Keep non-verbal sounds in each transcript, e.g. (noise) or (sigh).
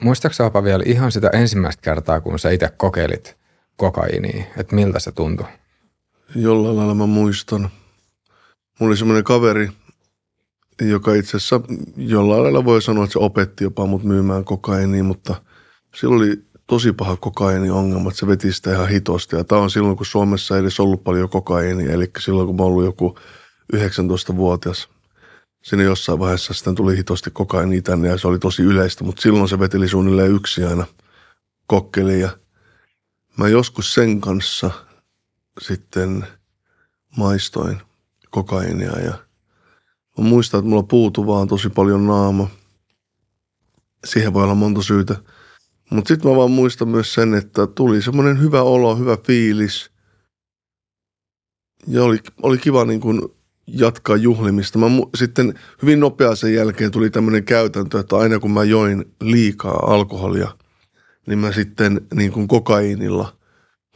Muistaakseni vielä ihan sitä ensimmäistä kertaa, kun sä itse kokeilit kokainia, että miltä se tuntui? Jollain lailla mä muistan. Mulla oli semmoinen kaveri, joka itse asiassa jollain lailla voi sanoa, että se opetti jopa mut myymään kokainia, mutta sillä oli tosi paha kokainiongelma, että se veti sitä ihan hitosti. Ja tämä on silloin, kun Suomessa ei edes ollut paljon kokainia, eli silloin kun mä ollut joku 19-vuotias – Sinne jossain vaiheessa sitten tuli hitosti kokaini tänne ja se oli tosi yleistä, mutta silloin se veteli suunnilleen yksi aina kokkeli ja mä joskus sen kanssa sitten maistoin kokainia ja mä muistan, että mulla puutu vaan tosi paljon naama. Siihen voi olla monta syytä. Mutta sitten mä vaan muistan myös sen, että tuli semmoinen hyvä olo, hyvä fiilis. Ja oli, oli kiva niin kun jatkaa juhlimista. Mä mu- sitten hyvin nopea sen jälkeen tuli tämmöinen käytäntö, että aina kun mä join liikaa alkoholia, niin mä sitten niin kuin kokaiinilla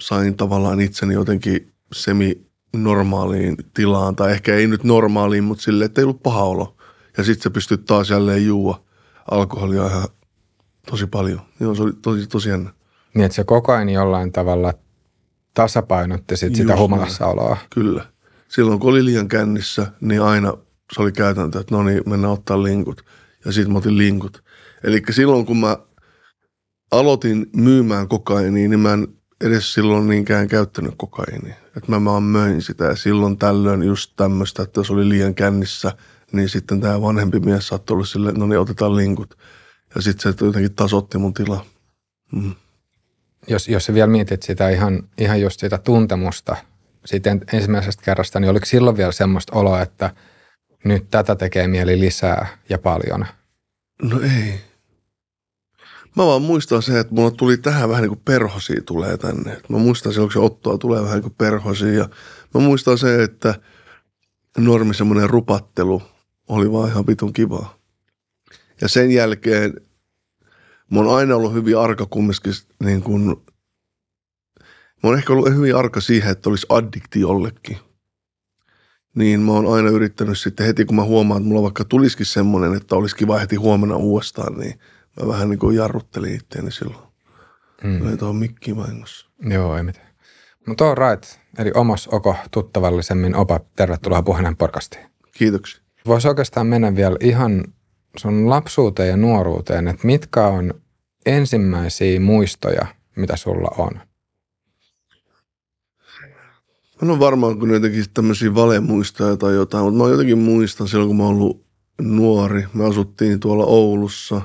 sain tavallaan itseni jotenkin semi normaaliin tilaan, tai ehkä ei nyt normaaliin, mutta silleen, että ei ollut paha olo. Ja sitten sä pystyt taas jälleen juua alkoholia ihan tosi paljon. Joo, se oli tosi, tosi jännä. Niin, että se kokaini jollain tavalla tasapainotti sit sitä humalassa oloa. Kyllä silloin kun oli liian kännissä, niin aina se oli käytäntö, että no niin, mennään ottaa linkut. Ja sitten mä otin linkut. Eli silloin kun mä aloitin myymään kokainia, niin mä en edes silloin niinkään käyttänyt kokainia. Että mä vaan möin sitä ja silloin tällöin just tämmöistä, että se oli liian kännissä, niin sitten tämä vanhempi mies saattoi olla silleen, no niin otetaan linkut. Ja sitten se jotenkin tasotti mun tilaa. Mm. Jos, jos sä vielä mietit sitä ihan, ihan just sitä tuntemusta – siitä ensimmäisestä kerrasta, niin oliko silloin vielä semmoista oloa, että nyt tätä tekee mieli lisää ja paljon? No ei. Mä vaan muistan se, että mulla tuli tähän vähän niin kuin perhosia tulee tänne. Mä muistan silloin, kun se Ottoa tulee vähän niin kuin perhosia. Ja mä muistan se, että normi semmoinen rupattelu oli vaan ihan vitun kivaa. Ja sen jälkeen mun on aina ollut hyvin arka kumminkin niin kuin Mä oon ehkä ollut hyvin arka siihen, että olisi addikti jollekin. Niin mä oon aina yrittänyt sitten heti, kun mä huomaan, että mulla vaikka tulisikin semmoinen, että olisi kiva heti huomenna uudestaan, niin mä vähän niin kuin jarruttelin itteeni silloin. Mm. Oli tuohon mikki vahingossa. Joo, ei mitään. Mutta no on right. Eli omas oko tuttavallisemmin opa Tervetuloa puheen podcastiin. Kiitoksia. Voisi oikeastaan mennä vielä ihan sun lapsuuteen ja nuoruuteen, että mitkä on ensimmäisiä muistoja, mitä sulla on? Mä en ole varmaan, kun jotenkin tämmöisiä valemuistoja tai jotain, mutta mä jotenkin muistan silloin, kun mä oon ollut nuori. Me asuttiin tuolla Oulussa.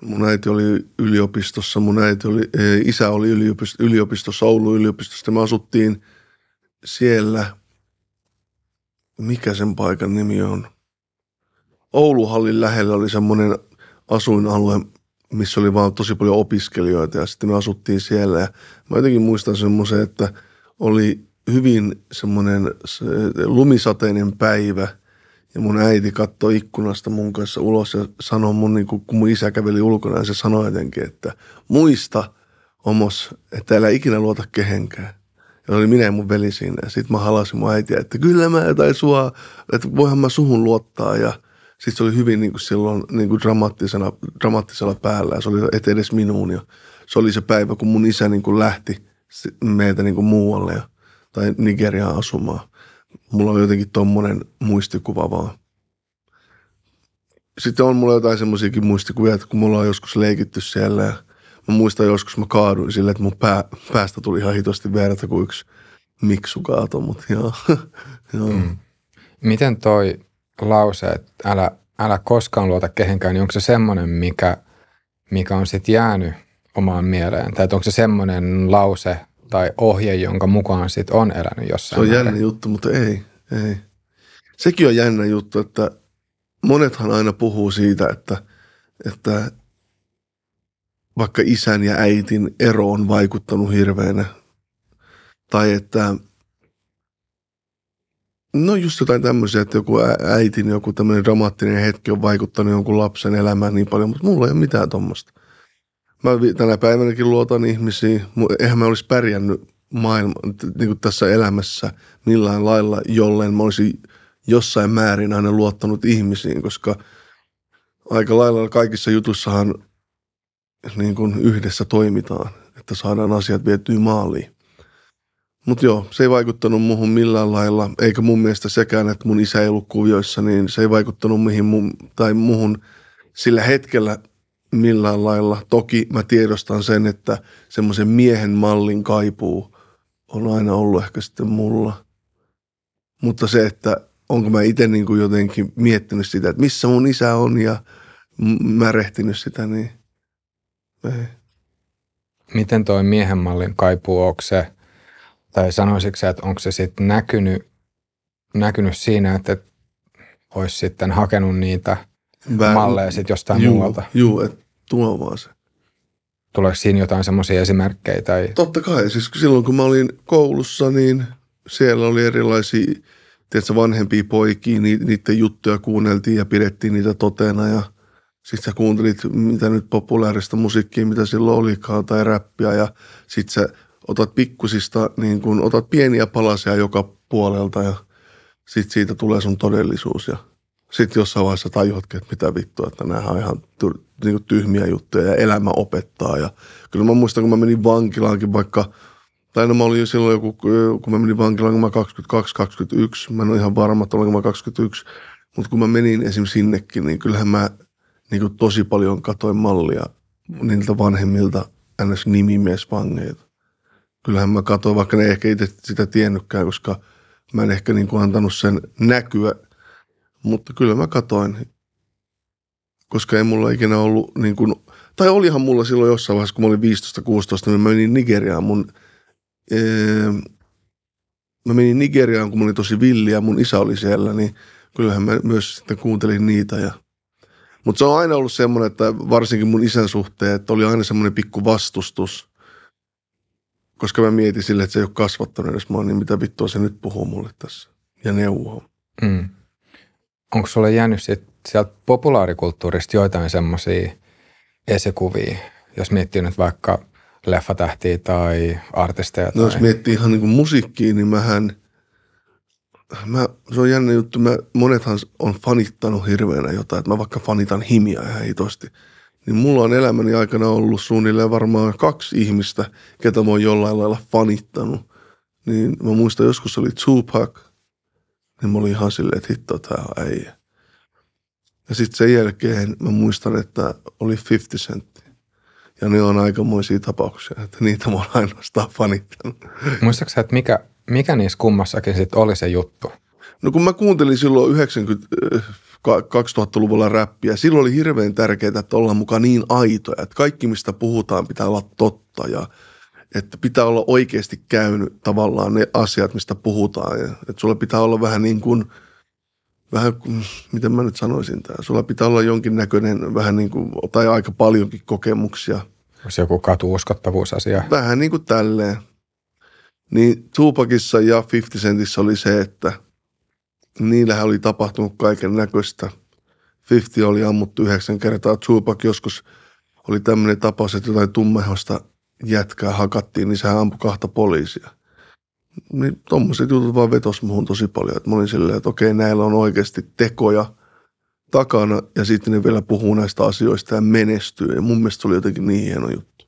Mun äiti oli yliopistossa, mun äiti oli, eh, isä oli yliopistossa, yliopistossa Oulun yliopistossa. Me asuttiin siellä, mikä sen paikan nimi on? Ouluhallin lähellä oli semmoinen asuinalue, missä oli vaan tosi paljon opiskelijoita ja sitten me asuttiin siellä. Ja mä jotenkin muistan semmoisen, että oli hyvin semmoinen lumisateinen päivä ja mun äiti katsoi ikkunasta mun kanssa ulos ja sanoi mun, niin kun mun isä käveli ulkona ja niin se sanoi jotenkin, että muista omos, että älä ikinä luota kehenkään. Ja oli minä ja mun veli siinä. Ja sitten mä halasin mun äitiä, että kyllä mä tai sua, että voihan mä suhun luottaa. Ja sitten se oli hyvin niin kuin silloin niin kuin dramaattisena, dramaattisella päällä ja se oli et edes minuun. Ja se oli se päivä, kun mun isä niin kuin lähti meitä niin kuin muualle. Ja tai Nigeriaan asumaan. Mulla on jotenkin tommonen muistikuva vaan. Sitten on mulla jotain semmoisiakin muistikuvia, että kun mulla on joskus leikitty siellä ja mä muistan joskus mä kaaduin silleen, että mun pää, päästä tuli ihan hitosti verta, kuin yksi miksu kaato, mut. (laughs) Joo. joo. Mm. Miten toi lause, että älä, älä koskaan luota kehenkään, niin onko se semmoinen, mikä, mikä on sitten jäänyt omaan mieleen? Tai onko se semmoinen lause, tai ohje, jonka mukaan sit on elänyt jossain. Se on määrin. jännä juttu, mutta ei, ei. Sekin on jännä juttu, että monethan aina puhuu siitä, että, että vaikka isän ja äitin ero on vaikuttanut hirveänä. Tai että, no just jotain tämmöisiä, että joku äitin joku tämmöinen dramaattinen hetki on vaikuttanut jonkun lapsen elämään niin paljon, mutta mulla ei ole mitään tuommoista. Mä tänä päivänäkin luotan ihmisiin. Eihän mä olisi pärjännyt maailma, niin kuin tässä elämässä millään lailla, jolleen mä olisin jossain määrin aina luottanut ihmisiin, koska aika lailla kaikissa jutussahan niin kuin yhdessä toimitaan, että saadaan asiat vietyä maaliin. Mutta joo, se ei vaikuttanut muuhun millään lailla, eikä mun mielestä sekään, että mun isä ei ollut kuvioissa, niin se ei vaikuttanut mihin mun, tai muuhun sillä hetkellä millään lailla. Toki mä tiedostan sen, että semmoisen miehen mallin kaipuu on aina ollut ehkä sitten mulla. Mutta se, että onko mä itse niin kuin jotenkin miettinyt sitä, että missä mun isä on ja märehtinyt sitä, niin ei. Miten toi miehen mallin kaipuu, onko se, tai sanoisitko että onko se sitten näkynyt, näkynyt siinä, että olisi sitten hakenut niitä – Vähän, malleja sitten jostain juu, muualta. Juu, että tuo vaan se. Tuleeko siinä jotain semmoisia esimerkkejä? Tai... Totta kai. Siis silloin kun mä olin koulussa, niin siellä oli erilaisia tiedätkö, vanhempia poikia, niin niiden juttuja kuunneltiin ja pidettiin niitä totena ja sitten sä kuuntelit mitä nyt populaarista musiikkia, mitä silloin olikaan tai räppiä ja sitten sä otat pikkusista, niin kun otat pieniä palasia joka puolelta ja sitten siitä tulee sun todellisuus ja – sitten jossain vaiheessa tajuatkin, että mitä vittua, että nämä on ihan niinku tyhmiä juttuja ja elämä opettaa. Ja kyllä mä muistan, kun mä menin vankilaankin vaikka, tai no mä olin jo silloin joku, kun mä menin vankilaan, kun mä 22-21, mä en ole ihan varma, että olenko mä 21, mutta kun mä menin esim. sinnekin, niin kyllähän mä niin kuin tosi paljon katoin mallia niiltä vanhemmilta ns. nimimiesvangeilta. Kyllähän mä katoin, vaikka ne ei ehkä itse sitä tiennytkään, koska mä en ehkä niin kuin antanut sen näkyä – mutta kyllä mä katoin, koska ei mulla ikinä ollut, niin kuin, tai olihan mulla silloin jossain vaiheessa, kun mä olin 15-16, niin mä menin Nigeriaan mun, ee, ehm, mä menin Nigeriaan, kun mä olin tosi villi ja mun isä oli siellä, niin kyllähän mä myös sitten kuuntelin niitä ja mutta se on aina ollut semmoinen, että varsinkin mun isän suhteen, että oli aina semmoinen pikku vastustus, koska mä mietin sille, että se ei ole kasvattanut edes mua, niin mitä vittua se nyt puhuu mulle tässä ja neuvoa. Mm onko sulle jäänyt sit sieltä populaarikulttuurista joitain semmoisia esikuvia, jos miettii nyt vaikka leffatähtiä tai artisteja? No, tai... jos miettii ihan niin musiikkiin, niin mähän, mä, se on jännä juttu, mä, monethan on fanittanut hirveänä jotain, että mä vaikka fanitan himiä ihan hitosti. Niin mulla on elämäni aikana ollut suunnilleen varmaan kaksi ihmistä, ketä mä oon jollain lailla fanittanut. Niin mä muistan joskus oli Tupac – niin mä olin ihan silleen, että hitto tää äijä. Ja sitten sen jälkeen mä muistan, että oli 50 sentti. Ja ne on aikamoisia tapauksia, että niitä mä oon ainoastaan fanittanut. Muistatko sä, että mikä, mikä niissä kummassakin sitten oli se juttu? No kun mä kuuntelin silloin 90, 2000-luvulla räppiä, silloin oli hirveän tärkeää, että ollaan mukaan niin aitoja, että kaikki mistä puhutaan pitää olla totta ja – että pitää olla oikeasti käynyt tavallaan ne asiat, mistä puhutaan. Ja, että sulla pitää olla vähän niin kuin, vähän, miten mä nyt sanoisin tämä, sulla pitää olla jonkinnäköinen vähän niin kuin, tai aika paljonkin kokemuksia. Olisi joku katuuskottavuusasia. Vähän niin kuin tälleen. Niin Tupakissa ja 50 Centissä oli se, että niillähän oli tapahtunut kaiken näköistä. 50 oli ammuttu yhdeksän kertaa, Tupak joskus – oli tämmöinen tapaus, että jotain tummehosta jätkää hakattiin, niin sehän ampui kahta poliisia. Niin tuommoiset jutut vaan vetosi muhun tosi paljon. Että mä olin silleen, että okei, näillä on oikeasti tekoja takana ja sitten ne vielä puhuu näistä asioista ja menestyy. Ja mun mielestä se oli jotenkin niin hieno juttu.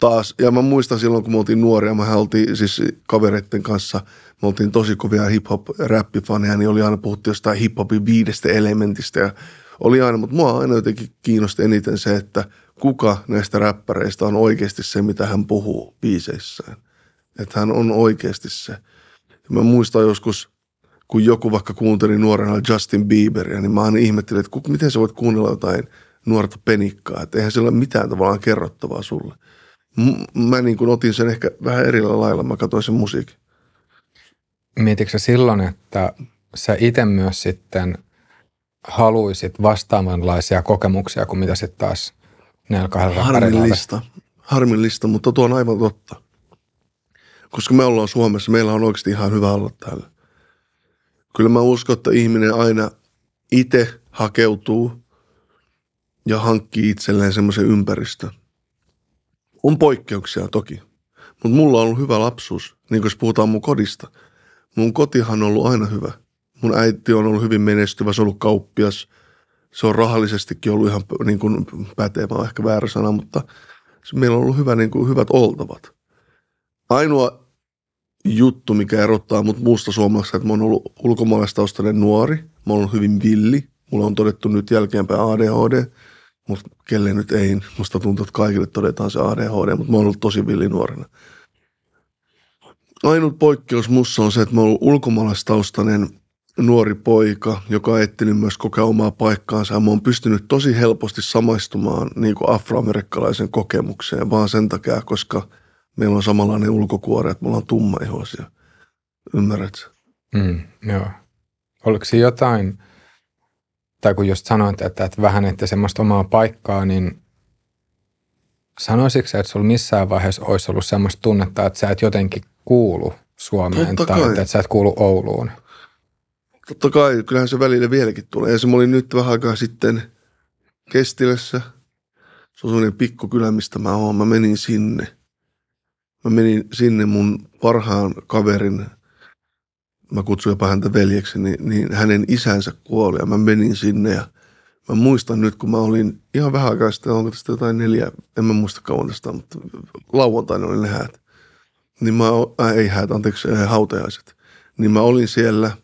Taas, ja mä muistan silloin, kun me oltiin nuoria, mä oltiin siis kavereiden kanssa, me oltiin tosi kovia hip-hop-räppifaneja, niin oli aina puhuttu jostain hip-hopin viidestä elementistä ja oli aina, mutta mua aina jotenkin kiinnosti eniten se, että kuka näistä räppäreistä on oikeasti se, mitä hän puhuu biiseissään. Että hän on oikeasti se. Ja mä muistan joskus, kun joku vaikka kuunteli nuorena Justin Bieberia, niin mä aina ihmettelin, että miten sä voit kuunnella jotain nuorta penikkaa, että eihän sillä ole mitään tavallaan kerrottavaa sulle. Mä niin kuin otin sen ehkä vähän erillä lailla, mä katsoin sen musiikin. Mietitkö silloin, että sä itse myös sitten haluisit vastaavanlaisia kokemuksia kuin mitä sitten taas Harmillista, harmillista, mutta tuo on aivan totta. Koska me ollaan Suomessa, meillä on oikeasti ihan hyvä olla täällä. Kyllä mä uskon, että ihminen aina itse hakeutuu ja hankkii itselleen semmoisen ympäristön. On poikkeuksia toki, mutta mulla on ollut hyvä lapsuus, niin kuin puhutaan mun kodista. Mun kotihan on ollut aina hyvä. Mun äiti on ollut hyvin menestyvä, se on ollut kauppias – se on rahallisestikin ollut ihan niin kuin pätevä, on ehkä väärä sana, mutta meillä on ollut hyvä, niin kuin, hyvät oltavat. Ainoa juttu, mikä erottaa mut muusta suomalaisesta, että mä oon ollut ulkomaalaistaustainen nuori, mä oon ollut hyvin villi, mulla on todettu nyt jälkeenpäin ADHD, mutta kelle nyt ei, musta tuntuu, että kaikille todetaan se ADHD, mutta mä oon ollut tosi villi nuorena. Ainut poikkeus mussa on se, että mä oon ollut ulkomaalaistaustainen nuori poika, joka etsinyt myös kokea omaa paikkaansa. Mä oon pystynyt tosi helposti samaistumaan niin kuin afroamerikkalaisen kokemukseen vaan sen takia, koska meillä on samanlainen ulkokuori, että me on tummaihoisia. Ymmärrät? Mm, joo. Oliko se jotain, tai kun just sanoit, että, että vähän ette semmoista omaa paikkaa, niin sanoisitko että sulla missään vaiheessa olisi ollut semmoista tunnetta, että sä et jotenkin kuulu Suomeen Totta tai että sä et kuulu Ouluun? Totta kai, kyllähän se välillä vieläkin tulee. Esimerkiksi se olin nyt vähän aikaa sitten Kestilässä. Se on sellainen pikkukylä, mistä mä oon. Mä menin sinne. Mä menin sinne mun parhaan kaverin, mä kutsuin jopa häntä veljeksi, niin, niin hänen isänsä kuoli ja mä menin sinne ja mä muistan nyt, kun mä olin ihan vähän aikaa sitten, onko tästä jotain neljä, en mä muista kauan tästä, mutta lauantaina oli ne häät. Niin mä, äh, ei häät, anteeksi, äh, hautajaiset. Niin mä olin siellä –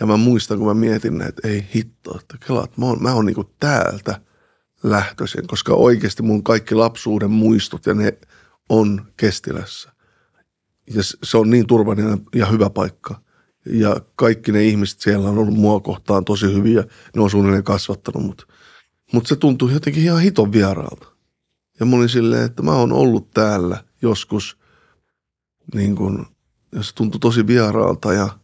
ja mä muistan, kun mä mietin, että ei hitto, että kelaat, mä oon, mä oon niinku täältä lähtöisin, koska oikeasti mun kaikki lapsuuden muistut ja ne on Kestilässä. Ja se on niin turvallinen ja hyvä paikka. Ja kaikki ne ihmiset siellä on ollut mua kohtaan tosi hyviä. Ne on suunnilleen kasvattanut mut. Mutta se tuntuu jotenkin ihan hiton vieraalta. Ja mä olin silleen, että mä oon ollut täällä joskus, niin kun, ja se tuntui tosi vieraalta ja –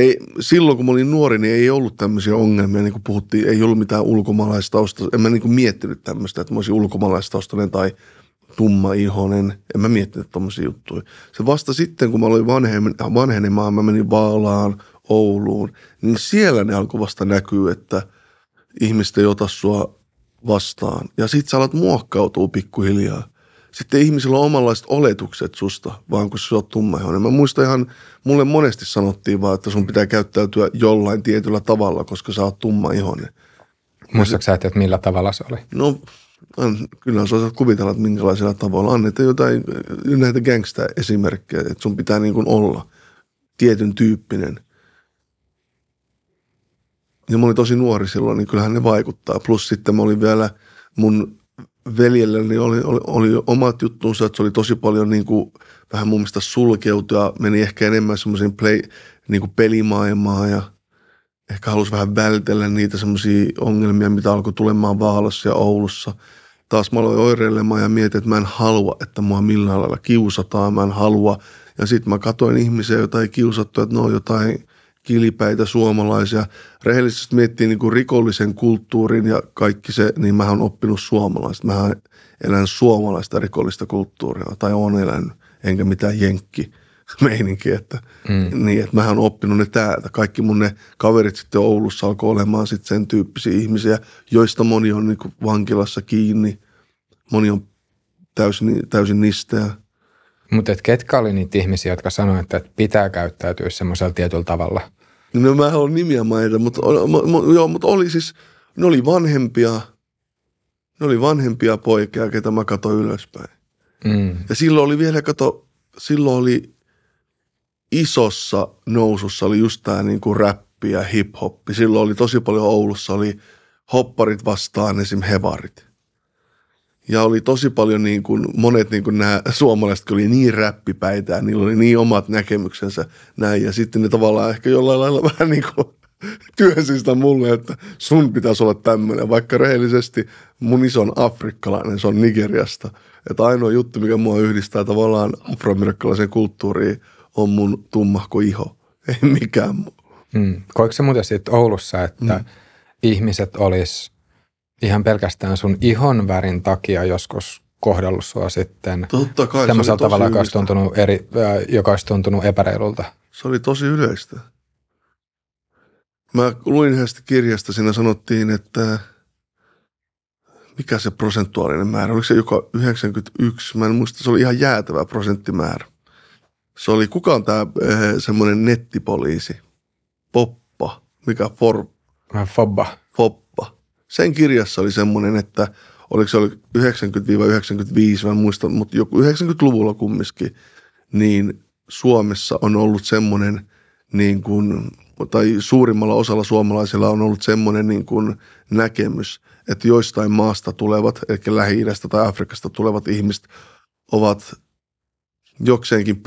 ei, silloin kun mä olin nuori, niin ei ollut tämmöisiä ongelmia, niin kuin puhuttiin, ei ollut mitään ulkomaalaistausta. En mä niin kuin miettinyt tämmöistä, että mä olisin ulkomaalaistaustainen tai tumma ihonen. En mä miettinyt tommosia juttuja. Se vasta sitten, kun mä olin vanhen, vanhenemaan, mä menin Vaalaan, Ouluun, niin siellä ne alkoi vasta näkyä, että ihmistä ei ota sua vastaan. Ja sit sä alat muokkautua pikkuhiljaa sitten ihmisillä on omanlaiset oletukset susta, vaan kun sä oot tummaihoinen. Mä muistan ihan, mulle monesti sanottiin vaan, että sun pitää käyttäytyä jollain tietyllä tavalla, koska sä oot tummaihoinen. Muistatko sä, että millä tavalla se oli? No kyllä sä osaat kuvitella, että tavalla on. Että jotain näitä gangsta-esimerkkejä, että sun pitää niin kuin olla tietyn tyyppinen. Ja mä olin tosi nuori silloin, niin kyllähän ne vaikuttaa. Plus sitten mä olin vielä, mun veljelläni niin oli, oli, oli omat juttunsa, että se oli tosi paljon niin kuin, vähän mun mielestä sulkeutua, meni ehkä enemmän semmoisen niin pelimaailmaan ja ehkä halusi vähän vältellä niitä semmoisia ongelmia, mitä alkoi tulemaan Vaalossa ja Oulussa. Taas mä aloin oireilemaan ja mietin, että mä en halua, että mua millään lailla kiusataan, mä en halua. Ja sitten mä katoin ihmisiä, joita ei kiusattu, että ne no, on jotain kilpäitä suomalaisia. Rehellisesti miettii niin kuin rikollisen kulttuurin ja kaikki se, niin mä oon oppinut suomalaiset. Mä elän suomalaista rikollista kulttuuria tai on elänyt, enkä mitään jenkki meininki, että, mm. niin, että mähän oppinut ne täältä. Kaikki mun ne kaverit sitten Oulussa alkoi olemaan sitten sen tyyppisiä ihmisiä, joista moni on niin kuin vankilassa kiinni, moni on täysin, täysin nisteä. Mutta ketkä oli niitä ihmisiä, jotka sanoivat, että pitää käyttäytyä semmoisella tietyllä tavalla? No mä en ole nimiä mainita, mutta, joo, mutta oli siis, ne oli vanhempia, ne oli vanhempia poikia, ketä mä katsoin ylöspäin. Mm. Ja silloin oli vielä, kato, silloin oli isossa nousussa oli just tää niinku räppi ja hiphoppi. Silloin oli tosi paljon Oulussa, oli hopparit vastaan esim. hevarit ja oli tosi paljon niin kuin, monet niin kuin nämä suomalaiset oli niin räppipäitä niillä oli niin omat näkemyksensä näin. Ja sitten ne tavallaan ehkä jollain lailla (laughs) vähän niin kuin työnsi sitä mulle, että sun pitäisi olla tämmöinen. Vaikka rehellisesti mun iso on afrikkalainen, se on Nigeriasta. Että ainoa juttu, mikä mua yhdistää tavallaan afroamerikkalaisen kulttuuriin, on mun tummahko iho. Ei mikään muu. Mm. Koiko se muuten sitten Oulussa, että mm. ihmiset olisi ihan pelkästään sun ihon värin takia joskus kohdellut sua sitten Totta kai, semmoisella tavalla, joka olisi, tuntunut eri, äh, joka olisi tuntunut epäreilulta? Se oli tosi yleistä. Mä luin heistä kirjasta, siinä sanottiin, että mikä se prosentuaalinen määrä, oliko se joka 91, mä en muista, se oli ihan jäätävä prosenttimäärä. Se oli, kuka on tämä äh, semmoinen nettipoliisi? Poppa, mikä for... Äh, Fobba sen kirjassa oli semmoinen, että oliko se oli 90-95, mä en muista, mutta joku 90-luvulla kumminkin, niin Suomessa on ollut semmoinen niin kuin, tai suurimmalla osalla suomalaisilla on ollut semmoinen niin kuin näkemys, että joistain maasta tulevat, eli lähi tai Afrikasta tulevat ihmiset ovat jokseenkin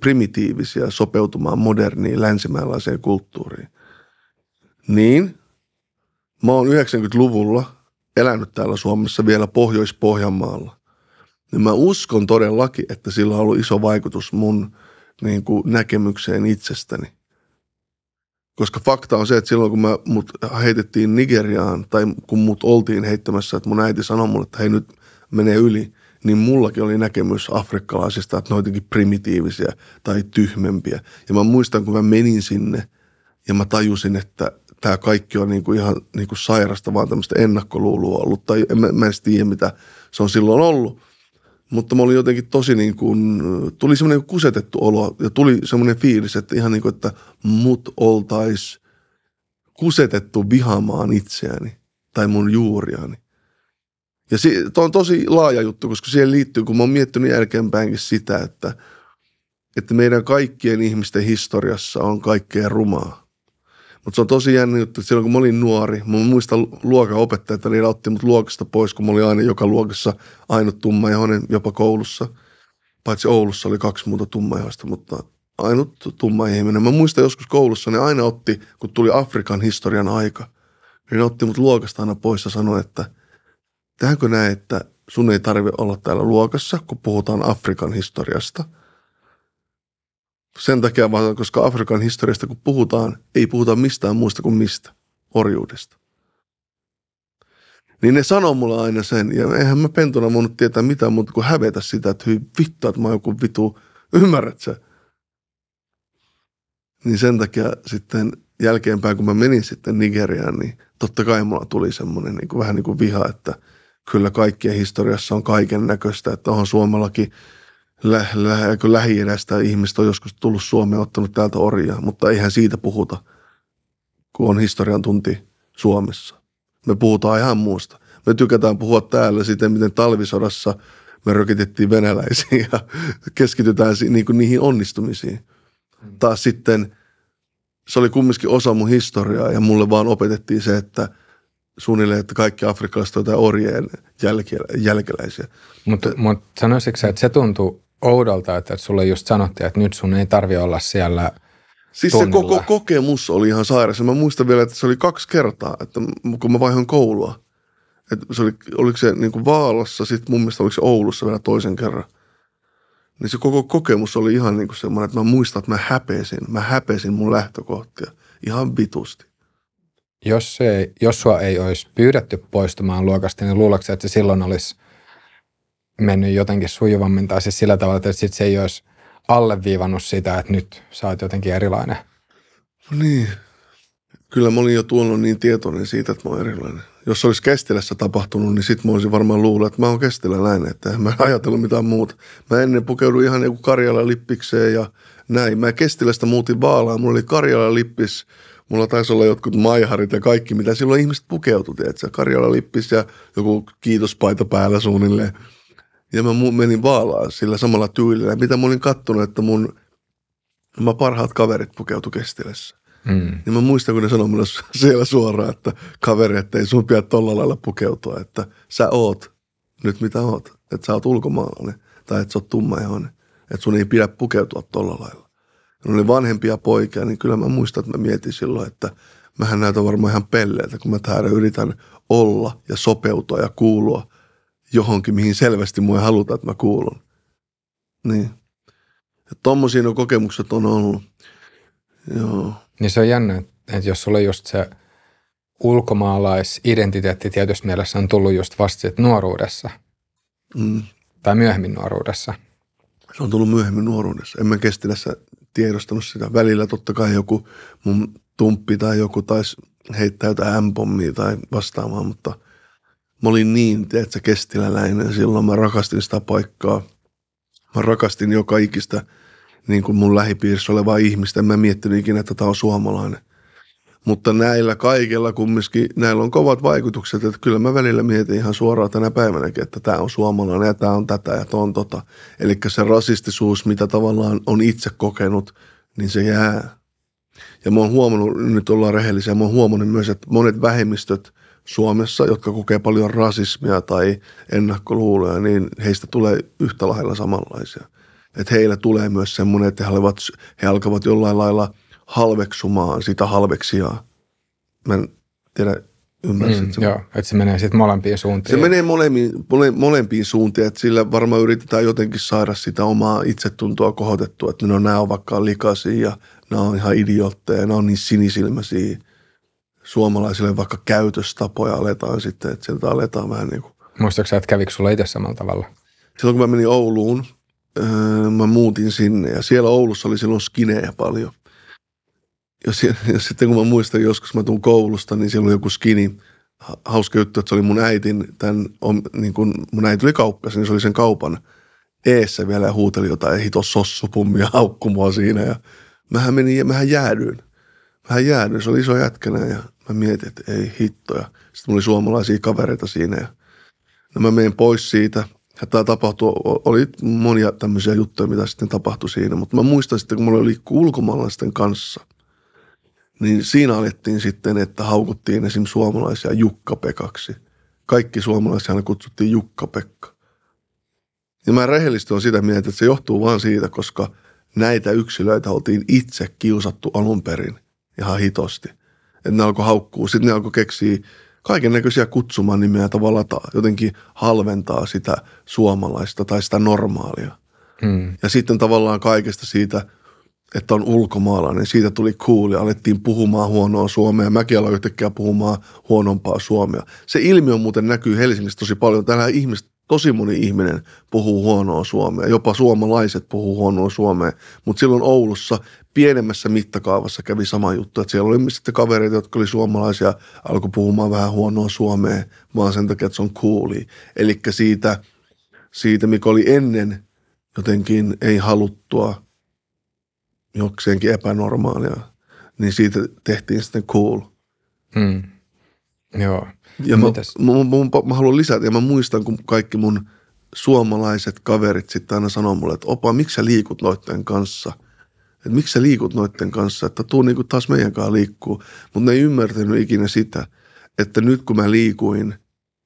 primitiivisiä sopeutumaan moderniin länsimäläiseen kulttuuriin. Niin, Mä oon 90-luvulla elänyt täällä Suomessa vielä Pohjois-Pohjanmaalla. Niin mä uskon todellakin, että sillä on ollut iso vaikutus mun niin kuin näkemykseen itsestäni. Koska fakta on se, että silloin kun mä, mut heitettiin Nigeriaan tai kun mut oltiin heittämässä, että mun äiti sanoi mulle, että hei nyt menee yli, niin mullakin oli näkemys afrikkalaisista, että ne on jotenkin primitiivisiä tai tyhmempiä. Ja mä muistan, kun mä menin sinne ja mä tajusin, että tämä kaikki on niin kuin ihan niin kuin sairasta, vaan tämmöistä ennakkoluulua ollut. Tai en, mä, en tiedä, mitä se on silloin ollut. Mutta mä olin jotenkin tosi niin kuin, tuli semmoinen niinku kusetettu olo ja tuli semmoinen fiilis, että ihan niin kuin, että mut oltais kusetettu vihaamaan itseäni tai mun juuriani. Ja se to on tosi laaja juttu, koska siihen liittyy, kun mä oon miettinyt jälkeenpäinkin sitä, että, että meidän kaikkien ihmisten historiassa on kaikkea rumaa mutta se on tosi jännä juttu, että silloin kun mä olin nuori, mä muistan opettajat, niin otti mut luokasta pois, kun mä olin aina joka luokassa ainut tummaihoinen jopa koulussa. Paitsi Oulussa oli kaksi muuta tummaihoista, mutta ainut tumma ihminen. Mä muistan joskus koulussa, ne aina otti, kun tuli Afrikan historian aika, niin ne otti mut luokasta aina pois ja sanoi, että tehdäänkö näin, että sun ei tarvi olla täällä luokassa, kun puhutaan Afrikan historiasta – sen takia vaan, koska Afrikan historiasta kun puhutaan, ei puhuta mistään muusta kuin mistä, orjuudesta. Niin ne sanoo mulle aina sen, ja eihän mä pentuna voinut tietää mitään muuta kuin hävetä sitä, että hyi vittu, että mä oon joku vitu, ymmärrät sä? Niin sen takia sitten jälkeenpäin, kun mä menin sitten Nigeriaan, niin totta kai mulla tuli semmoinen niin kuin, vähän niin kuin viha, että kyllä kaikkien historiassa on kaiken näköistä, että onhan Suomellakin – lä- lä- lähi edästä ihmistä on joskus tullut Suomeen ottanut täältä orjaa, mutta eihän siitä puhuta, kun on historian tunti Suomessa. Me puhutaan ihan muusta. Me tykätään puhua täällä siitä, miten talvisodassa me rökitettiin venäläisiä ja keskitytään niin kuin niihin onnistumisiin. Taas sitten se oli kumminkin osa mun historiaa ja mulle vaan opetettiin se, että – suunnilleen, että kaikki afrikkalaiset ovat orjien jälkeläisiä. Mutta mut sanoisitko että se tuntui oudolta, että sulle just sanottiin, että nyt sun ei tarvi olla siellä Siis tunnilla. se koko kokemus oli ihan sairas. Mä muistan vielä, että se oli kaksi kertaa, että kun mä vaihdoin koulua. Että se oli, oliko se niin kuin Vaalassa, sitten mun mielestä oliko se Oulussa vielä toisen kerran. Niin se koko kokemus oli ihan niin kuin semmoinen, että mä muistan, että mä häpesin. Mä häpesin mun lähtökohtia ihan vitusti. Jos, se, jos sua ei olisi pyydetty poistumaan luokasta, niin luuleeko että se silloin olisi – mennyt jotenkin sujuvammin tai siis sillä tavalla, että sit se ei olisi alleviivannut sitä, että nyt sä oot jotenkin erilainen? No niin. Kyllä mä olin jo tuolloin niin tietoinen siitä, että mä oon erilainen. Jos olisi Kestilässä tapahtunut, niin sit mä olisin varmaan luullut, että mä oon Kestiläläinen, että en mä (laughs) ajatellut mitään muuta. Mä ennen pukeudu ihan joku Karjala lippikseen ja näin. Mä Kestilästä muutin Vaalaan, mulla oli Karjala lippis, mulla taisi olla jotkut maiharit ja kaikki, mitä silloin ihmiset pukeutui, että Karjala lippis ja joku kiitospaita päällä suunnilleen. Ja mä menin vaalaan sillä samalla tyylillä, mitä mä olin kattonut, että mun mä parhaat kaverit pukeutu kestilässä. Mm. Niin mä muistan, kun ne sanoi mulle siellä suoraan, että kaveri, että ei sun pidä tolla lailla pukeutua, että sä oot nyt mitä oot. Että sä oot ulkomaalainen tai että sä oot tummaihoinen. Että sun ei pidä pukeutua tolla lailla. Ne oli vanhempia poikia, niin kyllä mä muistan, että mä mietin silloin, että mähän näytän varmaan ihan pelleiltä, kun mä täällä yritän olla ja sopeutua ja kuulua – johonkin, mihin selvästi mua ei haluta, että mä kuulun. Niin. Ja tommosia ne kokemukset on ollut. Joo. Niin se on jännä, että jos sulla just se ulkomaalaisidentiteetti tietysti mielessä on tullut just vasta nuoruudessa. Mm. Tai myöhemmin nuoruudessa. Se on tullut myöhemmin nuoruudessa. En mä kestilässä tiedostanut sitä. Välillä totta kai joku mun tumppi tai joku taisi heittää jotain M-pommia tai vastaavaa, mutta – mä olin niin, tiedätkö, kestiläläinen silloin. Mä rakastin sitä paikkaa. Mä rakastin joka ikistä niin kuin mun lähipiirissä olevaa ihmistä. En mä miettinyt ikinä, että tämä on suomalainen. Mutta näillä kaikilla kumminkin, näillä on kovat vaikutukset, että kyllä mä välillä mietin ihan suoraan tänä päivänäkin, että tämä on suomalainen ja tämä on tätä ja tuon tota. Eli se rasistisuus, mitä tavallaan on itse kokenut, niin se jää. Ja mä oon huomannut, nyt ollaan rehellisiä, mä oon huomannut myös, että monet vähemmistöt – Suomessa, jotka kokee paljon rasismia tai ennakkoluuloja, niin heistä tulee yhtä lailla samanlaisia. Että heillä tulee myös semmoinen, että he, alkavat, he alkavat jollain lailla halveksumaan sitä halveksiaa. Mä en tiedä, ymmärsit mm, Joo, että se menee sitten molempiin suuntiin. Se menee molempiin, mole, molempiin suuntiin, että sillä varmaan yritetään jotenkin saada sitä omaa itsetuntoa kohotettua, että no nämä on vaikka likaisia ja nämä on ihan idiootteja, nämä on niin sinisilmäisiä – suomalaisille vaikka käytöstapoja aletaan sitten, että sieltä aletaan vähän niin kuin. Muistatko että kävikö sulla itse samalla tavalla? Silloin kun mä menin Ouluun, öö, mä muutin sinne ja siellä Oulussa oli silloin skinejä paljon. Ja, siellä, (laughs) ja sitten kun mä muistan joskus mä tuun koulusta, niin siellä oli joku skini. Hauska juttu, että se oli mun äitin, tämän, niin kun mun äiti oli kauppias, niin se oli sen kaupan eessä vielä ja huuteli jotain hito sossupummia (laughs) haukkumua siinä. Ja mähän menin, mähän jäädyin. Mähän jäädyin, se oli iso jätkänä ja Mä mietin, että ei hittoja. Sitten mulla oli suomalaisia kavereita siinä ja no mä menin pois siitä. Ja tämä tapahtui, oli monia tämmöisiä juttuja, mitä sitten tapahtui siinä. Mutta mä muistan sitten, kun mulla oli ulkomaalaisten kanssa, niin siinä alettiin sitten, että haukuttiin esim. suomalaisia Jukka-Pekaksi. Kaikki suomalaisia aina kutsuttiin Jukka-Pekka. Ja mä rehellisesti on sitä mieltä, että se johtuu vaan siitä, koska näitä yksilöitä oltiin itse kiusattu alun perin ihan hitosti että ne alkoi haukkuu. Sitten ne alkoi keksiä kaiken näköisiä kutsumaan nimeä tavalla ta, jotenkin halventaa sitä suomalaista tai sitä normaalia. Hmm. Ja sitten tavallaan kaikesta siitä, että on ulkomaalainen, siitä tuli cool ja alettiin puhumaan huonoa suomea. Mäkin aloin yhtäkkiä puhumaan huonompaa suomea. Se ilmiö muuten näkyy Helsingissä tosi paljon. Täällä ihmiset, tosi moni ihminen puhuu huonoa suomea. Jopa suomalaiset puhuu huonoa suomea. Mutta silloin Oulussa pienemmässä mittakaavassa kävi sama juttu, että siellä oli sitten kavereita, jotka oli suomalaisia, alkoi puhumaan vähän huonoa suomea, vaan sen takia, että se on cooli. Eli siitä, siitä, mikä oli ennen jotenkin ei haluttua, jokseenkin epänormaalia, niin siitä tehtiin sitten cool. Hmm. Joo. Ja mä, mä, mä, mä, mä haluan lisätä, ja mä muistan, kun kaikki mun suomalaiset kaverit sitten aina sanoo mulle, että opa, miksi sä liikut noitten kanssa – että miksi sä liikut noiden kanssa, että tuu niin kuin taas meidän kanssa liikkuu. Mutta ne ei ymmärtänyt ikinä sitä, että nyt kun mä liikuin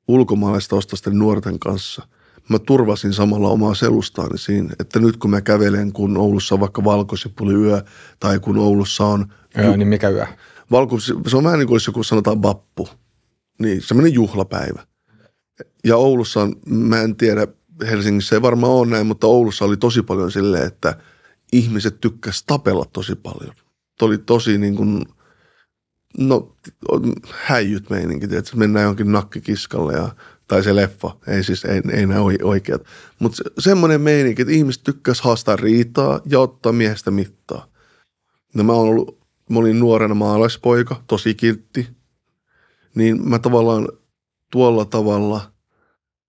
ulkomaalaista ostosten nuorten kanssa, mä turvasin samalla omaa selustaani siinä, että nyt kun mä kävelen, kun Oulussa on vaikka valkosipuli yö tai kun Oulussa on... Yö, niin mikä yö? Valko, se on vähän niin kuin joku sanotaan vappu, niin semmoinen juhlapäivä. Ja Oulussa on, mä en tiedä, Helsingissä ei varmaan ole näin, mutta Oulussa oli tosi paljon silleen, että – ihmiset tykkäs tapella tosi paljon. Tuo oli tosi niin kuin, no häijyt meininki, että mennään johonkin nakkikiskalle ja, tai se leffa, ei siis, ei, ei nämä oikeat. Mutta se, semmoinen meininki, että ihmiset tykkäs haastaa riitaa ja ottaa miehestä mittaa. No mä, ollut, mä olin nuorena maalaispoika, tosi kiltti, niin mä tavallaan tuolla tavalla –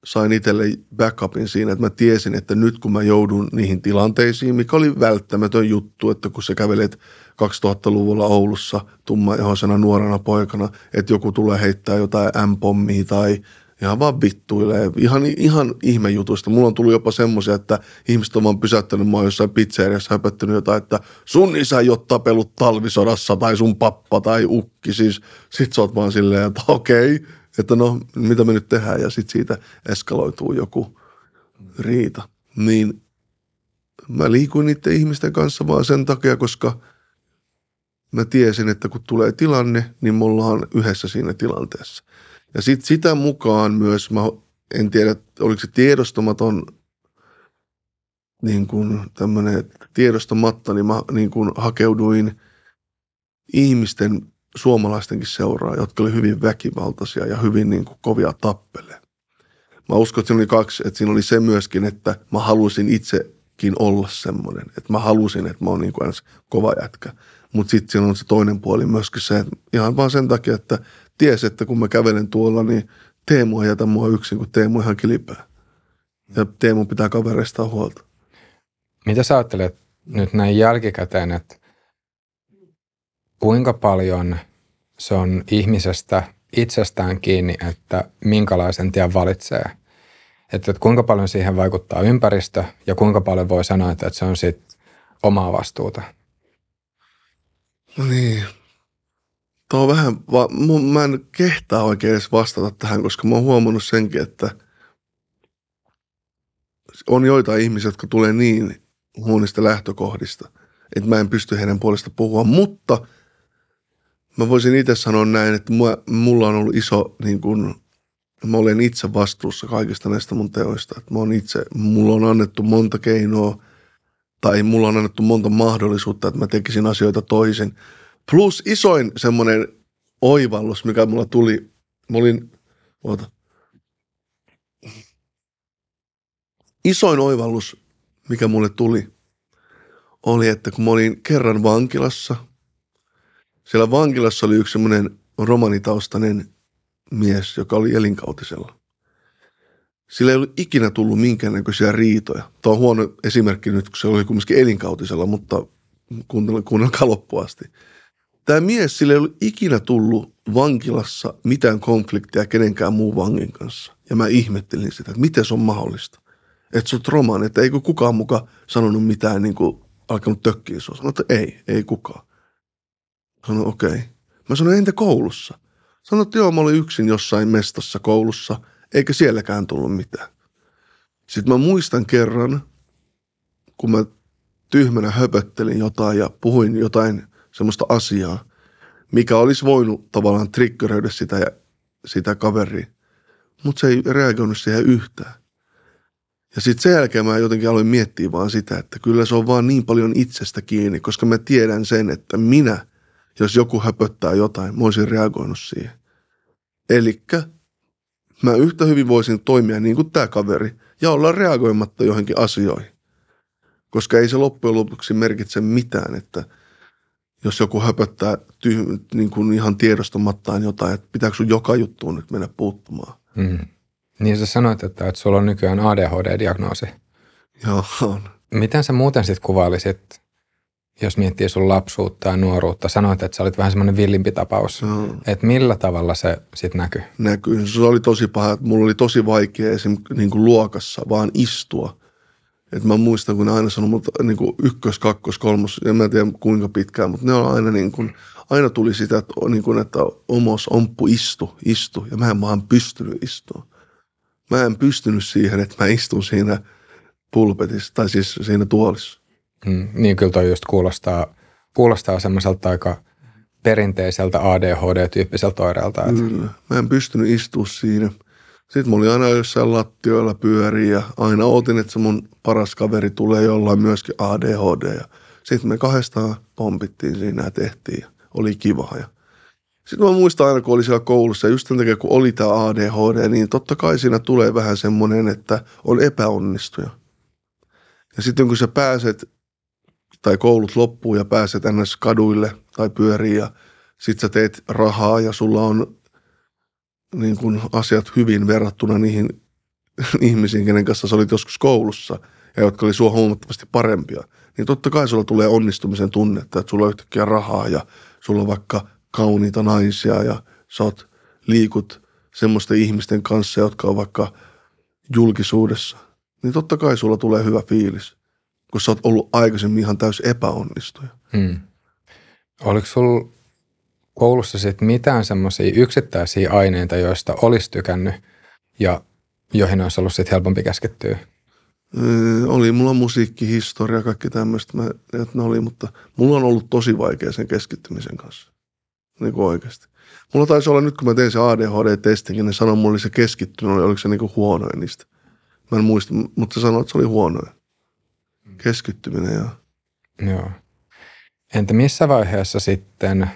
sain itselle backupin siinä, että mä tiesin, että nyt kun mä joudun niihin tilanteisiin, mikä oli välttämätön juttu, että kun sä kävelet 2000-luvulla Oulussa tummaihoisena nuorena poikana, että joku tulee heittää jotain M-pommia tai ihan vaan vittuilee. Ihan, ihan jutuista. Mulla on tullut jopa semmoisia, että ihmiset on vaan pysäyttänyt mua jossain pizzeriassa höpöttänyt jotain, että sun isä ei ole tapellut talvisodassa tai sun pappa tai ukki. Siis sit sä oot vaan silleen, että okei, okay, että no mitä me nyt tehdään ja sitten siitä eskaloituu joku riita. Niin mä liikuin niiden ihmisten kanssa vaan sen takia, koska mä tiesin, että kun tulee tilanne, niin me ollaan yhdessä siinä tilanteessa. Ja sitten sitä mukaan myös, mä en tiedä, oliko se tiedostamaton niin kuin tämmöinen tiedostamatta, niin mä niin kuin hakeuduin ihmisten suomalaistenkin seuraa, jotka oli hyvin väkivaltaisia ja hyvin niin kuin kovia tappeleja. Mä uskon, että siinä oli kaksi, että siinä oli se myöskin, että mä halusin itsekin olla semmoinen, että mä halusin, että mä oon niin kuin kova jätkä. Mutta sitten siinä on se toinen puoli myöskin se, että ihan vaan sen takia, että ties, että kun mä kävelen tuolla, niin Teemu ei jätä mua yksin, kun Teemu ihan kilipää. Ja Teemu pitää kavereista huolta. Mitä sä ajattelet nyt näin jälkikäteen, että kuinka paljon se on ihmisestä itsestään kiinni, että minkälaisen tien valitsee. Että, että kuinka paljon siihen vaikuttaa ympäristö ja kuinka paljon voi sanoa, että, että se on sit omaa vastuuta. No niin. Tuo on vähän, va- mun, mä en kehtaa oikein edes vastata tähän, koska mä oon huomannut senkin, että on joitain ihmisiä, jotka tulee niin huonista lähtökohdista, että mä en pysty heidän puolesta puhua, mutta – Mä voisin itse sanoa näin, että mua, mulla on ollut iso, niin kun, mä olen itse vastuussa kaikista näistä mun teoista. Että mä on itse, mulla on annettu monta keinoa tai mulla on annettu monta mahdollisuutta, että mä tekisin asioita toisin. Plus isoin semmoinen oivallus, mikä mulla tuli, mä olin, oota, isoin oivallus, mikä mulle tuli, oli, että kun mä olin kerran vankilassa – siellä vankilassa oli yksi semmoinen romanitaustainen mies, joka oli elinkautisella. Sillä ei ollut ikinä tullut minkäännäköisiä riitoja. Tämä on huono esimerkki nyt, kun se oli kumminkin elinkautisella, mutta kuunnelkaa loppuasti. Tämä mies, sillä ei ollut ikinä tullut vankilassa mitään konfliktia kenenkään muun vangin kanssa. Ja mä ihmettelin sitä, että miten se on mahdollista. Että sä oot että eikö kukaan muka sanonut mitään, niin kuin alkanut tökkiä sua. Sanoin, että ei, ei kukaan sanoi okei. Okay. Mä sanoin, entä koulussa? Sanoit, että joo, mä olin yksin jossain mestassa koulussa, eikä sielläkään tullut mitään. Sitten mä muistan kerran, kun mä tyhmänä höpöttelin jotain ja puhuin jotain semmoista asiaa, mikä olisi voinut tavallaan triggeröidä sitä, ja sitä kaveria. Mutta se ei reagoinut siihen yhtään. Ja sitten sen jälkeen mä jotenkin aloin miettiä vaan sitä, että kyllä se on vaan niin paljon itsestä kiinni, koska mä tiedän sen, että minä – jos joku höpöttää jotain, mä olisin reagoinut siihen. Eli mä yhtä hyvin voisin toimia niin kuin tämä kaveri ja olla reagoimatta johonkin asioihin. Koska ei se loppujen lopuksi merkitse mitään, että jos joku höpöttää tyh- niin kuin ihan tiedostamattaan jotain, että pitääkö sun joka juttuun nyt mennä puuttumaan. Mm. Niin sä sanoit, että, että sulla on nykyään ADHD-diagnoosi. Joo, on. Miten sä muuten sitten kuvailisit jos miettii sun lapsuutta ja nuoruutta, sanoit, että sä olit vähän semmoinen villimpi tapaus. No. Että millä tavalla se sitten näkyy? Näkyy. Se oli tosi paha. Mulla oli tosi vaikea esim. Niin kuin luokassa vaan istua. Et mä muistan, kun ne aina sanoi mutta niin kuin ykkös, kakkos, kolmos, en mä tiedä kuinka pitkään, mutta ne on aina niin kuin, aina tuli sitä, että, niin kuin, että omos omppu istu, istu. Ja mä en vaan pystynyt istua. Mä en pystynyt siihen, että mä istun siinä pulpetissa, tai siis siinä tuolissa. Mm, niin kyllä toi just kuulostaa, kuulostaa semmoiselta aika perinteiseltä ADHD-tyyppiseltä oireelta. Että... Kyllä. Mä en pystynyt istua siinä. Sitten mä olin aina jossain lattioilla pyöriä ja aina otin, että se mun paras kaveri tulee jollain myöskin ADHD. Ja sitten me kahdestaan pompittiin siinä ja tehtiin. Ja oli kiva. Ja sitten mä muistan aina, kun oli siellä koulussa, ja just tämän takia, kun oli tämä ADHD, niin totta kai siinä tulee vähän semmoinen, että on epäonnistuja. Ja sitten kun sä pääset tai koulut loppuu ja pääset tänne kaduille tai pyöriin ja sit sä teet rahaa ja sulla on niin kun asiat hyvin verrattuna niihin (laughs) ihmisiin, kenen kanssa sä olit joskus koulussa ja jotka oli sua huomattavasti parempia, niin totta kai sulla tulee onnistumisen tunnetta, että sulla on yhtäkkiä rahaa ja sulla on vaikka kauniita naisia ja sä oot, liikut semmoisten ihmisten kanssa, jotka on vaikka julkisuudessa, niin totta kai sulla tulee hyvä fiilis kun sä oot ollut aikaisemmin ihan täys epäonnistuja. Hmm. Oliko sulla koulussa sitten mitään semmoisia yksittäisiä aineita, joista olisi tykännyt ja joihin olisi ollut sitten helpompi keskittyä? Öö, oli mulla musiikki, historia, kaikki tämmöistä, mä, että ne oli, mutta mulla on ollut tosi vaikea sen keskittymisen kanssa. Niin kuin oikeasti. Mulla taisi olla nyt, kun mä tein se ADHD-testin, niin ne sanoi oli se keskittyminen, oliko se niin kuin huonoin niistä. Mä en muista, mutta sanoi, että se oli huonoin keskittyminen. Ja... Joo. Entä missä vaiheessa sitten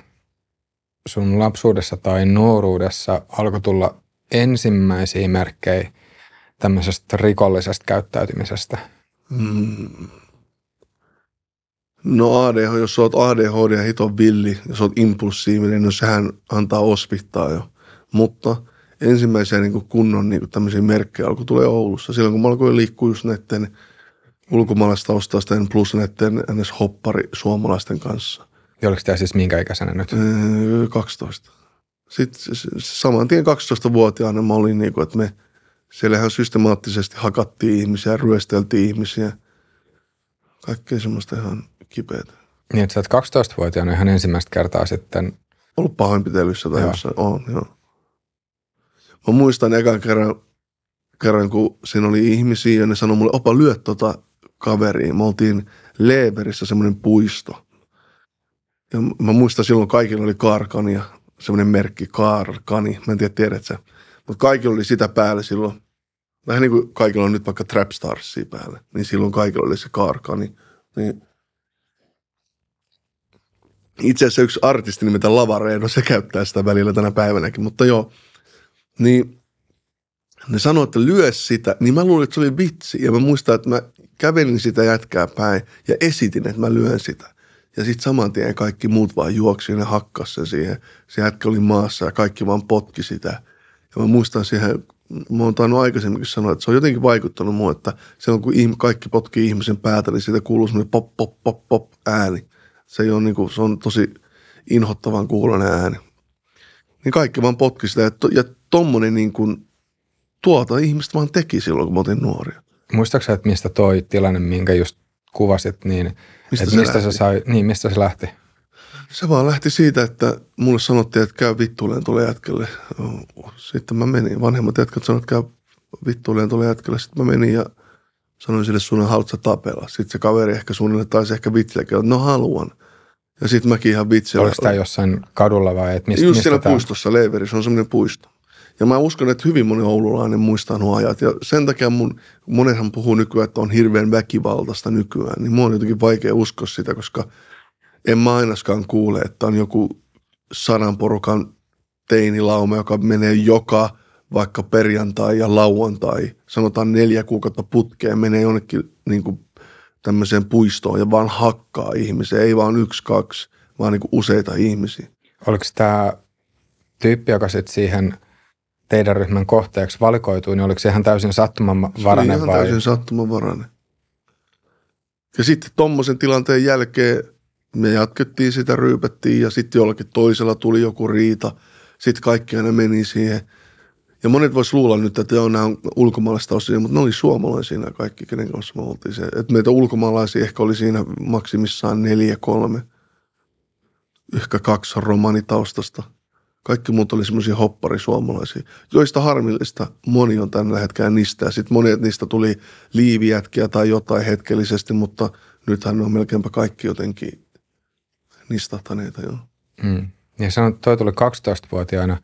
sun lapsuudessa tai nuoruudessa alkoi tulla ensimmäisiä merkkejä tämmöisestä rikollisesta käyttäytymisestä? Mm. No ADH, jos oot ADHD ja hiton villi, jos oot impulsiivinen, niin sehän antaa ospittaa jo. Mutta ensimmäisiä niin kunnon niin tämmöisiä merkkejä alkoi tulee Oulussa. Silloin kun mä alkoin liikkua just näiden ulkomaalaistaustaisten plus näiden ns. hoppari suomalaisten kanssa. Ja oliko tämä siis minkä ikäisenä nyt? 12. Öö, sitten saman tien 12-vuotiaana mä olin niin kuin, että me siellähän systemaattisesti hakattiin ihmisiä, ryösteltiin ihmisiä. Kaikkea semmoista ihan kipeätä. Niin, että sä oot 12-vuotiaana ihan ensimmäistä kertaa sitten. Ollut pahoinpitelyssä tai joo. jossain, on, joo. Mä muistan ekan kerran, kerran, kun siinä oli ihmisiä ja ne sanoi mulle, opa lyö tota kaveriin. Me oltiin Leeberissä semmoinen puisto. Ja mä muistan silloin kaikilla oli Karkani ja semmoinen merkki Karkani. Mä en tiedä, tiedät sä. Mutta kaikilla oli sitä päällä silloin. Vähän niin kuin kaikilla on nyt vaikka Trap Starsia päällä. Niin silloin kaikilla oli se Karkani. Niin itse asiassa yksi artisti nimeltä Lavareino, se käyttää sitä välillä tänä päivänäkin, mutta joo. Niin ne sanoi, että lyö sitä, niin mä luulin, että se oli vitsi. Ja mä muistan, että mä kävelin sitä jätkää päin ja esitin, että mä lyön sitä. Ja sitten saman tien kaikki muut vaan juoksi ja hakkas sen siihen. Se jätkä oli maassa ja kaikki vaan potki sitä. Ja mä muistan siihen, mä oon tainnut aikaisemminkin sanoa, että se on jotenkin vaikuttanut mua, että silloin kun kaikki potkii ihmisen päätä, niin siitä kuuluu semmoinen pop, pop, pop, pop ääni. Se, ei ole niin kuin, se on tosi inhottavan kuulonen ääni. Niin kaikki vaan potki sitä ja, to, ja tommonen niin kuin, tuota ihmistä vaan teki silloin, kun mä otin nuoria muistaakseni, että mistä toi tilanne, minkä just kuvasit, niin mistä, että se, mistä se, sai, niin, mistä se lähti? Se vaan lähti siitä, että mulle sanottiin, että käy vittuilleen tuolle jätkelle. Sitten mä menin, vanhemmat jätkät sanoivat, että käy vittuilleen tuolle jätkelle. Sitten mä menin ja sanoin sille, sun haluatko tapella. Sitten se kaveri ehkä suunnilleen taisi ehkä vitsilläkin, että no haluan. Ja sitten mäkin ihan vitsillä. Oliko tämä jossain kadulla vai? Et mistä, Just mistä siellä tämä? puistossa, se on semmoinen puisto. Ja mä uskon, että hyvin moni oululainen muistaa nuo ajat. Ja sen takia mun, monethan puhuu nykyään, että on hirveän väkivaltaista nykyään. Niin mun on jotenkin vaikea uskoa sitä, koska en mä ainakaan kuule, että on joku sadan porukan teinilauma, joka menee joka vaikka perjantai ja lauantai, sanotaan neljä kuukautta putkeen, menee jonnekin niin kuin tämmöiseen puistoon ja vaan hakkaa ihmisiä. Ei vaan yksi, kaksi, vaan niin kuin useita ihmisiä. Oliko tämä tyyppi, joka sitten siihen – teidän ryhmän kohteeksi valikoitui, niin oliko se ihan täysin sattumanvarainen? Se ihan vai? täysin sattumanvarainen. Ja sitten tuommoisen tilanteen jälkeen me jatkettiin sitä, ryypättiin ja sitten jollakin toisella tuli joku riita. Sitten kaikki aina meni siihen. Ja monet voisi luulla nyt, että joo, nämä on ulkomaalaista osia, mutta ne oli suomalaisia nämä kaikki, kenen kanssa me oltiin se. Et meitä ulkomaalaisia ehkä oli siinä maksimissaan neljä, kolme, ehkä kaksi romanitaustasta – kaikki muut oli semmoisia hopparisuomalaisia, joista harmillista moni on tällä hetkellä niistä. Sitten monet niistä tuli liivijätkiä tai jotain hetkellisesti, mutta nythän ne on melkeinpä kaikki jotenkin nistahtaneita jo. Mm. Ja sanoit, toi tuli 12-vuotiaana.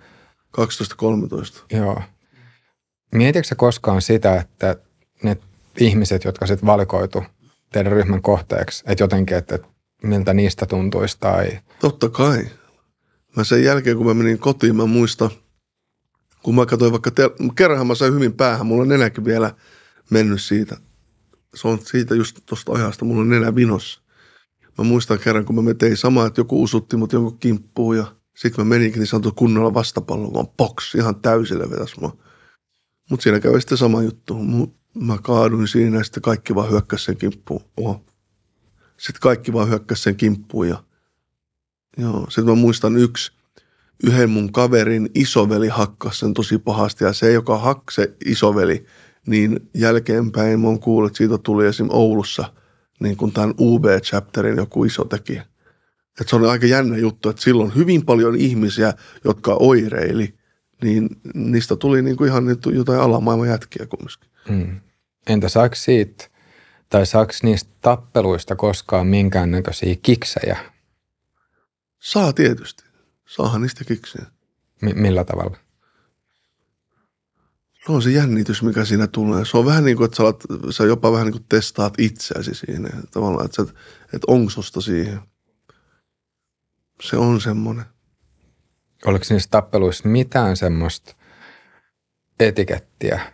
12-13. Joo. Mietitkö sä koskaan sitä, että ne ihmiset, jotka sitten valikoitu teidän ryhmän kohteeksi, että jotenkin, että miltä niistä tuntuisi tai... Totta kai. Mä sen jälkeen, kun mä menin kotiin, mä muistan, kun mä katsoin vaikka, te- kerran mä sain hyvin päähän, mulla on nenäkin vielä mennyt siitä. Se on siitä just tuosta ajasta, mulla on nenä vinossa. Mä muistan kerran, kun mä tein samaa, että joku usutti mut jonkun kimppuun ja sitten mä meninkin niin sanotun kunnolla vastapallo, vaan poks, ihan täysille vetäs mua. Mut siinä kävi sitten sama juttu. Mä kaaduin siinä ja sitten kaikki vaan hyökkäsi sen kimppuun. Oho. Sitten kaikki vaan hyökkäsi sen kimppuun ja – Joo, sitten mä muistan yksi, yhden mun kaverin isoveli hakkas sen tosi pahasti ja se, joka hakse isoveli, niin jälkeenpäin mä oon kuullut, että siitä tuli esim. Oulussa niin kuin tämän UB-chapterin joku iso tekijä. Et se on aika jännä juttu, että silloin hyvin paljon ihmisiä, jotka oireili, niin niistä tuli niin kuin ihan jotain alamaailman jätkiä kumminkin. Hmm. Entä saako siitä, tai saako niistä tappeluista koskaan minkäännäköisiä kiksejä? Saa tietysti. Saahan niistä kikseen. M- millä tavalla? No se jännitys, mikä siinä tulee. Se on vähän niin kuin, että sä, alat, sä jopa vähän niin kuin testaat itseäsi siinä. Tavallaan, että, että onko siihen. Se on semmoinen. Oliko niissä tappeluissa mitään semmoista etikettiä,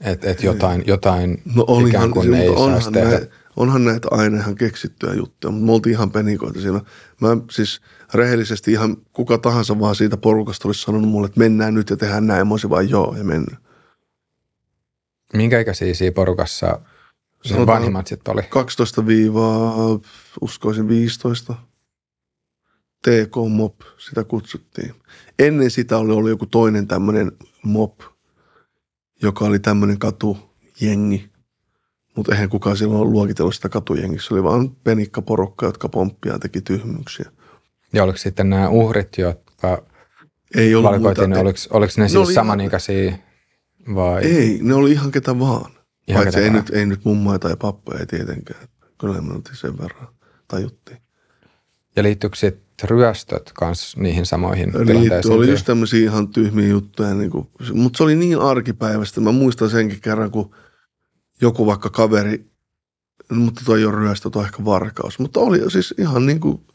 että et jotain, jotain no olihan, ikään kuin ne ei saisi tehdä? Näin, onhan näitä aina ihan keksittyä juttuja, mutta me oltiin ihan penikoita siinä. Mä siis rehellisesti ihan kuka tahansa vaan siitä porukasta olisi sanonut mulle, että mennään nyt ja tehdään näin. Mä olisin vaan joo ja mennään. Minkä ikäisiä siinä porukassa sen vanhimmat sitten oli? 12 viivaa, uskoisin 15. TK-mop, sitä kutsuttiin. Ennen sitä oli ollut joku toinen tämmöinen mop, joka oli tämmöinen katujengi. Mutta eihän kukaan silloin luokitellut sitä katujengiksi. Se oli vain penikkaporukka, jotka pomppia teki tyhmyyksiä. Ja oliko sitten nämä uhrit, jotka ei ollut valkoitin, muuta, oliko, oliko ne, ne siis samanikäisiä vai? Ei, ne oli ihan ketä vaan. Ihan Paitsi ketä ei, vaan. Nyt, ei nyt mummoja tai pappoja, ei tietenkään. Kyllä me oltiin sen verran, tajuttiin. Ja liittyykö sitten ryöstöt kanssa niihin samoihin Liitty, tilanteisiin? Oli just tämmöisiä ihan tyhmiä juttuja, niin mutta se oli niin arkipäiväistä, Mä muistan senkin kerran, kun – joku vaikka kaveri, mutta toi ei ole ryöstö, toi ehkä varkaus. Mutta oli siis ihan niin kuin,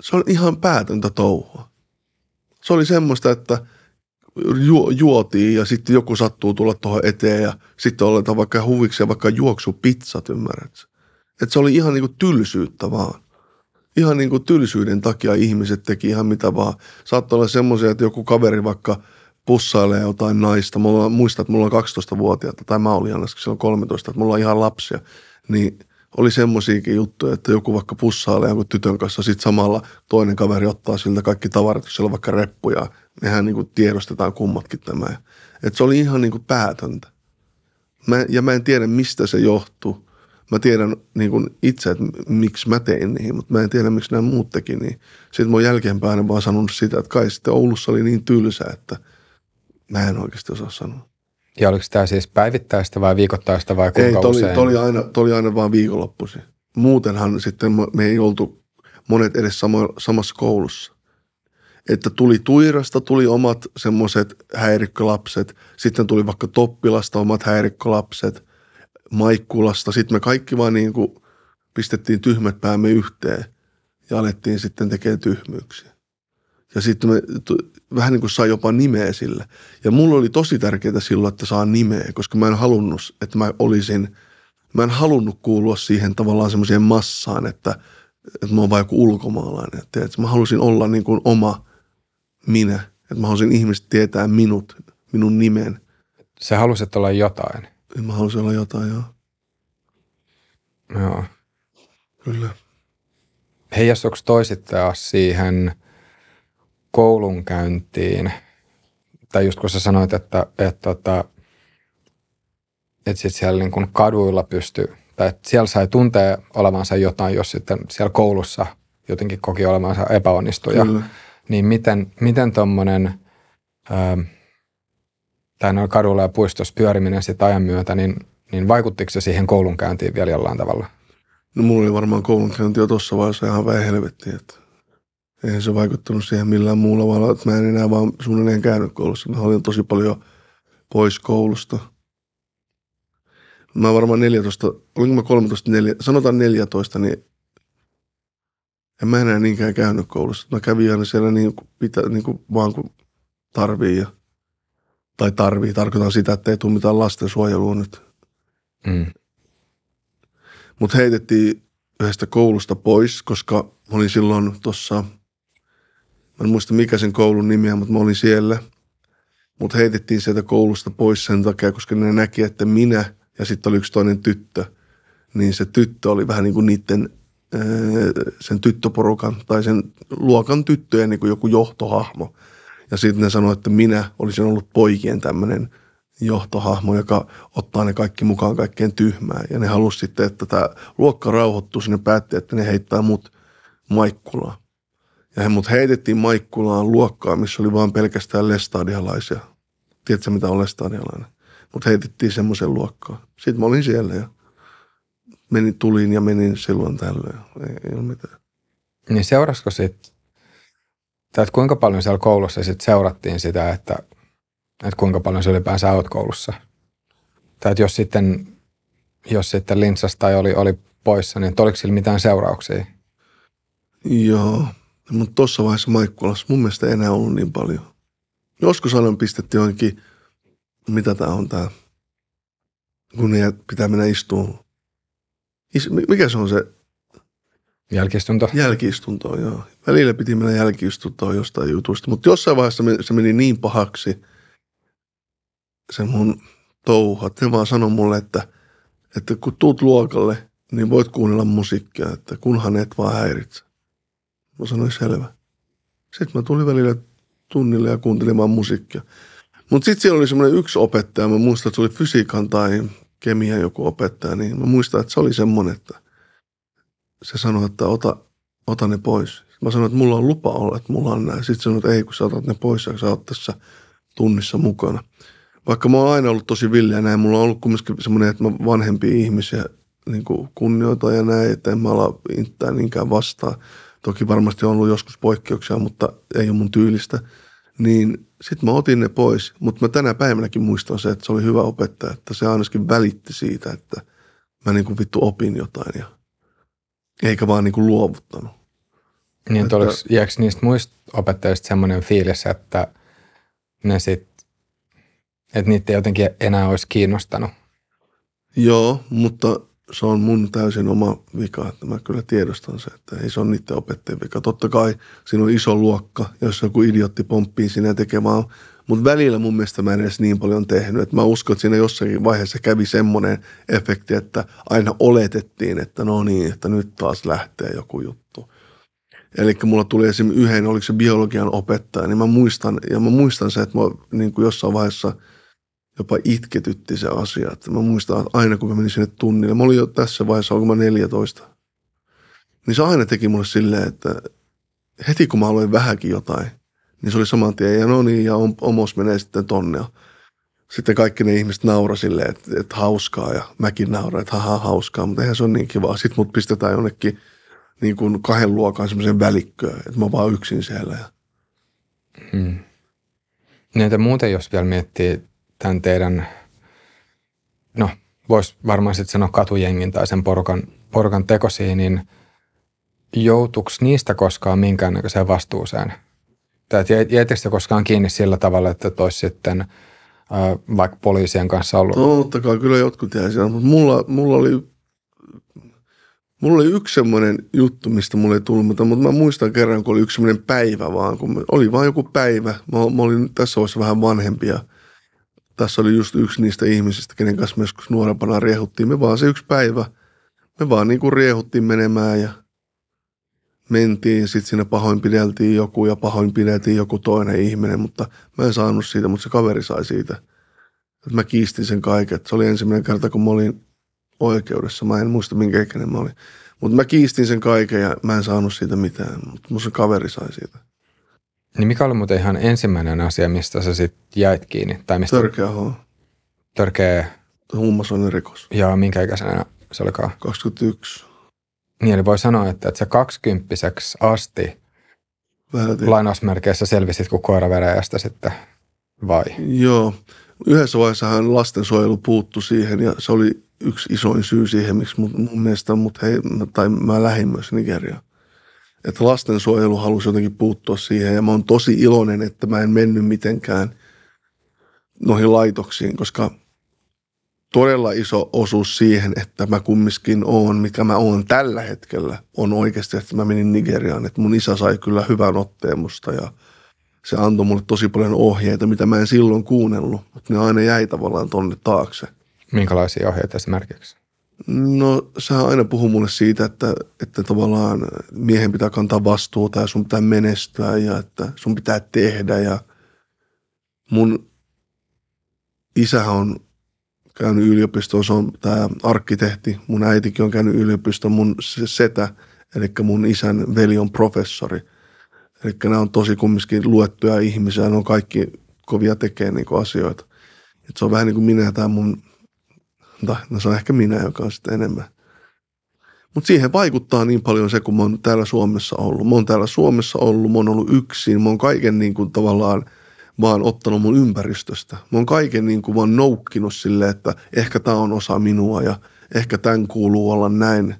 se oli ihan päätöntä touhua. Se oli semmoista, että ju, juotiin ja sitten joku sattuu tulla tuohon eteen ja sitten oletaan vaikka huviksi ja vaikka pizzat, ymmärrät. Että se oli ihan niin kuin tylsyyttä vaan ihan niin kuin tylsyyden takia ihmiset teki ihan mitä vaan. Saattaa olla semmoisia, että joku kaveri vaikka – pussailee jotain naista. Mulla, muistat, että mulla on 12-vuotiaita, tai mä olin aina silloin 13, että mulla on ihan lapsia. Niin oli semmoisiakin juttuja, että joku vaikka pussailee jonkun tytön kanssa, sitten samalla toinen kaveri ottaa siltä kaikki tavarat, jos siellä on vaikka reppuja. Mehän niin kuin tiedostetaan kummatkin tämä. Et se oli ihan niin kuin päätöntä. Mä, ja mä en tiedä, mistä se johtuu. Mä tiedän niin kuin itse, että miksi mä tein niin, mutta mä en tiedä, miksi nämä muut teki niin. Sitten mä oon jälkeenpäin vaan sanonut sitä, että kai sitten Oulussa oli niin tylsä, että – Mä en oikeasti osaa sanoa. Ja oliko tämä siis päivittäistä vai viikoittaista vai kuinka ei, toli, usein? Toli aina, toli aina vaan viikonloppuisin. Muutenhan sitten me ei oltu monet edes sama, samassa koulussa. Että tuli Tuirasta, tuli omat semmoiset häirikkölapset. Sitten tuli vaikka Toppilasta omat häirikkölapset, Maikkulasta. Sitten me kaikki vaan niin kuin pistettiin tyhmät päämme yhteen ja alettiin sitten tekemään tyhmyyksiä. Ja sitten me vähän niin kuin saa jopa nimeä sille. Ja mulla oli tosi tärkeää silloin, että saa nimeä, koska mä en halunnut, että mä olisin, mä en halunnut kuulua siihen tavallaan semmoiseen massaan, että, että mä oon vaikka ulkomaalainen. Että, että mä halusin olla niin kuin oma minä, että mä halusin ihmiset tietää minut, minun nimen. Sä halusit olla jotain. Niin mä halusin olla jotain, joo. Joo. Kyllä. Heijastuiko toisittaa siihen – koulunkäyntiin, tai just kun sä sanoit, että, että, että, tota, että sit siellä niin kuin kaduilla pystyy, tai että siellä sai tuntea olevansa jotain, jos sitten siellä koulussa jotenkin koki olevansa epäonnistuja. Kyllä. Niin miten, miten tuommoinen, ähm, tai noilla kadulla ja puistossa pyöriminen sitten ajan myötä, niin, niin vaikuttiko se siihen koulunkäyntiin vielä jollain tavalla? No mulla oli varmaan koulunkäynti jo tuossa vaiheessa ihan vähän helvettiä, että Eihän se vaikuttanut siihen millään muulla tavalla, että mä en enää vaan suunnilleen käynyt koulussa. Mä olin tosi paljon pois koulusta. Mä varmaan 14, olinko mä 13, 4, sanotaan 14, niin en mä enää niinkään käynyt koulussa. Mä kävin aina siellä niin kuin, pitä, niin kuin vaan kun tarvii. Ja, tai tarvii, tarkoitan sitä, että ei tule mitään lastensuojelua nyt. Mm. Mut heitettiin yhdestä koulusta pois, koska mä olin silloin tuossa – en muista mikä sen koulun nimi on, mutta mä olin siellä. Mut heitettiin sieltä koulusta pois sen takia, koska ne näki, että minä ja sitten oli yksi toinen tyttö. Niin se tyttö oli vähän niin kuin niiden öö, sen tyttöporukan tai sen luokan tyttöjen niin kuin joku johtohahmo. Ja sitten ne sanoi, että minä olisin ollut poikien tämmöinen johtohahmo, joka ottaa ne kaikki mukaan kaikkeen tyhmään. Ja ne halusi sitten, että tämä luokka rauhoittuu sinne päätti, että ne heittää mut maikkulaan. Ja he mut heitettiin Maikkulaan luokkaa, missä oli vain pelkästään lestadialaisia. Tiedätkö, mitä on lestadialainen? Mut heitettiin semmoisen luokkaan. Sitten mä olin siellä ja menin, tulin ja menin silloin tällöin. Ei, ei ole mitään. Niin seurasko sitten, että kuinka paljon siellä koulussa sit seurattiin sitä, että, että kuinka paljon se ylipäänsä olet koulussa? Tai että jos sitten, jos sitten lintsas tai oli, oli poissa, niin oliko sillä mitään seurauksia? Joo, mutta tuossa vaiheessa Maikkulassa mun mielestä ei enää ollut niin paljon. Joskus aina pistetty johonkin, mitä tämä on tämä, kun ne pitää mennä istuun. Is, mikä se on se? Jälkiistunto. Jälkiistunto, joo. Välillä piti mennä jälkiistuntoon jostain jutusta, mutta jossain vaiheessa se meni niin pahaksi, se mun touha. Ne vaan sanoi mulle, että, että kun tuut luokalle, niin voit kuunnella musiikkia, että kunhan et vaan häiritse. Mä sanoin, selvä. Sitten mä tulin välillä tunnille ja kuuntelemaan musiikkia. Mutta sitten siellä oli semmoinen yksi opettaja, mä muistan, että se oli fysiikan tai kemia joku opettaja, niin mä muistan, että se oli semmoinen, että se sanoi, että ota, ota ne pois. Sitten mä sanoin, että mulla on lupa olla, että mulla on näin. Sitten sanoi, että ei, kun sä otat ne pois ja sä oot tässä tunnissa mukana. Vaikka mä oon aina ollut tosi villiä näin, mulla on ollut kumminkin semmoinen, että mä vanhempia ihmisiä niin kunnioitan ja näin, että en mä ala niinkään vastaan – Toki varmasti on ollut joskus poikkeuksia, mutta ei ole mun tyylistä. Niin sitten mä otin ne pois, mutta mä tänä päivänäkin muistan se, että se oli hyvä opettaja, että se ainakin välitti siitä, että mä niin kuin vittu opin jotain ja eikä vaan niin kuin luovuttanut. Niin, että, oliko, jääkö niistä muista opettajista semmoinen fiilis, että ne sit, että niitä ei jotenkin enää olisi kiinnostanut? Joo, mutta se on mun täysin oma vika, että mä kyllä tiedostan se, että ei se ole niiden opettajien vika. Totta kai siinä on iso luokka, jos joku idiotti pomppii sinä tekemään, mutta välillä mun mielestä mä en edes niin paljon tehnyt. Että mä uskon, että siinä jossakin vaiheessa kävi semmoinen efekti, että aina oletettiin, että no niin, että nyt taas lähtee joku juttu. Eli mulla tuli esimerkiksi yhden, oliko se biologian opettaja, niin mä muistan, ja mä muistan se, että mä niin kuin jossain vaiheessa – jopa itketytti se asia. Että mä muistan aina, kun mä menin sinne tunnille, mä olin jo tässä vaiheessa, onko mä 14, niin se aina teki mulle silleen, että heti kun mä aloin vähänkin jotain, niin se oli saman tien, ja no niin, ja omos menee sitten tonne. Sitten kaikki ne ihmiset naura silleen, että, että hauskaa, ja mäkin nauran, että haha, hauskaa, mutta eihän se ole niin kivaa. Sitten mut pistetään jonnekin niin kuin kahden luokan semmoisen välikköön, että mä oon vaan yksin siellä. Ja... Hmm. Näitä niin, muuten, jos vielä miettii teidän, no voisi varmaan sitten sanoa katujengin tai sen porukan, porukan tekosiin, niin joutuks niistä koskaan minkäännäköiseen vastuuseen? Tai jäikö se koskaan kiinni sillä tavalla, että tois sitten ää, vaikka poliisien kanssa ollut? No, totta kai, kyllä jotkut jäi siellä, mutta mulla, mulla oli Mulla oli yksi semmoinen juttu, mistä mulle ei tullut, mutta mä muistan kerran, kun oli yksi semmoinen päivä vaan, kun oli vaan joku päivä. Mä, mä olin tässä olisi vähän vanhempia tässä oli just yksi niistä ihmisistä, kenen kanssa me joskus nuorempana riehuttiin. Me vaan se yksi päivä, me vaan niin kuin riehuttiin menemään ja mentiin. Sitten siinä pahoinpideltiin joku ja pahoinpideltiin joku toinen ihminen, mutta mä en saanut siitä, mutta se kaveri sai siitä. Että mä kiistin sen kaiken. Se oli ensimmäinen kerta, kun mä olin oikeudessa. Mä en muista, minkä ikäinen mä olin. Mutta mä kiistin sen kaiken ja mä en saanut siitä mitään, mutta mun se kaveri sai siitä. Niin mikä oli muuten ihan ensimmäinen asia, mistä sä sitten jäit kiinni? Tai mistä... Törkeä homma. Törkeä. Huumausainerikos. rikos. Ja minkä ikäisenä se olikaan? 21. Niin, eli voi sanoa, että, että se kaksikymppiseksi asti Vähätin. lainausmerkeissä selvisit kuin veräjästä sitten, vai? Joo. Yhdessä vaiheessahan lastensuojelu puuttu siihen ja se oli yksi isoin syy siihen, miksi mun, mun mielestä mut hei, tai mä lähdin myös Nigeriaan että lastensuojelu halusi jotenkin puuttua siihen ja mä oon tosi iloinen, että mä en mennyt mitenkään noihin laitoksiin, koska todella iso osuus siihen, että mä kumminkin oon, mikä mä oon tällä hetkellä, on oikeasti, että mä menin Nigeriaan. Että mun isä sai kyllä hyvän otteen musta ja se antoi mulle tosi paljon ohjeita, mitä mä en silloin kuunnellut, mutta ne aina jäi tavallaan tonne taakse. Minkälaisia ohjeita esimerkiksi? No sä aina puhuu mulle siitä, että, että tavallaan miehen pitää kantaa vastuuta ja sun pitää menestyä ja että sun pitää tehdä. Ja mun isähän on käynyt yliopistoon, se on tämä arkkitehti. Mun äitikin on käynyt yliopistoon, mun setä, eli mun isän veli on professori. Eli nämä on tosi kumminkin luettuja ihmisiä, ne on kaikki kovia tekemään niin asioita. Et se on vähän niin kuin minä ja tämä mun No, no se on ehkä minä, joka on sitten enemmän. Mutta siihen vaikuttaa niin paljon se, kun mä oon täällä Suomessa ollut. Mä oon täällä Suomessa ollut, mä oon ollut yksin, mä oon kaiken niin kuin tavallaan vaan ottanut mun ympäristöstä. Mä oon kaiken niin kuin vaan noukkinut silleen, että ehkä tämä on osa minua ja ehkä tämän kuuluu olla näin.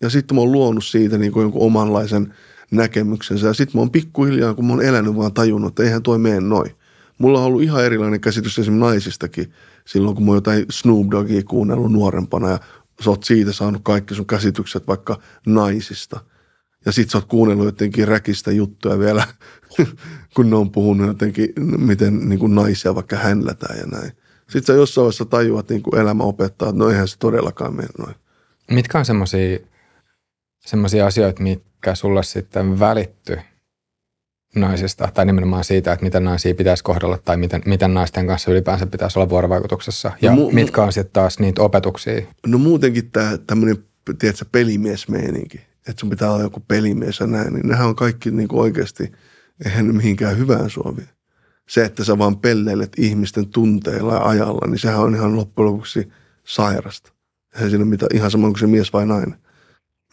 Ja sitten mä oon luonut siitä niin kuin jonkun omanlaisen näkemyksensä. Ja sitten mä oon pikkuhiljaa, kun mä oon elänyt, vaan tajunnut, että eihän toi mene noin. Mulla on ollut ihan erilainen käsitys esimerkiksi naisistakin – silloin, kun mä oon jotain Snoop Doggia kuunnellut nuorempana ja sä oot siitä saanut kaikki sun käsitykset vaikka naisista. Ja sit sä oot kuunnellut jotenkin räkistä juttuja vielä, (laughs) kun ne on puhunut jotenkin, miten niin kuin naisia vaikka hänlätään ja näin. Sitten sä jossain vaiheessa tajuat, niin kuin elämä opettaa, että no eihän se todellakaan mene noin. Mitkä on semmoisia asioita, mitkä sulle sitten välittyy naisista tai nimenomaan siitä, että miten naisia pitäisi kohdella tai miten, miten naisten kanssa ylipäänsä pitäisi olla vuorovaikutuksessa no ja no, mu- mitkä on sitten taas niitä opetuksia? No muutenkin tämä tämmöinen, tiedätkö, pelimiesmeininki, että sun pitää olla joku pelimies ja näin, niin nehän on kaikki niin kuin oikeasti, eihän mihinkään hyvään suomiin. Se, että sä vaan pelleilet ihmisten tunteilla ja ajalla, niin sehän on ihan loppujen lopuksi sairasta. Eihän siinä mitään, ihan sama kuin se mies vai nainen.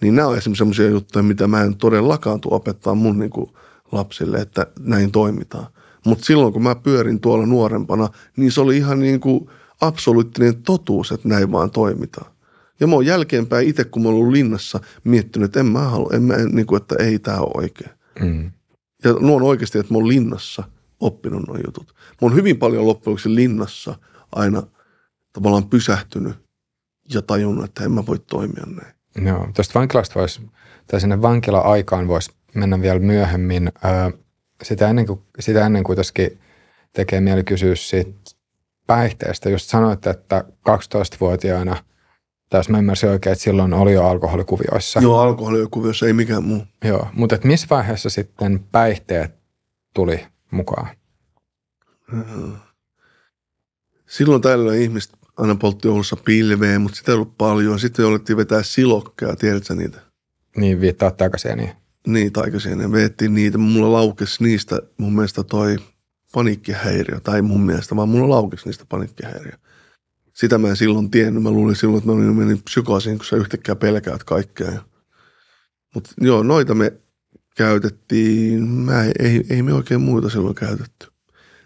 Niin nämä on esimerkiksi sellaisia juttuja, mitä mä en todellakaan tule opettaa mun niin kuin – lapsille, että näin toimitaan. Mutta silloin kun mä pyörin tuolla nuorempana, niin se oli ihan niin kuin absoluuttinen totuus, että näin vaan toimitaan. Ja mä oon jälkeenpäin itse, kun mä oon ollut linnassa, miettinyt, että en mä halua, en mä, niin kuin, että ei tämä ole oikein. Mm. Ja on oikeasti, että mä oon linnassa oppinut nuo jutut. Mä oon hyvin paljon loppujen linnassa aina tavallaan pysähtynyt ja tajunnut, että en mä voi toimia näin. Joo, tuosta vankilasta voisi, tai sinne vankila-aikaan voisi mennä vielä myöhemmin. Sitä ennen kuin, sitä ennen kuitenkin tekee mieli kysyä siitä päihteestä. Just sanoit, että 12-vuotiaana, tai jos mä ymmärsin oikein, että silloin oli jo alkoholikuvioissa. Joo, alkoholikuvioissa, ei mikään muu. Joo, mutta et missä vaiheessa sitten päihteet tuli mukaan? Silloin tällöin ihmiset aina poltti Oulussa pilveä, mutta sitä ei ollut paljon. Sitten jouduttiin vetää silokkeja tiedätkö niitä? Niin, viittaat takaisin niin. Niin, ja Veettiin niitä. Mulla laukesi niistä mun mielestä toi paniikkihäiriö. Tai mun mielestä, vaan mulla laukesi niistä paniikkihäiriö. Sitä mä en silloin tiennyt. Mä luulin silloin, että mä menin psykoasiin, kun sä yhtäkkiä pelkäät kaikkea. Mutta joo, noita me käytettiin. Mä ei, ei, ei me oikein muuta silloin käytetty.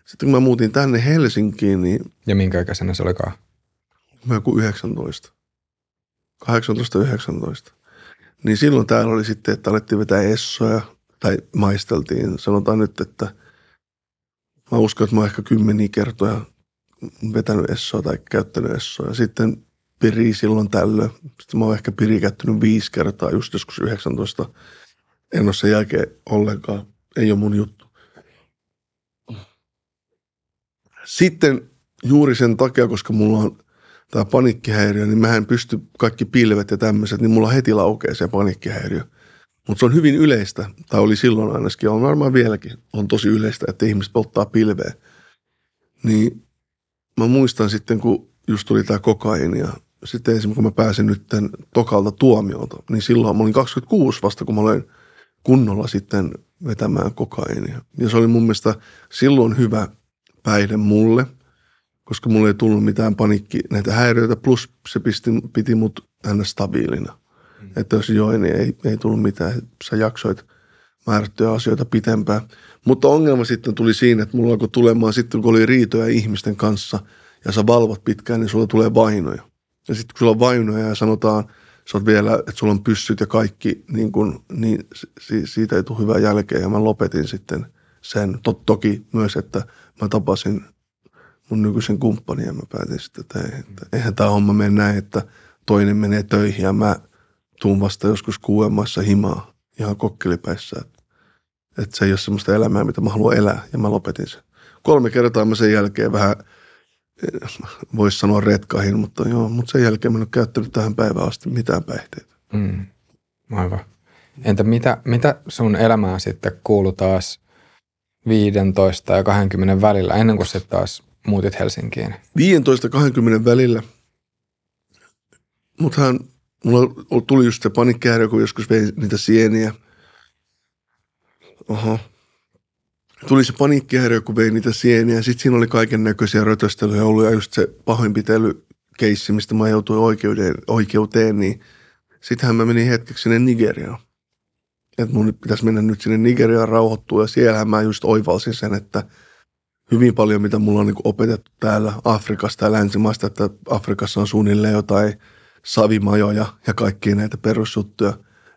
Sitten kun mä muutin tänne Helsinkiin, niin... Ja minkä ikäisenä se olikaan? Mä joku 19. 18-19. Niin silloin täällä oli sitten, että alettiin vetää essoja tai maisteltiin. Sanotaan nyt, että mä uskon, että mä oon ehkä kymmeniä kertoja vetänyt essoa tai käyttänyt essoa. Sitten piri silloin tällöin. Sitten mä oon ehkä piri käyttänyt viisi kertaa just joskus 19. En ole sen jälkeen ollenkaan. Ei ole mun juttu. Sitten juuri sen takia, koska mulla on tämä paniikkihäiriö, niin mä en pysty kaikki pilvet ja tämmöiset, niin mulla heti laukee se paniikkihäiriö. Mutta se on hyvin yleistä, tai oli silloin ainakin, on varmaan vieläkin, on tosi yleistä, että ihmiset polttaa pilveä. Niin mä muistan sitten, kun just tuli tämä kokaini ja sitten esimerkiksi kun mä pääsin nyt tokalta tuomiolta, niin silloin mä olin 26 vasta, kun mä olin kunnolla sitten vetämään kokainia. Ja se oli mun mielestä silloin hyvä päihde mulle, koska mulle ei tullut mitään panikki näitä häiriöitä, plus se pisti, piti mut aina stabiilina. Mm. Että jos join, niin ei, ei tullut mitään. Sä jaksoit määrättyä asioita pitempään. Mutta ongelma sitten tuli siinä, että mulla alkoi tulemaan sitten, kun oli riitoja ihmisten kanssa ja sä valvot pitkään, niin sulla tulee vainoja. Ja sitten kun sulla on vainoja ja sanotaan, sä oot vielä, että sulla on pyssyt ja kaikki, niin, kun, niin si, siitä ei tule hyvää jälkeä. Ja mä lopetin sitten sen. Tot, toki myös, että mä tapasin – mun nykyisen niinku kumppanin ja mä päätin sitten, että, ei, että eihän tämä homma mene näin, että toinen menee töihin ja mä tuun vasta joskus kuuemmassa himaa ihan kokkelipäissä. Että, että se ei ole sellaista elämää, mitä mä haluan elää ja mä lopetin sen. Kolme kertaa mä sen jälkeen vähän, eh, voisi sanoa retkahin, mutta joo, mutta sen jälkeen mä en ole käyttänyt tähän päivään asti mitään päihteitä. Mm, aivan. Entä mitä, mitä sun elämää sitten kuuluu taas 15 ja 20 välillä, ennen kuin se taas muutit Helsinkiin? 15-20 välillä. Mutta hän, mulla tuli just se panikkihäiriö, kun joskus vei niitä sieniä. Oho. Tuli se panikkihäiriö, kun vei niitä sieniä. Sitten siinä oli kaiken näköisiä rötöstelyjä ollut ja just se pahoinpitelykeissi, mistä mä joutuin oikeuteen, oikeuteen niin sittenhän mä menin hetkeksi sinne Nigeriaan. Että mun pitäisi mennä nyt sinne Nigeriaan rauhoittua ja siellähän mä just oivalsin sen, että – hyvin paljon, mitä mulla on niin opetettu täällä Afrikasta ja länsimaista, että Afrikassa on suunnilleen jotain savimajoja ja kaikkia näitä perusjuttuja.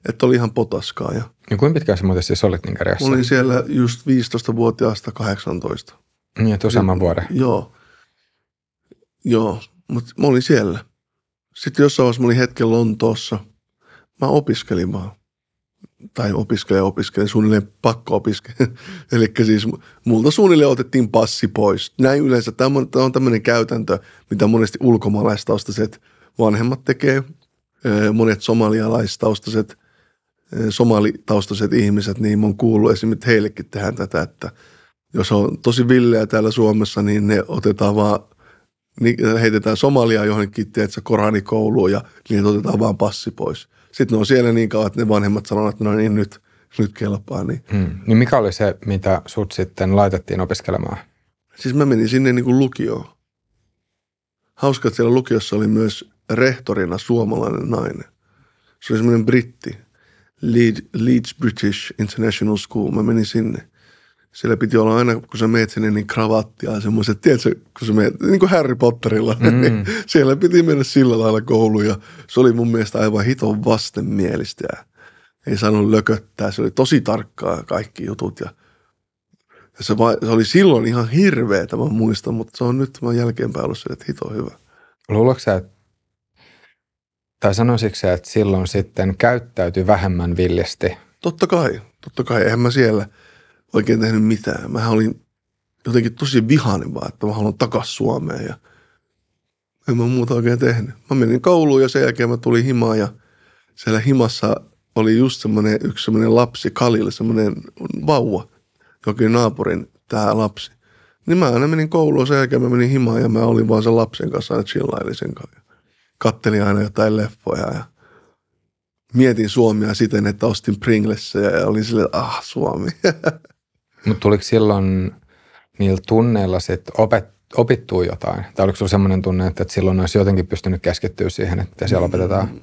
Että oli ihan potaskaa. Ja ja kuinka pitkään sä muuten siis olit niin Mä olin siellä just 15-vuotiaasta 18. Niin, että useamman vuoden. Joo. Joo, mutta mä olin siellä. Sitten jossain vaiheessa mä olin hetken Lontoossa. Mä opiskelin vaan tai opiskelee, opiskelee, suunnilleen pakko opiskelee. (laughs) Eli siis multa suunnilleen otettiin passi pois. Näin yleensä tämä on, tämä on tämmöinen käytäntö, mitä monesti ulkomaalaistaustaiset vanhemmat tekee. Öö, monet somalialaistaustaiset, öö, somalitaustaiset ihmiset, niin mä kuuluu kuullut esimerkiksi heillekin tehdään tätä, että jos on tosi villeä täällä Suomessa, niin ne otetaan vaan niin heitetään Somalia johonkin, se koranikouluun ja niin otetaan vaan passi pois. Sitten ne on siellä niin kauan, että ne vanhemmat sanovat, että no niin nyt, nyt kelpaa. Niin. Hmm. niin mikä oli se, mitä sut sitten laitettiin opiskelemaan? Siis mä menin sinne niin kuin lukioon. Hauska, että siellä lukiossa oli myös rehtorina suomalainen nainen. Se oli semmoinen britti. Leeds British International School. Mä menin sinne siellä piti olla aina, kun sä meet sinne, niin kravattia ja semmoiset, tiedätkö, kun sä meet, niin kuin Harry Potterilla, mm. niin siellä piti mennä sillä lailla kouluun ja se oli mun mielestä aivan hiton vastenmielistä ja ei saanut lököttää, se oli tosi tarkkaa kaikki jutut ja, ja se, vai, se, oli silloin ihan hirveä tämä muista, mutta se on nyt tämän jälkeenpäin ollut se, että hito hyvä. Luuloksi sä, että tai sanoisitko sä, että silloin sitten käyttäytyi vähemmän villisti? Totta kai, totta kai, eihän mä siellä – oikein tehnyt mitään. Mä olin jotenkin tosi vihainen vaan, että mä haluan takas Suomeen ja en mä muuta oikein tehnyt. Mä menin kouluun ja sen jälkeen mä tulin himaan ja siellä himassa oli just semmoinen yksi semmoinen lapsi Kalille, semmoinen vauva, jokin naapurin tämä lapsi. Niin mä aina menin kouluun, sen jälkeen mä menin himaan ja mä olin vaan sen lapsen kanssa aina chillailisen kanssa. Kattelin aina jotain leffoja ja mietin Suomea siten, että ostin Pringlessä ja olin silleen, ah Suomi. (laughs) Mutta tuliko silloin niillä tunneilla sit opet, opittua jotain? Tai oliko sinulla sellainen tunne, että, silloin olisi jotenkin pystynyt keskittyä siihen, että siellä mm. opetetaan?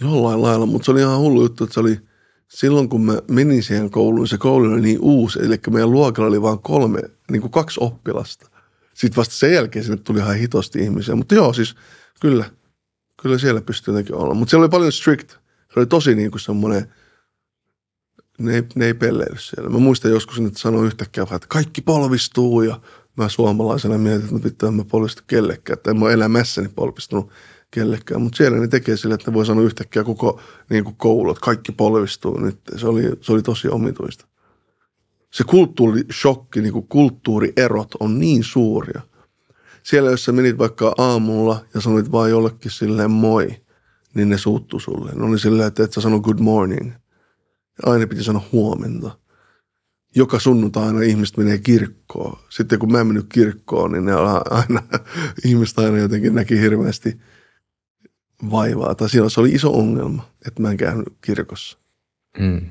Jollain lailla, mutta se oli ihan hullu juttu, että se oli silloin, kun mä menin siihen kouluun, se koulu oli niin uusi, eli meidän luokalla oli vain kolme, niin kuin kaksi oppilasta. Sitten vasta sen jälkeen sinne tuli ihan hitosti ihmisiä, mutta joo, siis kyllä, kyllä siellä pystyi jotenkin olla. Mutta siellä oli paljon strict, se oli tosi niin kuin semmoinen – ne ne ei pelleily siellä. Mä muistan joskus, että sanoin yhtäkkiä että kaikki polvistuu ja mä suomalaisena mietin, että no vittu en mä polvistu kellekään. että en mä elämässäni polvistunut kellekään. Mutta siellä ne tekee sille, että ne voi sanoa yhtäkkiä koko niin kuin koulut, kaikki polvistuu nyt. Se oli, se oli tosi omituista. Se kulttuurishokki, niin kuin kulttuurierot on niin suuria. Siellä, jos sä menit vaikka aamulla ja sanoit vain jollekin silleen moi, niin ne suuttu sulle. Ne oli silleen, että et sä sano good morning – aina piti sanoa huomenta. Joka sunnuntai aina ihmiset menee kirkkoon. Sitten kun mä en mennyt kirkkoon, niin ne aina, (laughs) ihmiset aina jotenkin näki hirveästi vaivaa. Tai silloin se oli iso ongelma, että mä en käynyt kirkossa. Mm.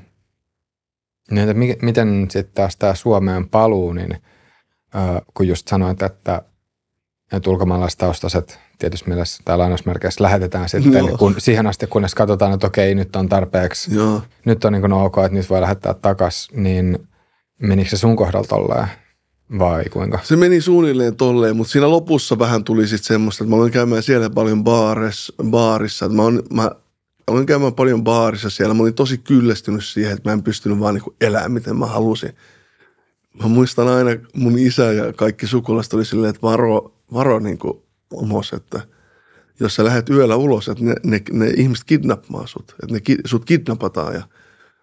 No, että miten sitten taas tämä Suomeen paluu, niin äh, kun just sanoit, että, että ulkomaalaistaustaiset tietysti meillä tai lainausmerkeissä lähetetään sitten, niin kun, siihen asti kunnes katsotaan, että okei, nyt on tarpeeksi, Joo. nyt on niin kuin ok, että nyt voi lähettää takaisin, niin menikö se sun kohdalla tolleen? Vai kuinka? Se meni suunnilleen tolleen, mutta siinä lopussa vähän tuli sitten semmoista, että mä olin käymään siellä paljon baares, baarissa. Että mä, olin, mä olin käymään paljon baarissa siellä. Mä olin tosi kyllästynyt siihen, että mä en pystynyt vaan niin elämään, miten mä halusin. Mä muistan aina, mun isä ja kaikki sukulaiset oli silleen, että varo, varo niin kuin ulos, että jos sä lähdet yöllä ulos, että ne, ne, ne ihmiset kidnappaa sut, että ne ki, sut kidnappataan ja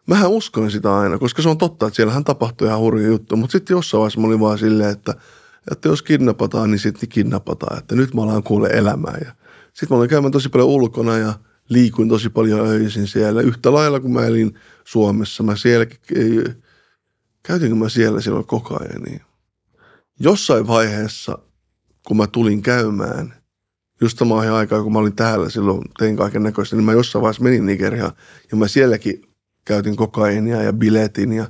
mähän uskoin sitä aina, koska se on totta, että siellähän tapahtui ihan hurja juttu, mutta sitten jossain vaiheessa mä olin vaan silleen, että, että jos kidnappataan, niin sitten kidnappataan, että nyt mä alan kuule elämää ja sitten mä olin käymään tosi paljon ulkona ja liikuin tosi paljon öisin siellä. Yhtä lailla kuin mä elin Suomessa, mä siellä, käytinkö mä siellä silloin koko ajan, niin jossain vaiheessa kun mä tulin käymään, just samaan aikaan, kun mä olin täällä silloin, tein kaiken näköistä, niin mä jossain vaiheessa menin Nigeriaan ja mä sielläkin käytin kokainia ja biletin ja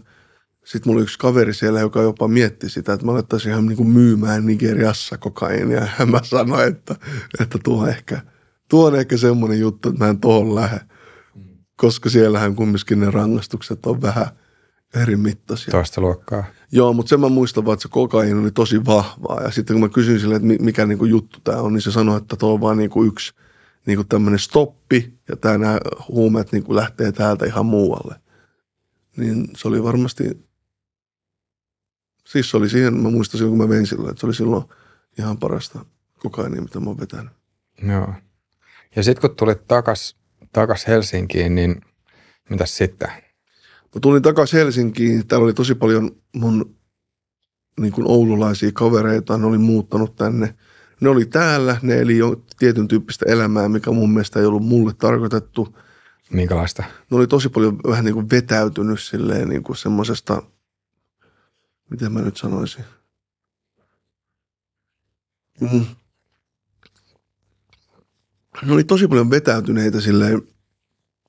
sitten mulla oli yksi kaveri siellä, joka jopa mietti sitä, että mä alettaisin ihan niin kuin myymään Nigeriassa kokainia. Ja mä sanoin, että, että tuo, ehkä, tuo on ehkä semmoinen juttu, että mä en tuohon lähde. Mm. Koska siellähän kumminkin ne rangaistukset on vähän eri mittaisia. Toista luokkaa. Joo, mutta sen mä muistan vaan, että se kokain oli tosi vahvaa. Ja sitten kun mä kysyin sille, että mikä niinku juttu tämä on, niin se sanoi, että tuo on vaan niinku yksi niinku tämmöinen stoppi ja tää, nämä huumeet niinku lähtee täältä ihan muualle. Niin se oli varmasti, siis se oli siihen, mä muistan silloin kun mä vein silloin, että se oli silloin ihan parasta kokainia, mitä mä oon vetänyt. Joo. Ja sitten kun tulit takas, takas Helsinkiin, niin mitä sitten? Mä tulin takaisin Helsinkiin. Täällä oli tosi paljon mun niin kuin oululaisia kavereita. Ne oli muuttanut tänne. Ne oli täällä. Ne eli jo tietyn tyyppistä elämää, mikä mun mielestä ei ollut mulle tarkoitettu. Minkälaista? Ne oli tosi paljon vähän niin kuin vetäytynyt silleen niin kuin semmoisesta, miten mä nyt sanoisin. Mm. Ne oli tosi paljon vetäytyneitä silleen –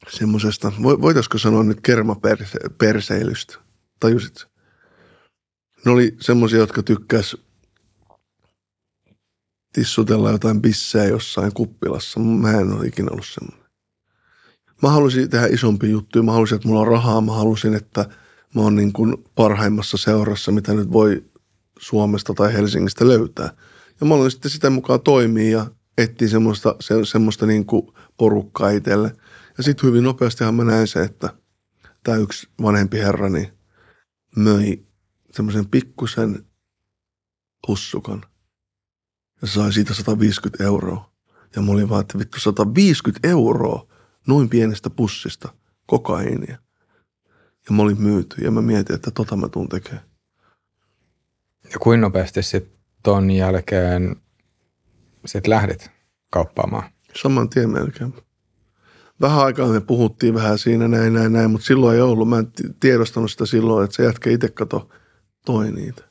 semmoisesta, voitaisiinko sanoa nyt kermaperseilystä, tajusit? Ne oli semmoisia, jotka tykkäs tissutella jotain bissejä jossain kuppilassa. Mä en ole ikinä ollut semmoinen. Mä halusin tehdä isompi juttu. Mä halusin, että mulla on rahaa. Mä halusin, että mä oon niin kuin parhaimmassa seurassa, mitä nyt voi Suomesta tai Helsingistä löytää. Ja mä olin sitten sitä mukaan toimia ja etsiä semmoista, se, semmoista niin kuin porukkaa itselle – ja sitten hyvin nopeastihan mä näin se, että tämä yksi vanhempi herrani möi semmoisen pikkusen pussukan ja sai siitä 150 euroa. Ja mä olin vaan, että vittu 150 euroa noin pienestä pussista kokaiinia. Ja mä olin myyty ja mä mietin, että tota mä tuun tekemään. Ja kuinka nopeasti sitten ton jälkeen sit lähdit kauppaamaan? Saman tien melkein vähän aikaa me puhuttiin vähän siinä näin, näin, näin, mutta silloin ei ollut. Mä en tiedostanut sitä silloin, että se jätkä itse kato toi niitä.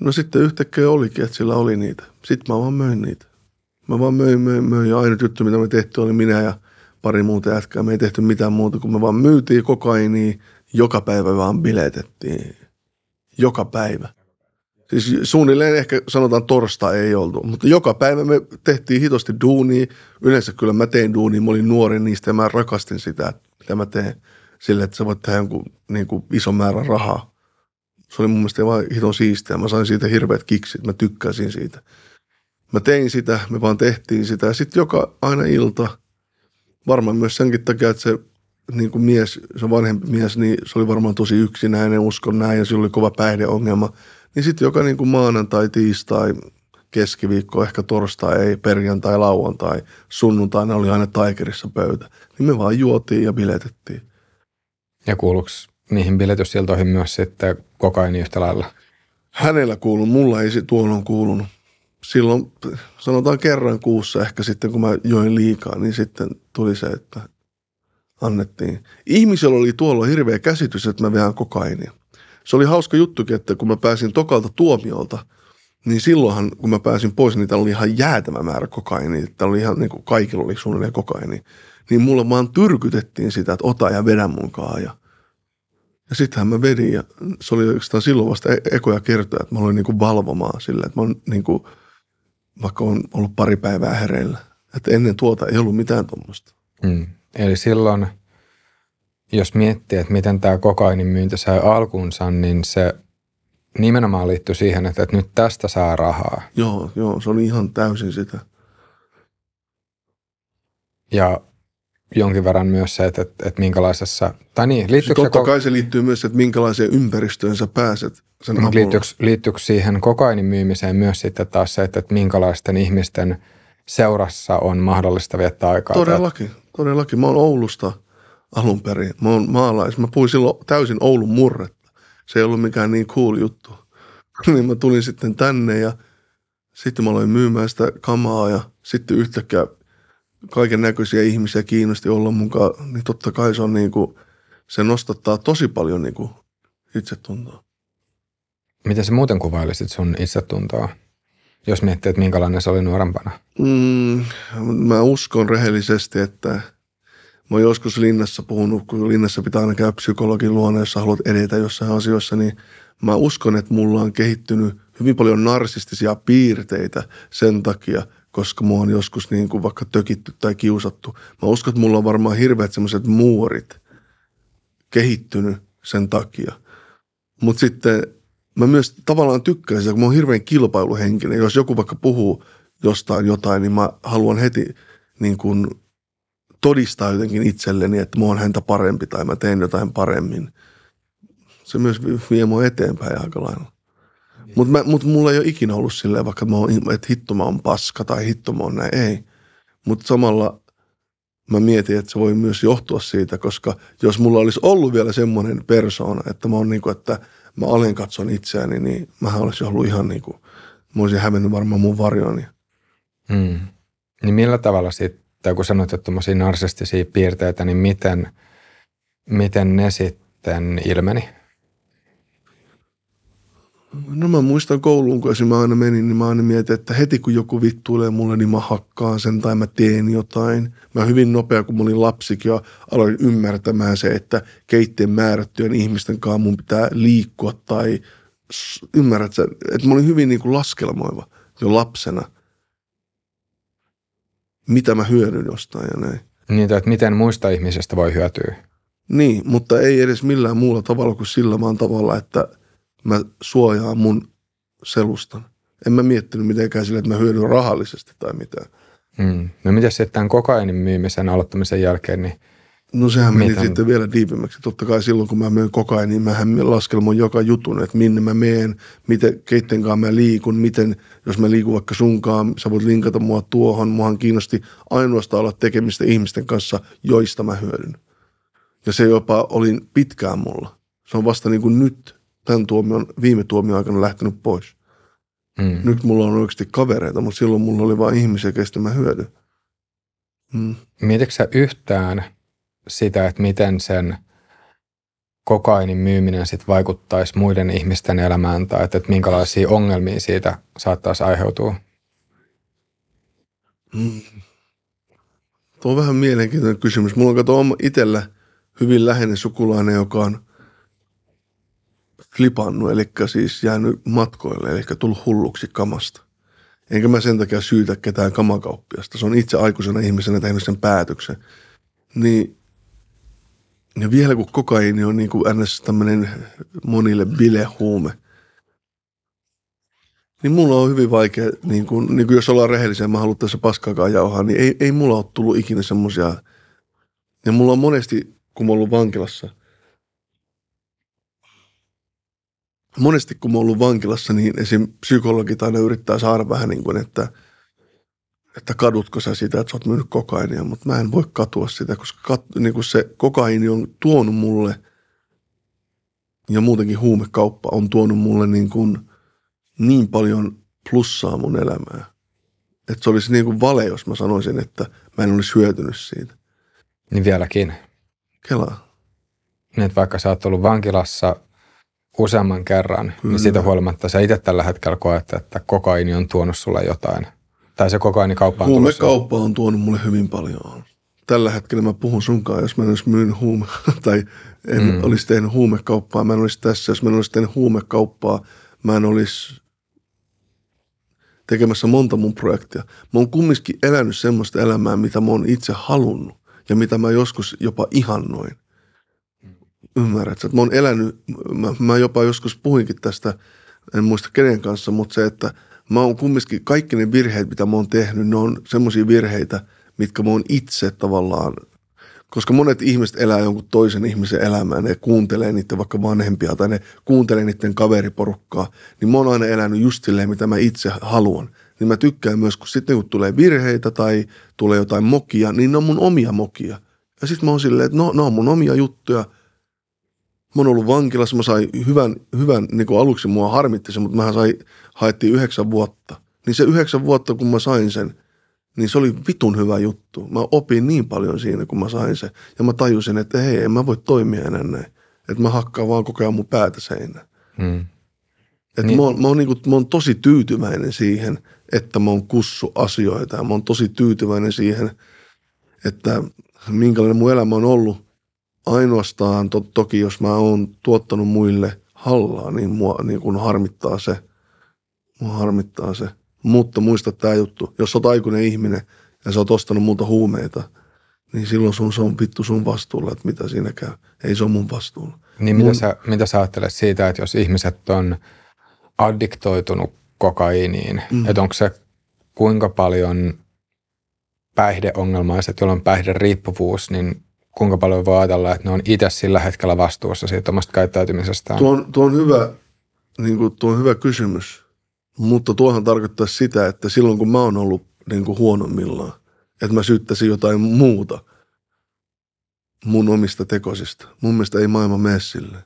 No sitten yhtäkkiä olikin, että sillä oli niitä. Sitten mä vaan möin niitä. Mä vaan möin, möin, möin. Ja ainut juttu, mitä me tehtiin, oli minä ja pari muuta jätkää. Me ei tehty mitään muuta, kun me vaan myytiin kokainia. Joka päivä vaan biletettiin. Joka päivä. Siis suunnilleen ehkä sanotaan torsta ei oltu, mutta joka päivä me tehtiin hitosti duuni Yleensä kyllä mä tein duuni, mä olin nuori niistä ja mä rakastin sitä, mitä mä teen sille, että sä voit tehdä jonkun niin kuin ison määrän rahaa. Se oli mun mielestä vaan hiton siistiä. Mä sain siitä hirveät kiksit, mä tykkäsin siitä. Mä tein sitä, me vaan tehtiin sitä. Ja sitten joka aina ilta, varmaan myös senkin takia, että se niin kuin mies, se vanhempi mies, niin se oli varmaan tosi yksinäinen, uskon näin, ja sillä oli kova päihdeongelma – niin sitten joka niin kuin maanantai, tiistai, keskiviikko, ehkä torstai, ei perjantai, lauantai, ne oli aina taikerissa pöytä. Niin me vaan juotiin ja biletettiin. Ja kuuluuko niihin biletyssiltoihin myös sitten kokaini yhtä lailla? Hänellä kuulu, mulla ei tuolloin kuulunut. Silloin sanotaan kerran kuussa ehkä sitten, kun mä join liikaa, niin sitten tuli se, että annettiin. Ihmisellä oli tuolla hirveä käsitys, että mä vähän kokainia se oli hauska juttukin, että kun mä pääsin tokalta tuomiolta, niin silloinhan, kun mä pääsin pois, niin täällä oli ihan jäätävä määrä kokainia. Täällä oli ihan, niin kuin kaikilla oli suunnilleen kokaini. Niin mulle vaan tyrkytettiin sitä, että ota ja vedä munkaan. Ja, ja sittenhän mä vedin ja se oli oikeastaan silloin vasta e- ekoja kertoja, että mä olin niin kuin valvomaan sillä, että mä olin niin kuin, vaikka on ollut pari päivää hereillä. Että ennen tuota ei ollut mitään tuommoista. Mm. Eli silloin – jos miettii, että miten tämä kokainin myynti sai alkunsa, niin se nimenomaan liittyy siihen, että, että nyt tästä saa rahaa. Joo, joo, se oli ihan täysin sitä. Ja jonkin verran myös se, että, että, että minkälaisessa, tai niin, liittyykö Totta se, kai se liittyy myös, että minkälaiseen ympäristöön sä pääset sen niin, avulla. Liittyykö, liittyykö siihen kokainin myymiseen myös sitten taas se, että, että minkälaisten ihmisten seurassa on mahdollista viettää aikaa? Todellakin, todellakin. Mä oon Oulusta – alun perin. Mä oon maalais. Mä puhuin silloin täysin Oulun murretta. Se ei ollut mikään niin cool juttu. (laughs) niin mä tulin sitten tänne ja sitten mä aloin myymään sitä kamaa ja sitten yhtäkkiä kaiken näköisiä ihmisiä kiinnosti olla mukaan, niin totta kai se on niin kuin, se nostattaa tosi paljon niin kuin itsetuntoa. Miten se muuten kuvailisit sun itsetuntoa, jos miettii, että minkälainen se oli nuorempana? Mm, mä uskon rehellisesti, että – Mä oon joskus linnassa puhunut, kun linnassa pitää aina käydä psykologin luona, jos haluat edetä jossain asioissa, niin mä uskon, että mulla on kehittynyt hyvin paljon narsistisia piirteitä sen takia, koska mua on joskus niin kuin vaikka tökitty tai kiusattu. Mä uskon, että mulla on varmaan hirveät semmoiset muorit kehittynyt sen takia. Mutta sitten mä myös tavallaan tykkään sitä, kun mä oon hirveän kilpailuhenkinen. Jos joku vaikka puhuu jostain jotain, niin mä haluan heti niin kuin todistaa jotenkin itselleni, että mä oon häntä parempi tai mä teen jotain paremmin. Se myös vie mua eteenpäin aika lailla. Mutta mut mulla ei ole ikinä ollut silleen, vaikka mä oon, että hitto mä oon paska tai hitto mä oon näin, ei. Mutta samalla mä mietin, että se voi myös johtua siitä, koska jos mulla olisi ollut vielä semmoinen persoona, että mä oon niinku, että mä alen katson itseäni, niin mä olisin ollut ihan niinku, mä olisin hävennyt varmaan mun varjoni. Hmm. Niin millä tavalla sit tai kun sanoit, että tuommoisia narsistisia piirteitä, niin miten, miten ne sitten ilmeni? No mä muistan kouluun, kun mä aina menin, niin mä aina mietin, että heti kun joku vittuilee mulle, niin mä hakkaan sen tai mä teen jotain. Mä hyvin nopea, kun mä olin lapsikin ja aloin ymmärtämään se, että keitteen määrättyjen ihmisten kanssa mun pitää liikkua tai ymmärrät sä, että mä olin hyvin niin kuin laskelmoiva jo lapsena – mitä mä hyödyn jostain ja näin. Niin, että miten muista ihmisestä voi hyötyä. Niin, mutta ei edes millään muulla tavalla kuin sillä vaan tavalla, että mä suojaan mun selustan. En mä miettinyt mitenkään sillä, että mä hyödyn rahallisesti tai mitään. Mm. No mitä sitten tämän kokainin myymisen aloittamisen jälkeen, niin No sehän meni Miten? sitten vielä diipimmäksi. Totta kai silloin, kun mä menen ajan, niin mähän laskelmoin joka jutun, että minne mä meen, miten, keitten kanssa mä liikun, miten, jos mä liikun vaikka sunkaan, sä voit linkata mua tuohon. Muahan kiinnosti ainoastaan olla tekemistä ihmisten kanssa, joista mä hyödyn. Ja se jopa oli pitkään mulla. Se on vasta niin kuin nyt, tämän tuomion, viime tuomion aikana lähtenyt pois. Mm. Nyt mulla on oikeasti kavereita, mutta silloin mulla oli vain ihmisiä, kestä mä hyödyn. Mm. Mietitkö sä yhtään – sitä, että miten sen kokainin myyminen sit vaikuttaisi muiden ihmisten elämään tai että, että minkälaisia ongelmia siitä saattaisi aiheutua? Mm. Tuo on vähän mielenkiintoinen kysymys. Mulla on kato itsellä hyvin läheinen sukulainen, joka on flipannut, eli siis jäänyt matkoille, eli tullut hulluksi kamasta. Enkä mä sen takia syytä ketään kamakauppiasta. Se on itse aikuisena ihmisenä tehnyt sen päätöksen. Niin ja vielä kun kokaini on niin kuin ns. tämmöinen monille bilehuume, niin mulla on hyvin vaikea, niin kuin, niin kuin jos ollaan rehellisiä, mä haluan tässä paskaakaan jauhaa, niin ei, ei mulla ole tullut ikinä semmoisia. Ja mulla on monesti, kun mä oon ollut vankilassa, monesti kun mä oon ollut vankilassa, niin esim. psykologit aina yrittää saada vähän niin kuin, että – että kadutko sä sitä, että sä oot myynyt kokainia, mutta mä en voi katua sitä, koska kat, niin kuin se kokaini on tuonut mulle ja muutenkin huumekauppa on tuonut mulle niin, kuin niin paljon plussaa mun elämää. Että se olisi niin kuin vale, jos mä sanoisin, että mä en olisi hyötynyt siitä. Niin vieläkin. Kelaa. Niin, että vaikka sä oot ollut vankilassa useamman kerran, niin Kyllä. niin siitä huolimatta sä itse tällä hetkellä koet, että kokaini on tuonut sulle jotain – tai se kauppa on tulossa? kauppa on tuonut mulle hyvin paljon. Tällä hetkellä mä puhun sunkaan, jos mä en olisi myynyt huume, (laughs) tai en mm. olisi tehnyt huumekauppaa, mä en olisi tässä. Jos mä en olisi tehnyt huumekauppaa, mä en olisi tekemässä monta mun projektia. Mä oon kumminkin elänyt semmoista elämää, mitä mä oon itse halunnut ja mitä mä joskus jopa ihannoin. Ymmärrätkö? Mä oon elänyt, mä, mä jopa joskus puhuinkin tästä, en muista kenen kanssa, mutta se, että – mä oon kumminkin, kaikki ne virheet, mitä mä oon tehnyt, ne on semmoisia virheitä, mitkä mä oon itse tavallaan, koska monet ihmiset elää jonkun toisen ihmisen elämää, ne kuuntelee niiden vaikka vanhempia tai ne kuuntelee niiden kaveriporukkaa, niin mä oon aina elänyt just silleen, mitä mä itse haluan. Niin mä tykkään myös, kun sitten kun tulee virheitä tai tulee jotain mokia, niin ne on mun omia mokia. Ja sitten mä oon silleen, että no, ne on mun omia juttuja – mä oon ollut vankilassa, mä sain hyvän, hyvän niin kuin aluksi mua harmitti se, mutta mähän sai, haettiin yhdeksän vuotta. Niin se yhdeksän vuotta, kun mä sain sen, niin se oli vitun hyvä juttu. Mä opin niin paljon siinä, kun mä sain sen. Ja mä tajusin, että hei, en mä voi toimia enää näin. Että mä hakkaan vaan koko ajan mun päätä seinään. Hmm. Et niin. mä, oon, mä, niin mä oon tosi tyytyväinen siihen, että mä oon kussu asioita. Ja mä oon tosi tyytyväinen siihen, että minkälainen mun elämä on ollut – Ainoastaan to, toki, jos mä oon tuottanut muille hallaa, niin mua niin kun harmittaa se. Mua harmittaa se. Mutta muista tämä juttu, jos oot aikuinen ihminen ja sä oot ostanut multa huumeita, niin silloin sun, se on vittu sun vastuulla, että mitä siinä käy. Ei se ole mun vastuulla. Niin mun... mitä, sä, mitä sä ajattelet siitä, että jos ihmiset on addiktoitunut kokaiiniin, mm. että onko se kuinka paljon päihdeongelmaiset, joilla on päihderiippuvuus, niin kuinka paljon voi ajatella, että ne on itse sillä hetkellä vastuussa siitä omasta käyttäytymisestään? Tuo on, tuo on, hyvä, niin kuin, tuo on hyvä kysymys, mutta tuohan tarkoittaa sitä, että silloin kun mä oon ollut niin kuin huonommillaan, että mä syyttäisin jotain muuta mun omista tekosista. Mun mielestä ei maailma mene silleen.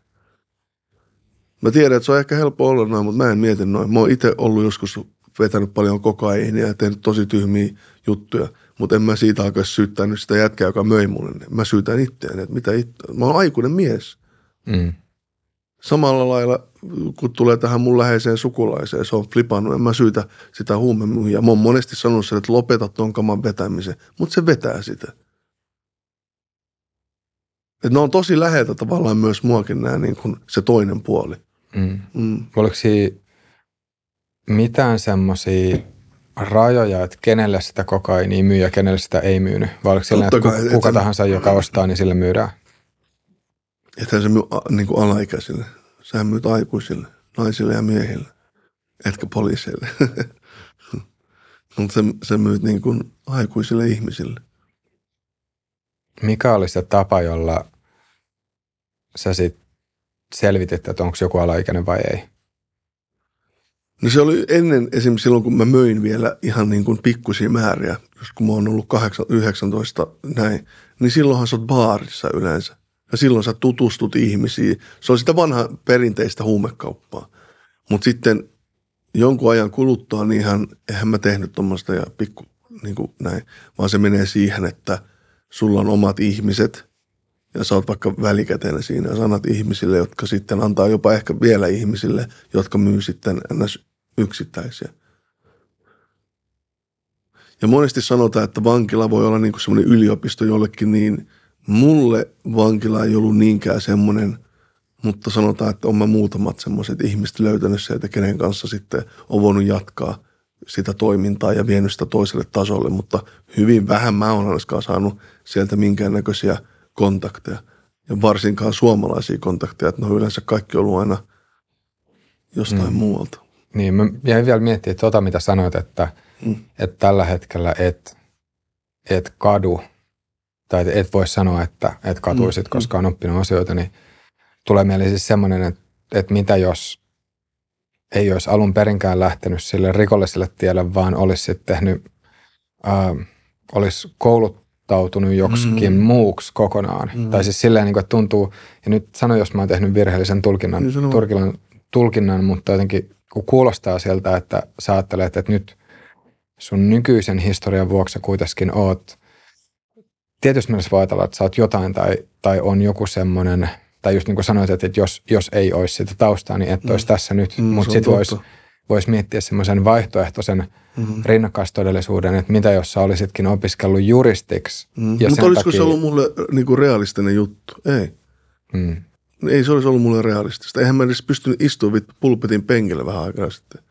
Mä tiedän, että se on ehkä helppo olla noin, mutta mä en mieti noin. Mä oon itse ollut joskus vetänyt paljon kokaiinia ja tehnyt tosi tyhmiä juttuja – mutta en mä siitä alkaa nyt sitä jätkää, joka möi mulle. Niin mä syytän itseäni, että mitä itse. Mä oon aikuinen mies. Mm. Samalla lailla, kun tulee tähän mun läheiseen sukulaiseen, se on flipannut, en mä syytä sitä huumemyyjää. Mä oon monesti sanonut sen, että lopeta ton kaman vetämisen, mutta se vetää sitä. Et ne on tosi läheltä tavallaan myös muakin nämä, niin kun se toinen puoli. Mm. Mm. Oliko mitään semmoisia rajoja, että kenelle sitä kokainia myy ja kenelle sitä ei myynyt? Vai oliko siellä, että kai, kuka et tahansa, joka ostaa, niin sille myydään? Että se myy niin kuin alaikäisille. Sähän myyt aikuisille, naisille ja miehille, etkä poliiseille. (laughs) Mutta se myyt niin kuin aikuisille ihmisille. Mikä oli se tapa, jolla sä sit selvitit, että onko joku alaikäinen vai ei? No se oli ennen, esimerkiksi silloin kun mä möin vielä ihan niin kuin pikkusia määriä, jos kun mä oon ollut 8, 19 näin, niin silloinhan sä oot baarissa yleensä. Ja silloin sä tutustut ihmisiin. Se on sitä vanha perinteistä huumekauppaa. Mutta sitten jonkun ajan kuluttua, niin ihan, eihän mä tehnyt tuommoista ja pikku niin kuin näin, vaan se menee siihen, että sulla on omat ihmiset ja sä oot vaikka välikäteen siinä ja sanat ihmisille, jotka sitten antaa jopa ehkä vielä ihmisille, jotka myy sitten yksittäisiä. Ja monesti sanotaan, että vankila voi olla niin kuin semmoinen yliopisto jollekin, niin mulle vankila ei ollut niinkään semmoinen, mutta sanotaan, että on mä muutamat semmoiset ihmiset löytänyt sieltä, kenen kanssa sitten on voinut jatkaa sitä toimintaa ja vienyt sitä toiselle tasolle, mutta hyvin vähän mä oon ainakaan saanut sieltä minkäännäköisiä kontakteja ja varsinkaan suomalaisia kontakteja, että ne on yleensä kaikki ollut aina jostain mm. muualta. Niin, mä jäin vielä miettimään tuota, mitä sanoit, että, mm. että tällä hetkellä et, et kadu, tai et voi sanoa, että et katuisit, mm, mm. koska on oppinut asioita, niin tulee mieleen siis semmoinen, että, että mitä jos ei olisi alun perinkään lähtenyt sille rikolliselle tielle, vaan olisi sitten tehnyt, äh, olisi kouluttautunut mm. joksikin mm. muuksi kokonaan. Mm. Tai siis silleen, niin kuin, että tuntuu, ja nyt sano, jos mä oon tehnyt virheellisen tulkinnan, niin tulkinnan, tulkinnan mutta jotenkin kun kuulostaa siltä, että sä ajattelet, että nyt sun nykyisen historian vuoksi kuitenkin oot, tietysti mielessä voi ajatella, että sä oot jotain tai, tai on joku semmoinen, tai just niin kuin sanoit, että jos, jos ei olisi sitä taustaa, niin et mm. olisi tässä nyt, mm, mutta sitten voisi vois miettiä semmoisen vaihtoehtoisen mm-hmm. rinnakkaistodellisuuden, että mitä jos sä olisitkin opiskellut juristiksi. Mm. Mutta olisiko takia... se ollut mulle äh, niinku realistinen juttu? Ei. Mm ei se olisi ollut mulle realistista. Eihän mä edes pystynyt istumaan pulpetin penkillä vähän aikaa sitten.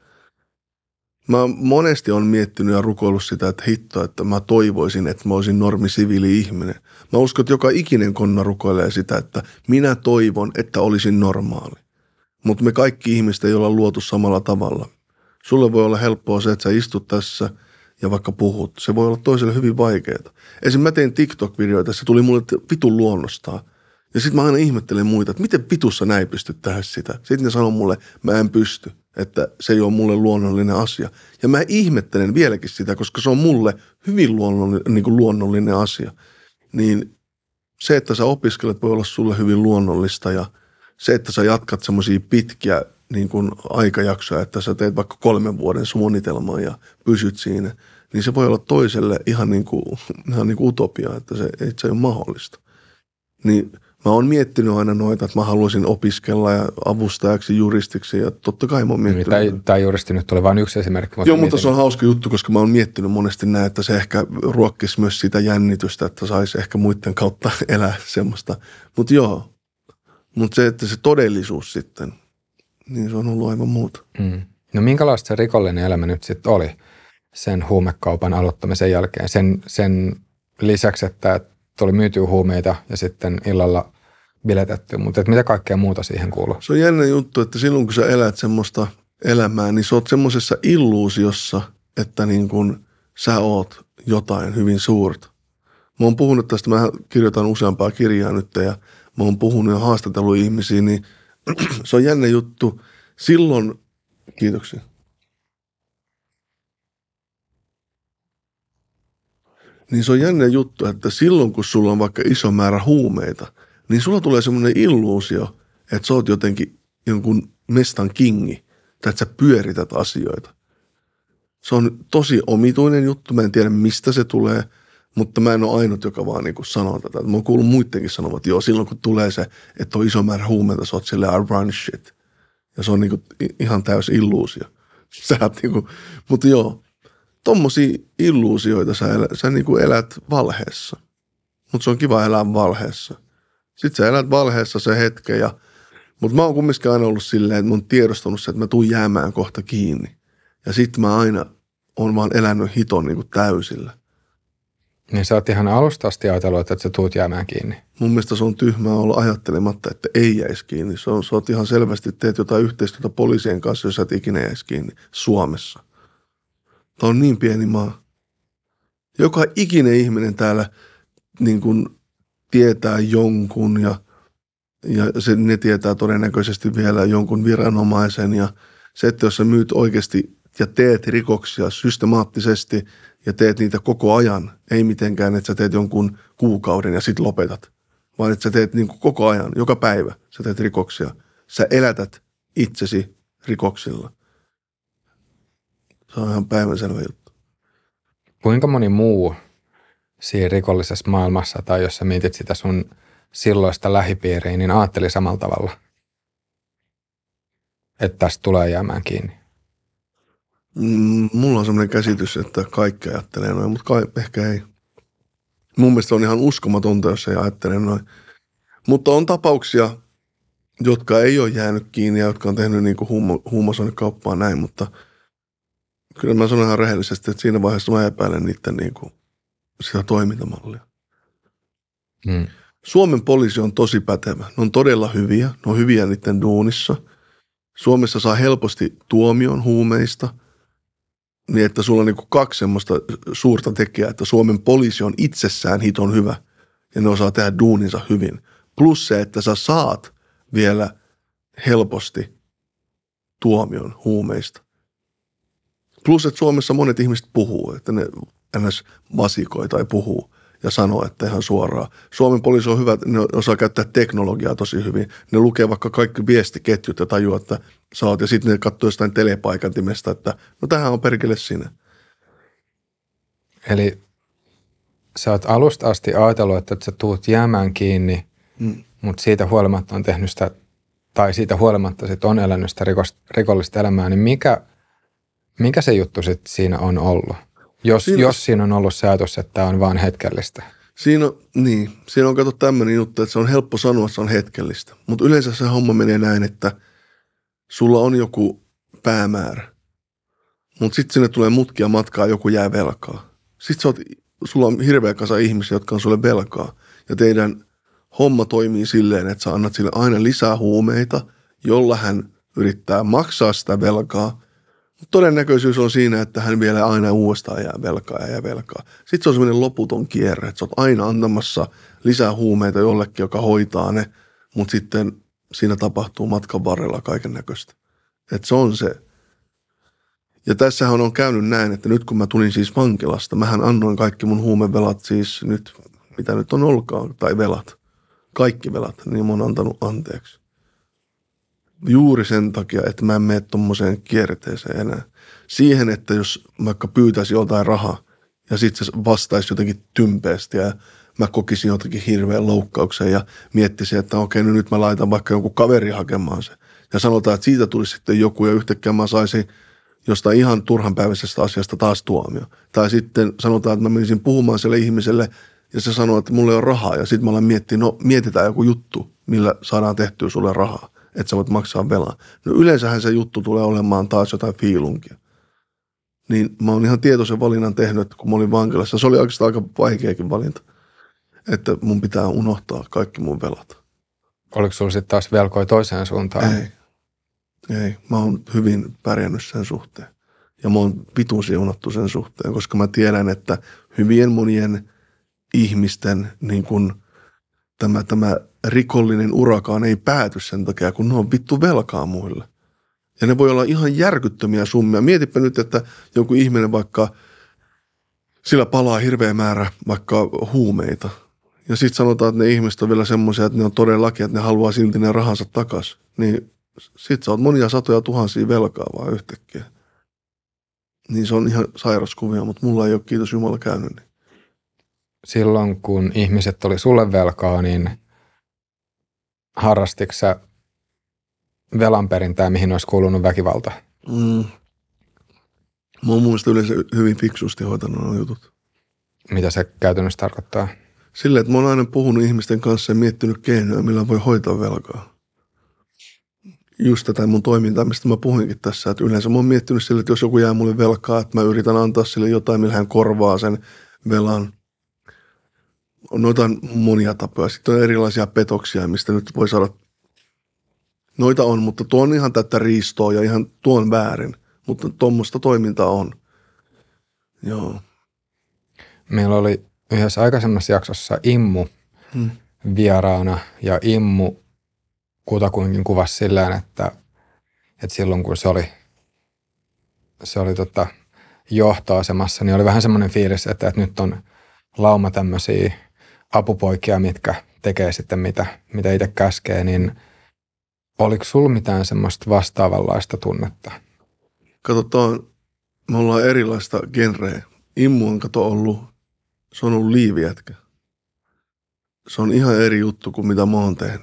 Mä monesti on miettinyt ja rukoillut sitä, että hitto, että mä toivoisin, että mä olisin normi siviili ihminen. Mä uskon, että joka ikinen konna rukoilee sitä, että minä toivon, että olisin normaali. Mutta me kaikki ihmiset ei olla luotu samalla tavalla. Sulle voi olla helppoa se, että sä istut tässä ja vaikka puhut. Se voi olla toiselle hyvin vaikeaa. Esim. mä tein TikTok-videoita, se tuli mulle vitun luonnostaan. Ja sitten mä aina ihmettelen muita, että miten pitussa näin pystyt tehdä sitä. Sitten ne sanoo mulle, mä en pysty, että se ei ole mulle luonnollinen asia. Ja mä ihmettelen vieläkin sitä, koska se on mulle hyvin luonnollinen, niin kuin luonnollinen asia. Niin se, että sä opiskelet, voi olla sulle hyvin luonnollista ja se, että sä jatkat semmoisia pitkiä niin kuin aikajaksoja, että sä teet vaikka kolmen vuoden suunnitelmaa ja pysyt siinä, niin se voi olla toiselle ihan niin kuin, (laughs) ihan niin kuin utopia, että se, että se ei ole mahdollista. Niin Mä oon miettinyt aina noita, että mä haluaisin opiskella ja avustajaksi, juristiksi ja totta kai mä oon niin, miettinyt. Tämä, tämä juristi nyt oli vain yksi esimerkki. Joo, mutta se on hauska juttu, koska mä oon miettinyt monesti näin, että se ehkä ruokkisi myös sitä jännitystä, että saisi ehkä muiden kautta (laughs) elää semmoista. Mutta joo, mutta se, että se todellisuus sitten, niin se on ollut aivan muuta. Mm. No minkälaista se rikollinen elämä nyt sitten oli sen huumekaupan aloittamisen jälkeen? Sen, sen lisäksi, että tuli myytyy huumeita ja sitten illalla biletetty, mutta et mitä kaikkea muuta siihen kuuluu? Se on jännä juttu, että silloin kun sä elät semmoista elämää, niin sä oot semmoisessa illuusiossa, että niin kun sä oot jotain hyvin suurta. Mä oon puhunut tästä, mä kirjoitan useampaa kirjaa nyt ja mä oon puhunut ja haastatellut ihmisiä, niin (clears throat) se on jännä juttu. Silloin, kiitoksia. Niin se on jännä juttu, että silloin kun sulla on vaikka iso määrä huumeita – niin sulla tulee semmoinen illuusio, että sä oot jotenkin jonkun mestan kingi, tai että sä pyörität asioita. Se on tosi omituinen juttu, mä en tiedä mistä se tulee, mutta mä en ole ainut, joka vaan niin sanoo tätä. Mä oon kuullut muidenkin sanovat, että joo, silloin kun tulee se, että on iso määrä huumeita, sä oot silleen, I run shit. Ja se on niin ihan täys illuusio. (laughs) Sä niin kuin, mutta joo, tommosia illuusioita sä, elä, sä niin elät valheessa. Mutta se on kiva elää valheessa. Sitten sä elät valheessa se hetke ja mutta mä oon kumminkin aina ollut silleen, että mä oon tiedostanut se, että mä tuun jäämään kohta kiinni. Ja sit mä aina oon vaan elänyt hiton niin kuin täysillä. Niin sä oot ihan alusta asti ajatellut, että sä tuut jäämään kiinni. Mun mielestä se on tyhmää olla ajattelematta, että ei jäisi kiinni. Se on, sä oot ihan selvästi teet jotain yhteistyötä poliisien kanssa, jos sä et ikinä jäisi kiinni Suomessa. Tämä on niin pieni maa. Joka ikinen ihminen täällä niin kuin tietää jonkun ja, ja se, ne tietää todennäköisesti vielä jonkun viranomaisen ja se, että jos sä myyt oikeasti ja teet rikoksia systemaattisesti ja teet niitä koko ajan, ei mitenkään, että sä teet jonkun kuukauden ja sit lopetat, vaan että sä teet niin kuin koko ajan, joka päivä sä teet rikoksia. Sä elätät itsesi rikoksilla. Se on ihan päivänselvä juttu. Kuinka moni muu siinä rikollisessa maailmassa tai jos sä mietit sitä sun silloista lähipiiriä, niin ajatteli samalla tavalla, että tästä tulee jäämään kiinni. Mm, mulla on sellainen käsitys, että kaikki ajattelee noin, mutta kai, ehkä ei. Mun mielestä on ihan uskomatonta, jos ei ajattele noin. Mutta on tapauksia, jotka ei ole jäänyt kiinni ja jotka on tehnyt niin kauppaa näin, mutta kyllä mä sanon ihan rehellisesti, että siinä vaiheessa mä epäilen niiden niin kuin sitä toimintamallia. Mm. Suomen poliisi on tosi pätevä. Ne on todella hyviä. Ne on hyviä niiden duunissa. Suomessa saa helposti tuomion huumeista, niin että sulla on niin kaksi semmoista suurta tekijää, että Suomen poliisi on itsessään hiton hyvä ja ne osaa tehdä duuninsa hyvin. Plus se, että sä saat vielä helposti tuomion huumeista. Plus, että Suomessa monet ihmiset puhuu, että ne ns. vasikoi tai puhuu ja sanoo, että ihan suoraan. Suomen poliisi on hyvä, ne osaa käyttää teknologiaa tosi hyvin. Ne lukee vaikka kaikki viestiketjut ja tajuaa, että sä oot, ja sitten ne katsoo jostain telepaikantimesta, että no tähän on perkele sinne. Eli sä oot alusta asti ajatellut, että sä tuut jäämään kiinni, mm. mutta siitä huolimatta on tehnyt sitä, tai siitä huolimatta sit on elänyt sitä rikos, rikollista elämää, niin mikä, mikä se juttu sit siinä on ollut? Jos, siinä, jos siinä on ollut se ajatus, että tämä on vain hetkellistä. Siinä on, niin, siinä on kato tämmöinen juttu, että se on helppo sanoa, että se on hetkellistä. Mutta yleensä se homma menee näin, että sulla on joku päämäärä, mutta sitten sinne tulee mutkia matkaa, joku jää velkaa. Sitten oot, sulla on hirveä kasa ihmisiä, jotka on sulle velkaa. Ja teidän homma toimii silleen, että sä annat sille aina lisää huumeita, jolla hän yrittää maksaa sitä velkaa – todennäköisyys on siinä, että hän vielä aina uudestaan jää velkaa ja jää velkaa. Sitten se on semmoinen loputon kierre, että sä oot aina antamassa lisää huumeita jollekin, joka hoitaa ne, mutta sitten siinä tapahtuu matkan varrella kaiken näköistä. Että se on se. Ja tässähän on käynyt näin, että nyt kun mä tulin siis vankilasta, mähän annoin kaikki mun huumevelat siis nyt, mitä nyt on olkaa tai velat, kaikki velat, niin mä oon antanut anteeksi. Juuri sen takia, että mä en mene tuommoiseen kierteeseen enää. Siihen, että jos vaikka pyytäisi jotain rahaa ja sitten se vastaisi jotenkin tympeästi ja mä kokisin jotenkin hirveän loukkauksen ja miettisin, että okei, no nyt mä laitan vaikka joku kaveri hakemaan se. Ja sanotaan, että siitä tulisi sitten joku ja yhtäkkiä mä saisin jostain ihan turhanpäiväisestä asiasta taas tuomio. Tai sitten sanotaan, että mä menisin puhumaan sille ihmiselle ja se sanoo, että mulla ei ole rahaa. Ja sitten mä olen miettinyt, no mietitään joku juttu, millä saadaan tehtyä sulle rahaa että sä voit maksaa velaa. No yleensähän se juttu tulee olemaan taas jotain fiilunkia. Niin mä oon ihan tietoisen valinnan tehnyt, että kun mä olin vankilassa, se oli oikeastaan aika vaikeakin valinta, että mun pitää unohtaa kaikki mun velat. Oliko sulla sitten taas velkoja toiseen suuntaan? Ei. Ei, mä oon hyvin pärjännyt sen suhteen. Ja mä oon vitun siunattu sen suhteen, koska mä tiedän, että hyvien monien ihmisten niin kun, tämä, tämä rikollinen urakaan ei pääty sen takia, kun ne on vittu velkaa muille. Ja ne voi olla ihan järkyttömiä summia. Mietipä nyt, että joku ihminen vaikka, sillä palaa hirveä määrä vaikka huumeita. Ja sitten sanotaan, että ne ihmiset on vielä semmoisia, että ne on todellakin, että ne haluaa silti ne rahansa takaisin. Niin sit sä oot monia satoja tuhansia velkaa vaan yhtäkkiä. Niin se on ihan sairaskuvia, mutta mulla ei ole kiitos Jumala käynyt niin. Silloin kun ihmiset oli sulle velkaa, niin harrastiksä velanperintää, mihin olisi kuulunut väkivalta? Mm. Mä oon mun yleensä hyvin fiksusti hoitanut nuo jutut. Mitä se käytännössä tarkoittaa? Sillä, että mä oon aina puhunut ihmisten kanssa ja miettinyt keinoja, millä voi hoitaa velkaa. Just tätä mun toimintaa, mistä mä puhuinkin tässä. Että yleensä mä oon miettinyt sille, että jos joku jää mulle velkaa, että mä yritän antaa sille jotain, millä hän korvaa sen velan – noita on monia tapoja. Sitten on erilaisia petoksia, mistä nyt voi saada. Noita on, mutta tuo on ihan tätä riistoa ja ihan tuon väärin. Mutta tuommoista toimintaa on. Joo. Meillä oli yhdessä aikaisemmassa jaksossa Immu hmm. vieraana ja Immu kutakuinkin kuvasi sillä että, että silloin kun se oli, se oli tota johtoasemassa, niin oli vähän semmoinen fiilis, että, että nyt on lauma tämmöisiä apupoikia, mitkä tekee sitten mitä, mitä itse käskee, niin oliko sul mitään semmoista vastaavanlaista tunnetta? Kato, tuo, me ollaan erilaista genreä. Immu on kato ollut, se on ollut liivijätkä. Se on ihan eri juttu kuin mitä mä oon tehnyt.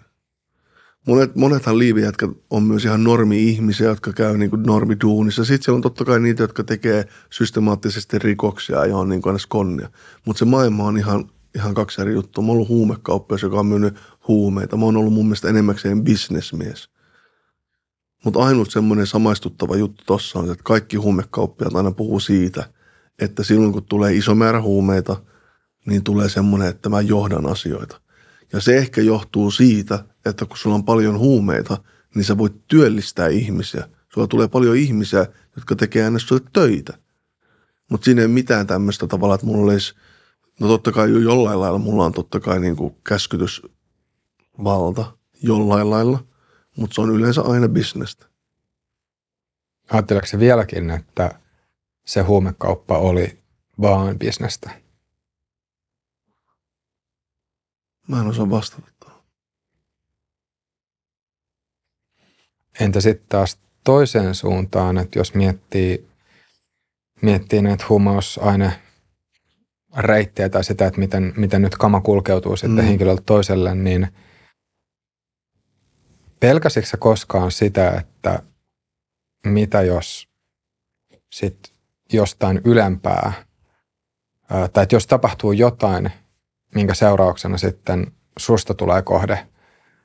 Monet, monethan liivijätkät on myös ihan normi-ihmisiä, jotka käy niin kuin normiduunissa. Sitten siellä on totta kai niitä, jotka tekee systemaattisesti rikoksia ja on niin kuin skonnia. Mutta se maailma on ihan ihan kaksi eri juttua. Mä oon ollut huumekauppias, joka on myynyt huumeita. Mä oon ollut mun mielestä enemmäkseen bisnesmies. Mutta ainut semmoinen samaistuttava juttu tossa on, että kaikki huumekauppiaat aina puhuu siitä, että silloin kun tulee iso määrä huumeita, niin tulee semmoinen, että mä johdan asioita. Ja se ehkä johtuu siitä, että kun sulla on paljon huumeita, niin sä voit työllistää ihmisiä. Sulla tulee paljon ihmisiä, jotka tekee aina sulle töitä. Mutta siinä ei ole mitään tämmöistä tavalla, että mulla olisi – No totta kai jollain lailla, mulla on totta kai niin kuin käskytysvalta jollain lailla, mutta se on yleensä aina bisnestä. Ajatteleeko vieläkin, että se huumekauppa oli vaan bisnestä? Mä en osaa vastata tuohon. Entä sitten taas toiseen suuntaan, että jos miettii, miettii näitä huumausaine reittiä tai sitä, että miten, miten nyt kama kulkeutuu sitten mm. henkilöltä toiselle, niin pelkäsitkö koskaan sitä, että mitä jos sit jostain ylempää, tai että jos tapahtuu jotain, minkä seurauksena sitten susta tulee kohde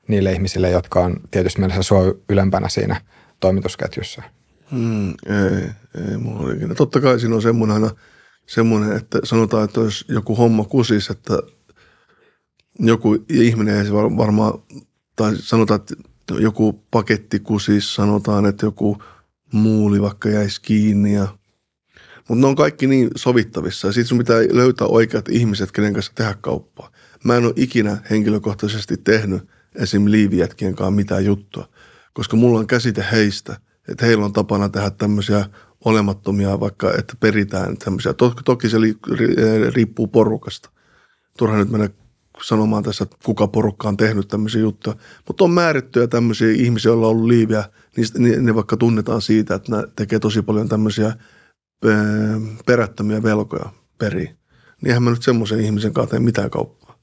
niille ihmisille, jotka on tietysti mielessä sua ylempänä siinä toimitusketjussa? Mm, ei, ei mulla ikinä. Totta kai siinä on semmoinen aina – semmoinen, että sanotaan, että jos joku homma kusis, että joku ihminen ei varmaan, tai sanotaan, että joku paketti kusis, sanotaan, että joku muuli vaikka jäisi kiinni ja mutta ne on kaikki niin sovittavissa ja sitten sun pitää löytää oikeat ihmiset, kenen kanssa tehdä kauppaa. Mä en ole ikinä henkilökohtaisesti tehnyt esim. liivijätkien kanssa mitään juttua, koska mulla on käsite heistä, että heillä on tapana tehdä tämmöisiä olemattomia, vaikka että peritään tämmöisiä. Toki se riippuu porukasta. Turha nyt mennä sanomaan tässä, että kuka porukka on tehnyt tämmöisiä juttuja. Mutta on määrittyjä tämmöisiä ihmisiä, joilla on ollut liiviä. niin ne, ne vaikka tunnetaan siitä, että ne tekee tosi paljon tämmöisiä perättömiä velkoja peri. Niinhän mä nyt semmoisen ihmisen kanssa tee mitään kauppaa.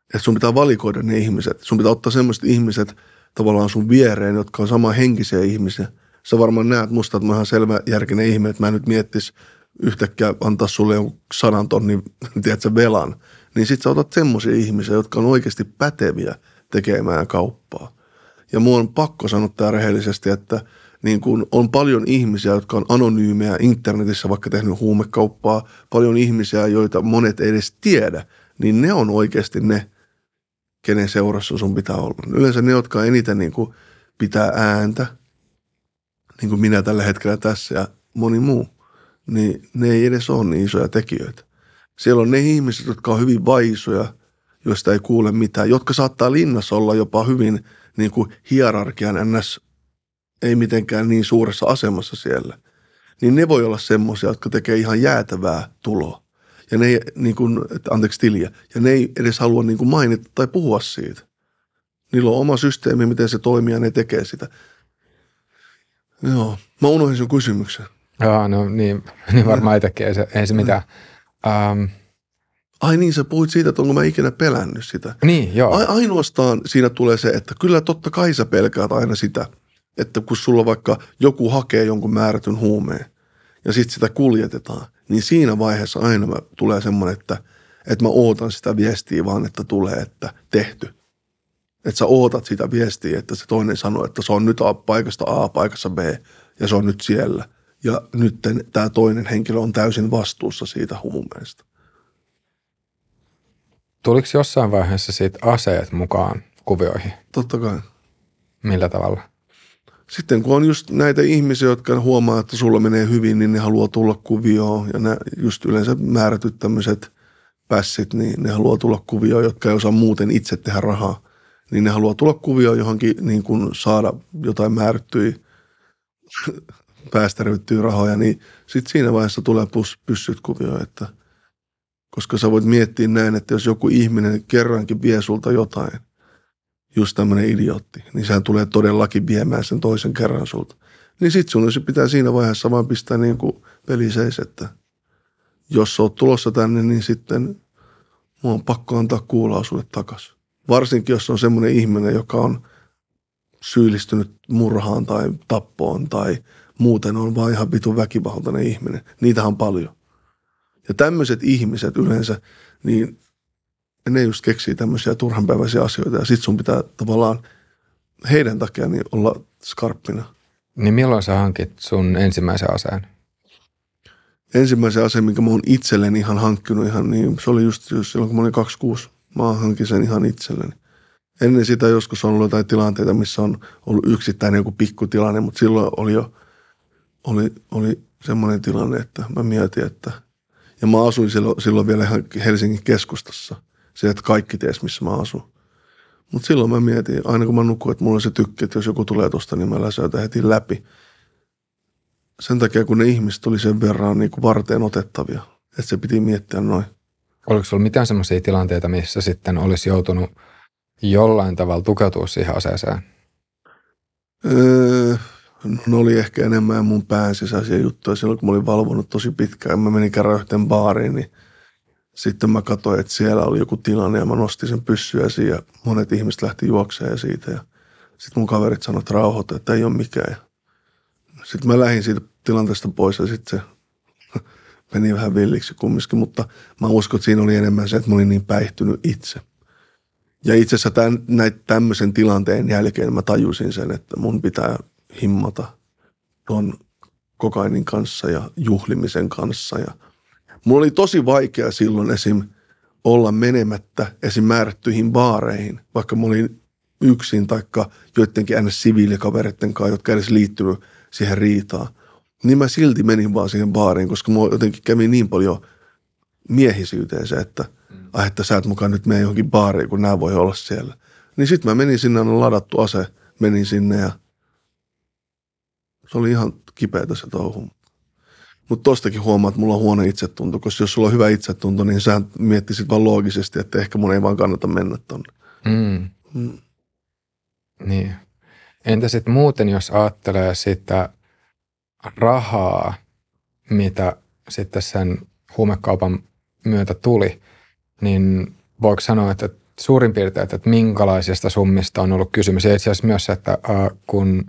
Että sun pitää valikoida ne ihmiset. Sun pitää ottaa semmoiset ihmiset tavallaan sun viereen, jotka on sama henkisiä ihmisiä – sä varmaan näet musta, että mä oon selvä järkinen ihme, että mä nyt miettis yhtäkkiä antaa sulle jonkun sadan tonnin, (laughs) sä, velan. Niin sit sä otat semmoisia ihmisiä, jotka on oikeasti päteviä tekemään kauppaa. Ja mua on pakko sanoa tämä rehellisesti, että niin kun on paljon ihmisiä, jotka on anonyymejä internetissä, vaikka tehnyt huumekauppaa, paljon ihmisiä, joita monet ei edes tiedä, niin ne on oikeasti ne, kenen seurassa sun pitää olla. Yleensä ne, jotka eniten niin pitää ääntä – niin kuin minä tällä hetkellä tässä ja moni muu, niin ne ei edes ole niin isoja tekijöitä. Siellä on ne ihmiset, jotka on hyvin vaisuja, joista ei kuule mitään, jotka saattaa linnassa olla jopa hyvin niin kuin hierarkian ns. ei mitenkään niin suuressa asemassa siellä. Niin ne voi olla semmoisia, jotka tekee ihan jäätävää tuloa. Ja ne ei, niin kuin, anteeksi tiliä, ja ne ei edes halua niin kuin mainita tai puhua siitä. Niillä on oma systeemi, miten se toimii ja ne tekee sitä. Joo, mä unohdin sun kysymyksen. Joo, no niin, (laughs) niin varmaan itsekin, ei se, ei se mitään. Um, Ai niin, sä puhuit siitä, että onko mä ikinä pelännyt sitä. Niin, joo. A- ainoastaan siinä tulee se, että kyllä totta kai sä pelkäät aina sitä, että kun sulla vaikka joku hakee jonkun määrätyn huumeen ja sitten sitä kuljetetaan, niin siinä vaiheessa aina mä, tulee semmoinen, että, että mä ootan sitä viestiä vaan, että tulee, että tehty että sä ootat sitä viestiä, että se toinen sanoo, että se on nyt A, paikasta A paikassa B ja se on nyt siellä. Ja nyt tämä toinen henkilö on täysin vastuussa siitä humumeesta. Tuliko jossain vaiheessa siitä aseet mukaan kuvioihin? Totta kai. Millä tavalla? Sitten kun on just näitä ihmisiä, jotka huomaa, että sulla menee hyvin, niin ne haluaa tulla kuvioon. Ja nä, just yleensä määrätyt tämmöiset pässit, niin ne haluaa tulla kuvioon, jotka ei osaa muuten itse tehdä rahaa niin ne haluaa tulla kuvioon johonkin, niin kuin saada jotain määrättyä, (laughs) päästärvittyä rahoja, niin sitten siinä vaiheessa tulee pyssyt kuvioon, että koska sä voit miettiä näin, että jos joku ihminen kerrankin vie sulta jotain, just tämmöinen idiootti, niin sehän tulee todellakin viemään sen toisen kerran sulta. Niin sit sun se pitää siinä vaiheessa vaan pistää niin kuin peli seis, että jos sä oot tulossa tänne, niin sitten mua on pakko antaa kuulaa sulle takaisin. Varsinkin, jos on semmoinen ihminen, joka on syyllistynyt murhaan tai tappoon tai muuten on vain ihan vitun väkivaltainen ihminen. Niitähän on paljon. Ja tämmöiset ihmiset yleensä, niin ne just keksii tämmöisiä turhanpäiväisiä asioita ja sit sun pitää tavallaan heidän takia niin olla skarppina. Niin milloin sä hankit sun ensimmäisen aseen? Ensimmäisen aseen, minkä mä oon itselleni ihan hankkinut ihan, niin se oli just silloin, kun mä olin 26. Mä hankin sen ihan itselleni. Ennen sitä joskus on ollut jotain tilanteita, missä on ollut yksittäinen joku pikkutilanne, mutta silloin oli jo oli, oli semmoinen tilanne, että mä mietin, että ja mä asuin silloin, silloin vielä ihan Helsingin keskustassa. Se, että kaikki ties, missä mä asun. Mutta silloin mä mietin, aina kun mä nukun, että mulla on se tykki, että jos joku tulee tosta, niin mä läsäytän heti läpi. Sen takia, kun ne ihmiset oli sen verran niin kuin varteen otettavia, että se piti miettiä noin oliko sulla mitään sellaisia tilanteita, missä sitten olisi joutunut jollain tavalla tukeutua siihen aseeseen? Öö, ne oli ehkä enemmän mun pään sisäisiä juttuja. Silloin kun mä olin valvonut tosi pitkään, mä menin yhteen baariin, niin sitten mä katsoin, että siellä oli joku tilanne ja mä nostin sen pyssyä esiin ja monet ihmiset lähti juokseen siitä. Ja sitten mun kaverit sanoivat, että rauhoita, että ei ole mikään. Sitten mä lähdin siitä tilanteesta pois ja sitten se meni vähän villiksi kumminkin, mutta mä uskon, että siinä oli enemmän se, että mä olin niin päihtynyt itse. Ja itse asiassa tämän, näitä tämmöisen tilanteen jälkeen mä tajusin sen, että mun pitää himmata tuon kokainin kanssa ja juhlimisen kanssa. Ja mulla oli tosi vaikea silloin esim. olla menemättä esim. määrättyihin baareihin, vaikka mä olin yksin taikka joidenkin ns. siviilikavereiden kanssa, jotka edes liittynyt siihen riitaan niin mä silti menin vaan siihen baariin, koska mua jotenkin kävi niin paljon miehisyyteen se, että mm. ai, että sä et mukaan nyt mene johonkin baariin, kun nämä voi olla siellä. Niin sitten mä menin sinne, on ladattu ase, menin sinne ja se oli ihan kipeätä se touhu. Mutta tostakin huomaat, että mulla on huono itsetunto, koska jos sulla on hyvä itsetunto, niin sä miettisit vaan loogisesti, että ehkä mun ei vaan kannata mennä tonne. Mm. Mm. Niin. Entä sitten muuten, jos ajattelee sitä rahaa, mitä sitten sen huumekaupan myötä tuli, niin voiko sanoa, että suurin piirtein, että minkälaisista summista on ollut kysymys. Ja itse asiassa myös se, että kun,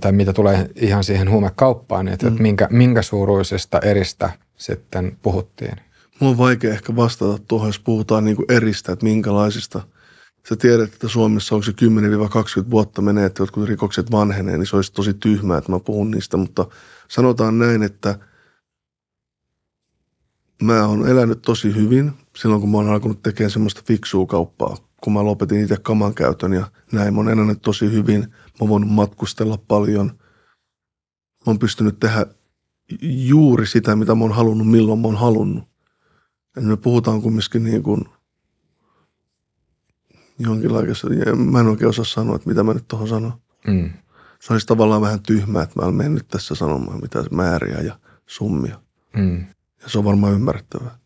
tai mitä tulee ihan siihen huumekauppaan, niin että, mm. että minkä, minkä suuruisista eristä sitten puhuttiin. Mulla on vaikea ehkä vastata tuohon, jos puhutaan niin kuin eristä, että minkälaisista – sä tiedät, että Suomessa onko se 10-20 vuotta menee, että jotkut rikokset vanhenee, niin se olisi tosi tyhmää, että mä puhun niistä. Mutta sanotaan näin, että mä oon elänyt tosi hyvin silloin, kun mä oon alkanut tekemään semmoista fiksua kauppaa. Kun mä lopetin itse kaman käytön ja näin, mä oon elänyt tosi hyvin. Mä oon voinut matkustella paljon. Mä oon pystynyt tehdä juuri sitä, mitä mä oon halunnut, milloin mä oon halunnut. Eli me puhutaan kumminkin niin kuin – ja mä en oikein osaa sanoa, että mitä mä nyt tuohon sanon. Mm. Se olisi tavallaan vähän tyhmää, että mä menen nyt tässä sanomaan mitä määriä ja summia. Mm. Ja se on varmaan ymmärrettävää.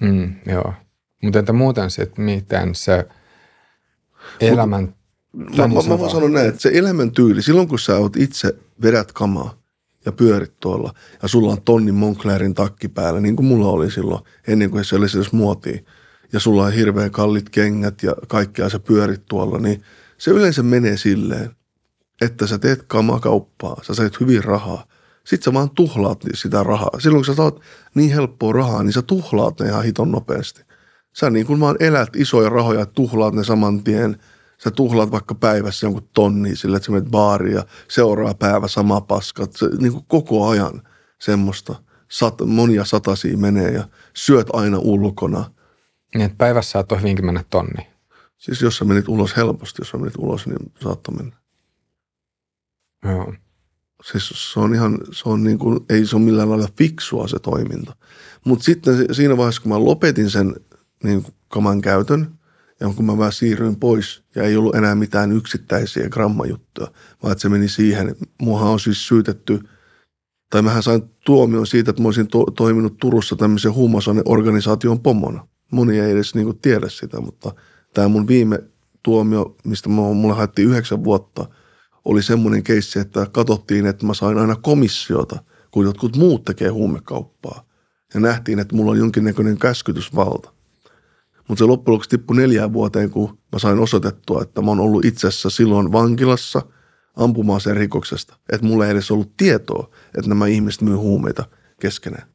Mm, joo. Mutta entä muuten se, että miten se elämän... Mut, mä, mä, mä vaan sanon näin, että se elämän tyyli, silloin kun sä oot itse vedät kamaa ja pyörit tuolla ja sulla on tonni Monclerin takki päällä, niin kuin mulla oli silloin, ennen kuin se oli edes muotia – ja sulla on hirveän kallit kengät ja kaikkea sä pyörit tuolla, niin se yleensä menee silleen, että sä teet kamakauppaa, sä saat hyvin rahaa, sit sä vaan tuhlaat sitä rahaa. Silloin kun sä saat niin helppoa rahaa, niin sä tuhlaat ne ihan hiton nopeasti. Sä niin kuin vaan elät isoja rahoja, tuhlaat ne saman tien – sä tuhlaat vaikka päivässä jonkun tonni sillä, että sä menet baariin ja seuraa päivä sama paska. Se, niin kuin koko ajan semmoista. Sat, monia satasia menee ja syöt aina ulkona. Niin, että päivässä saattoi hyvinkin mennä tonni. Siis jos sä menit ulos helposti, jos sä menit ulos, niin saattoi mennä. Joo. Siis se on ihan, se on niin kuin, ei se ole millään lailla fiksua se toiminta. Mutta sitten siinä vaiheessa, kun mä lopetin sen niin kuin kaman käytön, ja kun mä vähän siirryin pois ja ei ollut enää mitään yksittäisiä grammajuttuja, vaan että se meni siihen. Muahan on siis syytetty, tai mähän sain tuomion siitä, että mä olisin to- toiminut Turussa tämmöisen huumausaineorganisaation pomona moni ei edes niinku tiedä sitä, mutta tämä mun viime tuomio, mistä mulle haettiin yhdeksän vuotta, oli semmoinen keissi, että katsottiin, että mä sain aina komissiota, kun jotkut muut tekee huumekauppaa. Ja nähtiin, että mulla on jonkinnäköinen käskytysvalta. Mutta se loppujen lopuksi tippui neljään vuoteen, kun mä sain osoitettua, että mä oon ollut itsessä silloin vankilassa ampumaan sen rikoksesta. Että mulla ei edes ollut tietoa, että nämä ihmiset myy huumeita keskenään.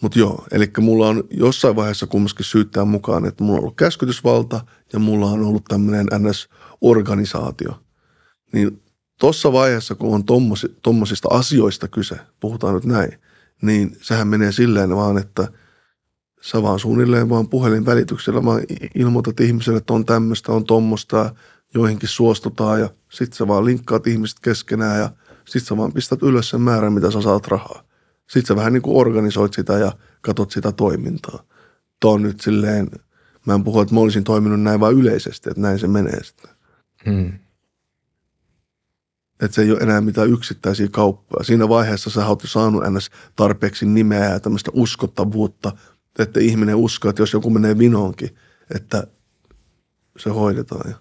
Mutta joo, eli mulla on jossain vaiheessa kumminkin syyttää mukaan, että mulla on ollut käskytysvalta ja mulla on ollut tämmöinen NS-organisaatio. Niin tuossa vaiheessa, kun on tommosista, tommosista asioista kyse, puhutaan nyt näin, niin sehän menee silleen vaan, että sä vaan suunnilleen vaan puhelin välityksellä vaan ilmoitat ihmiselle, että on tämmöistä, on tommosta, joihinkin suostutaan ja sit sä vaan linkkaat ihmiset keskenään ja sit sä vaan pistät ylös sen määrän, mitä sä saat rahaa. Sitten sä vähän niin kuin organisoit sitä ja katot sitä toimintaa. Tuo on nyt silleen, mä en puhu, että mä olisin toiminut näin vaan yleisesti, että näin se menee sitten. Hmm. Että se ei ole enää mitään yksittäisiä kauppoja. Siinä vaiheessa sä oot saanut ns. tarpeeksi nimeä ja tämmöistä uskottavuutta, että ihminen uskoo, että jos joku menee vinoonkin, että se hoidetaan.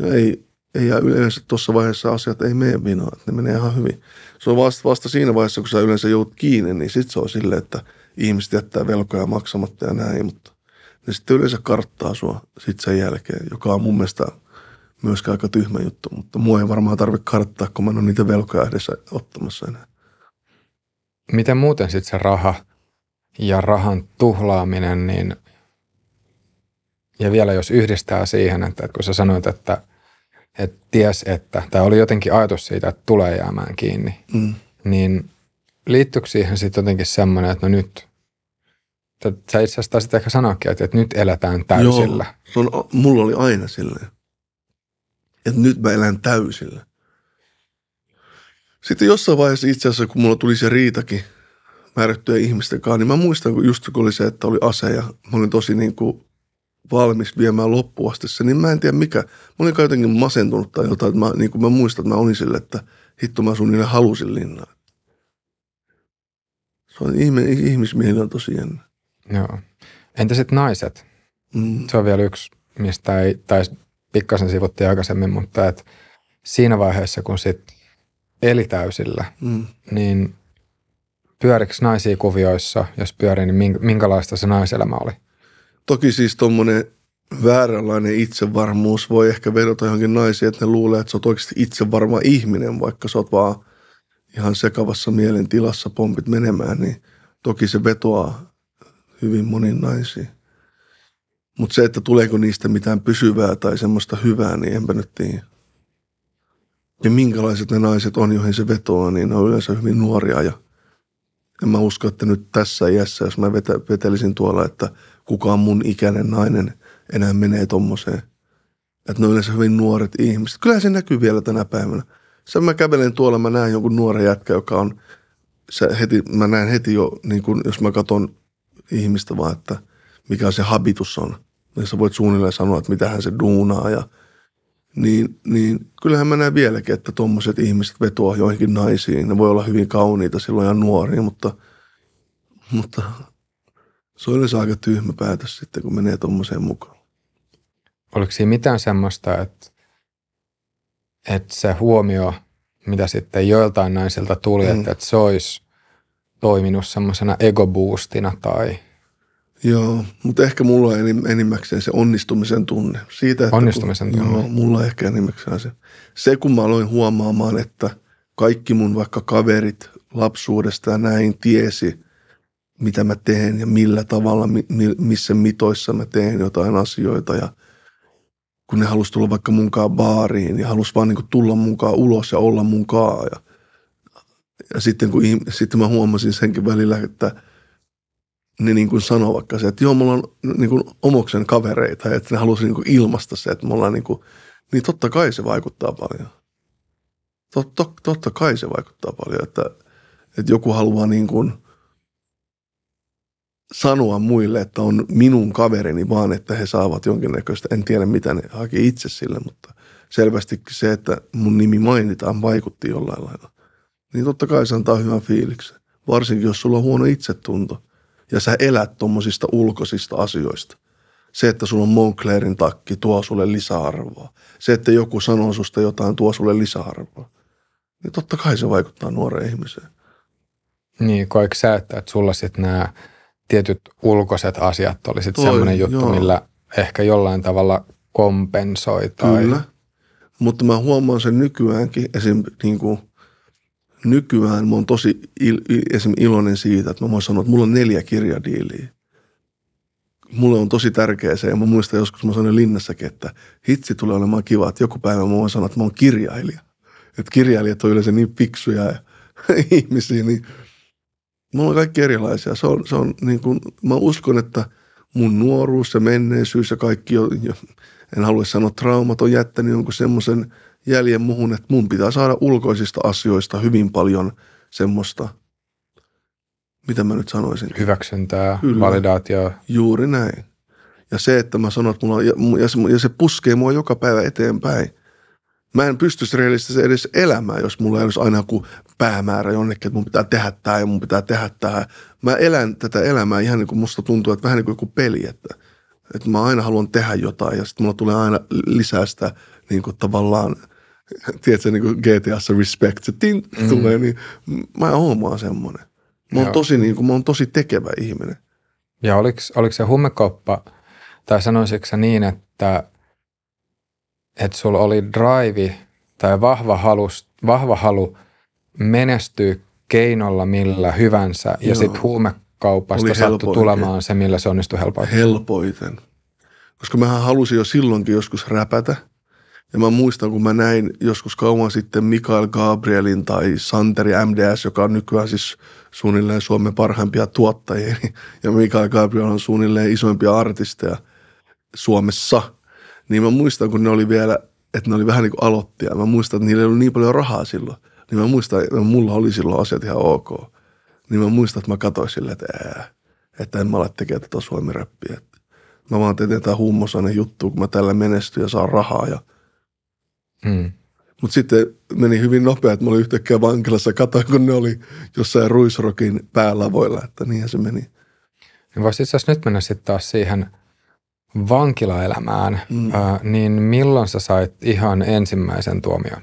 Ja, ei, ei ja yleensä tuossa vaiheessa asiat ei mene vinoon, että ne menee ihan hyvin se on vasta, vasta siinä vaiheessa, kun sä yleensä joudut kiinni, niin sitten se on silleen, että ihmiset jättää velkoja maksamatta ja näin, mutta ne sitten yleensä karttaa sua sitten sen jälkeen, joka on mun mielestä myöskään aika tyhmä juttu, mutta mua ei varmaan tarvitse karttaa, kun mä en ole niitä velkoja edes ottamassa enää. Miten muuten sitten se raha ja rahan tuhlaaminen, niin ja vielä jos yhdistää siihen, että kun sä sanoit, että – et ties, että, tämä oli jotenkin ajatus siitä, että tulee jäämään kiinni, mm. niin liittyykö siihen sitten jotenkin semmoinen, että no nyt, sä itse asiassa taisit ehkä sanoakin, että, että nyt elätään täysillä. Joo, on, no, no, mulla oli aina silleen, että nyt mä elän täysillä. Sitten jossain vaiheessa itse asiassa, kun mulla tuli se riitakin määrättyjen ihmisten kanssa, niin mä muistan kun just kun oli se, että oli ase ja mä olin tosi niin kuin valmis viemään loppuun asti se, niin mä en tiedä mikä. Mä olin jotenkin masentunut tai jotain, että mä, niin kuin mä muistan, että mä olin sille, että hitto mä sun halusin linnaa. Se on ihme, ihmismiehen on tosi jännä. Joo. Entä sitten naiset? Mm. Se on vielä yksi, mistä ei, tai pikkasen sivuttiin aikaisemmin, mutta että siinä vaiheessa, kun sit eli täysillä, mm. niin pyörikö naisia kuvioissa, jos pyörii, niin minkälaista se naiselämä oli? Toki siis tuommoinen vääränlainen itsevarmuus voi ehkä vedota johonkin naisiin, että ne luulee, että sä oot oikeasti itsevarma ihminen, vaikka sä oot vaan ihan sekavassa tilassa pompit menemään, niin toki se vetoaa hyvin moniin naisiin. Mutta se, että tuleeko niistä mitään pysyvää tai semmoista hyvää, niin enpä nyt tiedä. Ja minkälaiset ne naiset on, joihin se vetoaa, niin ne on yleensä hyvin nuoria ja en mä usko, että nyt tässä iässä, jos mä vetä, vetelisin tuolla, että – kukaan mun ikäinen nainen enää menee tommoseen. Että ne on yleensä hyvin nuoret ihmiset. Kyllä se näkyy vielä tänä päivänä. Sen mä kävelen tuolla, mä näen jonkun nuoren jätkä, joka on, se heti, mä näen heti jo, niin kun, jos mä katson ihmistä vaan, että mikä se habitus on. Niin sä voit suunnilleen sanoa, että mitä hän se duunaa ja niin, niin kyllähän mä näen vieläkin, että tuommoiset ihmiset vetoaa joihinkin naisiin. Ne voi olla hyvin kauniita silloin ja nuoria, mutta, mutta se olisi aika tyhmä päätös sitten, kun menee tuommoiseen mukaan. Oliko siinä mitään semmoista, että, että se huomio, mitä sitten joiltain naisilta tuli, mm. että, että se olisi toiminut semmoisena egoboostina tai... Joo, mutta ehkä mulla on enimmäkseen se onnistumisen tunne. Siitä, että onnistumisen kun, tunne. Joo, mulla ehkä enimmäkseen se. Se, kun mä aloin huomaamaan, että kaikki mun vaikka kaverit lapsuudesta ja näin tiesi – mitä mä teen ja millä tavalla, missä mitoissa mä teen jotain asioita. Ja kun ne halusi tulla vaikka munkaan baariin ja niin halusi vaan niin tulla munkaan ulos ja olla munkaan. Ja, ja sitten, kun, sitten mä huomasin senkin välillä, että – ne niin kuin sanoo vaikka se, että joo, mulla on niin kuin omoksen kavereita, että ne halusi niin kuin ilmaista se, että mulla on niin kuin, niin totta kai se vaikuttaa paljon. Tot, tot, totta kai se vaikuttaa paljon, että, että joku haluaa niin kuin – sanoa muille, että on minun kaverini, vaan että he saavat jonkinnäköistä, en tiedä mitä ne haki itse sille, mutta selvästi se, että mun nimi mainitaan, vaikutti jollain lailla. Niin totta kai se antaa hyvän fiiliksen, varsinkin jos sulla on huono itsetunto ja sä elät tuommoisista ulkoisista asioista. Se, että sulla on Monclerin takki, tuo sulle lisäarvoa. Se, että joku sanoo susta jotain, tuo sulle lisäarvoa. Niin totta kai se vaikuttaa nuoreen ihmiseen. Niin, koiko sä, että sulla sitten nämä tietyt ulkoiset asiat oli sitten semmoinen juttu, joo. millä ehkä jollain tavalla kompensoi. Tai... Kyllä, mutta mä huomaan sen nykyäänkin. Esim. Niin kuin nykyään mä oon tosi il, esim. iloinen siitä, että mä voin sanoa, että mulla on neljä kirjadiiliä. Mulle on tosi tärkeä se, ja mä muistan joskus, mä sanoin linnassakin, että hitsi tulee olemaan kiva, että joku päivä mä voin sanoa, että mä oon kirjailija. Että kirjailijat on yleensä niin fiksuja ja (laughs) ihmisiä, niin – me ollaan kaikki erilaisia. Se on, se on niin kuin, mä uskon, että mun nuoruus ja menneisyys ja kaikki, on jo, en halua sanoa traumat, on jättänyt jonkun semmoisen jäljen muhun, että mun pitää saada ulkoisista asioista hyvin paljon semmoista, mitä mä nyt sanoisin. Hyväksyntää, Kyllä. Juuri näin. Ja se, että mä sanon, että mulla on, ja, ja se puskee mua joka päivä eteenpäin. Mä en pystyisi rehellisesti edes elämään, jos mulla ei olisi aina joku päämäärä jonnekin, että mun pitää tehdä tämä ja mun pitää tehdä tämä. Mä elän tätä elämää ihan niin kuin musta tuntuu, että vähän niin kuin joku peli, että, että mä aina haluan tehdä jotain ja sitten mulla tulee aina lisää sitä niin kuin tavallaan, tiedätkö, niin kuin GTAssa respect, se tin mm. tulee, niin mä oon vaan semmoinen. Mä oon, tosi, niin kuin, mä oon tosi tekevä ihminen. Ja oliko, se hummekauppa, tai sanoisitko niin, että – että sulla oli drive tai vahva, halus, vahva halu menestyä keinolla millä hyvänsä Joo. ja sitten huumekaupasta sattui tulemaan se, millä se onnistui helpoiten. Helpoiten. Koska mä halusin jo silloinkin joskus räpätä. Ja mä muistan, kun mä näin joskus kauan sitten Mikael Gabrielin tai Santeri MDS, joka on nykyään siis suunnilleen Suomen parhaimpia tuottajia. (laughs) Ja Mikael Gabriel on suunnilleen isoimpia artisteja Suomessa – niin mä muistan, kun ne oli vielä, että ne oli vähän niin kuin aloittia. Mä muistan, että niillä ei ollut niin paljon rahaa silloin. Niin mä muistan, että mulla oli silloin asiat ihan ok. Niin mä muistan, että mä katsoin silleen, että ää, että en mä ole tekemään tätä suomireppiä. Mä vaan teen tätä hummosainen juttu, kun mä tällä menestyn ja saan rahaa. Ja... Hmm. Mutta sitten meni hyvin nopea, että mä olin yhtäkkiä vankilassa. Katoin, kun ne oli jossain ruisrokin voilla, että niin se meni. Niin voisi itse asiassa nyt mennä sitten taas siihen – vankilaelämään, mm. ää, niin milloin sä sait ihan ensimmäisen tuomion?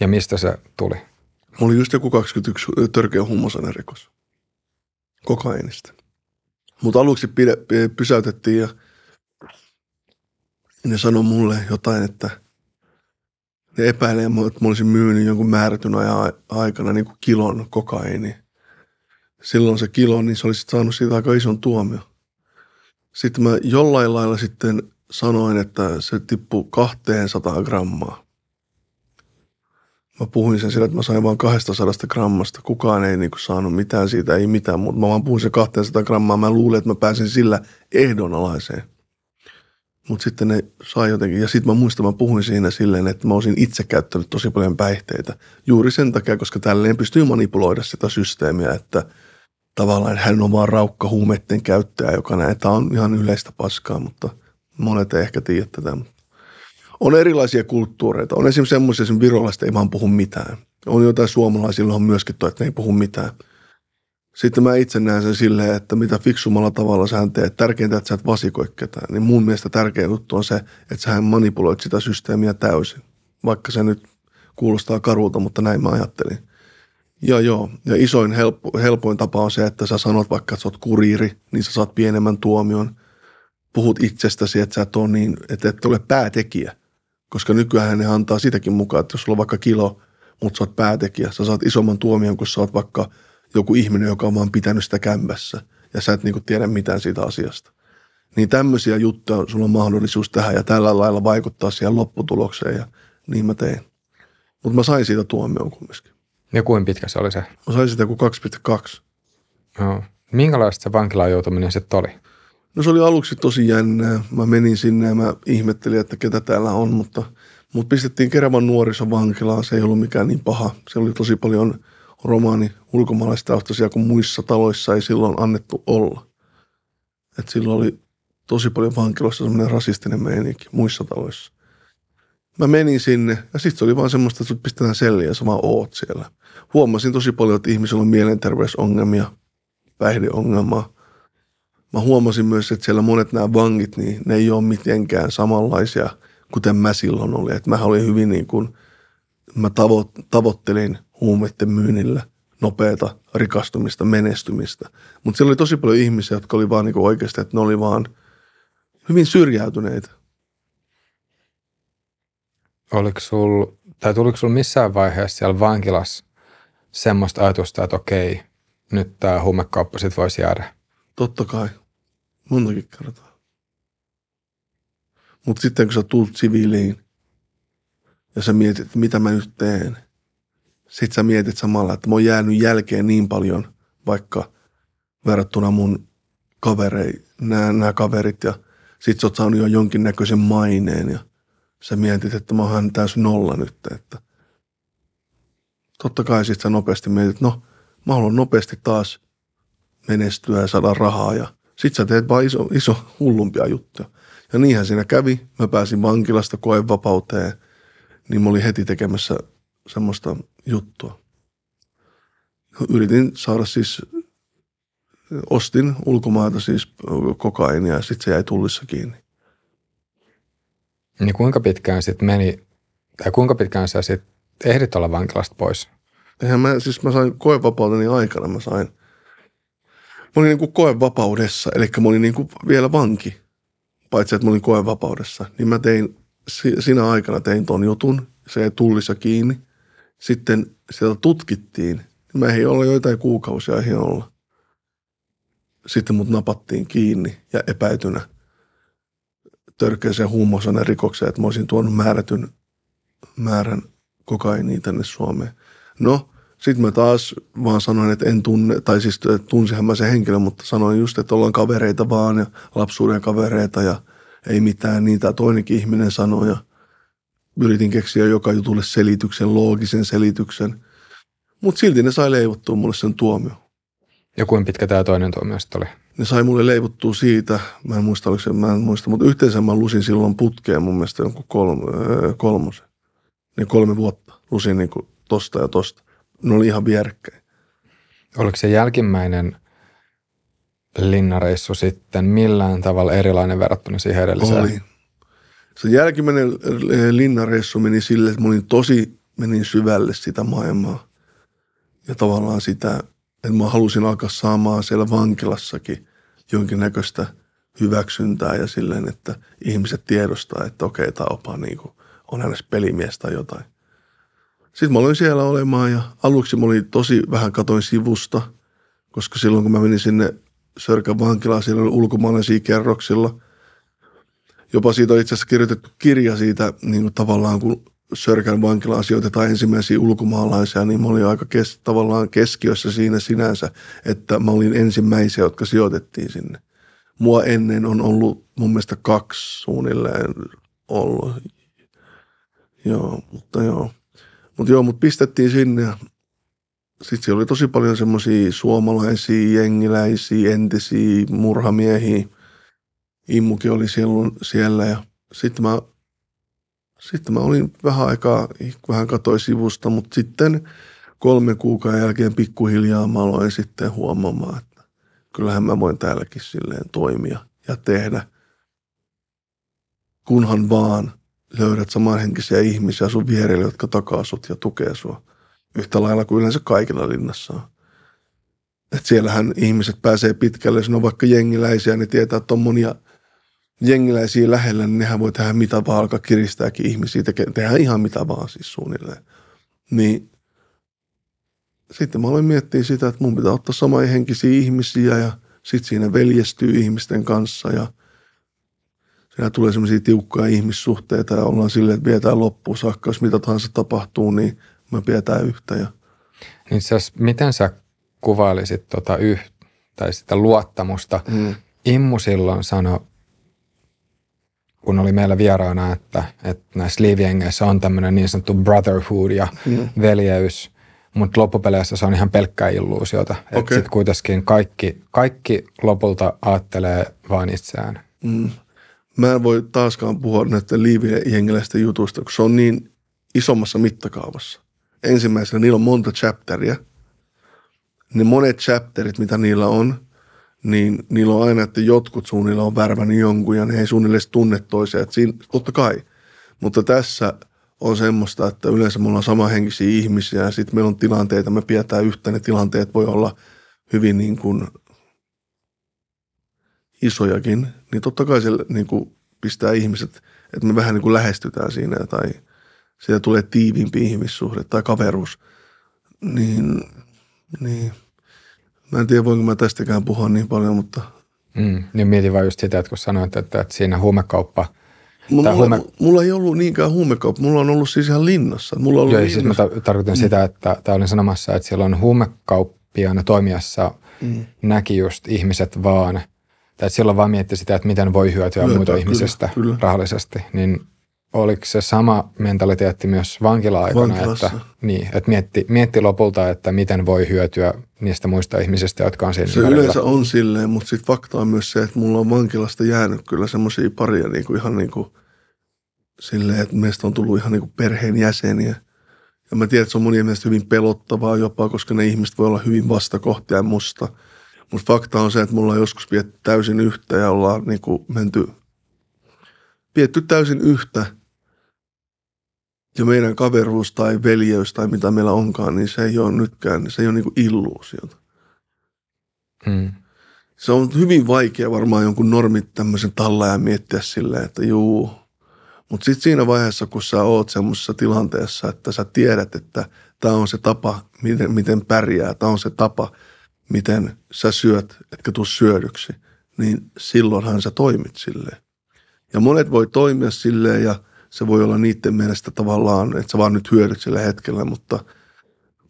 Ja mistä se tuli? Mulla oli just joku 21 törkeä rikos Kokainista. Mutta aluksi pide, pysäytettiin ja ne sanoi mulle jotain, että ne epäilee, että mä olisin myynyt jonkun määrätyn ajan aikana niin kuin kilon kokaini. Silloin se kilo, niin se olisi saanut siitä aika ison tuomion. Sitten mä jollain lailla sitten sanoin, että se tippuu 200 grammaa. Mä puhuin sen sillä, että mä sain vain 200 grammasta. Kukaan ei niinku saanut mitään siitä, ei mitään, mutta mä vaan puhuin se 200 grammaa. Mä luulin, että mä pääsin sillä ehdonalaiseen. Mutta sitten ne sai jotenkin, ja sitten mä muistan, mä puhuin siinä silleen, että mä olisin itse käyttänyt tosi paljon päihteitä. Juuri sen takia, koska tälleen pystyy manipuloida sitä systeemiä, että – tavallaan hän on vaan raukka huumeiden käyttäjä, joka näitä on ihan yleistä paskaa, mutta monet ei ehkä tiedä tätä. On erilaisia kulttuureita. On esimerkiksi semmoisia, että virolaiset ei vaan puhu mitään. On jotain suomalaisilla on myöskin tuo, että ne ei puhu mitään. Sitten mä itse näen sen silleen, että mitä fiksummalla tavalla sä teet, tärkeintä, että sä et vasikoi ketään. Niin mun mielestä tärkein juttu on se, että sä manipuloit sitä systeemiä täysin. Vaikka se nyt kuulostaa karulta, mutta näin mä ajattelin – Joo, joo. Ja isoin helppo, helpoin tapa on se, että sä sanot vaikka, että sä oot kuriiri, niin sä saat pienemmän tuomion. Puhut itsestäsi, että sä et ole niin, että et ole päätekijä. Koska nykyään ne antaa sitäkin mukaan, että jos sulla on vaikka kilo, mutta sä oot päätekijä, sä saat isomman tuomion, kun sä oot vaikka joku ihminen, joka on vaan pitänyt sitä kämpässä. Ja sä et niinku tiedä mitään siitä asiasta. Niin tämmöisiä juttuja sulla on mahdollisuus tähän ja tällä lailla vaikuttaa siihen lopputulokseen ja niin mä tein. Mutta mä sain siitä tuomion kumminkin. Ja kuin pitkä se oli se? No, se oli sitä kuin 2,2. Joo. Minkälaista se vankilaan joutuminen sitten oli? No se oli aluksi tosi jännää. Mä menin sinne ja mä ihmettelin, että ketä täällä on, mutta mut pistettiin Keravan vankilaan, Se ei ollut mikään niin paha. Se oli tosi paljon romaani ulkomaalaistaustaisia, kun muissa taloissa ei silloin annettu olla. Et silloin oli tosi paljon vankiloissa semmoinen rasistinen meininki muissa taloissa. Mä menin sinne ja sitten se oli vaan semmoista, että sut pistetään selliä ja sä vaan oot siellä. Huomasin tosi paljon, että ihmisillä on mielenterveysongelmia, päihdeongelmaa. Mä huomasin myös, että siellä monet nämä vangit, niin ne ei ole mitenkään samanlaisia, kuten mä silloin olin. Et mä olin hyvin niin kuin, mä tavo, tavoittelin huumeiden myynnillä nopeata rikastumista, menestymistä. Mutta siellä oli tosi paljon ihmisiä, jotka oli vaan niin oikeasti, että ne oli vaan hyvin syrjäytyneitä Oliko sul, tai tuliko sulla missään vaiheessa siellä vankilassa semmoista ajatusta, että okei, nyt tämä huumekauppa sit voisi jäädä? Totta kai. Montakin kertaa. Mutta sitten kun sä tulet siviiliin ja sä mietit, mitä mä nyt teen, sit sä mietit samalla, että mä oon jäänyt jälkeen niin paljon, vaikka verrattuna mun kavereihin, nämä kaverit ja sit sä oot saanut jo jonkinnäköisen maineen ja sä mietit, että mä oon täysin nolla nyt. Että totta kai sitten sä nopeasti mietit, että no mä haluan nopeasti taas menestyä ja saada rahaa ja sit sä teet vaan iso, iso hullumpia juttuja. Ja niinhän siinä kävi. Mä pääsin vankilasta koevapauteen, niin mä olin heti tekemässä semmoista juttua. Yritin saada siis, ostin ulkomaata siis kokainia ja sitten se jäi tullissa kiinni niin kuinka pitkään sitten meni, tai kuinka pitkään sä sit ehdit olla vankilasta pois? Eihän mä, siis mä sain koevapauteni aikana, mä sain, mä olin niin kuin koevapaudessa, eli mä olin niin kuin vielä vanki, paitsi että mä olin koevapaudessa, niin mä tein, sinä aikana tein ton jutun, se ei tullissa kiinni, sitten sieltä tutkittiin, niin mä ei olla joitain kuukausia, ei olla. Sitten mut napattiin kiinni ja epäytynä – törkeäseen huumausaineen rikokseen, että mä olisin tuonut määrätyn määrän kokainia tänne Suomeen. No, sitten mä taas vaan sanoin, että en tunne, tai siis tunsihan mä sen henkilön, mutta sanoin just, että ollaan kavereita vaan ja lapsuuden kavereita ja ei mitään niin. Tämä toinenkin ihminen sanoi ja yritin keksiä joka jutulle selityksen, loogisen selityksen. Mutta silti ne sai leivottua mulle sen tuomio. Ja kuinka pitkä tämä toinen tuomio sitten oli? ne sai mulle leivottua siitä, mä en muista, oliko se, mä en muista, mutta yhteensä mä lusin silloin putkeen mun mielestä jonkun kolm, kolmosen. Niin kolme vuotta lusin niin kuin tosta ja tosta. Ne oli ihan vierekkäin. Oliko se jälkimmäinen linnareissu sitten millään tavalla erilainen verrattuna siihen edelliseen? Oli. Se jälkimmäinen linnareissu meni sille, että mä olin tosi, menin syvälle sitä maailmaa ja tavallaan sitä – että mä halusin alkaa saamaan siellä vankilassakin jonkinnäköistä hyväksyntää ja silleen, että ihmiset tiedostaa, että okei, tämä opa niin kuin, on hänessä pelimies tai jotain. Sitten mä olin siellä olemaan ja aluksi mä olin tosi vähän katoin sivusta, koska silloin kun mä menin sinne Sörkän vankilaan, siellä oli ulkomaalaisia kerroksilla. Jopa siitä on itse asiassa kirjoitettu kirja siitä niin kuin tavallaan, kun Sörkän vankila tai ensimmäisiä ulkomaalaisia, niin mä olin aika kes, tavallaan keskiössä siinä sinänsä, että mä olin ensimmäisiä, jotka sijoitettiin sinne. Mua ennen on ollut mun mielestä kaksi suunnilleen ollut. Joo, mutta joo. Mutta joo, mut pistettiin sinne. Sitten siellä oli tosi paljon semmoisia suomalaisia, jengiläisiä, entisiä murhamiehiä. Immukin oli siellä, siellä ja sitten mä sitten mä olin vähän aikaa, vähän katoin sivusta, mutta sitten kolme kuukauden jälkeen pikkuhiljaa mä aloin sitten huomaamaan, että kyllähän mä voin täälläkin silleen toimia ja tehdä, kunhan vaan löydät samanhenkisiä ihmisiä sun vierelle, jotka takaa sut ja tukee sua. Yhtä lailla kuin yleensä kaikilla linnassa on. Et siellähän ihmiset pääsee pitkälle, jos on vaikka jengiläisiä, niin tietää, että on monia – jengiläisiä lähellä, niin nehän voi tehdä mitä vaan, alkaa kiristääkin ihmisiä, teke- tehdä ihan mitä vaan siis suunnilleen. Niin sitten mä olen miettiä sitä, että mun pitää ottaa samanhenkisiä ihmisiä ja sitten siinä veljestyy ihmisten kanssa ja siinä tulee semmoisia tiukkoja ihmissuhteita ja ollaan silleen, että vietään loppuun saakka, jos mitä tahansa tapahtuu, niin me pidetään yhtä. Ja... Niin sä, miten sä kuvailisit tota yh, tai sitä luottamusta? Mm. Immu silloin sanoi kun oli meillä vieraana, että, että näissä liivjengeissä on tämmöinen niin sanottu brotherhood ja mm. veljeys, mutta loppupeleissä se on ihan pelkkää illuusiota. Okay. sitten kuitenkin kaikki, kaikki lopulta ajattelee vain itseään. Mm. Mä en voi taaskaan puhua näiden liivijengiläisten jutusta, kun se on niin isommassa mittakaavassa. Ensimmäisenä niillä on monta chapteria. Ne monet chapterit, mitä niillä on – niin niillä on aina, että jotkut suunnilla on värvännyt jonkun ja ne ei suunnilleen tunne toisia. Että siinä, totta kai. Mutta tässä on semmoista, että yleensä me ollaan samanhenkisiä ihmisiä ja sitten meillä on tilanteita, me pidetään yhtä. Ne tilanteet voi olla hyvin niin kuin isojakin, niin totta kai se niin kuin pistää ihmiset, että me vähän niin kuin lähestytään siinä tai siitä tulee tiiviimpi ihmissuhde tai kaveruus. Niin, niin – Mä en tiedä, voinko mä tästäkään puhua niin paljon, mutta... Mm, niin mietin vaan just sitä, että kun sanoit, että, että siinä huumekauppa... Mulla, huume... mulla ei ollut niinkään huumekauppa, mulla on ollut siis ihan linnassa. Mulla on ollut Joo, linnassa. siis mä tarkoitan mm. sitä, että tää olin sanomassa, että siellä on huumekauppiaana toimijassa mm. näki just ihmiset vaan, tai silloin vaan mietti sitä, että miten voi hyötyä kyllä, muuta kyllä, ihmisestä kyllä. rahallisesti, niin oliko se sama mentaliteetti myös vankila-aikana, että, niin, että mietti, mietti lopulta, että miten voi hyötyä niistä muista ihmisistä, jotka on siinä Se ympärillä. yleensä on silleen, mutta sitten fakta on myös se, että mulla on vankilasta jäänyt kyllä semmoisia paria kuin niinku ihan niin kuin silleen, että meistä on tullut ihan niin perheen jäseniä. Ja mä tiedän, että se on monien mielestä hyvin pelottavaa jopa, koska ne ihmiset voi olla hyvin vastakohtia musta. Mutta fakta on se, että mulla on joskus vietty täysin yhtä ja ollaan kuin niinku menty – pietty täysin yhtä. Ja meidän kaveruus tai veljeys tai mitä meillä onkaan, niin se ei ole nytkään, niin se ei ole niin illuusiota. Hmm. Se on hyvin vaikea varmaan jonkun normit tämmöisen talla ja miettiä silleen, että juu. Mutta sitten siinä vaiheessa, kun sä oot semmoisessa tilanteessa, että sä tiedät, että tämä on se tapa, miten, miten pärjää, tämä on se tapa, miten sä syöt, etkä tuu syödyksi, niin silloinhan sä toimit silleen. Ja monet voi toimia silleen ja se voi olla niiden mielestä tavallaan, että sä vaan nyt hyödyt sillä hetkellä, mutta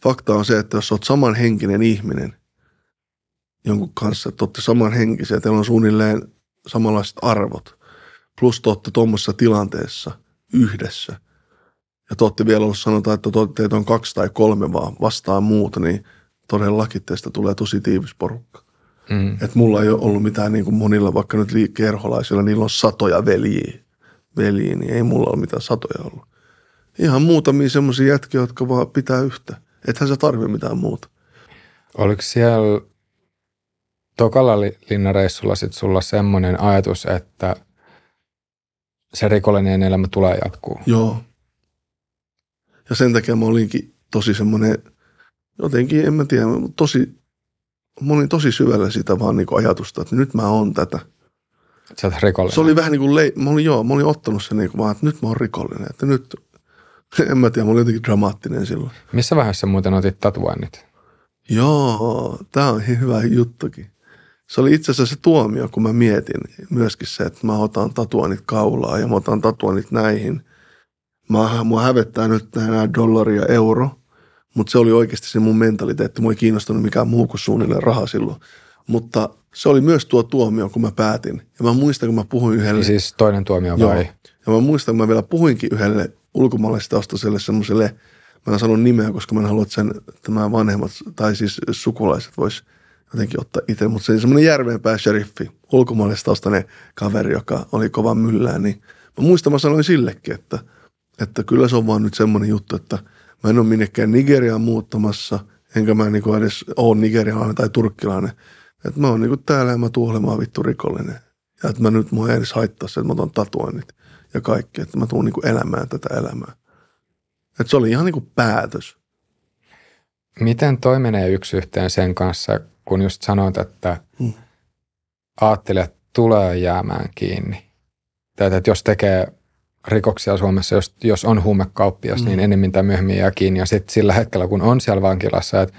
fakta on se, että jos oot samanhenkinen ihminen jonkun kanssa, että olette samanhenkisiä, teillä on suunnilleen samanlaiset arvot, plus te olette tuommoisessa tilanteessa yhdessä, ja te olette vielä ollut sanotaan, että teitä on kaksi tai kolme vaan vastaan muuta, niin todellakin teistä tulee tosi tiivis porukka. Mm. Et mulla ei ole ollut mitään niin kuin monilla, vaikka nyt kerholaisilla, niillä on satoja veljiä. veljiä niin ei mulla ole mitään satoja ollut. Ihan muutamia semmoisia jätkiä, jotka vaan pitää yhtä. Ethän sä tarvi mitään muuta. Oliko siellä tokalla linnareissulla sit sulla semmoinen ajatus, että se rikollinen elämä tulee jatkuu? Joo. Ja sen takia mä olinkin tosi semmoinen, jotenkin en mä tiedä, tosi mä olin tosi syvällä sitä vaan niin kuin ajatusta, että nyt mä oon tätä. Sä rikollinen. Se oli vähän niin kuin, le- mä olin, joo, mä olin ottanut sen niin kuin vaan, että nyt mä oon rikollinen, että nyt, (laughs) en mä tiedä, mä olin jotenkin dramaattinen silloin. Missä vaiheessa muuten otit tatuoinnit? Joo, tää on hyvä juttukin. Se oli itse asiassa se tuomio, kun mä mietin myöskin se, että mä otan tatuoinnit kaulaa ja mä otan tatuoinnit näihin. Mä, mua hävettää nyt nämä dollari ja euro – mutta se oli oikeasti se mun mentaliteetti. Mua ei kiinnostanut mikään muu kuin suunnilleen raha silloin. Mutta se oli myös tuo tuomio, kun mä päätin. Ja mä muistan, kun mä puhuin yhdelle. Siis toinen tuomio joo. Ja mä muistan, kun mä vielä puhuinkin yhdelle ulkomaalaistaustaiselle semmoiselle, mä en sanonut nimeä, koska mä en halua, että sen, tämä vanhemmat tai siis sukulaiset vois jotenkin ottaa itse. Mutta se oli semmoinen järvenpää sheriffi, ulkomaalaistaustainen kaveri, joka oli kova myllään. Niin mä muistan, mä sanoin sillekin, että, että kyllä se on vaan nyt semmoinen juttu, että – Mä en ole minnekään Nigeriaan muuttamassa, enkä mä niin edes ole nigerialainen tai turkkilainen. Että mä oon niin täällä ja mä tuun olemaan vittu rikollinen. Ja että mä nyt mua ei edes haittaa se, että mä otan tatuoinnit ja kaikki. Että mä tuun niin elämään tätä elämää. Että se oli ihan niin päätös. Miten toi menee yksi yhteen sen kanssa, kun just sanoit, että hmm. ajattelet tulee jäämään kiinni? Tätä, että jos tekee rikoksia Suomessa, jos, jos on huumekauppias, mm. niin enemmän tai myöhemmin jää kiinni. Ja sitten sillä hetkellä, kun on siellä vankilassa, että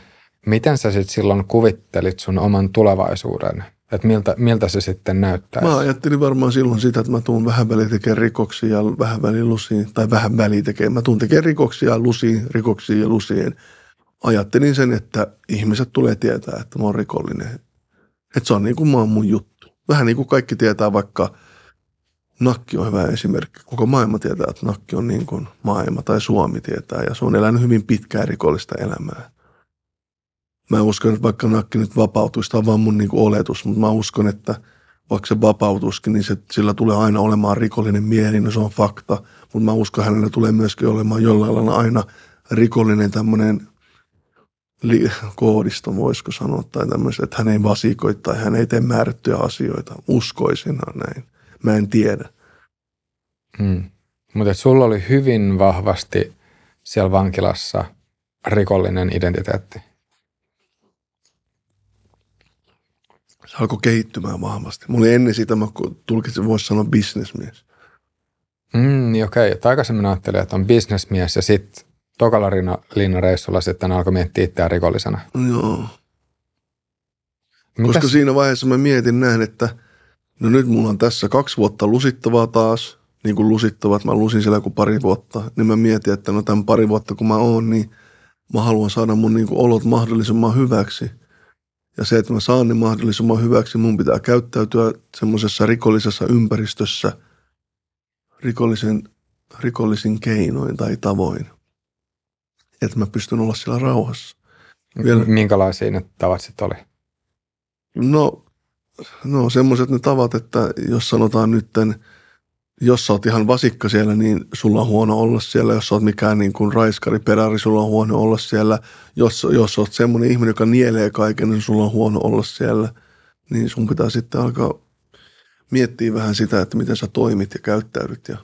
miten sä sitten silloin kuvittelit sun oman tulevaisuuden? Että miltä, miltä se sitten näyttää? Mä ajattelin varmaan silloin sitä, että mä tuun vähän väliin tekemään rikoksia, vähän väliin lusiin, tai vähän väliin tekemään. Mä tuun tekemään rikoksia, lusiin, rikoksia ja lusiin. Ajattelin sen, että ihmiset tulee tietää, että mä oon rikollinen. Että se on niin kuin mä oon mun juttu. Vähän niin kuin kaikki tietää vaikka – Nakki on hyvä esimerkki. Koko maailma tietää, että Nakki on niin kuin maailma tai Suomi tietää ja se on elänyt hyvin pitkää rikollista elämää. Mä uskon, että vaikka Nakki nyt vapautuisi, tämä on vaan mun niin kuin oletus, mutta mä uskon, että vaikka se vapautuskin, niin se, sillä tulee aina olemaan rikollinen mieli, no se on fakta. Mutta mä uskon, että hänellä tulee myöskin olemaan jollain lailla aina rikollinen tämmöinen li- koodisto, voisiko sanoa, tai tämmöistä, että hän ei vasikoi tai hän ei tee määrättyjä asioita. Uskoisinhan näin mä en tiedä. Hmm. Mutta sulla oli hyvin vahvasti siellä vankilassa rikollinen identiteetti. Se alkoi kehittymään vahvasti. Mulla oli ennen sitä, mä tulkitsin, voisi sanoa bisnesmies. Mm, niin okei. Okay. Aikaisemmin ajattelin, että on bisnesmies ja sitten tokalla linnareissulla sitten alkoi miettiä itseään rikollisena. No joo. Mitäs? Koska siinä vaiheessa mä mietin näin, että – No nyt mulla on tässä kaksi vuotta lusittavaa taas, niin kuin lusittavat, mä lusin siellä kuin pari vuotta, niin mä mietin, että no tämän pari vuotta kun mä oon, niin mä haluan saada mun niin kuin olot mahdollisimman hyväksi. Ja se, että mä saan ne niin mahdollisimman hyväksi, mun pitää käyttäytyä semmoisessa rikollisessa ympäristössä rikollisen, rikollisin keinoin tai tavoin. Että mä pystyn olla siellä rauhassa. Vielä... Minkälaisia ne tavat sitten oli? No no semmoiset ne tavat, että jos sanotaan nytten, jos sä oot ihan vasikka siellä, niin sulla on huono olla siellä. Jos sä oot mikään niin kuin raiskari, peräri, sulla on huono olla siellä. Jos, jos oot semmoinen ihminen, joka nielee kaiken, niin sulla on huono olla siellä. Niin sun pitää sitten alkaa miettiä vähän sitä, että miten sä toimit ja käyttäydyt. Ja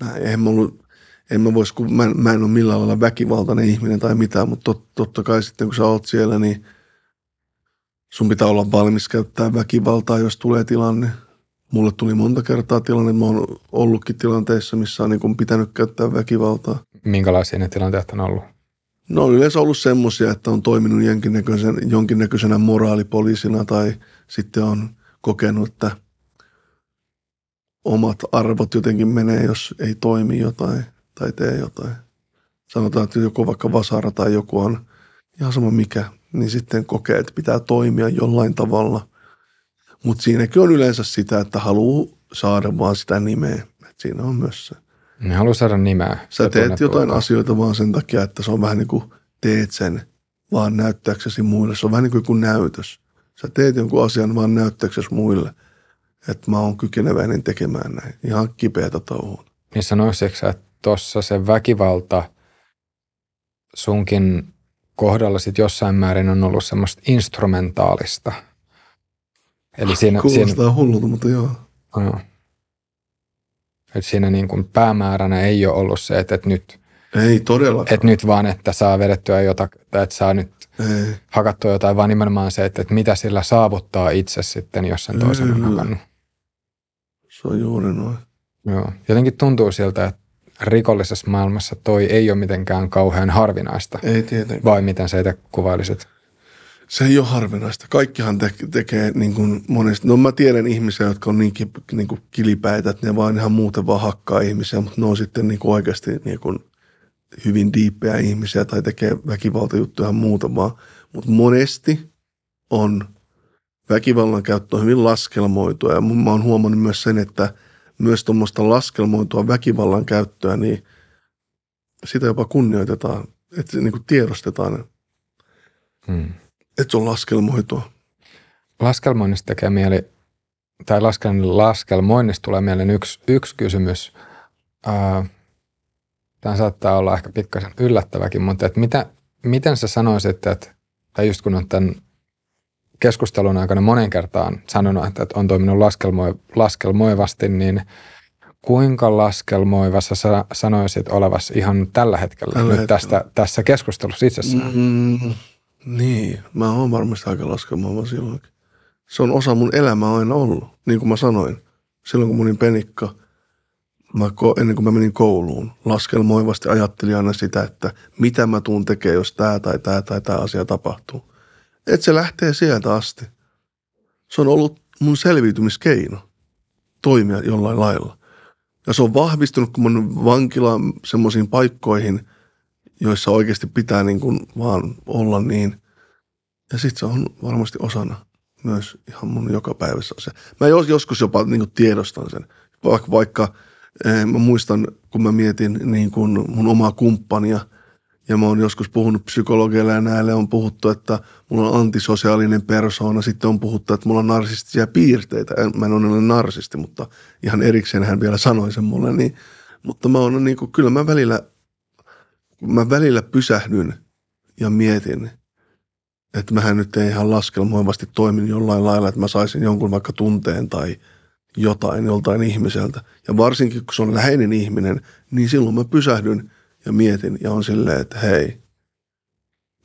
näin. Eihän mä ollut, en mä vois, kun mä, en, mä en ole millään lailla väkivaltainen ihminen tai mitään, mutta tot, totta kai sitten kun sä oot siellä, niin – sun pitää olla valmis käyttää väkivaltaa, jos tulee tilanne. Mulle tuli monta kertaa tilanne, mä oon ollutkin tilanteissa, missä on niin pitänyt käyttää väkivaltaa. Minkälaisia ne tilanteet on ollut? No on yleensä ollut semmoisia, että on toiminut jonkinnäköisenä moraalipoliisina tai sitten on kokenut, että omat arvot jotenkin menee, jos ei toimi jotain tai tee jotain. Sanotaan, että joku vaikka vasara tai joku on ihan sama mikä, niin sitten kokee, että pitää toimia jollain tavalla. Mutta siinäkin on yleensä sitä, että haluaa saada vaan sitä nimeä. Et siinä on myös se. Ne haluaa saada nimeä. Sä teet jotain tuota. asioita vaan sen takia, että se on vähän niin kuin teet sen vaan näyttääksesi muille. Se on vähän niin kuin joku näytös. Sä teet jonkun asian vaan näyttääksesi muille, että mä oon kykeneväinen tekemään näin. Ihan kipeätä touhuun. Niin sanoisitko että tuossa se väkivalta sunkin kohdalla sit jossain määrin on ollut semmoista instrumentaalista. Eli siinä, Kuulostaa siinä, hullulta, mutta joo. No, et siinä niin kuin päämääränä ei ole ollut se, että, että nyt – ei todellakaan. että nyt vaan, että saa vedettyä jotain, tai että saa nyt ei. hakattua jotain, vaan nimenomaan se, että, että mitä sillä saavuttaa itse sitten, jos sen toisen ei, on hakannut. Se on juuri noin. Joo. Jotenkin tuntuu siltä, että rikollisessa maailmassa toi ei ole mitenkään kauhean harvinaista. Ei tietenkään. Vai miten sä itse kuvailisit? Se ei ole harvinaista. Kaikkihan te- tekee niin kuin monesti. No mä tiedän ihmisiä, jotka on niin, ki- niin kuin kilipäitä, että ne vaan ihan muuten vaan hakkaa ihmisiä, mutta ne on sitten niin kuin oikeasti niin kuin hyvin diippejä ihmisiä tai tekee väkivaltajuttuja muuta vaan. Mutta monesti on väkivallan käyttö hyvin laskelmoitua ja mä oon huomannut myös sen, että – myös tuommoista laskelmoitua väkivallan käyttöä, niin sitä jopa kunnioitetaan, että se niin kuin tiedostetaan, hmm. että se on laskelmoitua. Laskelmoinnista tekee mieli, tai laskelmoinnista tulee mieleen yksi, yksi kysymys. tämä saattaa olla ehkä pikkasen yllättäväkin, mutta että mitä, miten sä sanoisit, että, tai just kun on tämän keskustelun aikana monen kertaan sanonut, että on toiminut laskelmo- laskelmoivasti, niin kuinka laskelmoivassa sä sanoisit olevassa ihan tällä hetkellä, tällä nyt hetkellä. Tästä, tässä keskustelussa itsessään? Mm, niin, mä oon varmasti aika laskelmoiva silloin. Se on osa mun elämää aina ollut, niin kuin mä sanoin. Silloin kun munin penikka, mä, ennen kuin mä menin kouluun, laskelmoivasti ajattelin aina sitä, että mitä mä tuun tekemään, jos tämä tai tämä tai tämä asia tapahtuu – että se lähtee sieltä asti. Se on ollut mun selviytymiskeino toimia jollain lailla. Ja se on vahvistunut, kun mun vankila semmoisiin paikkoihin, joissa oikeasti pitää niin kuin vaan olla niin. Ja sitten se on varmasti osana myös ihan mun joka päivässä asia. Mä joskus jopa niin kuin tiedostan sen. Vaikka, vaikka eh, mä muistan, kun mä mietin niin kuin mun omaa kumppania – ja mä oon joskus puhunut psykologeille ja näille on puhuttu, että mulla on antisosiaalinen persoona. Sitten on puhuttu, että mulla on narsistisia piirteitä. mä en ole narsisti, mutta ihan erikseen hän vielä sanoi sen mulle. Niin, mutta mä oon niin kuin, kyllä mä välillä, mä välillä pysähdyn ja mietin, että mähän nyt ei ihan laskelmoivasti toimin jollain lailla, että mä saisin jonkun vaikka tunteen tai jotain joltain ihmiseltä. Ja varsinkin, kun se on läheinen ihminen, niin silloin mä pysähdyn – ja mietin ja on silleen, että hei,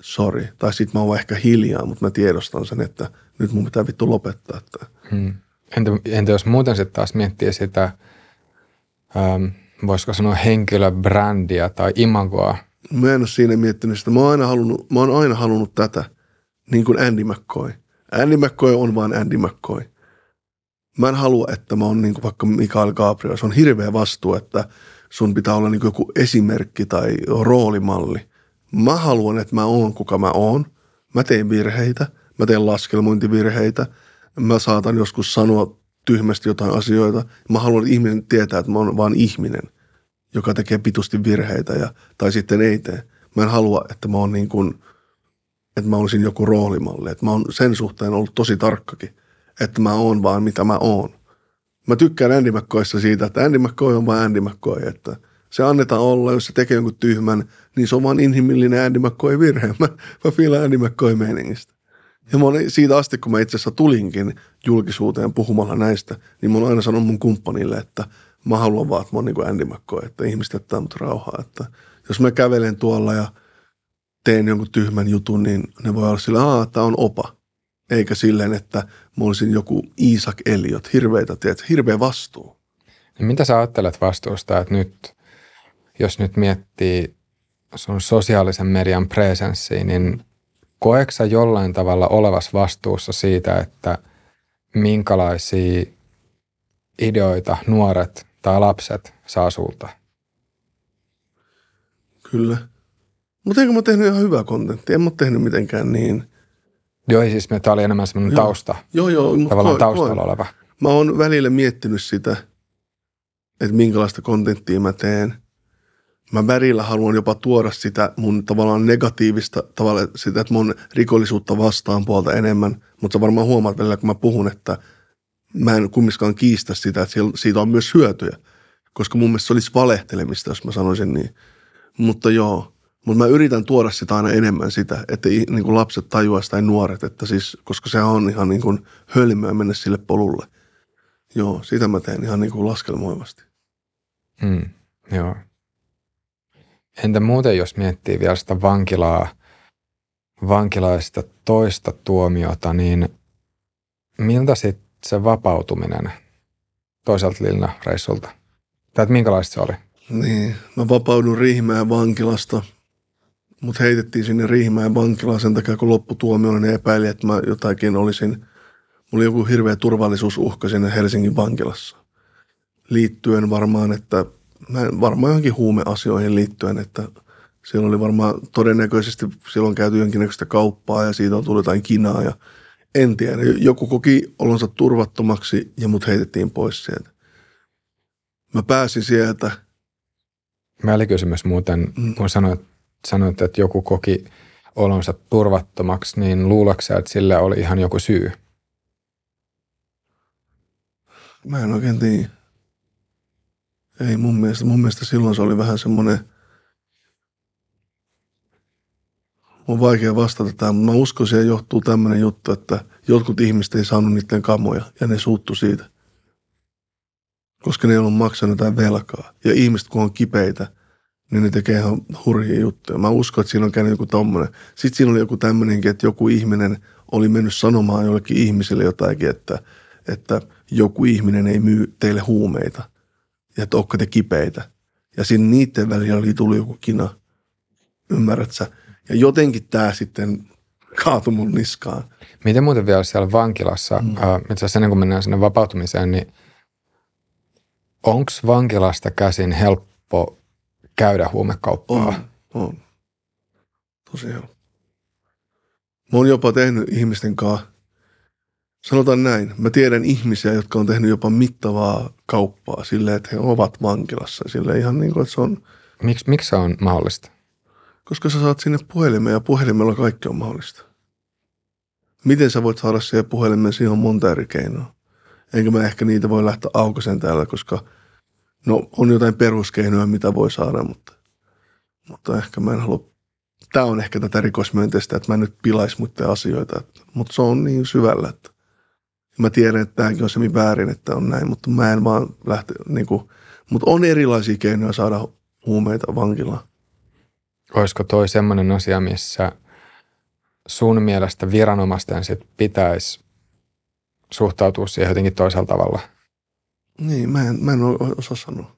sorry. Tai sitten mä oon ehkä hiljaa, mutta mä tiedostan sen, että nyt mun pitää vittu lopettaa Että. Hmm. Entä, entä jos muuten sitten taas miettii sitä, äm, voisiko sanoa henkilöbrändiä tai imagoa? Mä en ole siinä miettinyt sitä. Mä oon aina halunnut, mä oon aina halunnut tätä, niin kuin Andy McCoy. Andy McCoy on vaan Andy McCoy. Mä en halua, että mä oon niin kuin vaikka Mikael Gabriel. Se on hirveä vastuu, että – sun pitää olla niin joku esimerkki tai roolimalli. Mä haluan, että mä oon kuka mä oon. Mä teen virheitä, mä teen laskelmointivirheitä, mä saatan joskus sanoa tyhmästi jotain asioita. Mä haluan, että ihminen tietää, että mä oon vaan ihminen, joka tekee pitusti virheitä ja, tai sitten ei tee. Mä en halua, että mä oon niin kuin, että mä olisin joku roolimalli. Että mä oon sen suhteen ollut tosi tarkkakin, että mä oon vaan mitä mä oon. Mä tykkään Andy McCoysta siitä, että Andy McCoy on vaan Andy McCoy, että se annetaan olla, jos se tekee jonkun tyhmän, niin se on vaan inhimillinen Andy McCoy virhe. (laughs) Mä, mä fiilän Andy McCoy meiningistä. Ja mä olin siitä asti, kun mä itse asiassa tulinkin julkisuuteen puhumalla näistä, niin mä oon aina sanonut mun kumppanille, että mä haluan vaan, että mä oon niin kuin Andy McCoy, että ihmiset jättää mut rauhaa. Että jos mä kävelen tuolla ja teen jonkun tyhmän jutun, niin ne voi olla sillä, että on opa eikä silleen, että mä olisin joku Isaac Elliot, hirveitä, tiedät, hirveä vastuu. No mitä sä ajattelet vastuusta, että nyt, jos nyt miettii sun sosiaalisen median presenssiä, niin koeksa jollain tavalla olevas vastuussa siitä, että minkälaisia ideoita nuoret tai lapset saa sulta? Kyllä. Mutta enkö mä tehnyt ihan hyvää kontenttia? En mä tehnyt mitenkään niin – Joo, siis tämä oli enemmän semmoinen joo. tausta, joo, joo, tavallaan koen, taustalla koen. oleva. Mä oon välillä miettinyt sitä, että minkälaista kontenttia mä teen. Mä värillä haluan jopa tuoda sitä mun tavallaan negatiivista, tavalla sitä, että mun rikollisuutta vastaan puolta enemmän. Mutta sä varmaan huomaat välillä, kun mä puhun, että mä en kumminkaan kiistä sitä, että siitä on myös hyötyjä. Koska mun mielestä se olisi valehtelemista, jos mä sanoisin niin. Mutta joo, mutta mä yritän tuoda sitä aina enemmän sitä, että niin kuin lapset tajuaa tai nuoret, että siis, koska se on ihan niin kuin hölmöä mennä sille polulle. Joo, sitä mä teen ihan niin kuin laskelmoivasti. Mm, joo. Entä muuten, jos miettii vielä sitä vankilaa, vankilaista toista tuomiota, niin miltä sitten se vapautuminen toiselta Lilna reissulta? Tai minkälaista se oli? Niin, mä vapaudun Riihimäen vankilasta – mut heitettiin sinne Riihimäen vankilaan sen takia, kun lopputuomio niin epäili, että mä jotakin olisin, mulla oli joku hirveä turvallisuusuhka sinne Helsingin vankilassa. Liittyen varmaan, että varmaan johonkin huumeasioihin liittyen, että siellä oli varmaan todennäköisesti silloin käyty jonkinnäköistä kauppaa ja siitä on tullut jotain kinaa ja en tiedä. Joku koki olonsa turvattomaksi ja mut heitettiin pois sieltä. Mä pääsin sieltä. Mä oli kysymys muuten, kun mm. sanoit sanoit, että joku koki olonsa turvattomaksi, niin luulaksä, että sillä oli ihan joku syy? Mä en oikein tiedä. Ei mun mielestä. Mun mielestä silloin se oli vähän semmoinen... Mun on vaikea vastata tähän, mutta mä uskon, siihen johtuu tämmöinen juttu, että jotkut ihmiset ei saanut niiden kamoja ja ne suuttu siitä. Koska ne ei ollut maksanut jotain velkaa. Ja ihmiset, kun on kipeitä – niin ne tekee ihan hurjia juttuja. Mä uskon, että siinä on käynyt joku tommonen. Sitten siinä oli joku tämmöinenkin, että joku ihminen oli mennyt sanomaan jollekin ihmiselle jotakin, että, että joku ihminen ei myy teille huumeita ja että onko te kipeitä. Ja siinä niiden välillä oli tullut joku kina, ymmärrät sä? Ja jotenkin tämä sitten kaatui mun niskaan. Miten muuten vielä siellä vankilassa, mm. äh, itse asiassa ennen kuin mennään sinne vapautumiseen, niin onko vankilasta käsin helppo käydä huumekauppaa. On, on. Tosiaan. Mä oon jopa tehnyt ihmisten kanssa, sanotaan näin, mä tiedän ihmisiä, jotka on tehnyt jopa mittavaa kauppaa silleen, että he ovat vankilassa. Silleen ihan niin kuin, että se on... Miks, miksi se on mahdollista? Koska sä saat sinne puhelimeen ja puhelimella kaikki on mahdollista. Miten sä voit saada siihen puhelimeen, siihen on monta eri keinoa. Enkä mä ehkä niitä voi lähteä aukaisen täällä, koska – No on jotain peruskeinoja, mitä voi saada, mutta, mutta ehkä mä en halua tämä on ehkä tätä rikosmyönteistä, että mä nyt pilais muiden asioita, mutta se on niin syvällä, että mä tiedän, että tämäkin on se väärin, että on näin, mutta mä en vaan lähte, niin kuin, mutta on erilaisia keinoja saada huumeita vankilaan. Olisiko toi semmoinen asia, missä sun mielestä viranomaisten sit pitäisi suhtautua siihen jotenkin toisella tavalla? Niin, mä en, mä en osaa sanoa.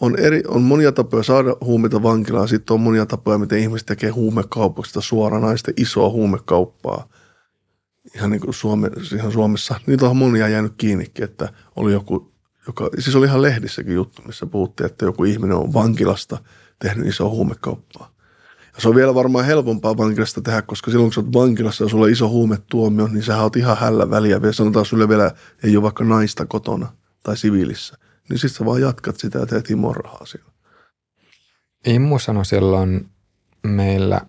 On, eri, on monia tapoja saada huumeita vankilaan, sitten on monia tapoja, miten ihmiset tekee huumekaupasta suoranaista isoa huumekauppaa. Ihan, niin kuin Suome, ihan Suomessa. Niitä on monia jäänyt kiinni, että oli joku, joka, siis oli ihan lehdissäkin juttu, missä puhuttiin, että joku ihminen on vankilasta tehnyt isoa huumekauppaa. Ja se on vielä varmaan helpompaa vankilasta tehdä, koska silloin kun sä oot vankilassa ja sulla on iso huumetuomio, niin sä oot ihan hällä väliä. Vielä sanotaan sulle vielä, ei ole vaikka naista kotona tai siviilissä, niin sitten sä vaan jatkat sitä ja teet himorahaa siellä. Immu sanoi silloin meillä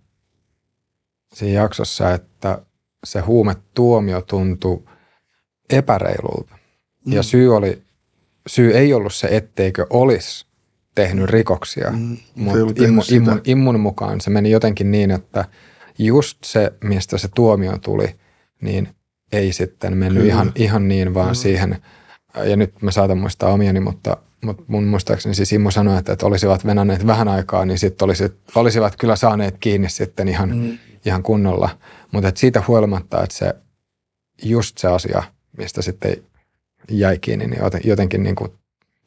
siinä jaksossa, että se huumetuomio tuntui epäreilulta. Mm. Ja syy, oli, syy ei ollut se, etteikö olisi tehnyt rikoksia, mm, mutta immu, immun, immun mukaan se meni jotenkin niin, että just se, mistä se tuomio tuli, niin ei sitten mennyt ihan, ihan niin, vaan mm. siihen – ja nyt mä saatan muistaa omiani, mutta, mutta mun muistaakseni siis Simmo sanoi, että, että olisivat venanneet vähän aikaa, niin sitten olisit, olisivat kyllä saaneet kiinni sitten ihan, mm. ihan kunnolla. Mutta siitä huolimatta, että se just se asia, mistä sitten jäi kiinni, niin jotenkin niin kuin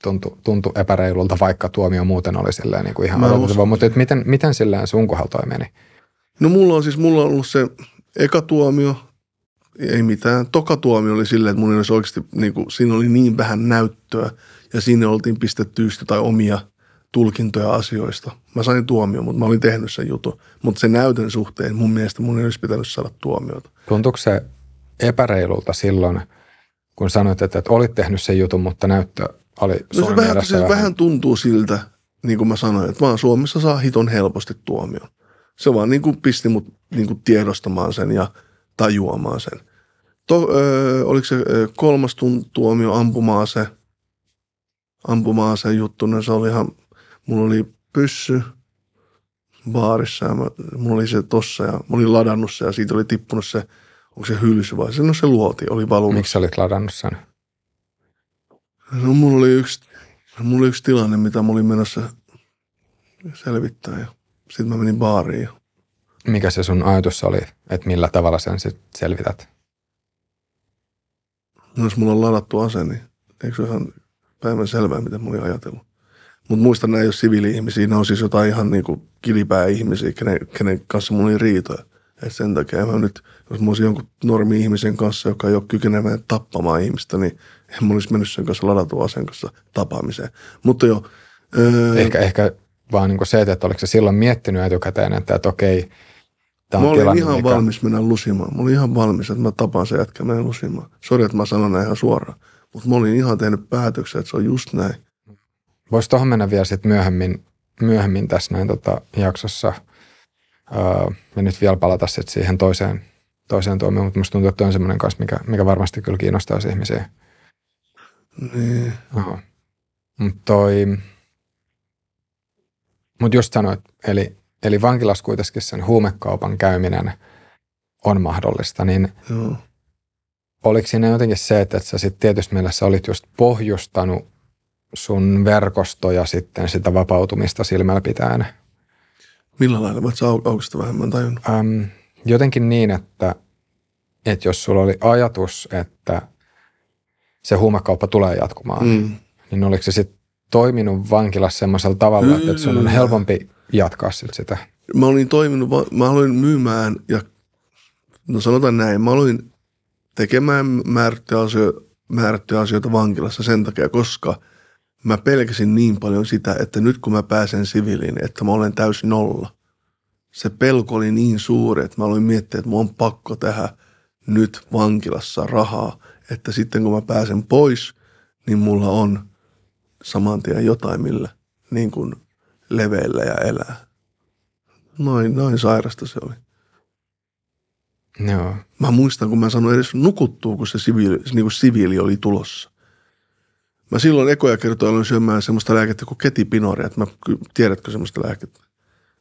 tuntui, tuntui epäreilulta, vaikka tuomio muuten oli silleen niin kuin ihan odotettava. Mutta miten, miten silleen sun kohdalla toi meni? No mulla on siis, mulla on ollut se eka tuomio, ei mitään. Toka tuomio oli silleen, että mun olisi oikeasti, niin kuin, siinä oli niin vähän näyttöä ja siinä oltiin pistetty ystä tai omia tulkintoja asioista. Mä sain tuomio, mutta mä olin tehnyt sen jutun. Mutta sen näytön suhteen mun mielestä mun ei olisi pitänyt saada tuomiota. Tuntuuko se epäreilulta silloin, kun sanoit, että, että olit tehnyt sen jutun, mutta näyttö oli no se, vähän, se vähän. vähän tuntuu siltä, niin kuin mä sanoin, että vaan Suomessa saa hiton helposti tuomion. Se vaan niin kuin pisti mut niin kuin tiedostamaan sen ja – tajuamaan sen. To, ö, oliko se kolmas tuomio ampumaan se, ampumaan se juttu, niin se oli ihan, mulla oli pyssy baarissa ja mä, mulla oli se tossa ja mä olin ladannut se ja siitä oli tippunut se, onko se hylsy vai se, no se luoti, oli valunut. Miksi sä olit ladannut sen? No mulla oli yksi, mulla oli yksi tilanne, mitä mä olin menossa selvittää ja sitten mä menin baariin mikä se sun ajatus oli, että millä tavalla sen sit selvität? No jos mulla on ladattu ase, niin eikö se ole ihan päivän selvää, mitä mä olin ajatellut. Mutta muistan, nämä ei ole siviili-ihmisiä, ne on siis jotain ihan niinku kilipää-ihmisiä, kenen, kenen kanssa mulla oli riitoja. Et sen takia mä nyt, jos mä olisin jonkun normi-ihmisen kanssa, joka ei ole kykenevä tappamaan ihmistä, niin en mä olisi mennyt sen kanssa ladatun aseen kanssa tapaamiseen. Mutta joo. Öö... Ehkä, ehkä vaan niin se, että oliko se silloin miettinyt etukäteen, että, että okei, Tämä mä olin ihan mikä... valmis mennä lusimaan. Mä olin ihan valmis, että mä tapaan se jätkän mennä lusimaan. Sori, että mä sanon näin ihan suoraan. Mutta mä olin ihan tehnyt päätöksen, että se on just näin. Voisi tuohon mennä vielä sitten myöhemmin, myöhemmin tässä näin tota jaksossa. Öö, ja nyt vielä palata sitten siihen toiseen, toiseen tuomioon, mutta musta tuntuu, että on semmoinen kanssa, mikä, mikä varmasti kyllä kiinnostaisi ihmisiä. Niin. Mutta toi, mut just sanoit, eli Eli vankilas kuitenkin sen huumekaupan käyminen on mahdollista, niin Joo. oliko siinä jotenkin se, että, että sä sitten tietysti mielessä olit just pohjustanut sun verkostoja sitten sitä vapautumista silmällä pitäen? Millä lailla? Mä sä aukasta vähän, mä tajunnut. Öm, jotenkin niin, että, että jos sulla oli ajatus, että se huumekauppa tulee jatkumaan, mm. niin oliko se sitten toiminut vankilassa semmoisella tavalla, että, että sun on helpompi jatkaa sitten sitä? Mä olin toiminut, mä aloin myymään ja no sanotaan näin, mä aloin tekemään määrättyjä asioita, määrättyjä asioita vankilassa sen takia, koska mä pelkäsin niin paljon sitä, että nyt kun mä pääsen siviiliin, että mä olen täysin nolla. Se pelko oli niin suuri, että mä aloin miettiä, että mun on pakko tehdä nyt vankilassa rahaa, että sitten kun mä pääsen pois, niin mulla on saman tien jotain, millä niin kuin leveillä ja elää. Noin, noin sairasta se oli. No. Mä muistan, kun mä sanoin edes nukuttuu, kun se siviili, niin kuin siviili oli tulossa. Mä silloin ekoja kertoja aloin syömään semmoista lääkettä kuin ketipinoria, että mä, tiedätkö semmoista lääkettä?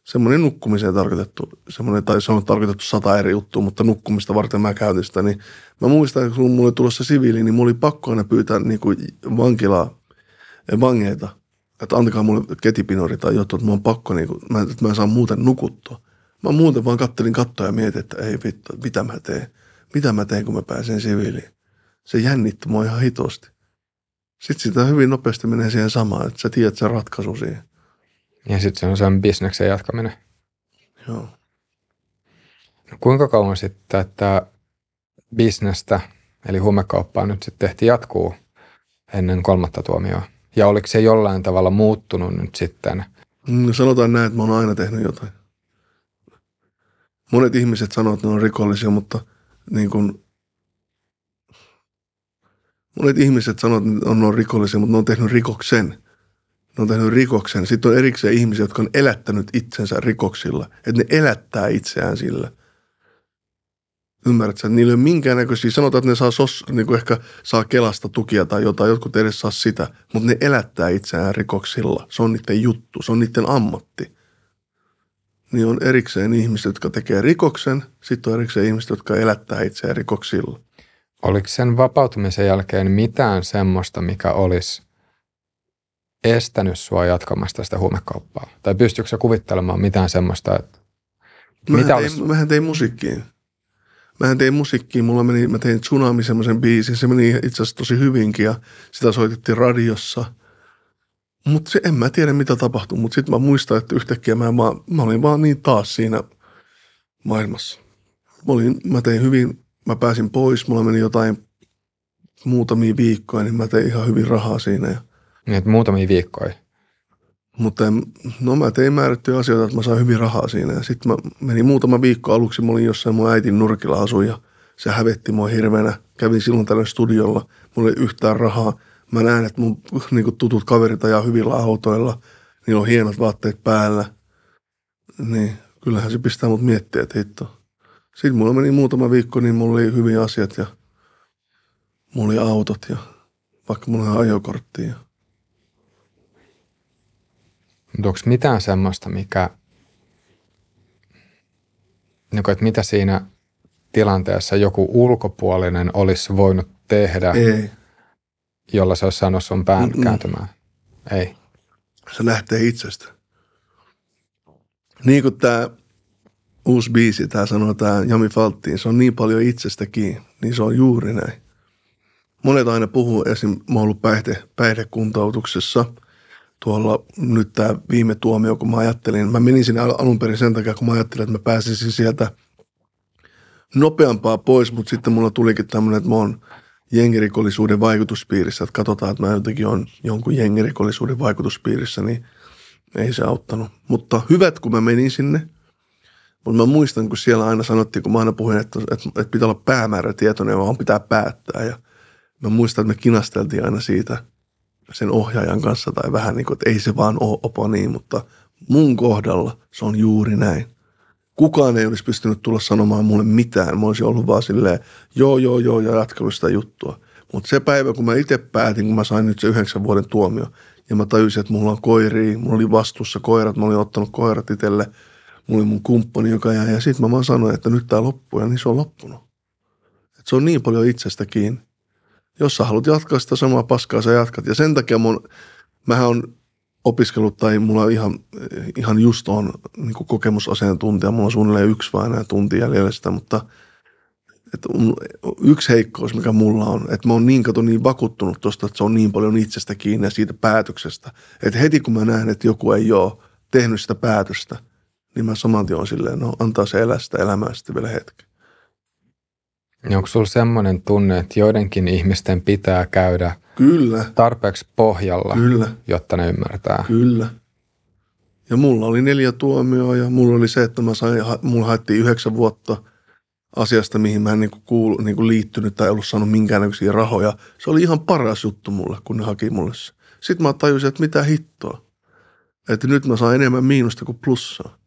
Semmoinen nukkumiseen tarkoitettu, semmoinen, tai se on tarkoitettu sata eri juttua, mutta nukkumista varten mä käytin sitä, niin mä muistan, kun mulla oli tulossa siviili, niin mulla oli pakko aina pyytää niin kuin vankilaa, eh, vangeita – että antakaa mulle ketipinori tai jotain, että mä oon pakko, niin kuin, mä, että mä en saa muuten nukuttua. Mä muuten vaan kattelin kattoa ja mietin, että ei vittu, mitä mä teen. Mitä mä teen, kun mä pääsen siviiliin. Se jännitti mua ihan hitosti. Sitten sitä hyvin nopeasti menee siihen samaan, että sä tiedät sen ratkaisu siihen. Ja sitten se on sen bisneksen jatkaminen. Joo. No kuinka kauan sitten että bisnestä, eli huumekauppaa nyt sitten tehtiin jatkuu ennen kolmatta tuomioa? ja oliko se jollain tavalla muuttunut nyt sitten? No sanotaan näin, että mä oon aina tehnyt jotain. Monet ihmiset sanoo, että ne on rikollisia, mutta niin kuin, monet ihmiset sanoo, että on, ne on rikollisia, mutta ne on tehnyt rikoksen. Ne on tehnyt rikoksen. Sitten on erikseen ihmisiä, jotka on elättänyt itsensä rikoksilla. Että ne elättää itseään sillä – Ymmärrät sen, niillä ei ole minkäännäköisiä, sanotaan, että ne saa sos, niin kuin ehkä saa Kelasta tukia tai jotain, jotkut edes saa sitä, mutta ne elättää itseään rikoksilla. Se on niiden juttu, se on niiden ammatti. Niin on erikseen ihmiset, jotka tekee rikoksen, sitten on erikseen ihmiset, jotka elättää itseään rikoksilla. Oliko sen vapautumisen jälkeen mitään semmoista, mikä olisi estänyt sua jatkamasta sitä huumekauppaa? Tai pystyykö sä kuvittelemaan mitään semmoista, että Mähän, mitä tein, olisi... mähän tein musiikkiin. Mä tein musiikkiin, mulla meni, mä tein Tsunami semmoisen biisin, se meni itse asiassa tosi hyvinkin ja sitä soitettiin radiossa. Mutta se en mä tiedä mitä tapahtui, mutta sitten mä muistan, että yhtäkkiä mä, mä, mä olin vaan niin taas siinä maailmassa. Mä, olin, mä tein hyvin, mä pääsin pois, mulla meni jotain muutamia viikkoja, niin mä tein ihan hyvin rahaa siinä. Ja... Niin, että muutamia viikkoja? Mutta no mä tein määrättyjä asioita, että mä saan hyvin rahaa siinä. Sitten mä menin muutama viikko aluksi, mä olin jossain mun äitin nurkilla asui ja se hävetti mua hirveänä. Kävin silloin tällä studiolla, mulla ei yhtään rahaa. Mä näen, että mun niin kuin tutut kaverit ajaa hyvillä autoilla, niillä on hienot vaatteet päällä. Niin, kyllähän se pistää mut miettiä, että hitto. Sitten mulla meni muutama viikko, niin mulla oli hyviä asiat ja mulla oli autot ja vaikka mulla oli ajokorttia. Mutta onko mitään semmoista, mikä, niin kuin, että mitä siinä tilanteessa joku ulkopuolinen olisi voinut tehdä, Ei. jolla se olisi saanut sun pään Mm-mm. kääntymään? Ei. Se lähtee itsestä. Niin kuin tämä uusi biisi, tämä sanoo tämä Jami Falttiin, se on niin paljon itsestäkin, niin se on juuri näin. Monet aina puhuu, esim. mä oon ollut päihde, päihdekuntoutuksessa – tuolla nyt tämä viime tuomio, kun mä ajattelin, mä menin sinne alun perin sen takia, kun mä ajattelin, että mä pääsisin sieltä nopeampaa pois, mutta sitten mulla tulikin tämmöinen, että mä oon jengirikollisuuden vaikutuspiirissä, että katsotaan, että mä jotenkin on jonkun jengirikollisuuden vaikutuspiirissä, niin ei se auttanut. Mutta hyvät, kun mä menin sinne, mutta mä muistan, kun siellä aina sanottiin, kun mä aina puhuin, että, että, että pitää olla päämäärätietoinen, vaan pitää päättää. Ja mä muistan, että me kinasteltiin aina siitä – sen ohjaajan kanssa tai vähän niin kuin, että ei se vaan ole opa niin, mutta mun kohdalla se on juuri näin. Kukaan ei olisi pystynyt tulla sanomaan mulle mitään. Mä olisin ollut vaan silleen, joo, joo, joo, ja jatkanut sitä juttua. Mutta se päivä, kun mä itse päätin, kun mä sain nyt se yhdeksän vuoden tuomio, ja mä tajusin, että mulla on koiria, mulla oli vastuussa koirat, mä olin ottanut koirat itselle, mulla oli mun kumppani, joka jäi, ja sitten mä vaan sanoin, että nyt tämä loppuu, ja niin se on loppunut. Et se on niin paljon itsestä kiinni jos sä haluat jatkaa sitä samaa paskaa, sä jatkat. Ja sen takia mun, mähän on opiskellut tai mulla ihan, ihan just on niin kokemusasiantuntija. Mulla on suunnilleen yksi vaan enää tunti jäljellä sitä, mutta että yksi heikkous, mikä mulla on, että mä oon niin kato niin vakuuttunut tuosta, että se on niin paljon itsestä kiinni ja siitä päätöksestä. Että heti kun mä näen, että joku ei ole tehnyt sitä päätöstä, niin mä saman tien on silleen, no antaa se elää sitä elämää sitten vielä hetken. Niin Onko sulla sellainen tunne, että joidenkin ihmisten pitää käydä Kyllä. tarpeeksi pohjalla, Kyllä. jotta ne ymmärtää? Kyllä. Ja mulla oli neljä tuomioa ja mulla oli se, että mä sain, mulla haettiin yhdeksän vuotta asiasta, mihin mä en niin kuin kuulu, niin kuin liittynyt tai ollut saanut minkäännäköisiä rahoja. Se oli ihan paras juttu mulle, kun ne haki mulle se. Sitten mä tajusin, että mitä hittoa. Että nyt mä saan enemmän miinusta kuin plussaa.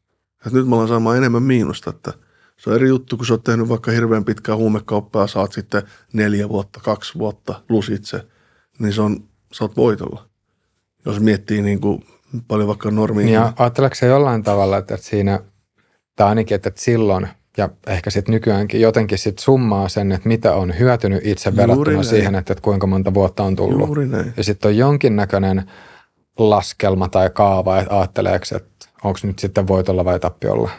Että nyt mä alan saamaan enemmän miinusta, että – se on eri juttu, kun sä oot tehnyt vaikka hirveän pitkää huumekauppaa ja saat sitten neljä vuotta, kaksi vuotta lusitse, niin se on, sä oot voitolla. Jos miettii niin kuin paljon vaikka normiin. Niin, ja ajatteleeko jollain tavalla, että siinä, tai ainakin, että silloin, ja ehkä sitten nykyäänkin jotenkin sit summaa sen, että mitä on hyötynyt itse Juuri verrattuna näin. siihen, että, että kuinka monta vuotta on tullut. Juuri näin. Ja sitten on jonkinnäköinen laskelma tai kaava, että ajatteleeko, että onko nyt sitten voitolla vai tappiolla.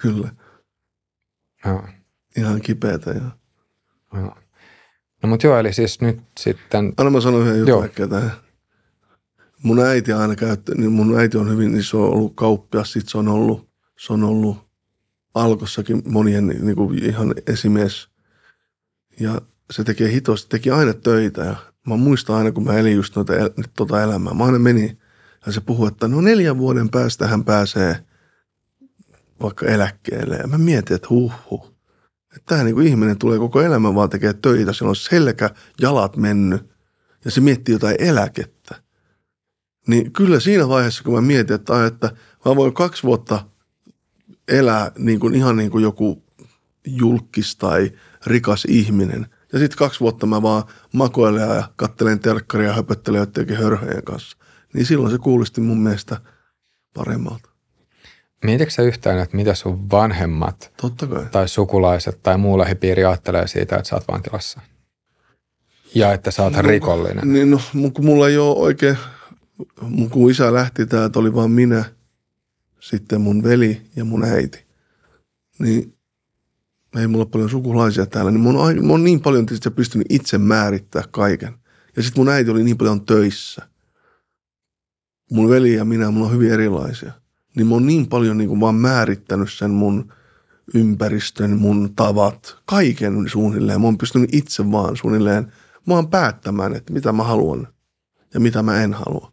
Kyllä. Ja. Ihan kipeätä. Ja. ja. No mutta joo, eli siis nyt sitten... Anna mä sanon yhden jutun tähän. Mun äiti aina käyttää, niin mun äiti on hyvin, niin ollut kauppias, sit se on ollut, se on ollut alkossakin monien niin kuin ihan esimies. Ja se tekee hitosti, teki aina töitä ja mä muistan aina, kun mä elin just noita, tota elämää. Mä aina menin ja se puhui, että no neljän vuoden päästä hän pääsee vaikka eläkkeelle. Ja mä mietin, että huhhuh. Että tämä niin ihminen tulee koko elämän vaan tekee töitä. Sillä on selkä, jalat mennyt ja se miettii jotain eläkettä. Niin kyllä siinä vaiheessa, kun mä mietin, että, että mä voin kaksi vuotta elää niin kuin, ihan niin kuin joku julkis tai rikas ihminen. Ja sitten kaksi vuotta mä vaan makoilen ja kattelen terkkaria, ja höpöttelen jotenkin hörhöjen kanssa. Niin silloin se kuulisti mun mielestä paremmalta. Mietitkö sä yhtään, että mitä sun vanhemmat Totta kai. tai sukulaiset tai muu lähipiiri ajattelee siitä, että sä oot vankilassa? Ja että sä oot no, rikollinen. Niin no, kun mulla ei ole oikein, kun isä lähti täältä, oli vaan minä, sitten mun veli ja mun äiti. Niin ei mulla ole paljon sukulaisia täällä, niin mun oon, mä niin paljon tietysti pystynyt itse määrittää kaiken. Ja sitten mun äiti oli niin paljon töissä. Mun veli ja minä, mulla on hyvin erilaisia – niin mä oon niin paljon niin kuin vaan määrittänyt sen mun ympäristön, mun tavat, kaiken suunnilleen. Mä oon pystynyt itse vaan suunnilleen vaan päättämään, että mitä mä haluan ja mitä mä en halua.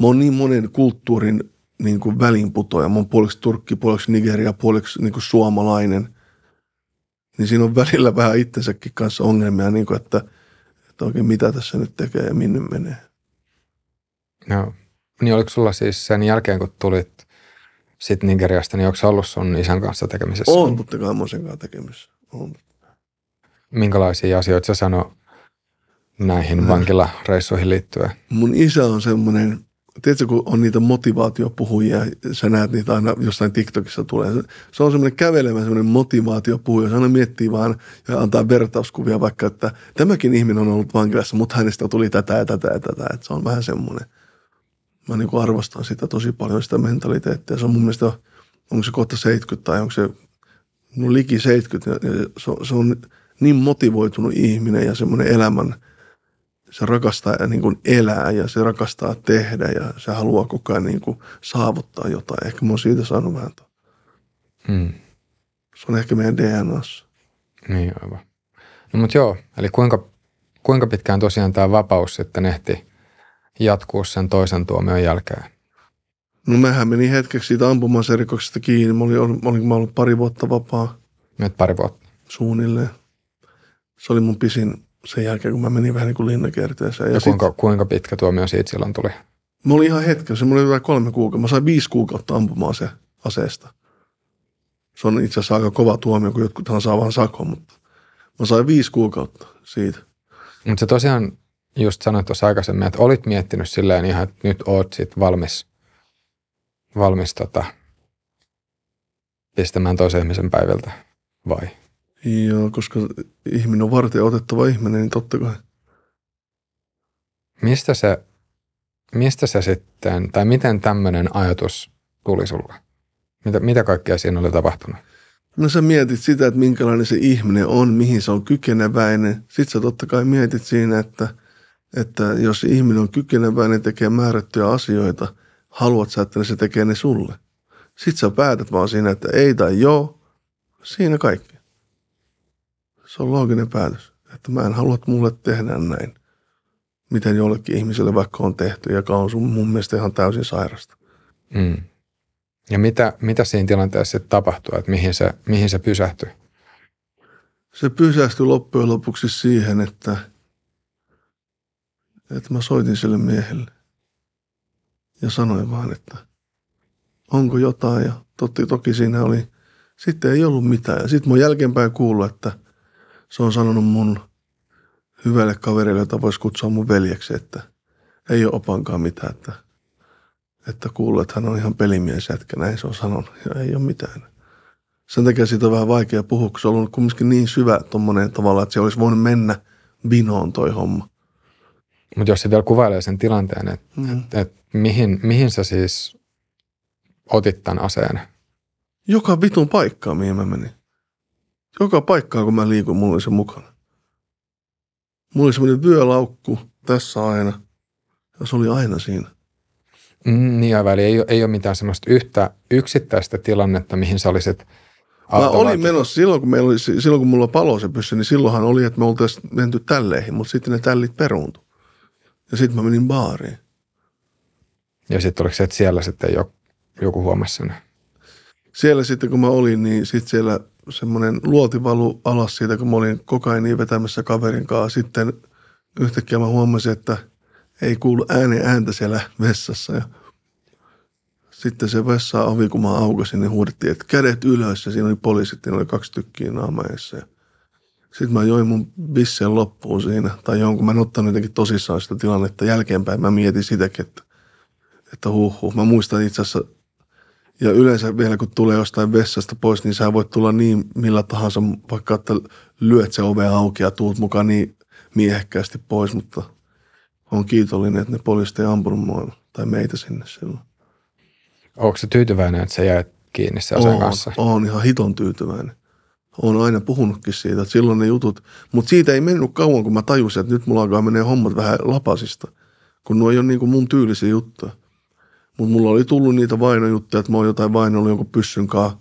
Mä oon niin monen kulttuurin niin kuin välinputoja. Mä oon puoliksi turkki, puoliksi nigeria, puoliksi niin kuin suomalainen. Niin siinä on välillä vähän itsensäkin kanssa ongelmia, niin kuin, että, että oikein mitä tässä nyt tekee ja minne menee. No, niin oliko sulla siis sen jälkeen, kun tulit sit Nigeriasta, niin onko ollut sun isän kanssa tekemisessä On, totta kai mä sen kanssa tekemisessä. On. Minkälaisia asioita sä sano näihin äh. vankilareissuihin liittyen? Mun isä on semmoinen, tiedätkö kun on niitä motivaatiopuhujia, sä näet niitä aina jossain TikTokissa tulee. Se on semmoinen kävelemä semmoinen motivaatiopuhuja, se aina miettii vaan ja antaa vertauskuvia vaikka, että tämäkin ihminen on ollut vankilassa, mutta hänestä tuli tätä ja tätä ja tätä. Että se on vähän semmoinen – mä niin kuin arvostan sitä tosi paljon, sitä mentaliteettia. Se on mun mielestä, onko se kohta 70 tai onko se no liki 70. Se on, se on niin motivoitunut ihminen ja semmoinen elämän, se rakastaa ja niin kuin elää ja se rakastaa tehdä ja se haluaa koko ajan niin kuin saavuttaa jotain. Ehkä mä oon siitä saanut vähän to. Hmm. Se on ehkä meidän DNAssa. Niin aivan. No mutta joo, eli kuinka, kuinka pitkään tosiaan tämä vapaus sitten ehti jatkuu sen toisen tuomion jälkeen? No mehän meni hetkeksi siitä rikoksesta kiinni. Mä olin, olin mä ollut pari vuotta vapaa. Nyt pari vuotta. Suunnilleen. Se oli mun pisin sen jälkeen, kun mä menin vähän niin kuin linnakierteeseen. Ja, ja kuinka, sit... kuinka pitkä tuomio siitä silloin tuli? Mä olin ihan hetken, se oli vähän kolme kuukautta. Mä sain viisi kuukautta ampumaan se aseesta. Se on itse asiassa aika kova tuomio, kun jotkuthan saa vaan sakon, mutta mä sain viisi kuukautta siitä. Mutta se tosiaan just sanoin tuossa aikaisemmin, että olit miettinyt silleen ihan, että nyt oot sit valmis, valmis tota, pistämään toisen ihmisen päiviltä, vai? Joo, koska ihminen on varten otettava ihminen, niin totta kai. Mistä se, mistä se sitten, tai miten tämmöinen ajatus tuli sulle? Mitä, mitä kaikkea siinä oli tapahtunut? No sä mietit sitä, että minkälainen se ihminen on, mihin se on kykeneväinen. Sitten sä totta kai mietit siinä, että – että jos ihminen on kykeneväinen niin tekemään määrättyjä asioita, haluat sä, että ne se tekee ne sulle. Sitten sä päätät vaan siinä, että ei tai joo, siinä kaikki. Se on looginen päätös, että mä en halua, että mulle tehdään näin, miten jollekin ihmiselle vaikka on tehty, joka on sun mun mielestä ihan täysin sairasta. Mm. Ja mitä, mitä siinä tilanteessa sitten tapahtuu, että mihin se, mihin se pysähtyy? Se pysähtyi loppujen lopuksi siihen, että – että mä soitin sille miehelle ja sanoin vaan, että onko jotain ja totti, toki siinä oli, sitten ei ollut mitään. Ja sitten mun jälkeenpäin kuullut, että se on sanonut mun hyvälle kaverille, jota voisi kutsua mun veljeksi, että ei ole opankaan mitään, että, että kuuluu, että hän on ihan pelimies jätkä, näin se on sanonut ja ei ole mitään. Sen takia siitä on vähän vaikea puhua, kun se on ollut kumminkin niin syvä tuommoinen tavalla, että se olisi voinut mennä vinoon toi homma. Mutta jos se vielä kuvailee sen tilanteen, että mm. Mm-hmm. et, et mihin, mihin sä siis otit tämän aseen? Joka vitun paikkaa, mihin mä menin. Joka paikkaa, kun mä liikun, mulla oli se mukana. Mulla oli semmoinen vyölaukku tässä aina, ja se oli aina siinä. Mm, niin aivan, eli ei, ei ole mitään semmoista yhtä yksittäistä tilannetta, mihin sä olisit Mä olin menossa silloin, kun, meillä oli, silloin, kun mulla palo se pyssy, niin silloinhan oli, että me oltaisiin menty tälleihin, mutta sitten ne tällit peruuntui. Ja sitten mä menin baariin. Ja sitten oliko se, että siellä sitten joku, joku huomasi sen? Siellä sitten kun mä olin, niin sitten siellä semmoinen luoti valu alas siitä, kun mä olin kokainiin vetämässä kaverin kanssa. Sitten yhtäkkiä mä huomasin, että ei kuulu ääni ääntä siellä vessassa. Ja sitten se vessaa ovi, kun mä aukasin, niin huudettiin, että kädet ylös ja siinä oli poliisit, niin oli kaksi tykkiä naamaissa. Ja sitten mä join mun bissen loppuun siinä, tai jonkun mä en ottanut jotenkin tosissaan sitä tilannetta jälkeenpäin. Mä mietin sitäkin, että, että huh, huh. Mä muistan itse asiassa, ja yleensä vielä kun tulee jostain vessasta pois, niin sä voit tulla niin millä tahansa, vaikka että lyöt se ove auki ja tuut mukaan niin miehekkäästi pois, mutta on kiitollinen, että ne poliisit ei ampunut mua tai meitä sinne silloin. Onko se tyytyväinen, että sä jäät kiinni sen aseen kanssa? Olen ihan hiton tyytyväinen on aina puhunutkin siitä, että silloin ne jutut, mutta siitä ei mennyt kauan, kun mä tajusin, että nyt mulla alkaa menee hommat vähän lapasista, kun nuo ei ole niin kuin mun tyylisiä juttuja. Mutta mulla oli tullut niitä vainojuttuja, että mä oon jotain oli jonkun pyssyn kanssa.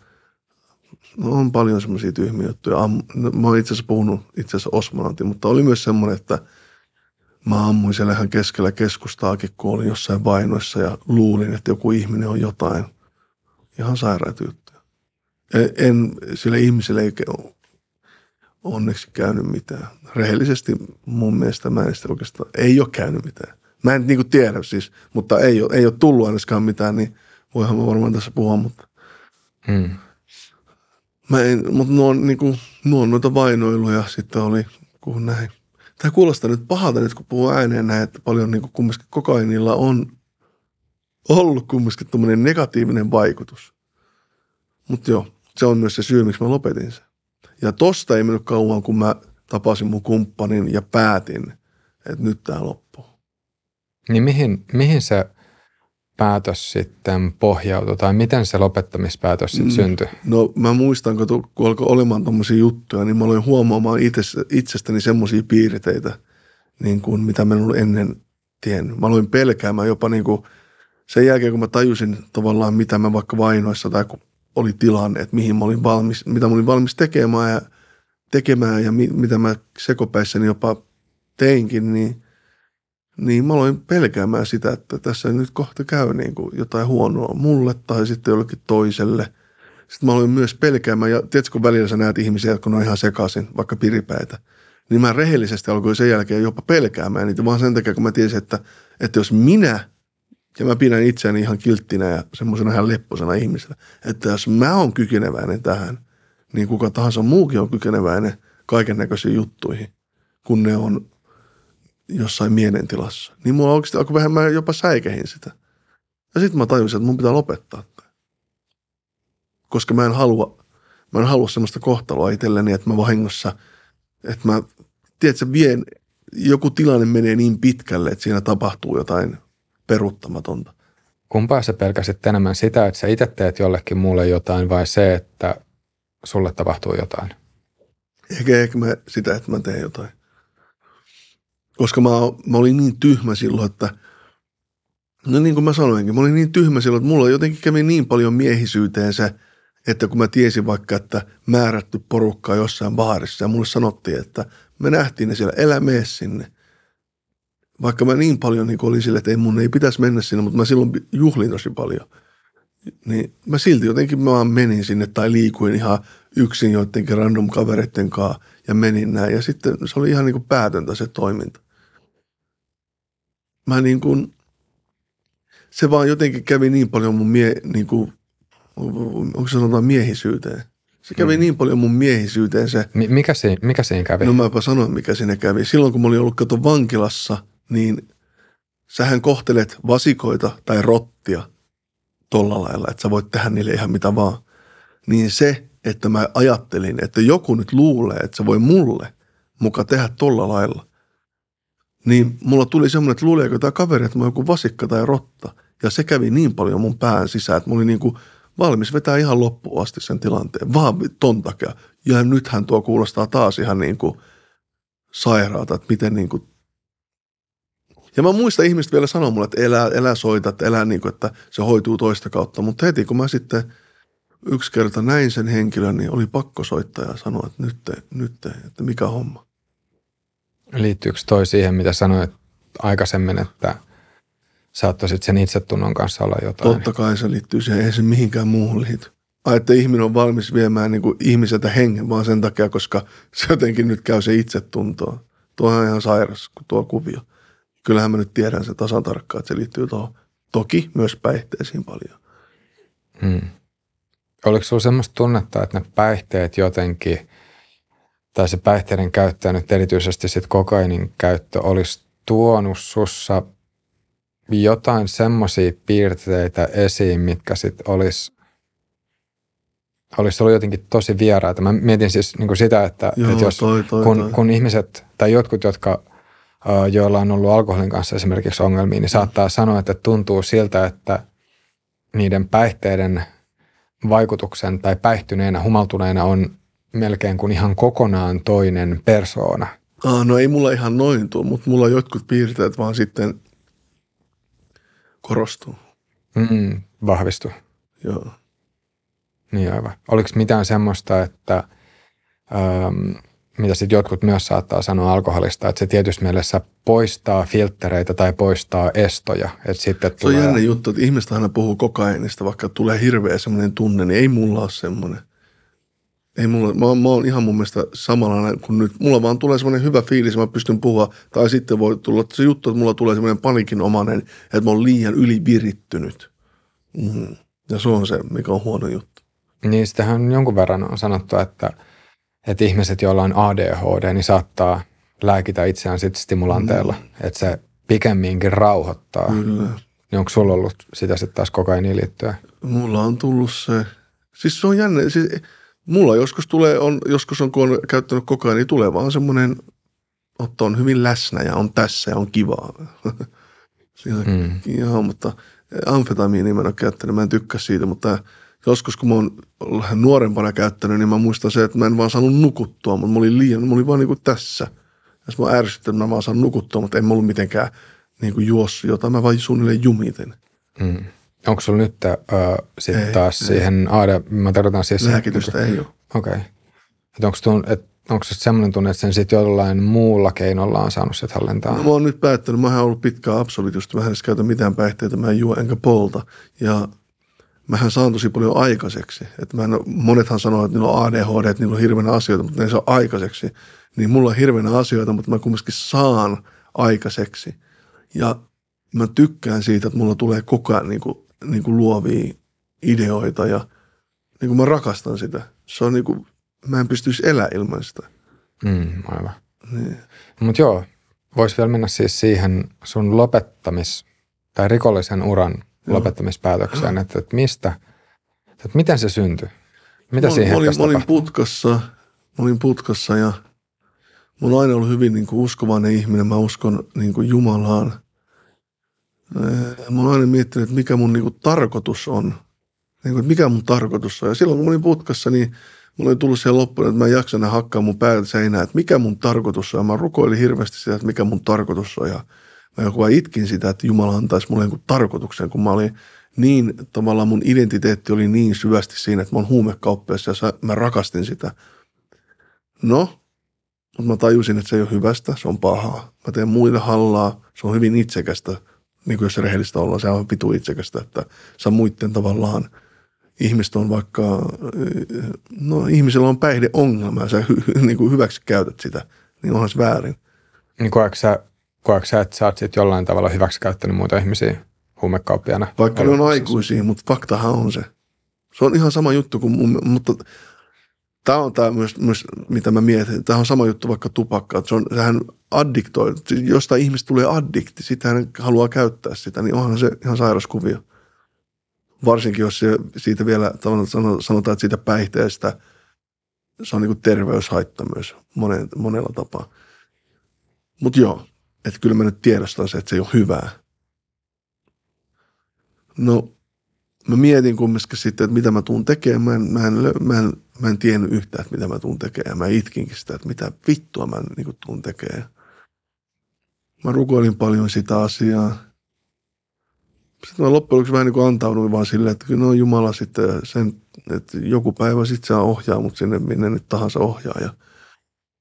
No on paljon semmoisia tyhmiä juttuja. No, mä oon itse asiassa puhunut itse asiassa Osmanantin, mutta oli myös semmoinen, että mä ammuin siellä ihan keskellä keskustaakin, kun olin jossain vainoissa ja luulin, että joku ihminen on jotain. Ihan sairaita juttuja. E- en sille ihmiselle ei onneksi käynyt mitään. Rehellisesti mun mielestä mä en sitä oikeastaan, ei ole käynyt mitään. Mä en niin kuin tiedä siis, mutta ei ole, ei ole tullut ainakaan mitään, niin voihan mä varmaan tässä puhua, mutta hmm. Mä en, mutta nuo on, niin kuin, nuo on noita vainoiluja sitten oli, kun näin. Tämä kuulostaa nyt pahalta nyt, kun puhuu ääneen näin, että paljon niin kumminkin kokainilla on ollut kumminkin tuommoinen negatiivinen vaikutus. Mutta joo, se on myös se syy, miksi mä lopetin sen. Ja tosta ei mennyt kauan, kun mä tapasin mun kumppanin ja päätin, että nyt tämä loppuu. Niin mihin, mihin se päätös sitten pohjautui tai miten se lopettamispäätös sitten mm. syntyi? No mä muistan, kun, kun alkoi olemaan tämmöisiä juttuja, niin mä aloin huomaamaan itse, itsestäni semmoisia piirteitä, niin kuin, mitä mä en ollut ennen tiennyt. Mä aloin pelkäämään jopa niin kuin, sen jälkeen, kun mä tajusin tavallaan, mitä mä vaikka vainoissa tai kun oli tilanne, että mihin mä olin valmis, mitä mä olin valmis tekemään ja, tekemään ja mi, mitä mä sekopäissäni jopa teinkin, niin, niin mä aloin pelkäämään sitä, että tässä nyt kohta käy niin kuin jotain huonoa mulle tai sitten jollekin toiselle. Sitten mä aloin myös pelkäämään, ja tiedätkö, kun välillä sä näet ihmisiä, jotka on ihan sekaisin, vaikka piripäitä, niin mä rehellisesti alkoin sen jälkeen jopa pelkäämään niitä, vaan sen takia, kun mä tiesin, että, että jos minä – ja mä pidän itseäni ihan kilttinä ja semmoisena ihan lepposena ihmisenä, että jos mä oon kykeneväinen tähän, niin kuka tahansa muukin on kykeneväinen kaiken näköisiin juttuihin, kun ne on jossain mielentilassa. Niin mulla oikeasti alkoi vähän mä jopa säikehin sitä. Ja sitten mä tajusin, että mun pitää lopettaa. Koska mä en halua, mä en halua semmoista kohtaloa itselleni, että mä vahingossa, että mä, tiedätkö, vien, joku tilanne menee niin pitkälle, että siinä tapahtuu jotain peruuttamatonta. Kumpaa sä pelkäsit enemmän sitä, että sä itse teet jollekin muulle jotain vai se, että sulle tapahtuu jotain? Ehkä, ehkä mä sitä, että mä teen jotain. Koska mä, mä olin niin tyhmä silloin, että no niin kuin mä sanoinkin, mä olin niin tyhmä silloin, että mulla jotenkin kävi niin paljon miehisyyteen se, että kun mä tiesin vaikka, että määrätty porukka jossain baarissa ja mulle sanottiin, että me nähtiin ne siellä, elä mene sinne vaikka mä niin paljon niin olin sille, että ei mun ei pitäisi mennä sinne, mutta mä silloin juhlin tosi paljon. Niin mä silti jotenkin mä vaan menin sinne tai liikuin ihan yksin joidenkin random kavereiden kanssa ja menin näin. Ja sitten se oli ihan niin kuin päätöntä se toiminta. Mä niin kuin, se vaan jotenkin kävi niin paljon mun mie, niin kuin, onko sanotaan miehisyyteen. Se kävi mm. niin paljon mun miehisyyteen se. M- mikä, se, mikä siinä kävi? No mäpä sanoin, mikä siinä kävi. Silloin kun mä olin ollut kato vankilassa – niin sähän kohtelet vasikoita tai rottia tuolla lailla, että sä voit tehdä niille ihan mitä vaan. Niin se, että mä ajattelin, että joku nyt luulee, että se voi mulle muka tehdä tuolla lailla, niin mulla tuli semmoinen, että luuleeko tämä kaveri, että mä oon joku vasikka tai rotta. Ja se kävi niin paljon mun pään sisään, että mä olin niin kuin valmis vetää ihan loppuun asti sen tilanteen, vaan ton takia. Ja nythän tuo kuulostaa taas ihan niin kuin sairaata, että miten niin kuin ja mä muista ihmiset vielä sanoa mulle, että elä, elä soita, että elä niin kuin, että se hoituu toista kautta. Mutta heti kun mä sitten yksi kerta näin sen henkilön, niin oli pakko soittaa ja sanoa, että nyt, nyt että mikä homma. Liittyykö toi siihen, mitä sanoit aikaisemmin, että saattaisit sen itsetunnon kanssa olla jotain? Totta kai se liittyy siihen, ei se mihinkään muuhun liity. Ai, että ihminen on valmis viemään niin kuin ihmiseltä hengen vaan sen takia, koska se jotenkin nyt käy se itsetuntoon. Tuo on ihan sairas, tuo kuvio kyllähän mä nyt tiedän se tasan tarkkaan, että se liittyy tuohon. Toki myös päihteisiin paljon. Hmm. Oliko sinulla semmoista tunnetta, että ne päihteet jotenkin, tai se päihteiden käyttö, nyt erityisesti sit kokainin käyttö, olisi tuonut sussa jotain semmoisia piirteitä esiin, mitkä sitten olisi olisi ollut jotenkin tosi vieraita. Mä mietin siis niin kuin sitä, että, Joo, että jos, toi, toi, kun, toi. kun ihmiset tai jotkut, jotka – joilla on ollut alkoholin kanssa esimerkiksi ongelmia, niin saattaa sanoa, että tuntuu siltä, että niiden päihteiden vaikutuksen tai päihtyneenä, humaltuneena on melkein kuin ihan kokonaan toinen persoona. Aa, no ei mulla ihan noin tuo, mutta mulla jotkut piirteet vaan sitten korostuu. Mm, vahvistu. Joo. Niin aivan. Oliko mitään semmoista, että Ähm, mitä sitten jotkut myös saattaa sanoa alkoholista, että se tietysti mielessä poistaa filttereitä tai poistaa estoja. Että sitten se tulee... on jännä juttu, että ihmiset aina puhuu kokainista, vaikka tulee hirveä semmoinen tunne, niin ei mulla ole semmoinen. Ei mulla, mä, mä oon ihan mun mielestä samanlainen kuin nyt. Mulla vaan tulee semmoinen hyvä fiilis, mä pystyn puhua. Tai sitten voi tulla se juttu, että mulla tulee semmoinen panikinomainen, että mä oon liian ylivirittynyt. Mm. Ja se on se, mikä on huono juttu. Niin, sitähän jonkun verran on sanottu, että – että ihmiset, joilla on ADHD, niin saattaa lääkitä itseään sit stimulanteella, mm. että se pikemminkin rauhoittaa. Kyllä. Niin onko sulla ollut sitä sitten taas kokaiiniin liittyen? Mulla on tullut se. Siis se on jänne. Siis, mulla joskus tulee, on, joskus on, kun on käyttänyt kokaiini, niin tulee vaan semmoinen, että on hyvin läsnä ja on tässä ja on kivaa. (laughs) Siinä, mm. Joo, mutta amfetamiini mä en ole käyttänyt, mä en tykkää siitä, mutta – joskus kun mä oon nuorempana käyttänyt, niin mä muistan se, että mä en vaan saanut nukuttua, mutta mä olin liian, mä olin vaan niin kuin tässä. Ja mä oon että mä vaan saan nukuttua, mutta en mä ollut mitenkään niin kuin juossu jotain, mä vaan suunnilleen jumiten. Mm. Onko sulla nyt äh, sitten taas ei. siihen aada? mä tarkoitan siis... Lääkitystä niin kuin, ei ole. Okei. Okay. Että onko tuon, et, onko se semmoinen tunne, että sen sitten jollain muulla keinolla on saanut sitä hallintaa? No, mä oon nyt päättänyt, mä oon ollut pitkään absolutista, mä en edes käytä mitään päihteitä, mä en juo enkä polta. Ja mähän saan tosi paljon aikaiseksi. Että mä monethan sanoo, että niillä on ADHD, että niillä on hirveänä asioita, mutta ne ei saa aikaiseksi. Niin mulla on hirveänä asioita, mutta mä kumminkin saan aikaiseksi. Ja mä tykkään siitä, että mulla tulee koko ajan niin kuin, niin kuin luovia ideoita ja niin kuin mä rakastan sitä. Se on niin kuin, mä en pystyisi elämään ilman sitä. Mm, aivan. Niin. Mutta joo, voisi vielä mennä siis siihen sun lopettamis- tai rikollisen uran lopettamispäätökseen, että, että mistä, että miten se syntyi? Mitä mä, siihen mä olin, mä olin putkassa, mä olin putkassa ja mulla olen aina ollut hyvin niin kuin uskovainen ihminen, mä uskon niin kuin Jumalaan. Mä olen aina miettinyt, että mikä mun niin kuin tarkoitus on, niin kuin, mikä mun tarkoitus on. Ja silloin kun mä olin putkassa, niin mulla oli tullut siihen loppuun, että mä en jaksa hakkaa mun päältä seinää, että mikä mun tarkoitus on. Ja mä rukoilin hirveästi sitä, että mikä mun tarkoitus on ja – Mä joku itkin sitä, että Jumala antaisi mulle jonkun tarkoituksen, kun mä olin niin, tavallaan mun identiteetti oli niin syvästi siinä, että mä oon huumekauppiassa ja mä rakastin sitä. No, mutta mä tajusin, että se ei ole hyvästä, se on pahaa. Mä teen muille hallaa, se on hyvin itsekästä. Niin kuin jos rehellistä ollaan, se on vitu itsekästä, että sä muitten tavallaan ihmiset on vaikka, no ihmisellä on päihdeongelma ja sä hy, (laughs) niin kuin hyväksi käytät sitä, niin onhan se väärin. Niin koetko sä koetko sä, että sä oot sit jollain tavalla hyväksikäyttänyt muita ihmisiä huumekauppiana? Vaikka ne on aikuisia, mutta faktahan on se. Se on ihan sama juttu kuin mun, mutta tämä on tämä myös, myös, mitä mä mietin. Tämä on sama juttu vaikka tupakka. Se on, sehän addiktoi. Siis Jostain ihmistä tulee addikti, sitä hän haluaa käyttää sitä, niin onhan se ihan sairas Varsinkin jos siitä vielä sanotaan, että siitä päihteestä se on niin terveyshaitta myös monen, monella tapaa. Mutta joo, että kyllä mä nyt tiedostan se, että se ei ole hyvää. No, mä mietin kumminkin sitten, että mitä mä tuun tekemään. Mä en, mä en, mä en, mä en tiennyt yhtään, että mitä mä tuun tekemään. Mä itkinkin sitä, että mitä vittua mä niin kuin, tuun tekemään. Mä rukoilin paljon sitä asiaa. Sitten mä loppujen lopuksi vähän niin kuin antauduin vaan silleen, että no Jumala sitten sen, että joku päivä sitten saa ohjaa mut sinne, minne nyt tahansa ohjaa. Ja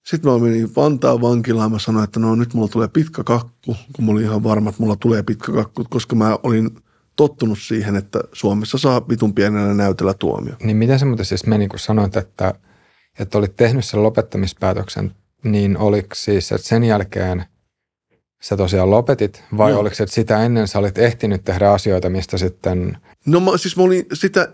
sitten mä menin Vantaan vankilaan, mä sanoin, että no nyt mulla tulee pitkä kakku, kun mä olin ihan varma, että mulla tulee pitkä kakku, koska mä olin tottunut siihen, että Suomessa saa vitun pienellä näytellä tuomio. Niin miten se muuten siis meni, kun sanoit, että, että olit tehnyt sen lopettamispäätöksen, niin oliko siis, että sen jälkeen sä tosiaan lopetit vai no. oliko se, että sitä ennen sä olit ehtinyt tehdä asioita, mistä sitten... No mä, siis mä olin sitä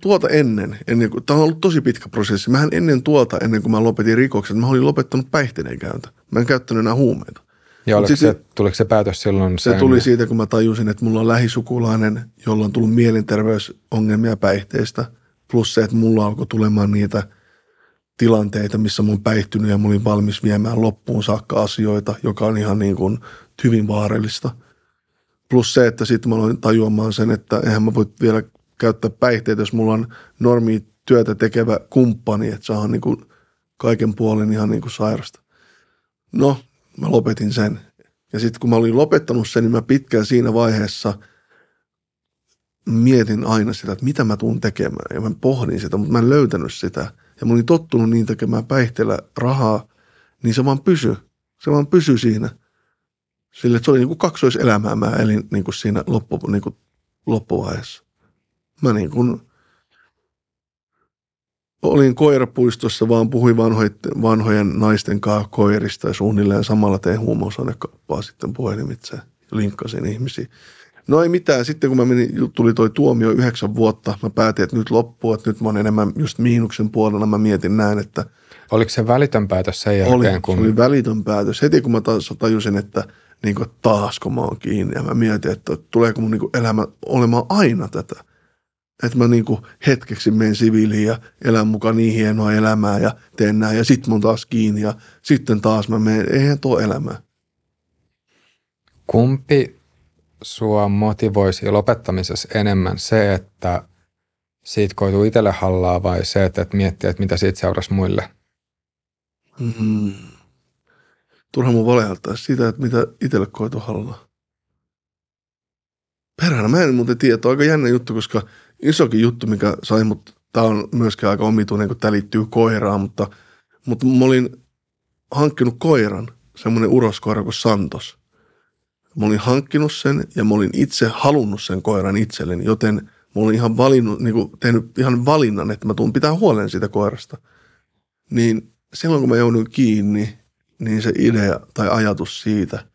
tuota ennen, ennen kuin, tämä on ollut tosi pitkä prosessi. Mähän ennen tuota, ennen kuin mä lopetin rikokset, mä olin lopettanut päihteiden käyntä. Mä en käyttänyt enää huumeita. Ja oliko sitten, se, tuliko se päätös silloin? Se sen... tuli siitä, kun mä tajusin, että mulla on lähisukulainen, jolla on tullut mielenterveysongelmia päihteistä. Plus se, että mulla alkoi tulemaan niitä tilanteita, missä mä oon päihtynyt ja mä olin valmis viemään loppuun saakka asioita, joka on ihan niin kuin hyvin vaarallista. Plus se, että sitten mä aloin tajuamaan sen, että eihän mä voi vielä käyttää päihteitä, jos mulla on normi työtä tekevä kumppani, että saahan niin kuin kaiken puolen ihan niin kuin sairasta. No, mä lopetin sen. Ja sitten kun mä olin lopettanut sen, niin mä pitkään siinä vaiheessa mietin aina sitä, että mitä mä tuun tekemään. Ja mä pohdin sitä, mutta mä en löytänyt sitä. Ja mä olin tottunut niin tekemään päihteellä rahaa, niin se vaan pysy. Se vaan pysy siinä. Sille, että se oli niin kuin kaksoiselämää mä elin niin kuin siinä loppu, niin kuin loppuvaiheessa mä niin kuin olin koirapuistossa, vaan puhuin vanhojen, vanhojen naisten kanssa koirista ja suunnilleen samalla tein huumausainekauppaa sitten puhelimitse linkkasin ihmisiä. No ei mitään. Sitten kun mä menin, tuli toi tuomio yhdeksän vuotta, mä päätin, että nyt loppuu, että nyt mä oon enemmän just miinuksen puolella. Mä mietin näin, että... Oliko se välitön päätös sen jälkeen? Oli, kun... se oli välitön päätös. Heti kun mä taas tajusin, että niin kuin, taas kun mä oon kiinni ja mä mietin, että tuleeko mun niin kuin, elämä olemaan aina tätä – että mä niinku hetkeksi menen siviiliin ja elän mukaan niin hienoa elämää ja teen näin ja sitten mä oon taas kiinni ja sitten taas mä menen. Eihän tuo elämää. Kumpi sua motivoisi lopettamisessa enemmän se, että siitä koituu itselle hallaa vai se, että et miettii, että mitä siitä seurasi muille? Mm-hmm. Turha mun valeheltaa sitä, että mitä itselle koituu hallaa. Perhana, mä en muuten tiedä. On aika jännä juttu, koska – isokin juttu, mikä sai mutta tämä on myöskin aika omituinen, kun tämä liittyy koiraan, mutta, mutta mä olin hankkinut koiran, semmoinen uroskoira kuin Santos. Mä olin hankkinut sen ja mä olin itse halunnut sen koiran itselleni, joten mä olin ihan valinnut, niin kuin tehnyt ihan valinnan, että mä tuun pitää huolen siitä koirasta. Niin silloin kun mä jouduin kiinni, niin se idea tai ajatus siitä,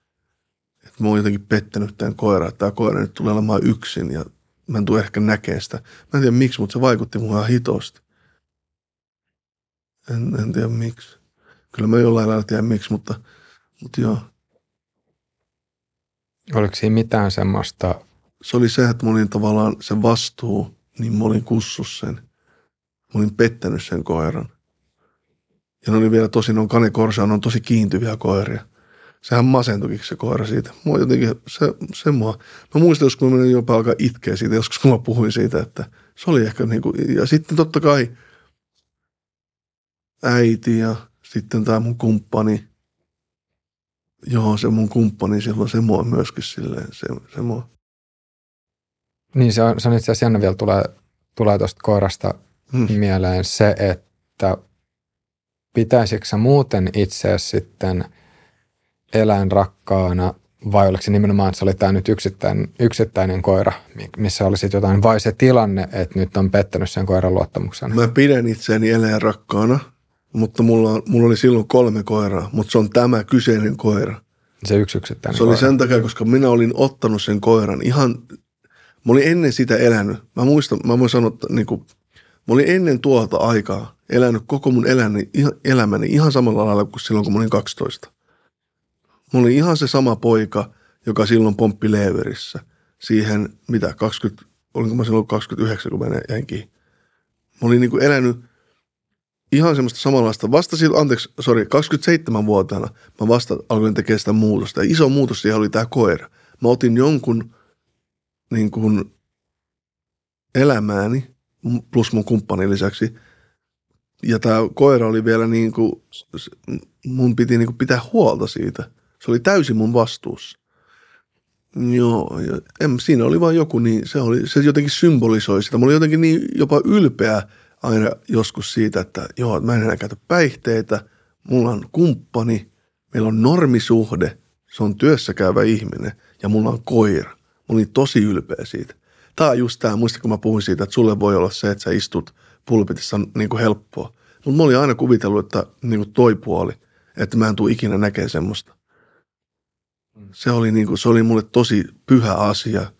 että mä oon jotenkin pettänyt tämän koiran, että tämä koira nyt tulee olemaan yksin ja mä en tule ehkä näkee sitä. Mä en tiedä miksi, mutta se vaikutti ihan hitosti. En, en tiedä miksi. Kyllä mä jollain lailla tiedän miksi, mutta, mutta joo. Oliko siinä mitään semmoista? Se oli se, että mä olin tavallaan se vastuu, niin mä olin kussus sen. Mä olin pettänyt sen koiran. Ja ne oli vielä tosi, ne on kanekorsia, ne on tosi kiintyviä koiria sehän masentukin se koira siitä. Mua jotenkin, se, se mua. Mä muistan, joskus mä menin jopa alkaa itkeä siitä, joskus kun mä puhuin siitä, että se oli ehkä niin kuin, ja sitten totta kai äiti ja sitten tämä mun kumppani, joo se mun kumppani silloin, se mua myöskin silleen, se, se mua. Niin se on, se on itse asiassa jännä vielä tulee, tulee tuosta koirasta hmm. mieleen se, että pitäisikö sä muuten itse sitten – eläinrakkaana rakkaana, vai oliko se nimenomaan, että se oli tämä nyt yksittäinen, yksittäinen koira, missä oli sitten jotain, vai se tilanne, että nyt on pettänyt sen koiran luottamuksen? Mä pidän itseäni eläinrakkaana, rakkaana, mutta mulla, mulla oli silloin kolme koiraa, mutta se on tämä kyseinen koira. Se yksi yksittäinen Se oli koira. sen takia, koska minä olin ottanut sen koiran ihan, mä olin ennen sitä elänyt. Mä muistan, mä voin sanoa, että niin kuin, mä olin ennen tuolta aikaa elänyt koko mun elämäni, elämäni ihan samalla lailla kuin silloin, kun mä olin 12. Mulla oli ihan se sama poika, joka silloin pomppi leverissä. siihen, mitä, 20, olinko mä silloin 29, kun mä jäinkin. Mä olin niin kuin elänyt ihan semmoista samanlaista. Vasta silloin, anteeksi, sori, 27-vuotiaana mä vasta alkoin tekemään sitä muutosta. Ja iso muutos siihen oli tämä koira. Mä otin jonkun niin kuin elämääni plus mun kumppanin lisäksi. Ja tämä koira oli vielä niin kuin, mun piti niin kuin pitää huolta siitä – se oli täysin mun vastuussa. Joo, en, siinä oli vaan joku, niin se, oli, se jotenkin symbolisoi sitä. Mä olin jotenkin niin jopa ylpeä aina joskus siitä, että joo, mä en enää käytä päihteitä, mulla on kumppani, meillä on normisuhde, se on työssä käyvä ihminen ja mulla on koira. Mä olin tosi ylpeä siitä. Tämä on just tämä, muista kun mä puhuin siitä, että sulle voi olla se, että sä istut pulpitissa on niin kuin helppoa. Mutta mä olin aina kuvitellut, että niin kuin toi puoli, että mä en tule ikinä näkemään semmoista. Se oli, niin kuin, se oli mulle tosi pyhä asia.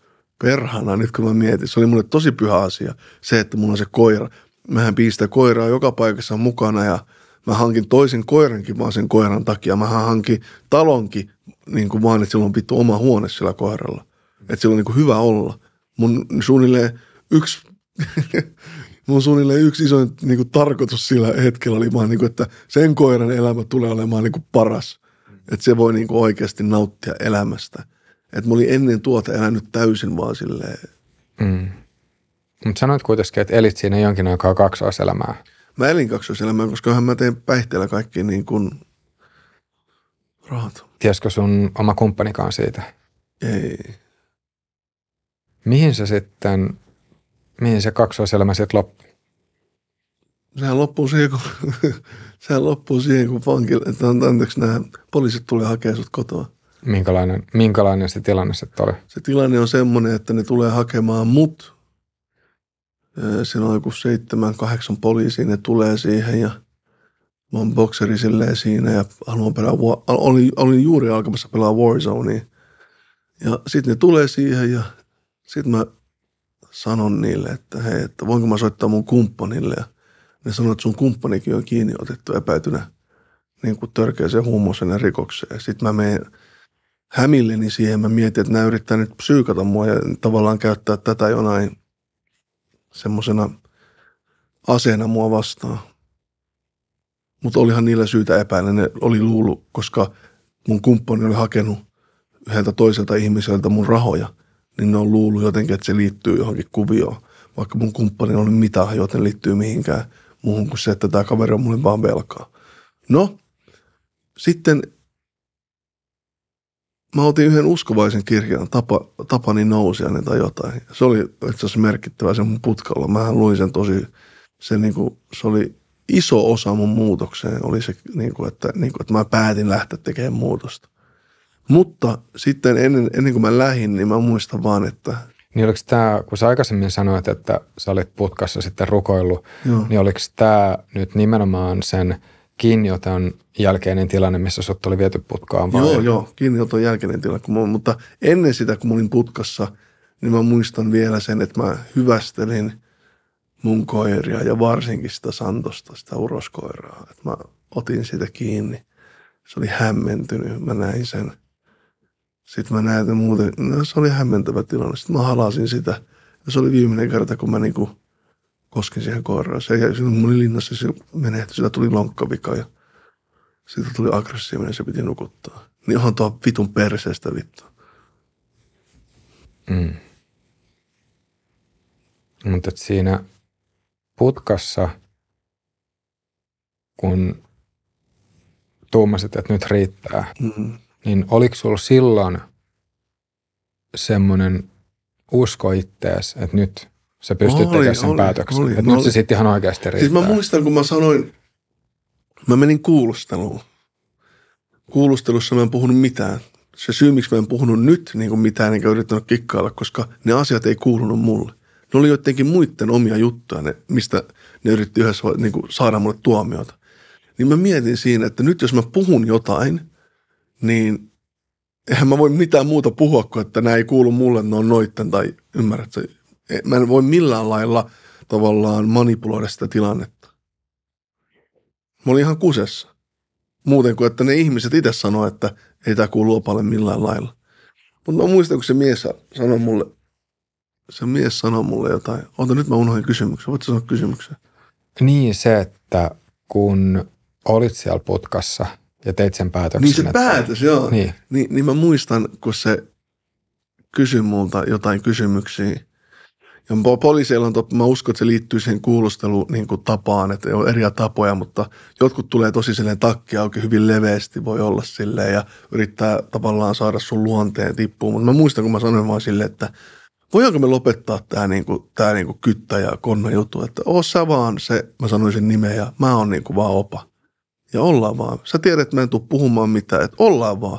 Perhana, nyt kun mä mietin, se oli mulle tosi pyhä asia. Se, että mulla on se koira. Mähän piistä koiraa joka paikassa mukana ja mä hankin toisen koirankin vaan sen koiran takia. Mä hankin talonkin niin kuin vaan, että sillä on pittu oma huone sillä koiralla. Että sillä on niin kuin hyvä olla. Mun suunnilleen yksi (laughs) mun suunnilleen yksi isoin niin kuin, tarkoitus sillä hetkellä oli vaan, niin kuin, että sen koiran elämä tulee olemaan niin kuin, paras että se voi niin kuin oikeasti nauttia elämästä. Että mä olin ennen tuota elänyt täysin vaan silleen. Mm. Mutta sanoit kuitenkin, että elit siinä jonkin aikaa kaksoiselämää. Mä elin kaksoiselämää, koska mä teen päihteellä kaikki niin kuin rahat. Tiesikö sun oma kumppanikaan siitä? Ei. Mihin se sitten, mihin se kaksoiselämä sitten loppui? sehän loppuu siihen, kun, (laughs) sehän loppuu siihen, kun vankil, että anteeksi, nämä poliisit tulee hakemaan sut kotoa. Minkälainen, minkälainen se tilanne sitten oli? Se tilanne on semmoinen, että ne tulee hakemaan mut. Siinä on joku seitsemän, kahdeksan poliisiin, ne tulee siihen ja mä oon bokseri silleen siinä ja haluan pelaa, olin, olin juuri alkamassa pelaa Warzonea. Ja sitten ne tulee siihen ja sitten mä sanon niille, että hei, että voinko mä soittaa mun kumppanille ja ne sanoo, että sun kumppanikin on kiinni otettu epäytynä niin kuin törkeäseen ja rikokseen. Sitten mä menen hämilleni siihen, mä mietin, että nämä yrittää nyt psyykata mua ja tavallaan käyttää tätä jonain semmoisena aseena mua vastaan. Mutta olihan niillä syytä epäillä, ne oli luullut, koska mun kumppani oli hakenut yhdeltä toiselta ihmiseltä mun rahoja, niin ne on luullut jotenkin, että se liittyy johonkin kuvioon. Vaikka mun kumppani oli mitään, joten liittyy mihinkään – muuhun kuin se, että tämä kaveri on mulle vaan velkaa. No, sitten mä otin yhden uskovaisen kirjan, Tapa, Tapani Nousiainen tai jotain. Se oli itse asiassa merkittävä sen mun putkalla. Mähän luin sen tosi, se, niin kuin, se oli iso osa mun muutokseen, oli se, niin kuin, että, niin kuin, että mä päätin lähteä tekemään muutosta. Mutta sitten ennen, ennen kuin mä lähdin, niin mä muistan vaan, että niin oliko tämä, kun sä aikaisemmin sanoit, että sä olit putkassa sitten rukoillut, Joo. niin oliko tämä nyt nimenomaan sen kiinnioton jälkeinen tilanne, missä sut oli viety putkaan? Vai? Joo, joo, kiinnioton jälkeinen tilanne. Mä, mutta ennen sitä, kun mä olin putkassa, niin mä muistan vielä sen, että mä hyvästelin mun koiria ja varsinkin sitä Santosta, sitä uroskoiraa. Että mä otin sitä kiinni. Se oli hämmentynyt, mä näin sen. Sitten mä näytän muuten, no se oli hämmentävä tilanne. Sitten mä halasin sitä. Ja se oli viimeinen kerta, kun mä niinku koskin siihen koiraan. Se jäi sinun mun linnassa, se menehtyi, sillä tuli lonkkavika ja siitä tuli aggressiivinen, se piti nukuttaa. Niin onhan tuo vitun perseestä vittu. Mm. Mutta siinä putkassa, kun tuumasit, että nyt riittää, Mm-hmm niin oliko sulla silloin semmoinen usko ittees, että nyt sä pystyt oli, tekemään sen oli, päätöksen? Oli, että nyt se sitten ihan oikeasti riittää. Siis mä muistan, kun mä sanoin, mä menin kuulusteluun. Kuulustelussa mä en puhunut mitään. Se syy, miksi mä en puhunut nyt niin kuin mitään, enkä yrittänyt kikkailla, koska ne asiat ei kuulunut mulle. Ne oli jotenkin muiden omia juttuja, ne, mistä ne yritti yhdessä niin kuin saada mulle tuomiota. Niin mä mietin siinä, että nyt jos mä puhun jotain – niin eihän mä voi mitään muuta puhua kuin, että nämä ei kuulu mulle, ne on noitten tai ymmärrätkö? Mä en voi millään lailla tavallaan manipuloida sitä tilannetta. Mä olin ihan kusessa. Muuten kuin, että ne ihmiset itse sanoivat, että ei tämä kuulu opalle millään lailla. Mutta mä muistan, kun se mies sanoi mulle, se mies sanoi mulle jotain. Ota nyt mä unohdin kysymyksen. Voitko sanoa kysymyksen? Niin se, että kun olit siellä putkassa – ja teit sen päätöksen. Niin se että... päätös, joo. Niin. niin. niin mä muistan, kun se kysyi multa jotain kysymyksiä. Ja poliiseilla on, mä uskon, että se liittyy siihen kuulusteluun niin kuin tapaan, että on eri tapoja, mutta jotkut tulee tosi silleen takki auki hyvin leveästi, voi olla silleen ja yrittää tavallaan saada sun luonteen tippuun. Mutta mä muistan, kun mä sanoin vaan silleen, että voidaanko me lopettaa tämä niin tää niinku, niinku kyttä ja konna juttu, että oo sä vaan se, mä sanoin sen nimeä ja mä oon niin kuin vaan opa. Ja ollaan vaan. Sä tiedät, että mä en tule puhumaan mitään, että ollaan vaan.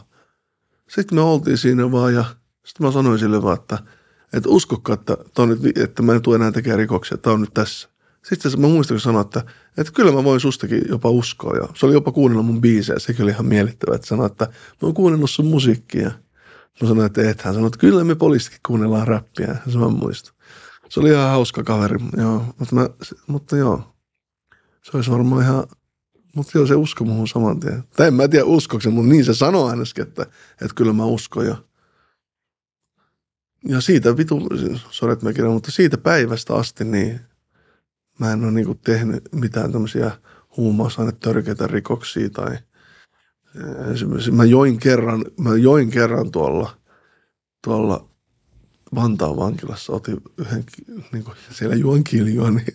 Sitten me oltiin siinä vaan ja sitten mä sanoin sille vaan, että, että uskokka, että, nyt, että mä en tule enää tekemään rikoksia, tämä on nyt tässä. Sitten mä muistan, kun sanoin, että, että kyllä mä voin sustakin jopa uskoa. Ja se oli jopa kuunnella mun biisejä, sekin oli ihan miellyttävää, että sanoi, että mä oon kuunnellut sun musiikkia. Mä sanoin, että et. Hän sanoi, että kyllä me poliisitkin kuunnellaan räppiä. Se mä muistan. Se oli ihan hauska kaveri, joo. Mutta, mä, mutta joo, se olisi varmaan ihan mutta joo, se usko muuhun saman tien. Tai en mä tiedä uskoksi, mutta niin se sanoo äänestä, että, että kyllä mä uskon. Ja, ja siitä vitu, sorry, mä kirjan, mutta siitä päivästä asti niin mä en ole niinku tehnyt mitään tämmöisiä törkeitä rikoksia tai esimerkiksi mä join kerran, mä join kerran tuolla, tuolla Vantaan vankilassa, otin yhden, niin kuin siellä juon kiljua, niin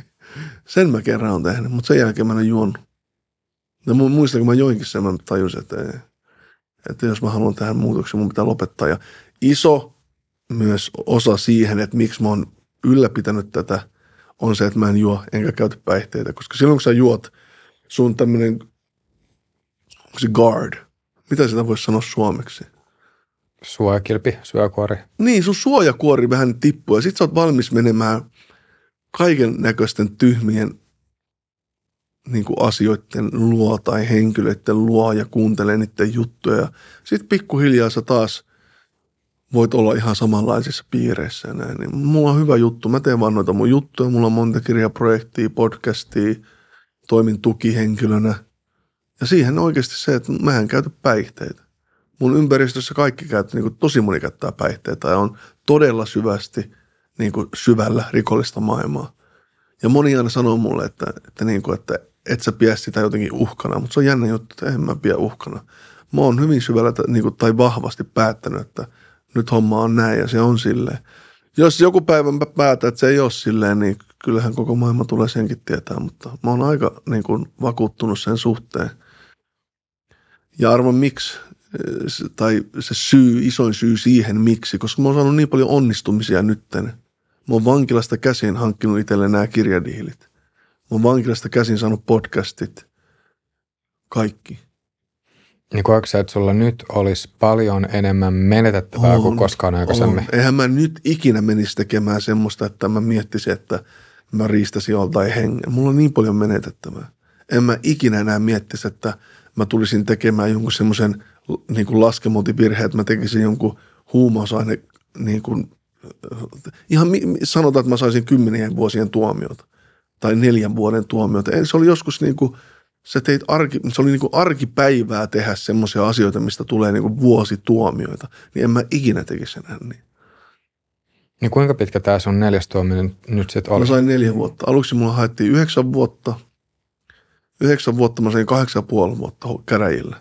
sen mä kerran on tehnyt, mutta sen jälkeen mä en juonut. No muistan, kun mä joinkin sen, mä tajusin, että, että jos mä haluan tähän muutoksen, mun pitää lopettaa. Ja iso myös osa siihen, että miksi mä oon ylläpitänyt tätä, on se, että mä en juo enkä käytä päihteitä. Koska silloin, kun sä juot, sun tämmöinen, guard? Mitä sitä voisi sanoa suomeksi? Suojakilpi, suojakuori. Niin, sun suojakuori vähän tippuu ja sit sä oot valmis menemään kaiken näköisten tyhmien niin kuin asioiden luo tai henkilöiden luo ja kuuntelee niiden juttuja. Sitten pikkuhiljaa sä taas voit olla ihan samanlaisissa piireissä näin. Niin mulla on hyvä juttu, mä teen vaan noita mun juttuja, mulla on monta kirjaprojektia, podcastia, toimin tukihenkilönä. Ja siihen oikeasti se, että mä en käytä päihteitä. Mun ympäristössä kaikki käyttää, niin kuin tosi moni käyttää päihteitä ja on todella syvästi niin kuin syvällä rikollista maailmaa. Ja moni aina sanoo mulle, että, että, niin kuin, että et sä pidä sitä jotenkin uhkana, mutta se on jännä juttu, että en mä pidä uhkana. Mä oon hyvin syvällä niin kuin, tai vahvasti päättänyt, että nyt homma on näin ja se on silleen. Jos joku päivä mä päätän, että se ei ole silleen, niin kyllähän koko maailma tulee senkin tietää, mutta mä oon aika niin kuin, vakuuttunut sen suhteen. Ja arvon miksi, tai se syy, isoin syy siihen miksi, koska mä oon saanut niin paljon onnistumisia nytten. Mä oon vankilasta käsin hankkinut itselle nämä kirjadiilit. Mä vankilasta käsin saanut podcastit. Kaikki. Niin koetko sä, että sulla nyt olisi paljon enemmän menetettävää on, kuin koskaan aikaisemmin? On. Eihän mä nyt ikinä menisi tekemään semmoista, että mä miettisin, että mä riistäisin joltain hengen. Mulla on niin paljon menetettävää. En mä ikinä enää miettisi, että mä tulisin tekemään jonkun semmoisen niin laskemotivirheen, että mä tekisin jonkun huumausaine, niin kuin, ihan sanotaan, että mä saisin kymmenien vuosien tuomiota – tai neljän vuoden tuomiota. Se oli joskus niin kuin, sä teit arki, se oli niin kuin arkipäivää tehdä semmoisia asioita, mistä tulee niin kuin vuosituomioita. Niin en mä ikinä tekisi enää niin. Niin kuinka pitkä tämä on neljäs tuominen nyt sitten oli? Mä sain neljä vuotta. Aluksi mulla haettiin yhdeksän vuotta. Yhdeksän vuotta mä sain kahdeksan puoli vuotta käräjille.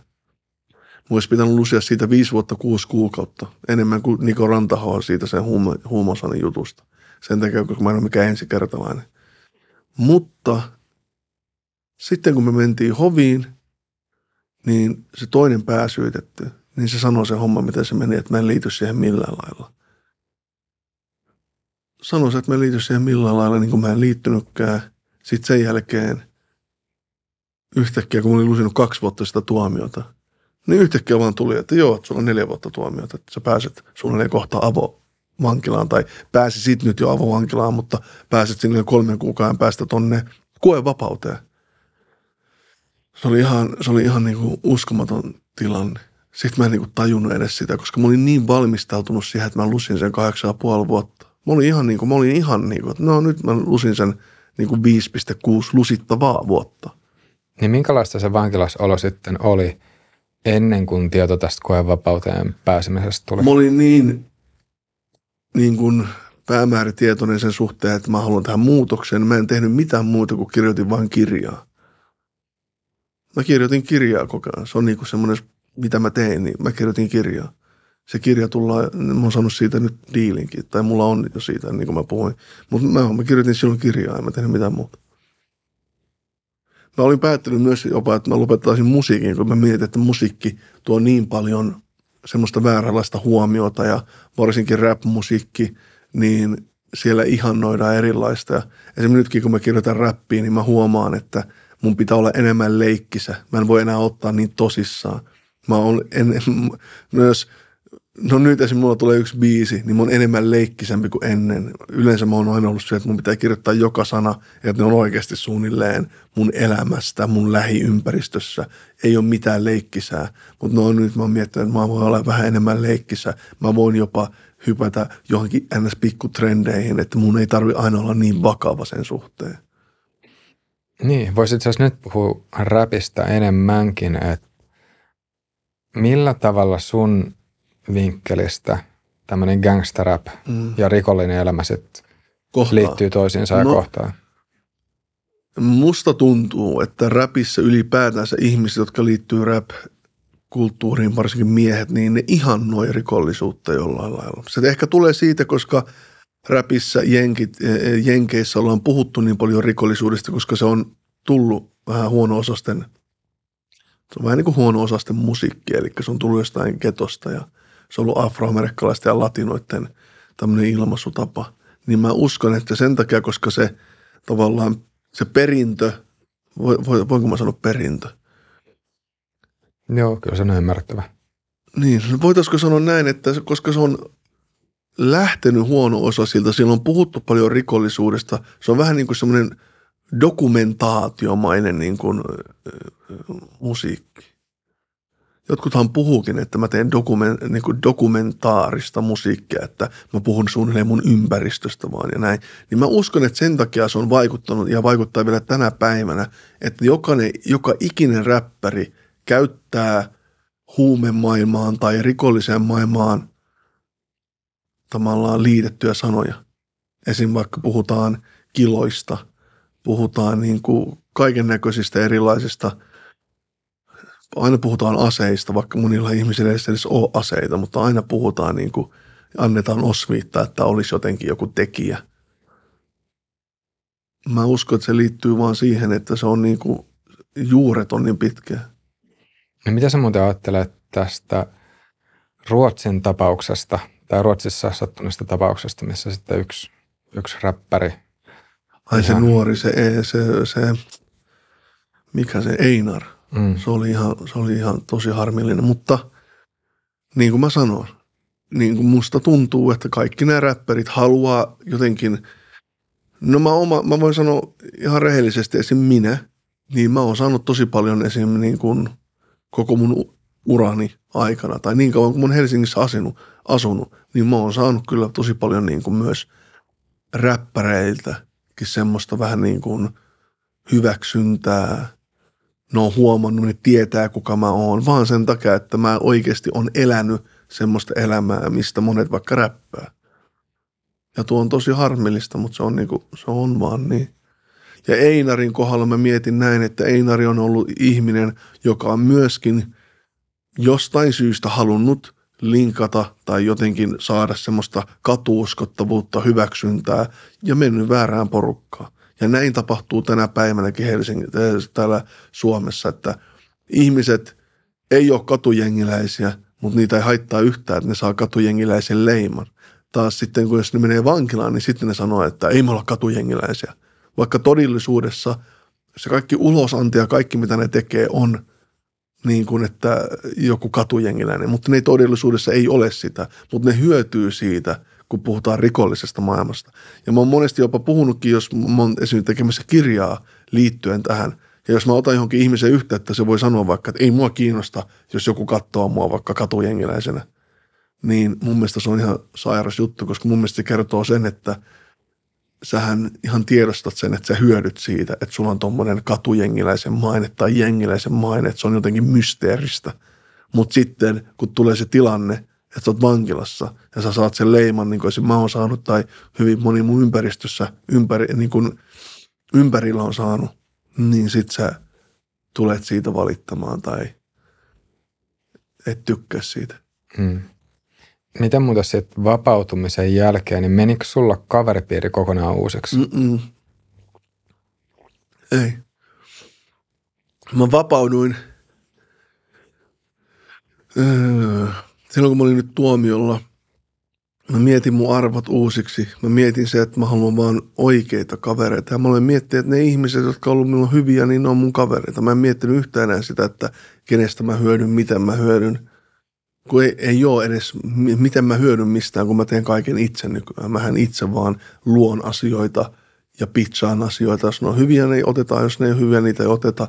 Mä olisi pitänyt lusia siitä viisi vuotta kuusi kuukautta. Enemmän kuin Niko Rantaho siitä sen huuma, huumasanin jutusta. Sen takia, kun mä en ole mikään ensikertalainen. Mutta sitten kun me mentiin hoviin, niin se toinen pääsyytetty, niin se sanoi se homma, miten se meni, että mä en liity siihen millään lailla. Sanoi se, että mä en liity siihen millään lailla, niin kuin mä en liittynytkään. Sitten sen jälkeen yhtäkkiä, kun mä olin lusinut kaksi vuotta sitä tuomiota, niin yhtäkkiä vaan tuli, että joo, että sulla on neljä vuotta tuomiota, että sä pääset suunnilleen kohta avo, vankilaan tai pääsi sitten nyt jo avovankilaan, mutta pääsit sinne kolmen kuukauden päästä tonne koevapauteen. Se oli ihan, se oli ihan niin kuin uskomaton tilanne. Sitten mä en niin kuin tajunnut edes sitä, koska mä olin niin valmistautunut siihen, että mä lusin sen kahdeksan ja puoli vuotta. Mä olin ihan niin kuin, mä olin ihan niin kuin, että no nyt mä lusin sen niin kuin 5,6 lusittavaa vuotta. Niin minkälaista se vankilasolo sitten oli ennen kuin tieto tästä koevapauteen pääsemisestä tuli? Mä olin niin niin kuin päämäärätietoinen sen suhteen, että mä haluan tähän muutokseen. Mä en tehnyt mitään muuta kuin kirjoitin vain kirjaa. Mä kirjoitin kirjaa koko ajan. Se on niin kuin semmoinen, mitä mä tein, niin mä kirjoitin kirjaa. Se kirja tullaan, mä oon saanut siitä nyt diilinkin, tai mulla on jo siitä, niin kuin mä puhuin. Mutta mä, mä kirjoitin silloin kirjaa, en mä tehnyt mitään muuta. Mä olin päättänyt myös jopa, että mä lopettaisin musiikin, kun mä mietin, että musiikki tuo niin paljon – semmoista vääränlaista huomiota ja varsinkin rap-musiikki, niin siellä ihannoidaan erilaista. Ja esimerkiksi nytkin, kun mä kirjoitan räppiä, niin mä huomaan, että mun pitää olla enemmän leikkisä. Mä en voi enää ottaa niin tosissaan. Mä on en, en, (laughs) myös No nyt esimerkiksi mulla tulee yksi biisi, niin mä oon enemmän leikkisempi kuin ennen. Yleensä mä oon aina ollut se, että mun pitää kirjoittaa joka sana, että ne on oikeasti suunnilleen mun elämästä, mun lähiympäristössä. Ei ole mitään leikkisää, mutta no nyt mä oon miettinyt, että mä voin olla vähän enemmän leikkisä. Mä voin jopa hypätä johonkin ns. pikkutrendeihin, että mun ei tarvi aina olla niin vakava sen suhteen. Niin, voisit itse asiassa nyt puhua räpistä enemmänkin, että millä tavalla sun vinkkelistä tämmöinen gangsterrap mm. ja rikollinen elämä sitten liittyy toisiinsa ja no, kohtaan? Musta tuntuu, että rapissa ylipäätänsä ihmiset, jotka liittyy rap kulttuuriin, varsinkin miehet, niin ne ihannoi rikollisuutta jollain lailla. Se ehkä tulee siitä, koska räpissä jenkit, e, e, jenkeissä ollaan puhuttu niin paljon rikollisuudesta, koska se on tullut vähän huono-osasten, se on vähän niin kuin huono-osasten musiikki, eli se on tullut jostain ketosta ja – se on ollut afroamerikkalaisten ja latinoiden tämmöinen ilmaisutapa. Niin mä uskon, että sen takia, koska se tavallaan se perintö, voi, voi, voinko mä sanoa perintö? Joo, kyllä se on ymmärrettävä. Niin, voitaisiko sanoa näin, että koska se on lähtenyt huono osa siltä, siellä on puhuttu paljon rikollisuudesta, se on vähän niin kuin semmoinen – dokumentaatiomainen niin kuin, musiikki. Jotkuthan puhuukin, että mä teen dokumen, niin kuin dokumentaarista musiikkia, että mä puhun suunnilleen mun ympäristöstä vaan ja näin. Niin mä uskon, että sen takia se on vaikuttanut ja vaikuttaa vielä tänä päivänä, että jokainen, joka ikinen räppäri käyttää huumemaailmaan tai rikolliseen maailmaan tavallaan liitettyjä sanoja. Esim. vaikka puhutaan kiloista, puhutaan niin kuin kaiken näköisistä erilaisista – aina puhutaan aseista, vaikka monilla ihmisillä ei edes ole aseita, mutta aina puhutaan niin kuin, annetaan osviittaa, että olisi jotenkin joku tekijä. Mä uskon, että se liittyy vaan siihen, että se on niin kuin, juuret on niin pitkä. No mitä sä muuten ajattelet tästä Ruotsin tapauksesta tai Ruotsissa sattuneesta tapauksesta, missä sitten yksi, yksi räppäri. Ai ihan... se nuori, se, e, se, se, mikä se, Einar – Mm. Se, oli ihan, se oli ihan tosi harmillinen, mutta niin kuin mä sanoin, niin kuin musta tuntuu, että kaikki nämä räppärit haluaa jotenkin, no mä, oma, mä voin sanoa ihan rehellisesti esim. minä, niin mä oon saanut tosi paljon esim. Niin kuin koko mun urani aikana, tai niin kauan kuin mun Helsingissä asunut, asunut, niin mä oon saanut kyllä tosi paljon niin kuin myös räppäreiltäkin semmoista vähän niin kuin hyväksyntää – ne on huomannut, ne tietää kuka mä oon, vaan sen takia, että mä oikeasti on elänyt semmoista elämää, mistä monet vaikka räppää. Ja tuo on tosi harmillista, mutta se on, niinku, se on vaan niin. Ja Einarin kohdalla mä mietin näin, että Einari on ollut ihminen, joka on myöskin jostain syystä halunnut linkata tai jotenkin saada semmoista katuuskottavuutta, hyväksyntää ja mennyt väärään porukkaan. Ja näin tapahtuu tänä päivänäkin Helsingin, eh, täällä Suomessa, että ihmiset ei ole katujengiläisiä, mutta niitä ei haittaa yhtään, että ne saa katujengiläisen leiman. Taas sitten, kun jos ne menee vankilaan, niin sitten ne sanoo, että ei me olla katujengiläisiä. Vaikka todellisuudessa se kaikki ulosanti ja kaikki, mitä ne tekee, on niin kuin, että joku katujengiläinen. Mutta ne todellisuudessa ei ole sitä, mutta ne hyötyy siitä – kun puhutaan rikollisesta maailmasta. Ja mä oon monesti jopa puhunutkin, jos mä oon esimerkiksi tekemässä kirjaa liittyen tähän. Ja jos mä otan johonkin ihmisen yhteyttä, se voi sanoa vaikka, että ei mua kiinnosta, jos joku katsoo mua vaikka katujengiläisenä. Niin mun mielestä se on ihan sairas juttu, koska mun mielestä se kertoo sen, että sähän ihan tiedostat sen, että sä hyödyt siitä, että sulla on tuommoinen katujengiläisen maine tai jengiläisen maine, että se on jotenkin mysteeristä. Mutta sitten, kun tulee se tilanne – että sä oot vankilassa ja sä saat sen leiman, niin kuin mä oon saanut tai hyvin moni mun ympäristössä ympäri, niin kuin ympärillä on saanut, niin sit sä tulet siitä valittamaan tai et tykkää siitä. Hmm. Miten muuta sitten vapautumisen jälkeen, niin menikö sulla kaveripiiri kokonaan uusiksi? Mm-mm. Ei. Mä vapauduin öö, silloin kun mä olin nyt tuomiolla, mä mietin mun arvot uusiksi. Mä mietin se, että mä haluan vaan oikeita kavereita. Ja mä olen miettinyt, että ne ihmiset, jotka on ollut minulla hyviä, niin ne on mun kavereita. Mä en miettinyt yhtään enää sitä, että kenestä mä hyödyn, miten mä hyödyn. Kun ei, ei ole edes, miten mä hyödyn mistään, kun mä teen kaiken itse nykyään. Mähän itse vaan luon asioita ja pitsaan asioita. Jos ne on hyviä, ne ei oteta. Jos ne ei ole hyviä, niitä ei oteta.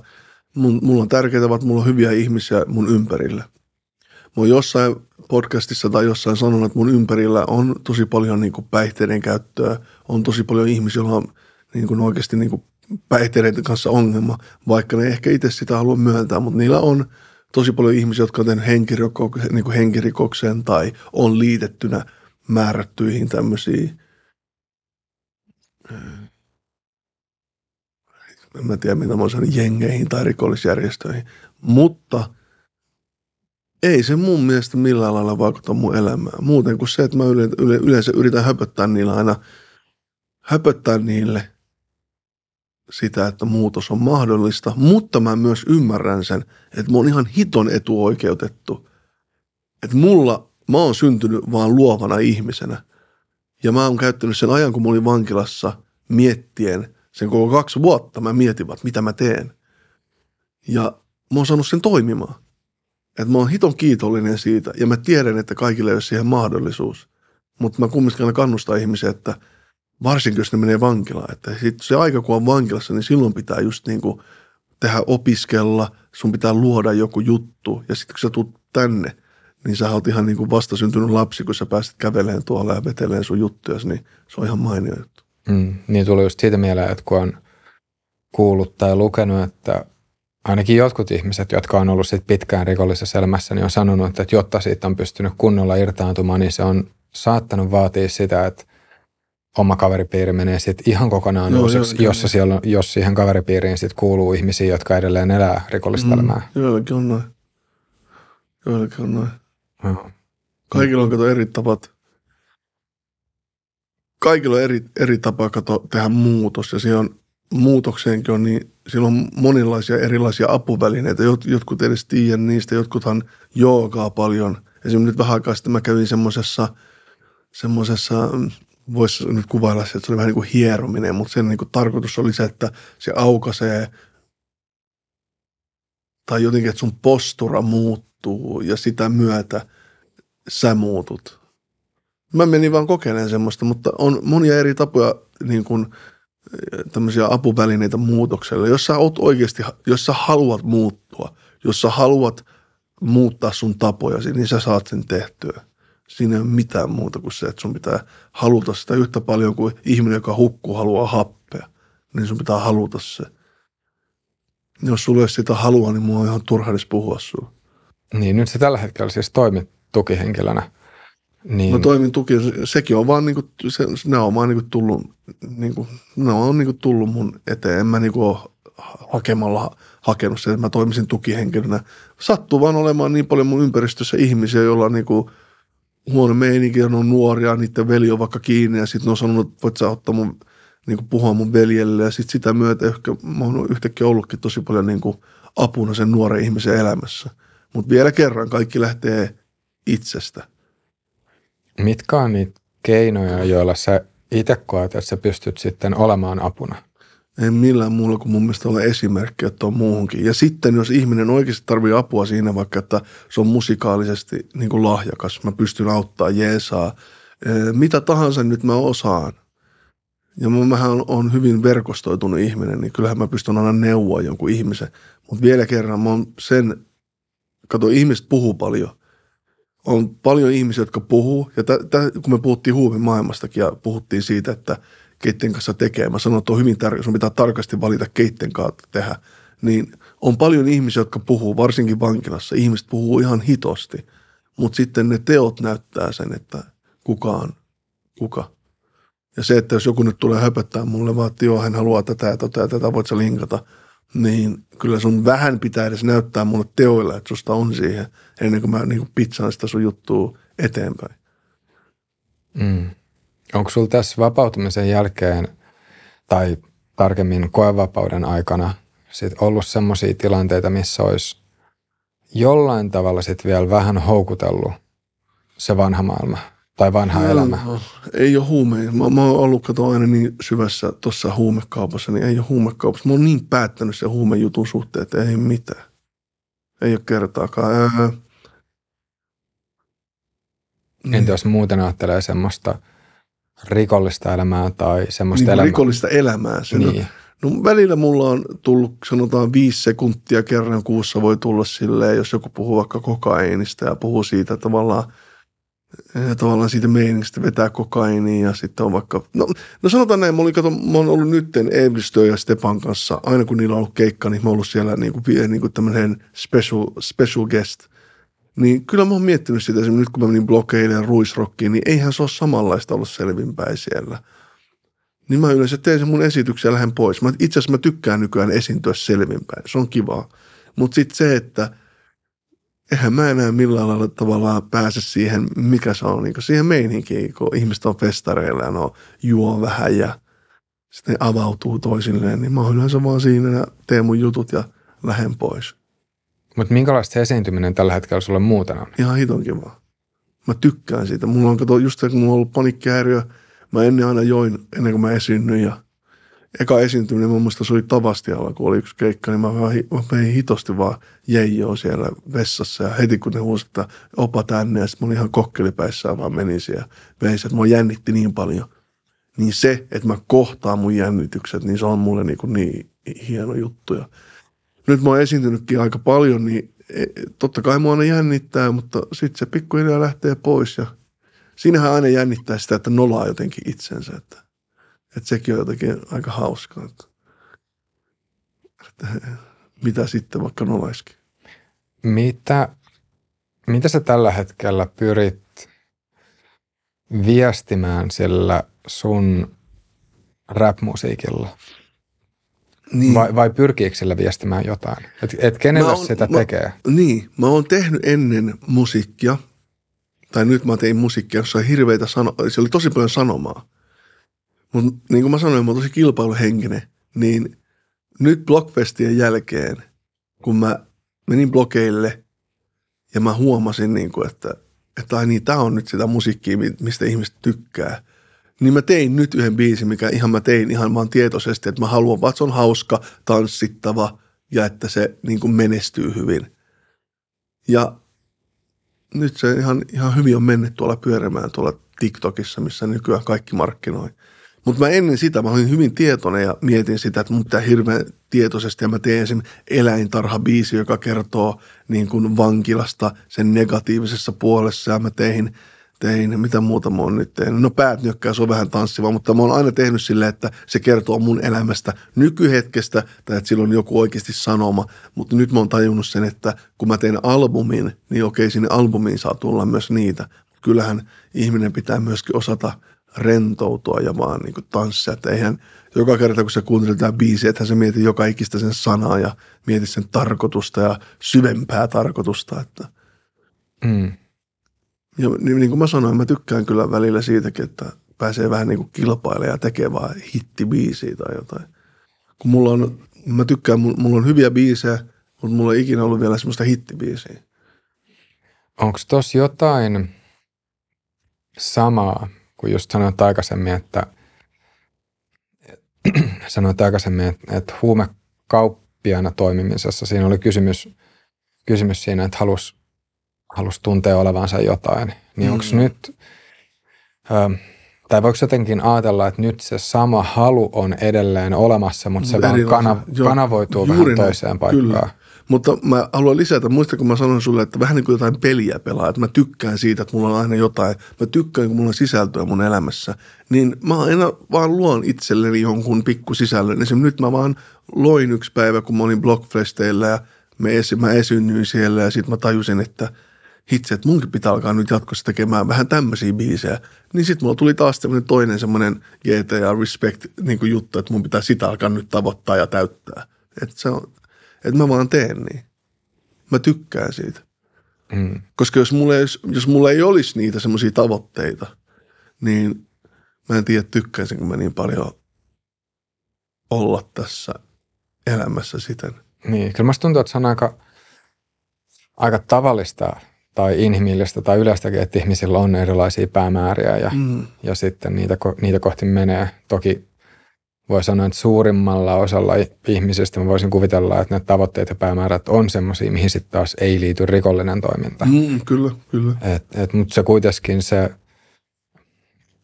Mun, mulla on tärkeää, että mulla on hyviä ihmisiä mun ympärillä mä oon jossain podcastissa tai jossain sanonut, että mun ympärillä on tosi paljon niin kuin päihteiden käyttöä, on tosi paljon ihmisiä, joilla on niin kuin oikeasti niin kuin päihteiden kanssa ongelma, vaikka ne ehkä itse sitä halua myöntää, mutta niillä on tosi paljon ihmisiä, jotka on tehnyt niin henkirikokseen tai on liitettynä määrättyihin tämmöisiin öö, en mä tiedä, mitä mä sanon, jengeihin tai rikollisjärjestöihin. Mutta ei se mun mielestä millään lailla vaikuta mun elämään. Muuten kuin se, että mä yle, yle, yleensä yritän höpöttää niillä aina, höpöttää niille sitä, että muutos on mahdollista, mutta mä myös ymmärrän sen, että mä oon ihan hiton etuoikeutettu. Että mulla, mä oon syntynyt vaan luovana ihmisenä. Ja mä oon käyttänyt sen ajan, kun mä olin vankilassa miettien sen koko kaksi vuotta. Mä mietin vaan, mitä mä teen. Ja mä oon saanut sen toimimaan että mä oon hiton kiitollinen siitä ja mä tiedän, että kaikille ei ole siihen mahdollisuus. Mutta mä kumminkin kannustaa ihmisiä, että varsinkin jos ne menee vankilaan, että sit se aika kun on vankilassa, niin silloin pitää just niin kuin tehdä opiskella, sun pitää luoda joku juttu ja sitten kun sä tulet tänne, niin sä oot ihan niin kuin vastasyntynyt lapsi, kun sä pääset käveleen tuolla ja veteleen sun juttuja, niin se on ihan mainio juttu. Mm, niin tulee just siitä mieleen, että kun on kuullut tai lukenut, että ainakin jotkut ihmiset, jotka on ollut sit pitkään rikollisessa elämässä, niin on sanonut, että jotta siitä on pystynyt kunnolla irtaantumaan, niin se on saattanut vaatia sitä, että oma kaveripiiri menee sitten ihan kokonaan joo, uusiksi, joo, jossa siellä on, jos siihen kaveripiiriin sitten kuuluu ihmisiä, jotka edelleen elää rikollista mm, elämää. Joillakin on noin. Joillakin on noin. Joo. Kaikilla on kato eri tapat. Kaikilla on eri, eri tapa kato, tehdä muutos ja siihen on muutokseenkin on, niin silloin on monenlaisia erilaisia apuvälineitä. Jot, jotkut edes tiedä niistä, jotkuthan joogaa paljon. Esimerkiksi nyt vähän aikaa sitten mä kävin semmoisessa, semmoisessa voisi nyt kuvailla se, että se oli vähän niin kuin hierominen, mutta sen niin kuin tarkoitus oli se, että se aukaisee tai jotenkin, että sun postura muuttuu ja sitä myötä sä muutut. Mä menin vaan kokeilemaan semmoista, mutta on monia eri tapoja niin kuin – tämmöisiä apuvälineitä muutokselle. Jos sä oot oikeasti, jos sä haluat muuttua, jos sä haluat muuttaa sun tapojasi, niin sä saat sen tehtyä. Siinä ei ole mitään muuta kuin se, että sun pitää haluta sitä yhtä paljon kuin ihminen, joka hukkuu, haluaa happea. Niin sun pitää haluta se. Jos sulla ei sitä halua, niin mua on ihan turha edes puhua sulle. Niin, nyt se tällä hetkellä siis toimit tukihenkilönä niin. Mä toimin tuki, sekin on vaan niinku, se, ne on vaan niinku tullut, niinku, ne on niinku tullut mun eteen. En mä niinku hakemalla hakenut sen, että mä toimisin tukihenkilönä. Sattuu vaan olemaan niin paljon mun ympäristössä ihmisiä, joilla on niinku huono meininki, on nuoria, niiden veli on vaikka kiinni ja sitten ne on sanonut, että voit sä ottaa mun niinku puhua mun veljelle ja sitten sitä myötä ehkä mä oon yhtäkkiä ollutkin tosi paljon niinku apuna sen nuoren ihmisen elämässä. Mutta vielä kerran kaikki lähtee itsestä. Mitkä on niitä keinoja, joilla sä itse koet, että sä pystyt sitten olemaan apuna? Ei millään muulla kuin mun mielestä ole esimerkki, että on muuhunkin. Ja sitten jos ihminen oikeasti tarvii apua siinä vaikka, että se on musikaalisesti niin kuin lahjakas, mä pystyn auttamaan, Jeesaa, eh, mitä tahansa nyt mä osaan. Ja mähän on hyvin verkostoitunut ihminen, niin kyllähän mä pystyn aina neuvoa jonkun ihmisen. Mutta vielä kerran mä oon sen, kato ihmiset puhuu paljon, on paljon ihmisiä, jotka puhuu. Ja t- t- kun me puhuttiin huumemaailmastakin ja puhuttiin siitä, että keitten kanssa tekee. Mä sanon, että on hyvin tärkeää, sun pitää tarkasti valita keitten kautta tehdä. Niin on paljon ihmisiä, jotka puhuu, varsinkin vankilassa. Ihmiset puhuu ihan hitosti, mutta sitten ne teot näyttää sen, että kukaan, kuka. Ja se, että jos joku nyt tulee höpöttää mulle vaan, että joo, hän haluaa tätä ja tätä tota ja tätä, voit sä linkata, niin kyllä sun vähän pitää edes näyttää mulle teoilla, että susta on siihen – ennen kuin mä niin kuin pitsaan sitä sun juttua eteenpäin. Mm. Onko sulla tässä vapautumisen jälkeen tai tarkemmin koevapauden aikana sit ollut sellaisia tilanteita, missä olisi jollain tavalla sit vielä vähän houkutellut se vanha maailma tai vanha no, elämä? No, ei ole huumeita. Mä, mä oon ollut kato aina niin syvässä tuossa huumekaupassa, niin ei ole huumekaupassa. Mä oon niin päättänyt se huumejutun suhteen, että ei mitään. Ei ole kertaakaan. Ää, Mm. Entä jos muuten ajattelee semmoista rikollista elämää tai semmoista niin, elämää? Rikollista elämää. Sen niin. No, no välillä mulla on tullut, sanotaan viisi sekuntia kerran kuussa voi tulla silleen, jos joku puhuu vaikka kokaiinista ja puhuu siitä tavallaan eh, – ja tavallaan siitä meiningistä vetää kokainia ja sitten on vaikka, no, no sanotaan näin, mä, olin, kato, mä oon ollut nytten Evlistö ja Stepan kanssa, aina kun niillä on ollut keikka, niin mä oon ollut siellä niin kuin, niin kuin tämmöinen special, special guest – niin kyllä mä oon miettinyt sitä, esimerkiksi nyt kun mä menin blokeille ruisrokkiin, niin eihän se ole samanlaista ollut selvinpäin siellä. Niin mä yleensä teen sen mun esityksen ja lähden pois. Mä, itse asiassa mä tykkään nykyään esiintyä selvinpäin, se on kivaa. Mutta sitten se, että eihän mä enää millään lailla tavallaan pääse siihen, mikä se on, niin siihen meininkiin, kun ihmiset on festareilla ja no juo vähän ja sitten avautuu toisilleen, niin mä oon yleensä vaan siinä ja teen mun jutut ja lähden pois. Mutta minkälaista esiintyminen tällä hetkellä sulle muuten on? Ihan hiton kiva. Mä tykkään siitä. Mulla on, kato, just kun mulla on ollut panikkihäiriö, mä ennen aina join, ennen kuin mä esiinnyin ja eka esiintyminen mun mielestä se oli Tavastialla, kun oli yksi keikka, niin mä, mä, mä menin hitosti vaan jeijoo siellä vessassa ja heti kun ne huusi, että opa tänne ja sitten mä olin ihan kokkelipäissään vaan menin siellä veissä, että mua jännitti niin paljon. Niin se, että mä kohtaan mun jännitykset, niin se on mulle niin, kuin niin hieno juttu ja nyt mä oon esiintynytkin aika paljon, niin e, totta kai mua aina jännittää, mutta sitten se pikkuhiljaa lähtee pois ja siinähän aina jännittää sitä, että nolaa jotenkin itsensä, että, että sekin on jotenkin aika hauskaa, että, että mitä sitten vaikka nolaiskin. Mitä, mitä sä tällä hetkellä pyrit viestimään sillä sun rap-musiikilla? Niin. Vai, vai pyrkiikö sillä viestimään jotain? Et, et kenelle oon, sitä mä, tekee? Niin, mä oon tehnyt ennen musiikkia, tai nyt mä tein musiikkia, jossa oli hirveitä sano, se oli tosi paljon sanomaa. Mutta niin kuin mä sanoin, mä oon tosi kilpailuhenkinen, niin nyt blogfestien jälkeen, kun mä menin blogeille ja mä huomasin, niin kuin, että, että ai niin, tää on nyt sitä musiikkia, mistä ihmiset tykkää – niin mä tein nyt yhden biisin, mikä ihan mä tein ihan vaan tietoisesti, että mä haluan vaan, että se on hauska, tanssittava ja että se niin kuin menestyy hyvin. Ja nyt se ihan, ihan hyvin on mennyt tuolla pyörimään tuolla TikTokissa, missä nykyään kaikki markkinoi. Mutta mä ennen sitä, mä olin hyvin tietoinen ja mietin sitä, että mun pitää hirveän tietoisesti ja mä teen esim. biisi, joka kertoo niin kuin vankilasta sen negatiivisessa puolessa ja mä tein – tein, mitä muuta mä oon nyt tehnyt. No päätnyökkäys on vähän tanssiva, mutta mä oon aina tehnyt sillä, että se kertoo mun elämästä nykyhetkestä tai että sillä on joku oikeasti sanoma. Mutta nyt mä oon tajunnut sen, että kun mä teen albumin, niin okei sinne albumiin saa tulla myös niitä. Kyllähän ihminen pitää myöskin osata rentoutua ja vaan niin tanssia. Että eihän joka kerta, kun sä kuuntelet tämä biisi, että se mieti joka ikistä sen sanaa ja mieti sen tarkoitusta ja syvempää tarkoitusta. Että. Mm. Ja niin, niin kuin mä sanoin, mä tykkään kyllä välillä siitäkin, että pääsee vähän niin kuin kilpailemaan ja tekemään hittibiisiä tai jotain. Kun mulla on, mä tykkään, mulla on hyviä biisejä, mutta mulla ei ikinä ollut vielä semmoista hittibiisiä. Onko tuossa jotain samaa, kun just sanoit aikaisemmin, että (clears throat) sanoit aikaisemmin, että, että huumekauppiana toimimisessa siinä oli kysymys, kysymys siinä, että halusi halusi tuntea olevansa jotain, niin onko mm. nyt, ö, ähm, tai voiko jotenkin ajatella, että nyt se sama halu on edelleen olemassa, mutta se Eri, vaan kana, jo, kanavoituu vähän näin. toiseen paikkaan. Kyllä. Mutta mä haluan lisätä, muista kun mä sanoin sulle, että vähän niin kuin jotain peliä pelaa, että mä tykkään siitä, että mulla on aina jotain, mä tykkään, kun mulla on sisältöä mun elämässä, niin mä aina vaan luon itselleni jonkun sisällön. Esimerkiksi nyt mä vaan loin yksi päivä, kun mä olin blogfesteillä ja mä esi- mä esiinnyin siellä ja sitten mä tajusin, että – hitse, että munkin pitää alkaa nyt jatkossa tekemään vähän tämmöisiä biisejä. Niin sitten mulla tuli taas semmoinen toinen semmoinen GTA Respect niin kuin juttu, että mun pitää sitä alkaa nyt tavoittaa ja täyttää. Että se on, että mä vaan teen niin. Mä tykkään siitä. Mm. Koska jos mulla, ei, jos mulla ei olisi niitä semmoisia tavoitteita, niin mä en tiedä tykkäisinkö mä niin paljon olla tässä elämässä siten. Niin, kyllä musta tuntuu, että se on aika, aika tavallista tai inhimillistä tai yleistäkin, että ihmisillä on erilaisia päämääriä ja, mm. ja sitten niitä, niitä kohti menee. Toki voi sanoa, että suurimmalla osalla ihmisistä mä voisin kuvitella, että ne tavoitteet ja päämäärät on semmoisia, mihin sitten taas ei liity rikollinen toiminta. Mm, kyllä, kyllä. Et, et, Mutta se kuitenkin se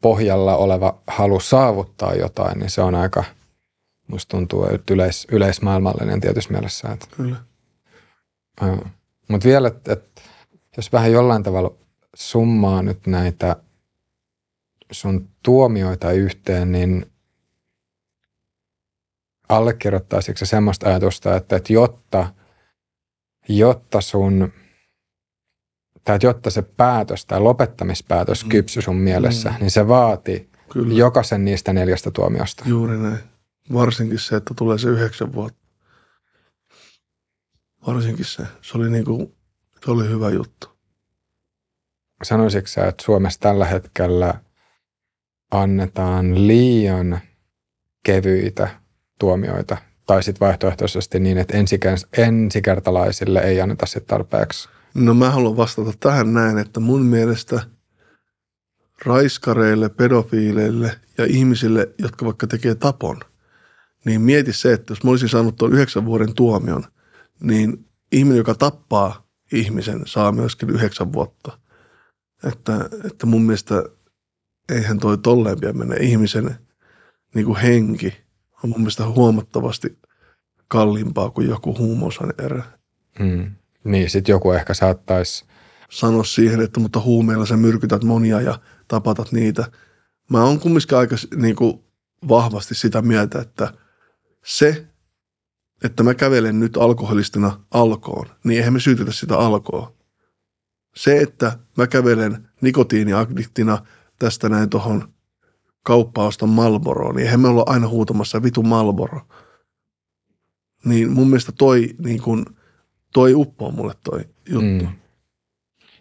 pohjalla oleva halu saavuttaa jotain, niin se on aika, musta tuntuu, että yleis, yleismaailmallinen tietysti mielessä. Että, kyllä. Mutta vielä, että et jos vähän jollain tavalla summaa nyt näitä sun tuomioita yhteen, niin allekirjoittaisitko semmoista ajatusta, että, että jotta, jotta sun tai jotta se päätös tai lopettamispäätös mm. kypsy sun mielessä, mm. niin se vaati Kyllä. jokaisen niistä neljästä tuomiosta. Juuri näin. Varsinkin se, että tulee se yhdeksän vuotta. Varsinkin se. Se oli niin kuin se oli hyvä juttu. Sanoisitko sä, että Suomessa tällä hetkellä annetaan liian kevyitä tuomioita tai sitten vaihtoehtoisesti niin, että ensikertalaisille ei anneta sitten tarpeeksi? No mä haluan vastata tähän näin, että mun mielestä raiskareille, pedofiileille ja ihmisille, jotka vaikka tekee tapon, niin mieti se, että jos mä olisin saanut tuon yhdeksän vuoden tuomion, niin ihminen, joka tappaa ihmisen saa myöskin yhdeksän vuotta. Että, että mun mielestä eihän toi tolleen pian mennä. Ihmisen niin kuin henki on mun mielestä huomattavasti kalliimpaa kuin joku erä. Mm. Niin, sitten joku ehkä saattaisi sano siihen, että mutta huumeilla sä myrkytät monia ja tapatat niitä. Mä oon kumminkin aika niin kuin, vahvasti sitä mieltä, että se, että mä kävelen nyt alkoholistina alkoon, niin eihän me syytetä sitä alkoa. Se, että mä kävelen nikotiiniaddiktina tästä näin tuohon kauppaa ostan Malboroon, niin eihän me olla aina huutamassa vitu Malboro. Niin mun mielestä toi, niin kun, toi uppoo mulle toi juttu. Mm.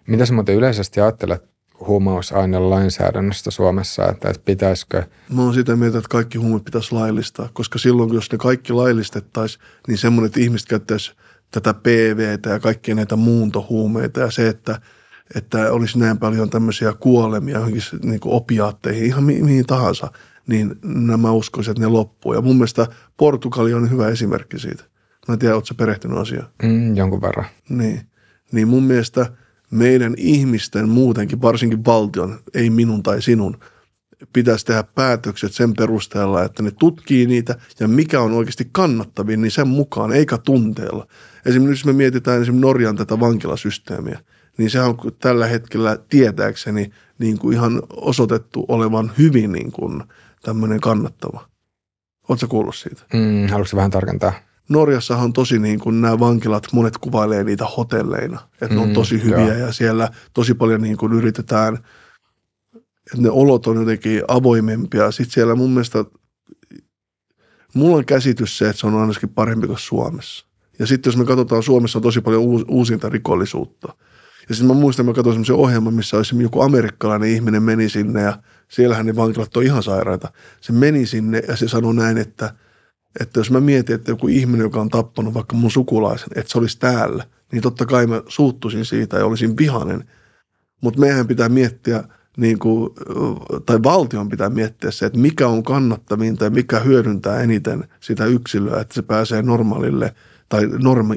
Mitä sä muuten yleisesti ajattelet huumausainelainsäädännöstä Suomessa, että, että pitäisikö? Mä oon sitä mieltä, että kaikki huumeet pitäisi laillistaa, koska silloin, jos ne kaikki laillistettaisiin, niin semmoinen, että ihmiset käyttäisi tätä PVtä ja kaikkia näitä muuntohuumeita ja se, että että olisi näin paljon tämmöisiä kuolemia johonkin niin opiaatteihin, ihan mi- mihin tahansa, niin nämä uskoisin, että ne loppuu. Ja mun mielestä Portugali on hyvä esimerkki siitä. Mä en tiedä, ootko perehtynyt asiaan? Mm, jonkun verran. Niin. Niin mun mielestä – meidän ihmisten muutenkin, varsinkin valtion, ei minun tai sinun, pitäisi tehdä päätökset sen perusteella, että ne tutkii niitä ja mikä on oikeasti kannattavin, niin sen mukaan, eikä tunteella. Esimerkiksi jos me mietitään esimerkiksi Norjan tätä vankilasysteemiä, niin se on tällä hetkellä tietääkseni niin kuin ihan osoitettu olevan hyvin niin kuin tämmöinen kannattava. Oletko kuullut siitä? Mm, haluatko vähän tarkentaa? Norjassahan on tosi niin kuin nämä vankilat, monet kuvailee niitä hotelleina, että mm, ne on mm-hmm. tosi hyviä joo. ja siellä tosi paljon niin kuin yritetään, että ne olot on jotenkin avoimempia. Sitten siellä mun mielestä, mulla on käsitys se, että se on ainakin parempi kuin Suomessa. Ja sitten jos me katsotaan, Suomessa on tosi paljon uus, uusinta rikollisuutta. Ja sitten mä muistan, mä katsoin semmoisen ohjelman, missä olisi joku amerikkalainen ihminen meni sinne ja siellähän ne vankilat on ihan sairaita. Se meni sinne ja se sanoi näin, että – että jos mä mietin, että joku ihminen, joka on tappanut vaikka mun sukulaisen, että se olisi täällä, niin totta kai mä suuttuisin siitä ja olisin vihanen. Mutta meidän pitää miettiä, niin kuin, tai valtion pitää miettiä se, että mikä on kannattavinta ja mikä hyödyntää eniten sitä yksilöä, että se pääsee normaalille tai normi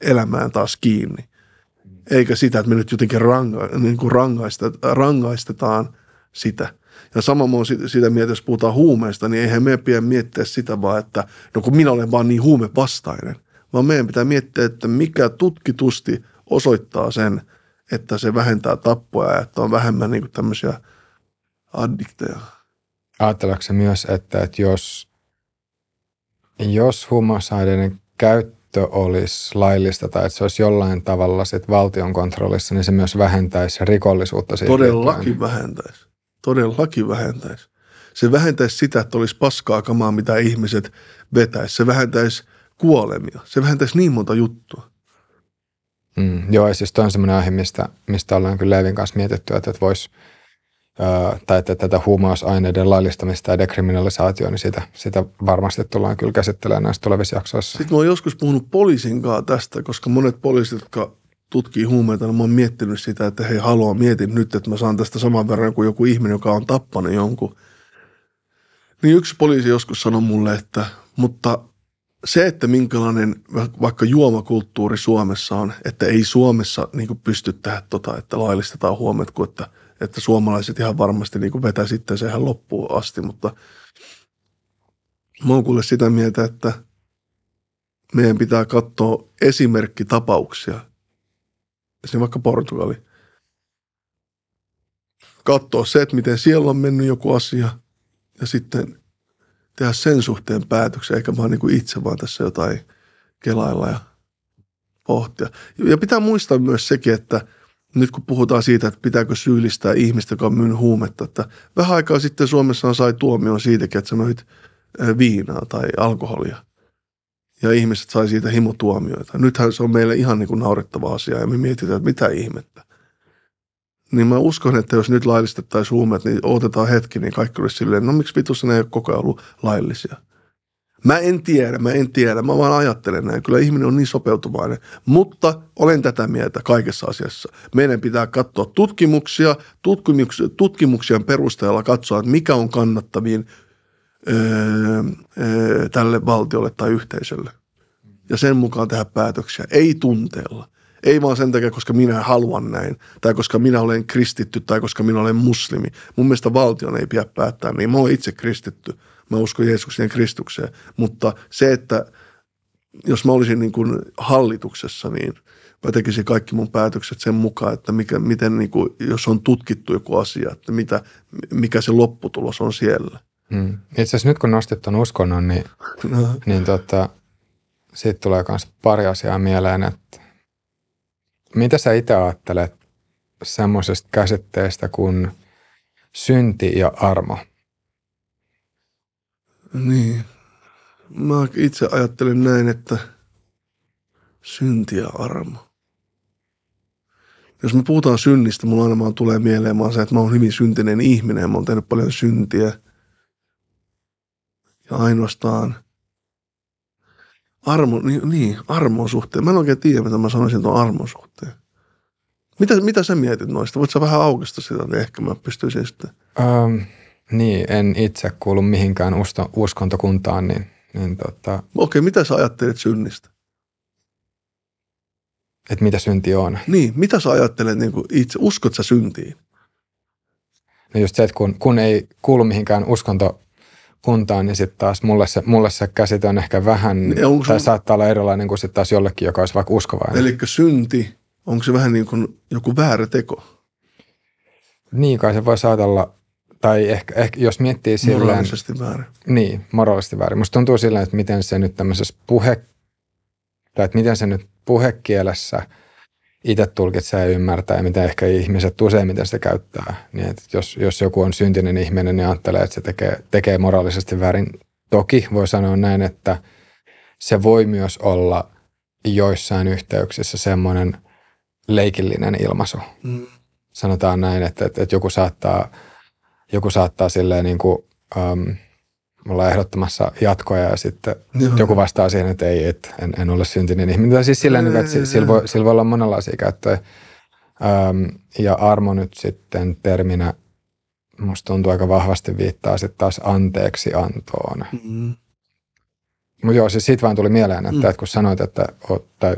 elämään taas kiinni. Eikä sitä, että me nyt jotenkin ranga, niin kuin rangaista, rangaistetaan sitä – ja sama mä sitä mieltä, jos puhutaan huumeista, niin eihän meidän pidä miettiä sitä vaan, että no kun minä olen vaan niin huumevastainen, vaan meidän pitää miettiä, että mikä tutkitusti osoittaa sen, että se vähentää tappoja ja että on vähemmän niin kuin tämmöisiä addikteja. Ajatellaanko myös, että, että jos, jos huumausaineiden käyttö olisi laillista tai että se olisi jollain tavalla sit valtion kontrollissa, niin se myös vähentäisi rikollisuutta. Todellakin liittyen. vähentäisi. Todellakin vähentäisi. Se vähentäisi sitä, että olisi paskaa kamaa, mitä ihmiset vetäisi. Se vähentäisi kuolemia. Se vähentäisi niin monta juttua. Mm, joo, ja siis on semmoinen aihe, mistä, mistä ollaan kyllä Levin kanssa mietitty, että, että voisi tai että tätä huumausaineiden laillistamista ja dekriminalisaatioa, niin sitä, sitä varmasti tullaan kyllä käsittelemään näissä tulevissa jaksoissa. Sitten mä oon joskus puhunut poliisin kanssa tästä, koska monet poliisit, jotka tutkii huumeita, niin mä oon miettinyt sitä, että hei haloo, mietin nyt, että mä saan tästä saman verran kuin joku ihminen, joka on tappanut jonkun. Niin yksi poliisi joskus sanoi mulle, että mutta se, että minkälainen vaikka juomakulttuuri Suomessa on, että ei Suomessa niin pysty tähän tota, että laillistetaan huomet, kuin että, että suomalaiset ihan varmasti niin vetää sitten sehän loppuun asti, mutta mä oon sitä mieltä, että meidän pitää katsoa esimerkkitapauksia – sinne vaikka Portugali. Katsoa se, että miten siellä on mennyt joku asia ja sitten tehdä sen suhteen päätöksiä, eikä vaan niin itse vaan tässä jotain kelailla ja pohtia. Ja pitää muistaa myös sekin, että nyt kun puhutaan siitä, että pitääkö syyllistää ihmistä, joka on myynyt huumetta, että vähän aikaa sitten Suomessa sai tuomion siitäkin, että sä myyt viinaa tai alkoholia – ja ihmiset sai siitä himotuomioita. Nythän se on meille ihan niin kuin naurettava asia ja me mietitään, että mitä ihmettä. Niin mä uskon, että jos nyt laillistettaisiin huumeet, niin otetaan hetki, niin kaikki olisi silleen, no miksi vitussa ne ei ole koko ajan ollut laillisia. Mä en tiedä, mä en tiedä, mä vaan ajattelen näin. Kyllä ihminen on niin sopeutuvainen, mutta olen tätä mieltä kaikessa asiassa. Meidän pitää katsoa tutkimuksia, tutkimuksien perusteella katsoa, että mikä on kannattavin tälle valtiolle tai yhteisölle. Ja sen mukaan tehdä päätöksiä, ei tunteella. Ei vaan sen takia, koska minä haluan näin, tai koska minä olen kristitty, tai koska minä olen muslimi. Mun mielestä valtion ei pidä päättää niin. Mä oon itse kristitty. Mä uskon Jeesukseen Kristukseen. Mutta se, että jos mä olisin niin kuin hallituksessa, niin mä tekisin kaikki mun päätökset sen mukaan, että mikä, miten niin kuin, jos on tutkittu joku asia, että mitä, mikä se lopputulos on siellä – Mm. Itse asiassa nyt kun nostit tuon uskonnon, niin, (laughs) niin tota, siitä tulee myös pari asiaa mieleen, että mitä sä itse ajattelet semmoisesta käsitteestä kuin synti ja armo? Niin. Mä itse ajattelen näin, että synti ja armo. Jos me puhutaan synnistä, mulla aina vaan tulee mieleen vaan se, että mä oon hyvin syntinen ihminen. Mä oon tehnyt paljon syntiä ja ainoastaan armo, niin, niin armon suhteen. Mä en oikein tiedä, mitä mä sanoisin tuon armon suhteen. Mitä, mitä sä mietit noista? Voitko sä vähän aukasta sitä, niin ehkä mä pystyisin sitten. Ähm, niin, en itse kuulu mihinkään usko, uskontokuntaan, niin, niin tota... Okei, mitä sä ajattelet synnistä? Et mitä synti on? Niin, mitä sä ajattelet niin kuin itse? Uskot sä syntiin? No just se, että kun, kun ei kuulu mihinkään uskonto, kuntaan, niin sitten taas mulle se, mulle se käsite on ehkä vähän, niin, on, tai sun... saattaa olla erilainen kuin sitten taas jollekin, joka olisi vaikka uskovainen. Eli synti, onko se vähän niin kuin joku väärä teko? Niin kai se voi saatella, tai ehkä, ehkä jos miettii silleen... Moraalisesti väärin. Niin, moraalisesti väärin. Musta tuntuu silleen, että miten se nyt tämmöisessä puhe, tai että miten se nyt puhekielessä – itse tulkitsee ja ymmärtää ja mitä ehkä ihmiset useimmiten sitä käyttää. Niin että jos, jos joku on syntinen ihminen, niin ajattelee, että se tekee, tekee moraalisesti väärin. Toki voi sanoa näin, että se voi myös olla joissain yhteyksissä semmoinen leikillinen ilmaisu. Mm. Sanotaan näin, että, että, että joku saattaa, joku saattaa silleen niin kuin, um, – me ollaan ehdottamassa jatkoja ja sitten Joo. joku vastaa siihen, että ei, et, en, en ole syntinen ihminen. Tai siis sillä niin, että sillä voi, sillä voi olla monenlaisia käyttöjä. Öm, ja armo nyt sitten terminä musta tuntuu aika vahvasti viittaa sitten taas anteeksi antoon. Mm-hmm. Mutta joo, siis siitä vaan tuli mieleen, että, mm. kun sanoit, että, oot, tai,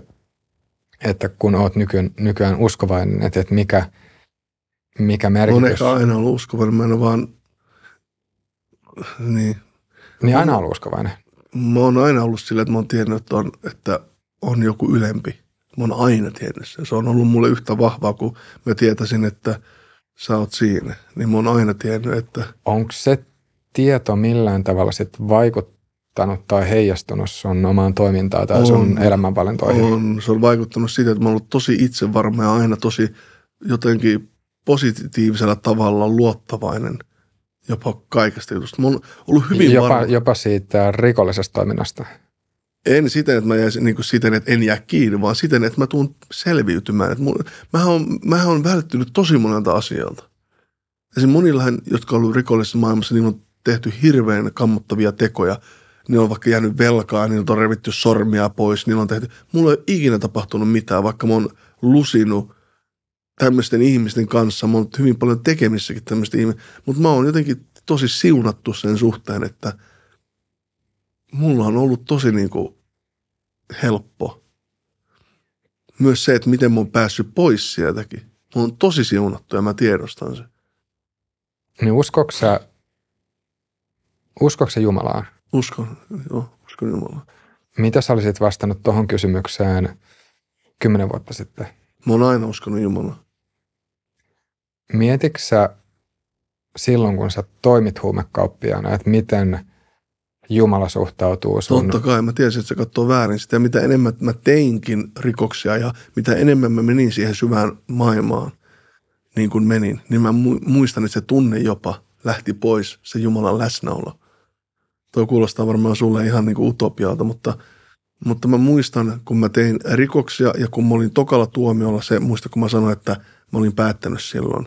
että kun oot nykyään, nykyään uskovainen, että, että mikä, mikä merkitys... olen ehkä aina ollut uskovainen, mä en ole vaan... Niin. Niin aina ollut uskovainen. Mä oon aina ollut sillä, että mä oon tiennyt, että on, että on joku ylempi. Mä oon aina tiennyt sen. Se on ollut mulle yhtä vahvaa kuin mä tietäisin, että sä oot siinä. Niin mä oon aina tiennyt, että... Onko se tieto millään tavalla sit vaikuttanut tai heijastunut sun omaan toimintaan tai on, sun elämänvalintoihin? On. Se on vaikuttanut siitä, että mä oon ollut tosi itsevarma ja aina tosi jotenkin positiivisella tavalla luottavainen – Jopa kaikesta jutusta. Mä on ollut hyvin jopa, varma. Jopa siitä rikollisesta toiminnasta. En siten, että mä jäisin, niin kuin siten, että en jää kiinni, vaan siten, että mä tuun selviytymään. Että mun, mähän, on, mähän on välttynyt tosi monelta asialta. Esimerkiksi monillahan, jotka on ollut rikollisessa maailmassa, niin on tehty hirveän kammottavia tekoja. Niin on vaikka jäänyt velkaa, niin on revitty sormia pois, niin on tehty. Mulla ei ole ikinä tapahtunut mitään, vaikka mä oon lusinut – tämmöisten ihmisten kanssa. Mä oon hyvin paljon tekemissäkin tämmöisten ihmisten. Mutta mä oon jotenkin tosi siunattu sen suhteen, että mulla on ollut tosi niin kuin helppo. Myös se, että miten mä oon päässyt pois sieltäkin. Mä oon tosi siunattu ja mä tiedostan sen. Niin uskoksa, uskoksa Jumalaa? Uskon, joo, uskon Jumalaa. Mitä sä olisit vastannut tuohon kysymykseen kymmenen vuotta sitten? Mä oon aina uskonut Jumalaa. Mietitkö silloin, kun sä toimit huumekauppiaana, että miten Jumala suhtautuu sun? Totta kai, mä tiesin, että se katsoo väärin sitä. Mitä enemmän mä teinkin rikoksia ja mitä enemmän mä menin siihen syvään maailmaan, niin kuin menin, niin mä muistan, että se tunne jopa lähti pois, se Jumalan läsnäolo. Tuo kuulostaa varmaan sulle ihan niin kuin utopialta, mutta, mutta mä muistan, kun mä tein rikoksia ja kun mä olin tokalla tuomiolla, se muista, kun mä sanoin, että mä olin päättänyt silloin,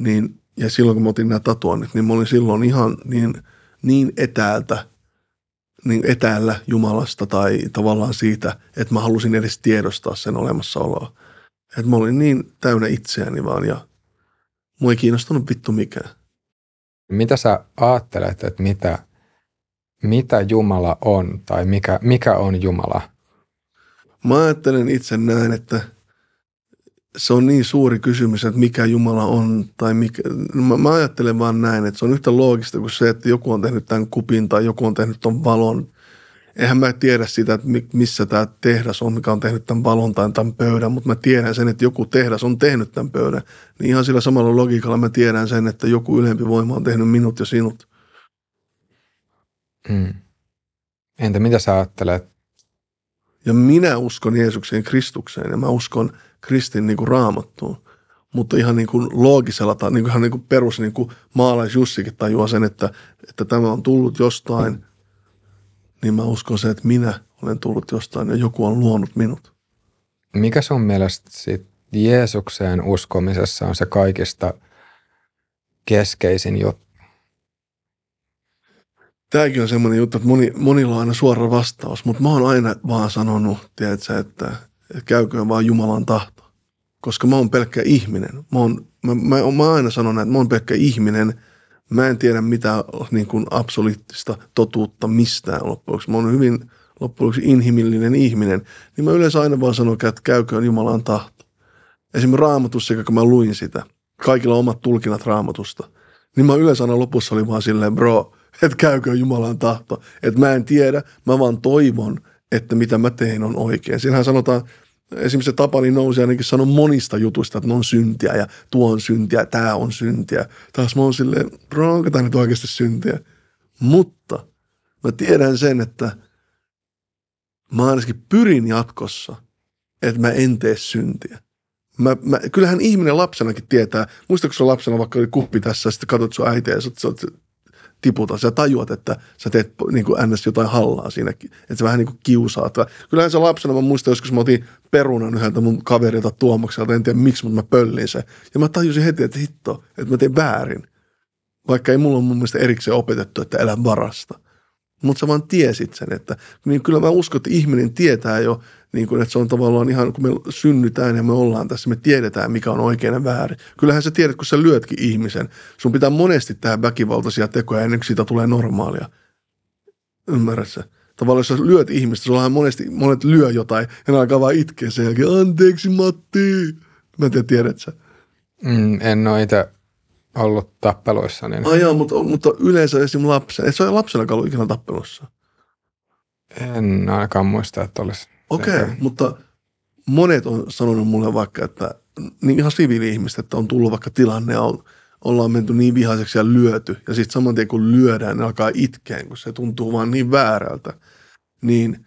niin, ja silloin kun mä otin nämä tatuoinnit, niin mä olin silloin ihan niin, niin etäältä, niin etäällä Jumalasta tai tavallaan siitä, että mä halusin edes tiedostaa sen olemassaoloa. Että mä olin niin täynnä itseäni vaan ja mua ei kiinnostanut vittu mikään. Mitä sä ajattelet, että mitä, mitä Jumala on tai mikä, mikä on Jumala? Mä ajattelen itse näin, että – se on niin suuri kysymys, että mikä Jumala on. Tai mikä, mä, mä ajattelen vaan näin, että se on yhtä loogista kuin se, että joku on tehnyt tämän kupin tai joku on tehnyt tuon valon. Eihän mä tiedä sitä, että missä tämä tehdas on, mikä on tehnyt tämän valon tai tämän pöydän, mutta mä tiedän sen, että joku tehdas on tehnyt tämän pöydän. Niin ihan sillä samalla logiikalla mä tiedän sen, että joku ylempi voima on tehnyt minut ja sinut. Mm. Entä mitä sä ajattelet? Ja minä uskon Jeesukseen Kristukseen ja mä uskon – kristin niin kuin raamattuun. Mutta ihan niin kuin loogisella tai niin kuin ihan niin kuin perus niin kuin maalaisjussikin tajua sen, että, että tämä on tullut jostain, niin mä uskon se, että minä olen tullut jostain ja joku on luonut minut. Mikä sun mielestä sit Jeesukseen uskomisessa on se kaikista keskeisin juttu? Tämäkin on semmoinen juttu, että moni, monilla on aina suora vastaus, mutta mä oon aina vaan sanonut, tiedätkö, että, että käyköön vaan Jumalan tahto. Koska mä oon pelkkä ihminen. Mä, oon, mä, mä, mä aina sanon näin, että mä oon pelkkä ihminen. Mä en tiedä mitään niin kuin absoluuttista totuutta mistään loppujen lopuksi. Mä oon hyvin loppujen lopuksi inhimillinen ihminen. Niin mä yleensä aina vaan sanon, että käyköön Jumalan tahto. Esimerkiksi raamatussa, kun mä luin sitä, kaikilla omat tulkinnat raamatusta. Niin mä yleensä aina lopussa oli vaan silleen, bro, että käykö Jumalan tahto. Että mä en tiedä, mä vaan toivon, että mitä mä tein on oikein. Siinähän sanotaan esimerkiksi se Tapani niin nousi ainakin sanoi monista jutuista, että ne on syntiä ja tuo on syntiä, tämä on syntiä. Taas mä oon silleen, bro, onko tämä nyt oikeasti syntiä? Mutta mä tiedän sen, että mä ainakin pyrin jatkossa, että mä en tee syntiä. Mä, mä, kyllähän ihminen lapsenakin tietää, muistatko se lapsena vaikka oli kuppi tässä, sitten katsot sun äitiä ja sä, sä, tiputa, Sä tajuat, että sä teet niin kuin ns. jotain hallaa siinäkin. Että sä vähän niin kuin kiusaat. Kyllähän se lapsena, mä muistan joskus mä otin perunan yhdeltä mun kaverilta Tuomakselta, en tiedä miksi, mutta mä pöllin se. Ja mä tajusin heti, että hitto, että mä tein väärin. Vaikka ei mulla ole mun mielestä erikseen opetettu, että elän varasta. Mutta sä vaan tiesit sen, että niin kyllä mä uskon, että ihminen tietää jo – niin kuin, että se on tavallaan ihan, kun me synnytään ja me ollaan tässä, me tiedetään, mikä on oikein ja väärin. Kyllähän sä tiedät, kun sä lyötkin ihmisen. Sun pitää monesti tehdä väkivaltaisia tekoja ennen kuin siitä tulee normaalia. sä? Tavallaan jos sä lyöt ihmistä, on monesti, monet lyö jotain ja ne alkaa vaan itkeä sen jälkeen, anteeksi Matti. Mä en tiedä, tiedät sä. Mm, en ole itse ollut tappeluissa. Niin... Ai joo, mutta, mutta yleensä esim. lapsen. Et sä ole lapsenakaan ollut ikinä tappelussa. En ainakaan muista, että olisi. Okei, okay, mutta monet on sanonut mulle vaikka, että niin ihan siviili-ihmiset, että on tullut vaikka tilanne on, ollaan menty niin vihaiseksi ja lyöty. Ja sitten saman tien kun lyödään, ne alkaa itkeen, kun se tuntuu vaan niin väärältä. Niin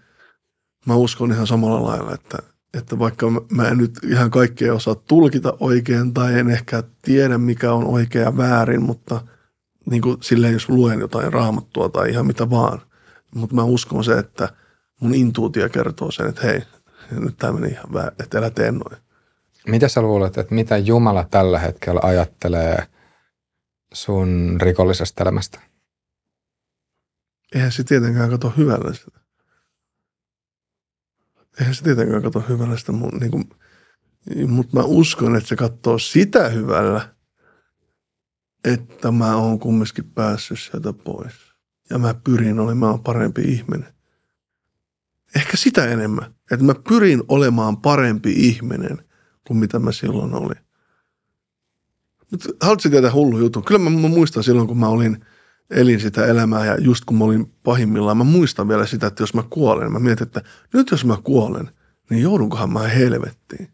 mä uskon ihan samalla lailla, että, että vaikka mä en nyt ihan kaikkea osaa tulkita oikein tai en ehkä tiedä, mikä on oikea ja väärin, mutta niin kuin silleen, jos luen jotain raamattua tai ihan mitä vaan. Mutta mä uskon se, että – mun intuutio kertoo sen, että hei, nyt tämä meni ihan vähän, että älä tee noin. Mitä sä luulet, että mitä Jumala tällä hetkellä ajattelee sun rikollisesta elämästä? Eihän se tietenkään kato hyvällä sitä. Eihän se tietenkään kato hyvällä sitä, mun, niin kuin, mutta mä uskon, että se katsoo sitä hyvällä, että mä oon kumminkin päässyt sieltä pois. Ja mä pyrin olemaan parempi ihminen ehkä sitä enemmän, että mä pyrin olemaan parempi ihminen kuin mitä mä silloin olin. Mutta haluatko tietää hullu juttu? Kyllä mä, mä muistan silloin, kun mä olin, elin sitä elämää ja just kun mä olin pahimmillaan, mä muistan vielä sitä, että jos mä kuolen, mä mietin, että nyt jos mä kuolen, niin joudunkohan mä helvettiin.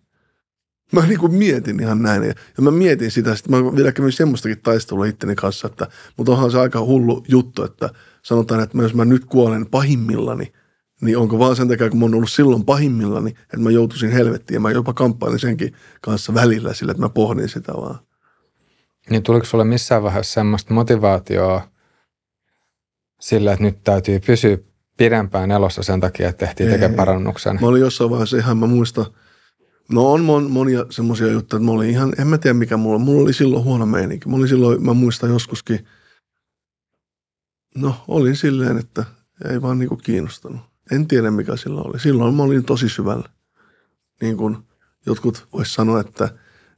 Mä niin kuin mietin ihan näin ja, ja mä mietin sitä, että mä vielä kävin semmoistakin taistelua itteni kanssa, että mutta onhan se aika hullu juttu, että sanotaan, että jos mä nyt kuolen pahimmillani, niin onko vaan sen takia, kun mä oon ollut silloin pahimmillani, että mä joutuisin helvettiin ja mä jopa kamppailin senkin kanssa välillä sillä, että mä pohdin sitä vaan. Niin tuliko sulle missään vaiheessa semmoista motivaatioa sillä, että nyt täytyy pysyä pidempään elossa sen takia, että tehtiin tekemään parannuksen? Niin- mä olin jossain vaiheessa ihan, mä muistan, No on mon, monia semmoisia juttuja, että mä olin ihan, en mä tiedä mikä mulla, mulla oli silloin huono meininki. Mä olin silloin, mä muistan joskuskin, no olin silleen, että ei vaan niinku kiinnostanut. En tiedä, mikä sillä oli. Silloin mä olin tosi syvällä. Niin kuin jotkut vois sanoa, että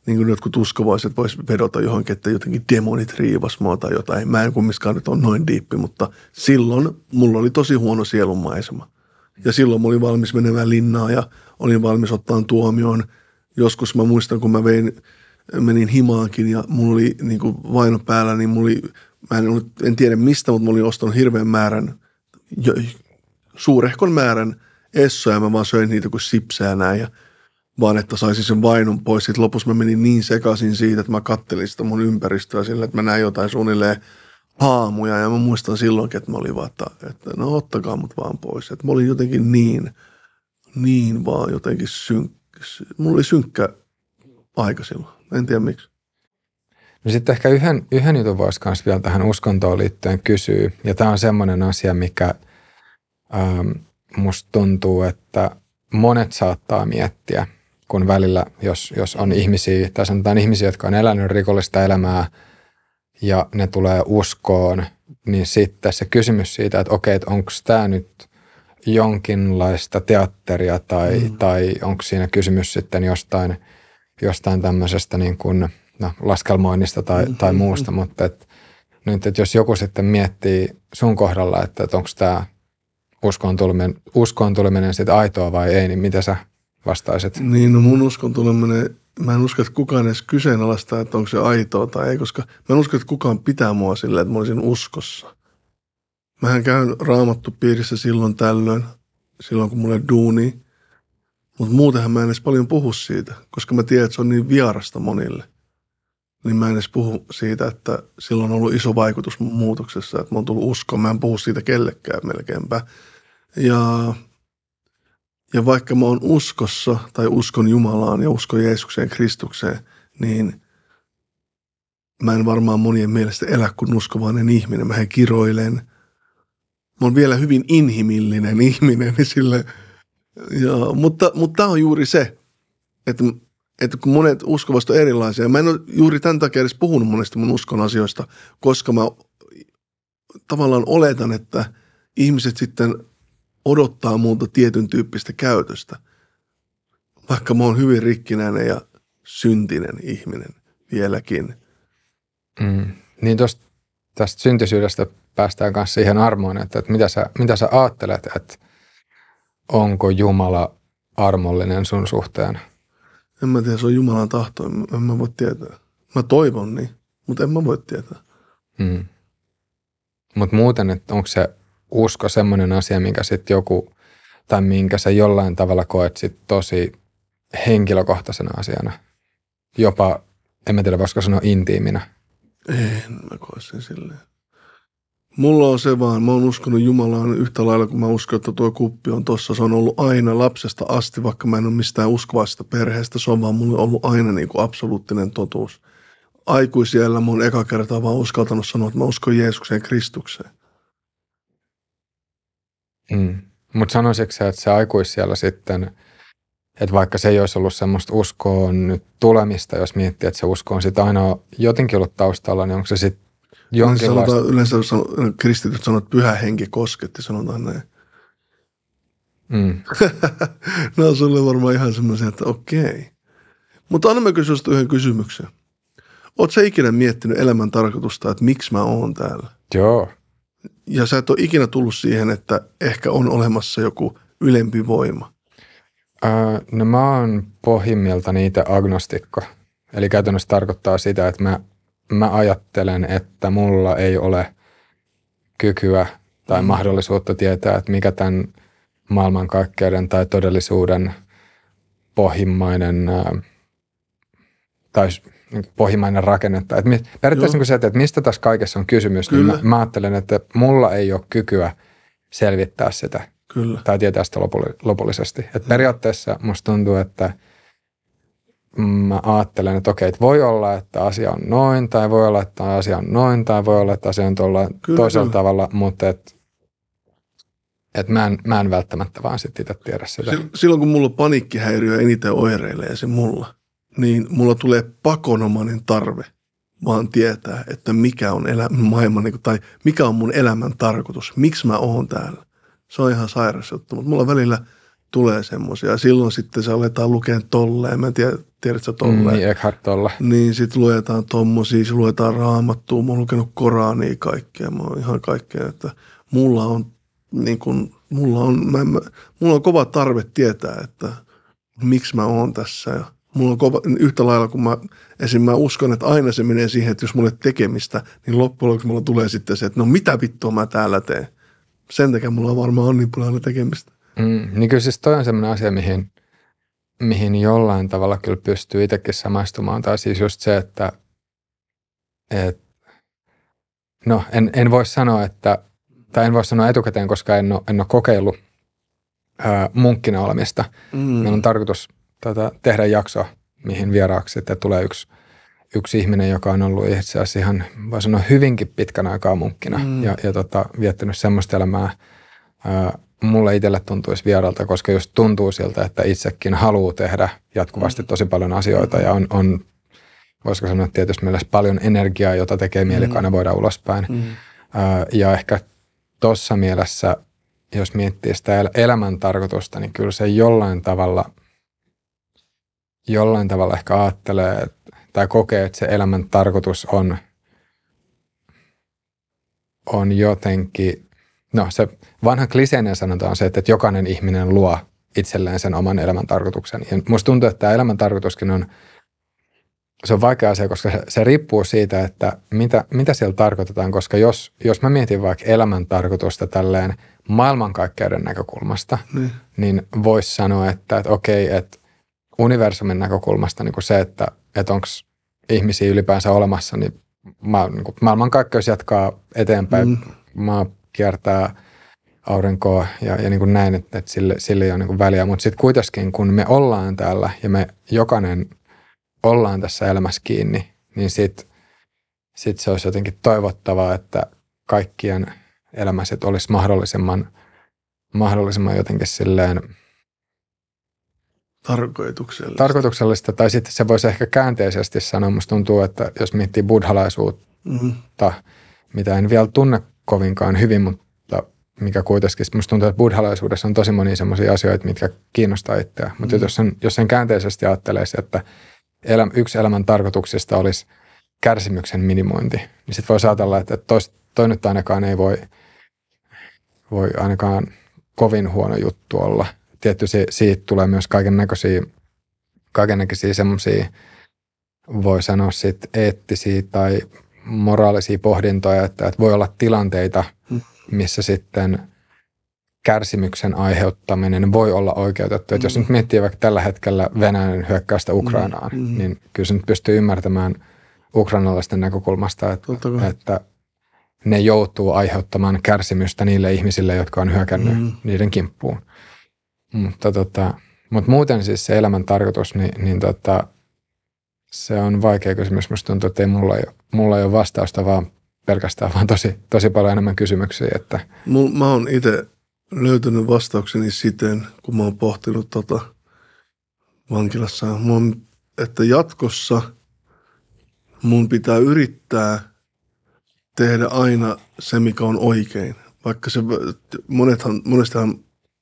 niin kuin jotkut uskovaiset vois vedota johonkin, että jotenkin demonit riivas mua tai jotain. Mä en kumminkaan nyt ole noin diippi, mutta silloin mulla oli tosi huono sielunmaisema. Ja silloin mä olin valmis menemään linnaa ja olin valmis ottaan tuomioon. Joskus mä muistan, kun mä vein, menin himaankin ja mulla oli niin kuin vaino päällä, niin mulla oli, mä en, ollut, en tiedä mistä, mutta mä olin ostanut hirveän määrän suurehkon määrän essoja. Mä vaan söin niitä kuin sipsää näin ja vaan että saisin sen vainon pois. Sitten lopussa mä menin niin sekaisin siitä, että mä kattelin sitä mun ympäristöä sillä, että mä näin jotain suunnilleen haamuja. Ja mä muistan silloinkin, että mä olin vaan, että, että no ottakaa mut vaan pois. Että mä olin jotenkin niin, niin vaan jotenkin synkkä. Mulla oli synkkä aika silloin. En tiedä miksi. No sitten ehkä yhden, yhden jutun voisi myös vielä tähän uskontoon liittyen kysyä. Ja tämä on semmoinen asia, mikä – Ähm, musta tuntuu, että monet saattaa miettiä, kun välillä, jos, jos on ihmisiä, tai sanotaan ihmisiä, jotka on elänyt rikollista elämää ja ne tulee uskoon, niin sitten se kysymys siitä, että okei, että onko tämä nyt jonkinlaista teatteria tai, mm. tai onko siinä kysymys sitten jostain, jostain tämmöisestä niin kuin, no, laskelmoinnista tai, mm-hmm. tai muusta, mutta et, nyt, et jos joku sitten miettii sun kohdalla, että, että onko tämä tuleminen, uskoon tuleminen sitten aitoa vai ei, niin mitä sä vastaisit? Niin, no mun uskon tuleminen, mä en usko, että kukaan edes kyseenalaistaa, että onko se aitoa tai ei, koska mä en usko, että kukaan pitää mua silleen, että mä olisin uskossa. Mähän käyn raamattu piirissä silloin tällöin, silloin kun mulle duuni, mutta muutenhan mä en edes paljon puhu siitä, koska mä tiedän, että se on niin vierasta monille. Niin mä en edes puhu siitä, että silloin on ollut iso vaikutus muutoksessa, että mä oon tullut uskoon. Mä en puhu siitä kellekään melkeinpä. Ja, ja vaikka mä oon uskossa tai uskon Jumalaan ja uskon Jeesukseen Kristukseen, niin mä en varmaan monien mielestä elä kuin uskovainen ihminen. Mä kiroilen. Mä oon vielä hyvin inhimillinen (laughs) ihminen. Sille, ja, mutta, mutta tämä on juuri se, että että kun monet uskovat on erilaisia. Mä en ole juuri tämän takia edes puhunut monesti mun uskon asioista, koska mä tavallaan oletan, että ihmiset sitten odottaa muuta tietyn tyyppistä käytöstä, vaikka mä oon hyvin rikkinäinen ja syntinen ihminen vieläkin. Mm. Niin tosta, tästä syntisyydestä päästään kanssa siihen armoon, että, että mitä, sä, mitä sä ajattelet, että onko Jumala armollinen sun suhteen? En mä tiedä, se on Jumalan tahto, en mä voi tietää. Mä toivon niin, mutta en mä voi tietää. Mm. Mutta muuten, että onko se usko semmoinen asia, minkä sitten joku tai minkä sä jollain tavalla koet sit tosi henkilökohtaisena asiana. Jopa, en mä tiedä voisiko sanoa intiiminä. En mä koe sen silleen. Mulla on se vaan, mä oon uskonut Jumalaan yhtä lailla kuin mä uskon, että tuo kuppi on tossa. Se on ollut aina lapsesta asti, vaikka mä en ole mistään uskovaista perheestä. Se on vaan mulle ollut aina niin kuin absoluuttinen totuus. Aikuisiellä mun eka kertaa vaan uskaltanut sanoa, että mä uskon Jeesukseen Kristukseen. Mm. Mutta sanoisitko sä, että se aikuis siellä sitten, että vaikka se ei olisi ollut semmoista uskoon nyt tulemista, jos miettii, että se usko on sitten aina jotenkin ollut taustalla, niin onko se sitten jonkinlaista? Yleensä, yleensä kristityt sanoo, että pyhä henki kosketti, sanotaan näin. Mm. (laughs) no on sulle varmaan ihan semmoisia, että okei. Mutta anna mä kysyä yhden kysymyksen. Oletko ikinä miettinyt elämän tarkoitusta, että miksi mä oon täällä? Joo ja sä et ole ikinä tullut siihen, että ehkä on olemassa joku ylempi voima? Öö, no mä oon pohjimmilta niitä agnostikko. Eli käytännössä tarkoittaa sitä, että mä, mä ajattelen, että mulla ei ole kykyä tai mm. mahdollisuutta tietää, että mikä tämän maailmankaikkeuden tai todellisuuden pohjimmainen tai pohjimainen rakennetta. Et periaatteessa niin se, että mistä tässä kaikessa on kysymys, niin Kyllä. niin mä, mä ajattelen, että mulla ei ole kykyä selvittää sitä Kyllä. tai tietää sitä lopullisesti. Et periaatteessa musta tuntuu, että mä ajattelen, että okei, että voi olla, että asia on noin, tai voi olla, että asia on noin, tai voi olla, että asia on tuolla Kyllä. toisella tavalla, mutta et, et mä, en, mä en välttämättä vaan sitten itse tiedä sitä. Silloin kun mulla on paniikkihäiriö, eniten oireilee se mulla – niin mulla tulee pakonomainen tarve vaan tietää, että mikä on elä- maailma, niin kuin, tai mikä on mun elämän tarkoitus, miksi mä oon täällä. Se on ihan sairas juttu, mutta mulla välillä tulee semmoisia. Silloin sitten se aletaan lukea tolleen, mä en tiedä, sä tolleen. Mm, Eckhart tolle. Niin, sitten luetaan tommosia, se luetaan raamattua, mä oon lukenut Koraniin kaikkea, mä oon ihan kaikkea, että mulla on niin kun, mulla on, mä, mä, mulla on kova tarve tietää, että miksi mä oon tässä ja – mulla on kova, yhtä lailla kun mä, esim. mä uskon, että aina se menee siihen, että jos mulle tekemistä, niin loppujen lopuksi mulla tulee sitten se, että no mitä vittua mä täällä teen. Sen takia mulla varmaan on niin paljon tekemistä. Mm, niin kyllä siis toi on sellainen asia, mihin, mihin jollain tavalla kyllä pystyy itsekin samaistumaan. Tai siis just se, että et, no en, en voi sanoa, että tai en voi sanoa etukäteen, koska en ole, en ole kokeillut munkkina olemista. Mm. Meillä on tarkoitus – tota, tehdä jakso, mihin vieraaksi sitten tulee yksi, yksi ihminen, joka on ollut itse asiassa ihan, voi sanoa, hyvinkin pitkän aikaa munkkina mm. ja, ja tota, viettänyt semmoista elämää, ää, mulle itselle tuntuisi vieralta, koska just tuntuu siltä, että itsekin haluaa tehdä jatkuvasti mm. tosi paljon asioita ja on, on voisiko sanoa tietysti mielessä paljon energiaa, jota tekee mieli mm. kanavoida ulospäin. Mm. Ja ehkä tuossa mielessä, jos miettii sitä elämän tarkoitusta, niin kyllä se jollain tavalla jollain tavalla ehkä ajattelee tai kokee, että se elämän tarkoitus on, on jotenkin, no se vanha kliseinen sanonta on se, että jokainen ihminen luo itselleen sen oman elämän tarkoituksen. Ja musta tuntuu, että tämä elämän tarkoituskin on, se on vaikea asia, koska se, se riippuu siitä, että mitä, mitä siellä tarkoitetaan, koska jos, jos mä mietin vaikka elämän tarkoitusta tälleen maailmankaikkeuden näkökulmasta, mm. niin, niin voisi sanoa, että, että okei, että universumin näkökulmasta niin kuin se, että, että onko ihmisiä ylipäänsä olemassa, niin, ma, niin kuin maailmankaikkeus jatkaa eteenpäin. Mm. Maa kiertää aurinkoa ja, ja niin kuin näin, että, että sille, sille ei ole niin kuin väliä. Mutta sitten kuitenkin, kun me ollaan täällä ja me jokainen ollaan tässä elämässä kiinni, niin sitten sit se olisi jotenkin toivottavaa, että kaikkien elämäiset olisi mahdollisimman, mahdollisimman jotenkin silleen – tarkoituksellista. Tarkoituksellista, tai sitten se voisi ehkä käänteisesti sanoa. Musta tuntuu, että jos miettii buddhalaisuutta, mm-hmm. mitä en vielä tunne kovinkaan hyvin, mutta mikä kuitenkin, musta tuntuu, että buddhalaisuudessa on tosi monia sellaisia asioita, mitkä kiinnostaa itseä. Mm-hmm. Mutta mm. jos, sen, jos sen käänteisesti ajattelisi, että elä, yksi elämän tarkoituksista olisi kärsimyksen minimointi, niin sitten voisi ajatella, että tois, toi nyt ainakaan ei voi, voi ainakaan kovin huono juttu olla – tietysti siitä tulee myös kaiken näköisiä kaiken näköisiä semmoisia, voi sanoa sit eettisiä tai moraalisia pohdintoja, että, että voi olla tilanteita, mm. missä sitten kärsimyksen aiheuttaminen voi olla oikeutettu. Että jos mm. nyt miettii vaikka tällä hetkellä Venäjän hyökkäystä mm. Ukrainaan, mm-hmm. niin kyllä se nyt pystyy ymmärtämään ukrainalaisten näkökulmasta, että, että ne joutuu aiheuttamaan kärsimystä niille ihmisille, jotka on hyökännyt mm-hmm. niiden kimppuun. Mutta, tota, mutta muuten siis se elämän tarkoitus, niin, niin tota, se on vaikea kysymys. Musta tuntuu, että ei mulla, ei, mulla ei ole vastausta, vaan pelkästään vaan tosi, tosi paljon enemmän kysymyksiä. Että... mä oon itse löytänyt vastaukseni siten, kun mä oon pohtinut tota vankilassa, oon, että jatkossa mun pitää yrittää tehdä aina se, mikä on oikein. Vaikka se, monethan, monestihan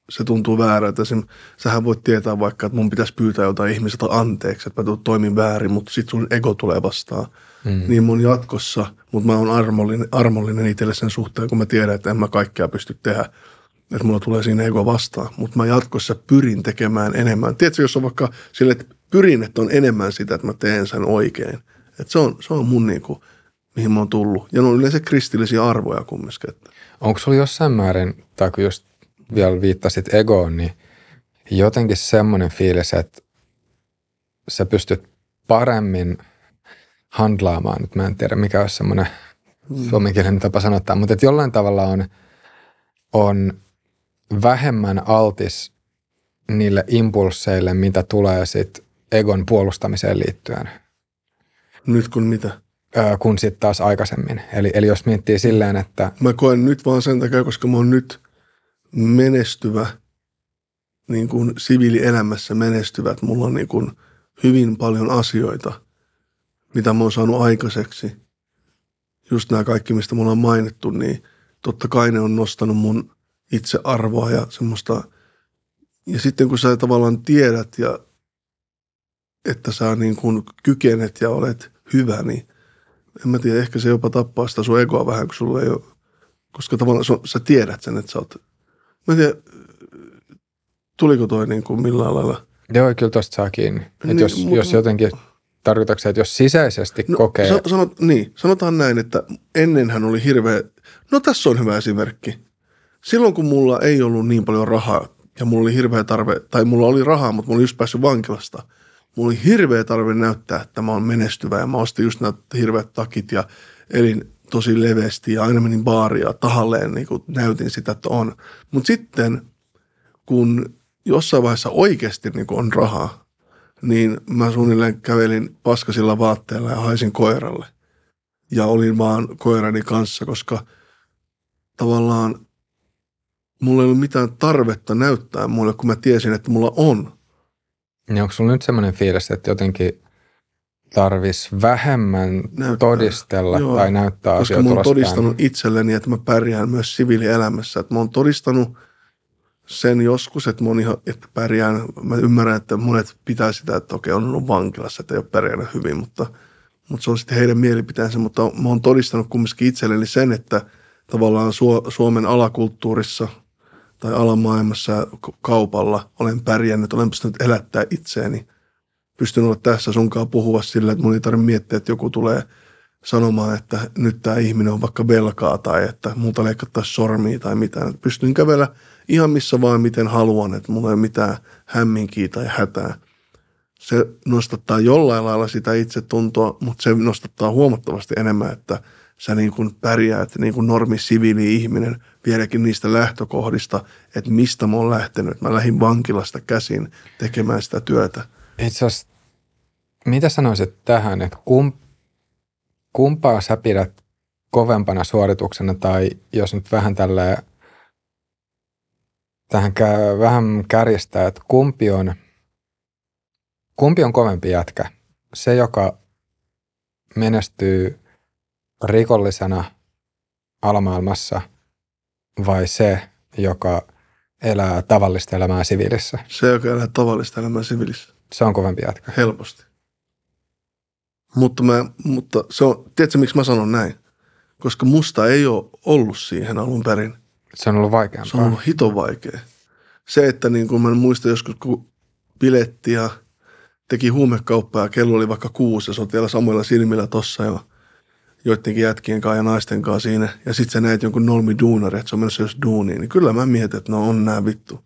se tuntuu väärältä. Esim, sähän voit tietää vaikka, että mun pitäisi pyytää jotain ihmiseltä anteeksi, että mä toimin väärin, mutta sitten sun ego tulee vastaan. Mm. Niin mun jatkossa, mutta mä oon armollinen, armollinen itselle sen suhteen, kun mä tiedän, että en mä kaikkea pysty tehdä. Että mulla tulee siinä ego vastaan, mutta mä jatkossa pyrin tekemään enemmän. Tiedätkö, jos on vaikka sille, että pyrin, että on enemmän sitä, että mä teen sen oikein. Että se on, se on mun kuin, niinku, mihin mä oon tullut. Ja ne on yleensä kristillisiä arvoja kumminkin. Onko sulla jossain määrin, tai kun jos vielä viittasit egoon, niin jotenkin semmoinen fiilis, että sä pystyt paremmin handlaamaan, nyt mä en tiedä mikä on semmoinen mm. suomenkielinen tapa sanottaa, mutta että jollain tavalla on, on vähemmän altis niille impulseille, mitä tulee sitten egon puolustamiseen liittyen. Nyt kun mitä? Öö, kun sitten taas aikaisemmin. Eli, eli jos miettii silleen, että... Mä koen nyt vaan sen takia, koska mä oon nyt menestyvä, niin kuin siviilielämässä menestyvät. Mulla on niin kuin hyvin paljon asioita, mitä mä oon saanut aikaiseksi. Just nämä kaikki, mistä mulla on mainittu, niin totta kai ne on nostanut mun itsearvoa ja semmoista. Ja sitten kun sä tavallaan tiedät ja että sä niin kuin kykenet ja olet hyvä, niin en mä tiedä, ehkä se jopa tappaa sitä sun egoa vähän, kun sulla ei ole, koska tavallaan sä tiedät sen, että sä oot Mä en tiedä, tuliko toi niin kuin millään lailla. Joo, kyllä tosta saa kiinni. niin, jos, mutta... jos jotenkin, tarkoitatko että jos sisäisesti no, kokee... sanot, niin, sanotaan näin, että ennenhän oli hirveä... No tässä on hyvä esimerkki. Silloin kun mulla ei ollut niin paljon rahaa ja mulla oli hirveä tarve, tai mulla oli rahaa, mutta mulla oli just päässyt vankilasta. Mulla oli hirveä tarve näyttää, että mä oon menestyvä ja mä ostin just nämä hirveät takit ja elin tosi leveästi ja aina menin baaria tahalleen, niin kuin näytin sitä, että on. Mutta sitten, kun jossain vaiheessa oikeasti niin on rahaa, niin mä suunnilleen kävelin paskasilla vaatteilla ja haisin koiralle. Ja olin vaan koirani kanssa, koska tavallaan mulla ei ollut mitään tarvetta näyttää mulle, kun mä tiesin, että mulla on. Niin onko sulla nyt semmoinen fiilis, että jotenkin tarvis vähemmän näyttää. todistella Joo, tai näyttää asioita Koska mä oon todistanut itselleni, että mä pärjään myös siviilielämässä. Että mä oon todistanut sen joskus, että, ihan että pärjään. Mä ymmärrän, että monet pitää sitä, että okei, on ollut vankilassa, että ei ole pärjännyt hyvin, mutta, mutta se on sitten heidän mielipiteensä. Mutta mä oon todistanut kumminkin itselleni sen, että tavallaan Suomen alakulttuurissa tai alamaailmassa kaupalla olen pärjännyt, olen pystynyt elättää itseäni – pystyn olla tässä sunkaan puhua sillä, että mun ei tarvitse miettiä, että joku tulee sanomaan, että nyt tämä ihminen on vaikka velkaa tai että muuta leikattaisiin sormia tai mitään. Että pystyn kävellä ihan missä vaan miten haluan, että mulla ei ole mitään hämminkiä tai hätää. Se nostattaa jollain lailla sitä itsetuntoa, mutta se nostattaa huomattavasti enemmän, että sä niin kuin pärjäät niin kuin normi siviili ihminen vieläkin niistä lähtökohdista, että mistä mä oon lähtenyt. Mä lähdin vankilasta käsin tekemään sitä työtä. Itse asiassa mitä sanoisit tähän, että kum, kumpaa sä pidät kovempana suorituksena tai jos nyt vähän tällä tähän kä- vähän kärjistää, että kumpi on, kumpi on kovempi jätkä? Se, joka menestyy rikollisena alamaailmassa vai se, joka elää tavallista elämää siviilissä? Se, joka elää tavallista elämää siviilissä. Se on kovempi jätkä. Helposti. Mutta, mä, mutta se on, tiedätkö miksi mä sanon näin? Koska musta ei ole ollut siihen alun perin. Se on ollut vaikeampaa. Se on ollut hito vaikea. Se, että niin kuin mä muistan joskus, kun biletti ja teki huumekauppaa ja kello oli vaikka kuusi ja se on vielä samoilla silmillä tossa ja joidenkin jätkien kanssa ja naisten kanssa siinä. Ja sit sä näet jonkun nolmi duunari, että se on menossa jos duuniin. Niin kyllä mä mietin, että no on nää vittu.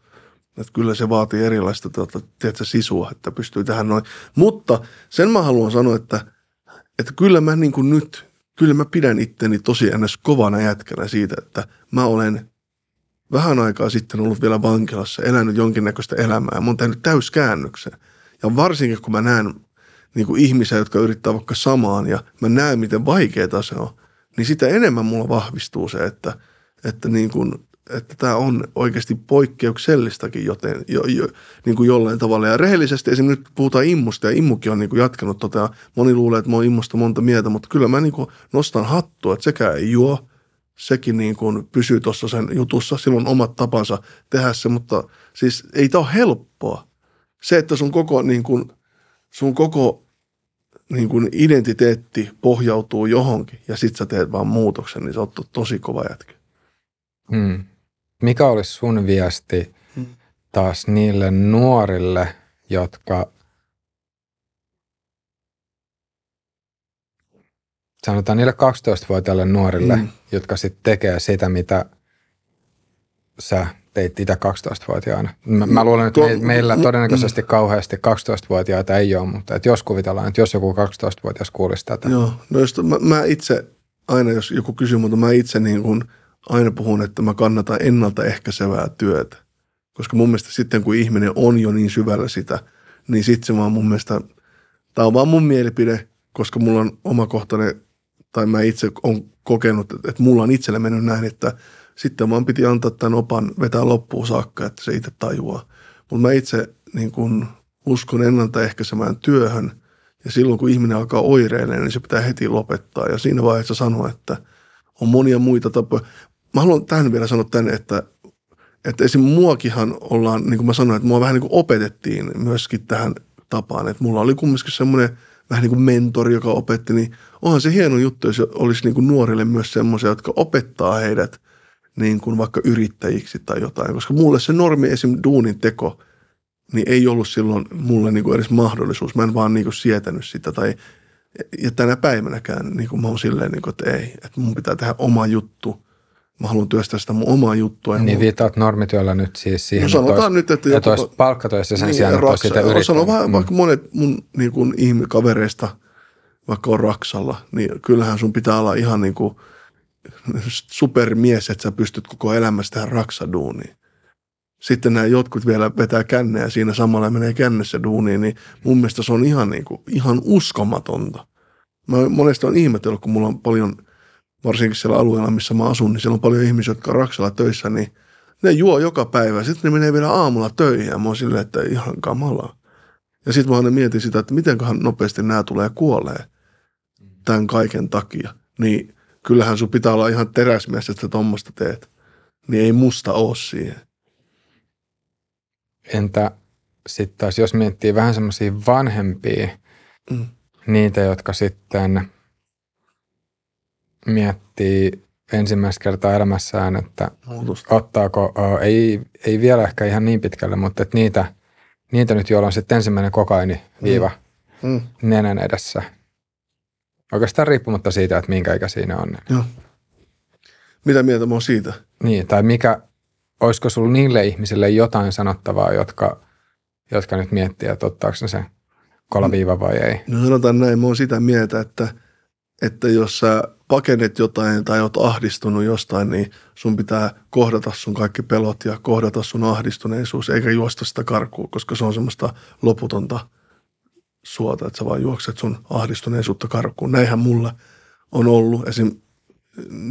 Että kyllä se vaatii erilaista tuota, tiedätkö, sisua, että pystyy tähän noin. Mutta sen mä haluan sanoa, että – että kyllä mä niin kuin nyt, kyllä mä pidän itteni tosi ns. kovana jätkänä siitä, että mä olen vähän aikaa sitten ollut vielä vankilassa, elänyt jonkinnäköistä elämää. Mä oon tehnyt täyskäännöksen. Ja varsinkin kun mä näen niin kuin ihmisiä, jotka yrittää vaikka samaan ja mä näen, miten vaikeaa se on, niin sitä enemmän mulla vahvistuu se, että, että niin kuin että tämä on oikeasti poikkeuksellistakin joten, jo, jo, niin kuin jollain tavalla. Ja rehellisesti esimerkiksi nyt puhutaan immusta ja immukin on niin kuin jatkanut tota. Moni luulee, että mä oon immusta monta mieltä, mutta kyllä mä niin kuin nostan hattua, että sekä ei juo, sekin niin kuin pysyy tuossa sen jutussa. Silloin omat tapansa tehdä se, mutta siis ei tämä ole helppoa. Se, että sun koko, niin kuin, sun koko niin kuin identiteetti pohjautuu johonkin ja sit sä teet vaan muutoksen, niin sä oot tosi kova jätkä. Hmm. Mikä olisi sun viesti hmm. taas niille nuorille, jotka sanotaan niille 12-vuotiaille nuorille, mm. jotka sitten tekee sitä, mitä sä teit itse 12-vuotiaana. Mä, mä luulen, että me, meillä hmm. todennäköisesti mm. kauheasti 12-vuotiaita ei ole, mutta et jos kuvitellaan, että jos joku 12-vuotias kuulisi tätä. Joo, no just, mä, mä itse, aina jos joku kysyy mutta mä itse niin kuin – aina puhun, että mä kannatan ennaltaehkäisevää työtä. Koska mun mielestä sitten, kun ihminen on jo niin syvällä sitä, niin sitten se vaan mun mielestä, tämä on vaan mun mielipide, koska mulla on omakohtainen, tai mä itse on kokenut, että mulla on itsellä mennyt näin, että sitten vaan piti antaa tämän opan vetää loppuun saakka, että se itse tajuaa. Mutta mä itse niin kun uskon ennaltaehkäisemään työhön, ja silloin kun ihminen alkaa oireilemaan, niin se pitää heti lopettaa. Ja siinä vaiheessa sanoa, että – on monia muita tapoja mä haluan tähän vielä sanoa tänne, että, että esim. muakinhan ollaan, niin kuin mä sanoin, että mua vähän niin kuin opetettiin myöskin tähän tapaan. Että mulla oli kumminkin semmoinen vähän niin kuin mentori, joka opetti, niin onhan se hieno juttu, jos olisi niin kuin nuorille myös semmoisia, jotka opettaa heidät niin kuin vaikka yrittäjiksi tai jotain. Koska mulle se normi esim. duunin teko, niin ei ollut silloin mulle niin kuin edes mahdollisuus. Mä en vaan niin kuin sietänyt sitä tai ja tänä päivänäkään niin kuin mä oon silleen, niin kuin, että ei, että mun pitää tehdä oma juttu – mä haluan työstää sitä mun omaa juttua. niin mun... viitaat normityöllä nyt siis siihen, no, että, olisi, nyt, että, että olisi palkkatoissa sen niin, sijaan, että olisi sitä no, yrittänyt. Sanon mm. vaikka monet mun niin kuin, ihmikavereista, vaikka on Raksalla, niin kyllähän sun pitää olla ihan niin kuin supermies, että sä pystyt koko elämässä tähän Raksaduuniin. Sitten nämä jotkut vielä vetää känneä siinä samalla menee kännessä duuniin, niin mun mielestä se on ihan, niin kuin, ihan uskomatonta. Mä monesti on ihmetellyt, kun mulla on paljon – varsinkin siellä alueella, missä mä asun, niin siellä on paljon ihmisiä, jotka on Raksalla töissä, niin ne juo joka päivä. Sitten ne menee vielä aamulla töihin ja mä oon silleen, että ihan kamalaa. Ja sitten mä aina mietin sitä, että miten nopeasti nämä tulee kuolee tämän kaiken takia. Niin kyllähän sun pitää olla ihan teräsmies, että tuommoista teet. Niin ei musta oo siihen. Entä sitten taas, jos miettii vähän semmoisia vanhempia, mm. niitä, jotka sitten – miettii ensimmäistä kertaa elämässään, että Muutusta. ottaako, ei, ei vielä ehkä ihan niin pitkälle, mutta että niitä, niitä nyt, joilla on sitten ensimmäinen kokaini mm. viiva mm. mm. nenän edessä. Oikeastaan riippumatta siitä, että minkä ikä siinä on. Niin- Joo. Mitä mieltä mä oon siitä? Niin, tai mikä, olisiko sulla niille ihmisille jotain sanottavaa, jotka, jotka nyt miettii, että ottaako ne sen viiva vai ei? No sanotaan näin, mä oon sitä mieltä, että – että jos sä pakenet jotain tai oot ahdistunut jostain, niin sun pitää kohdata sun kaikki pelot ja kohdata sun ahdistuneisuus, eikä juosta sitä karkuun, koska se on semmoista loputonta suota, että sä vaan juokset sun ahdistuneisuutta karkuun. Näinhän mulla on ollut. Esim.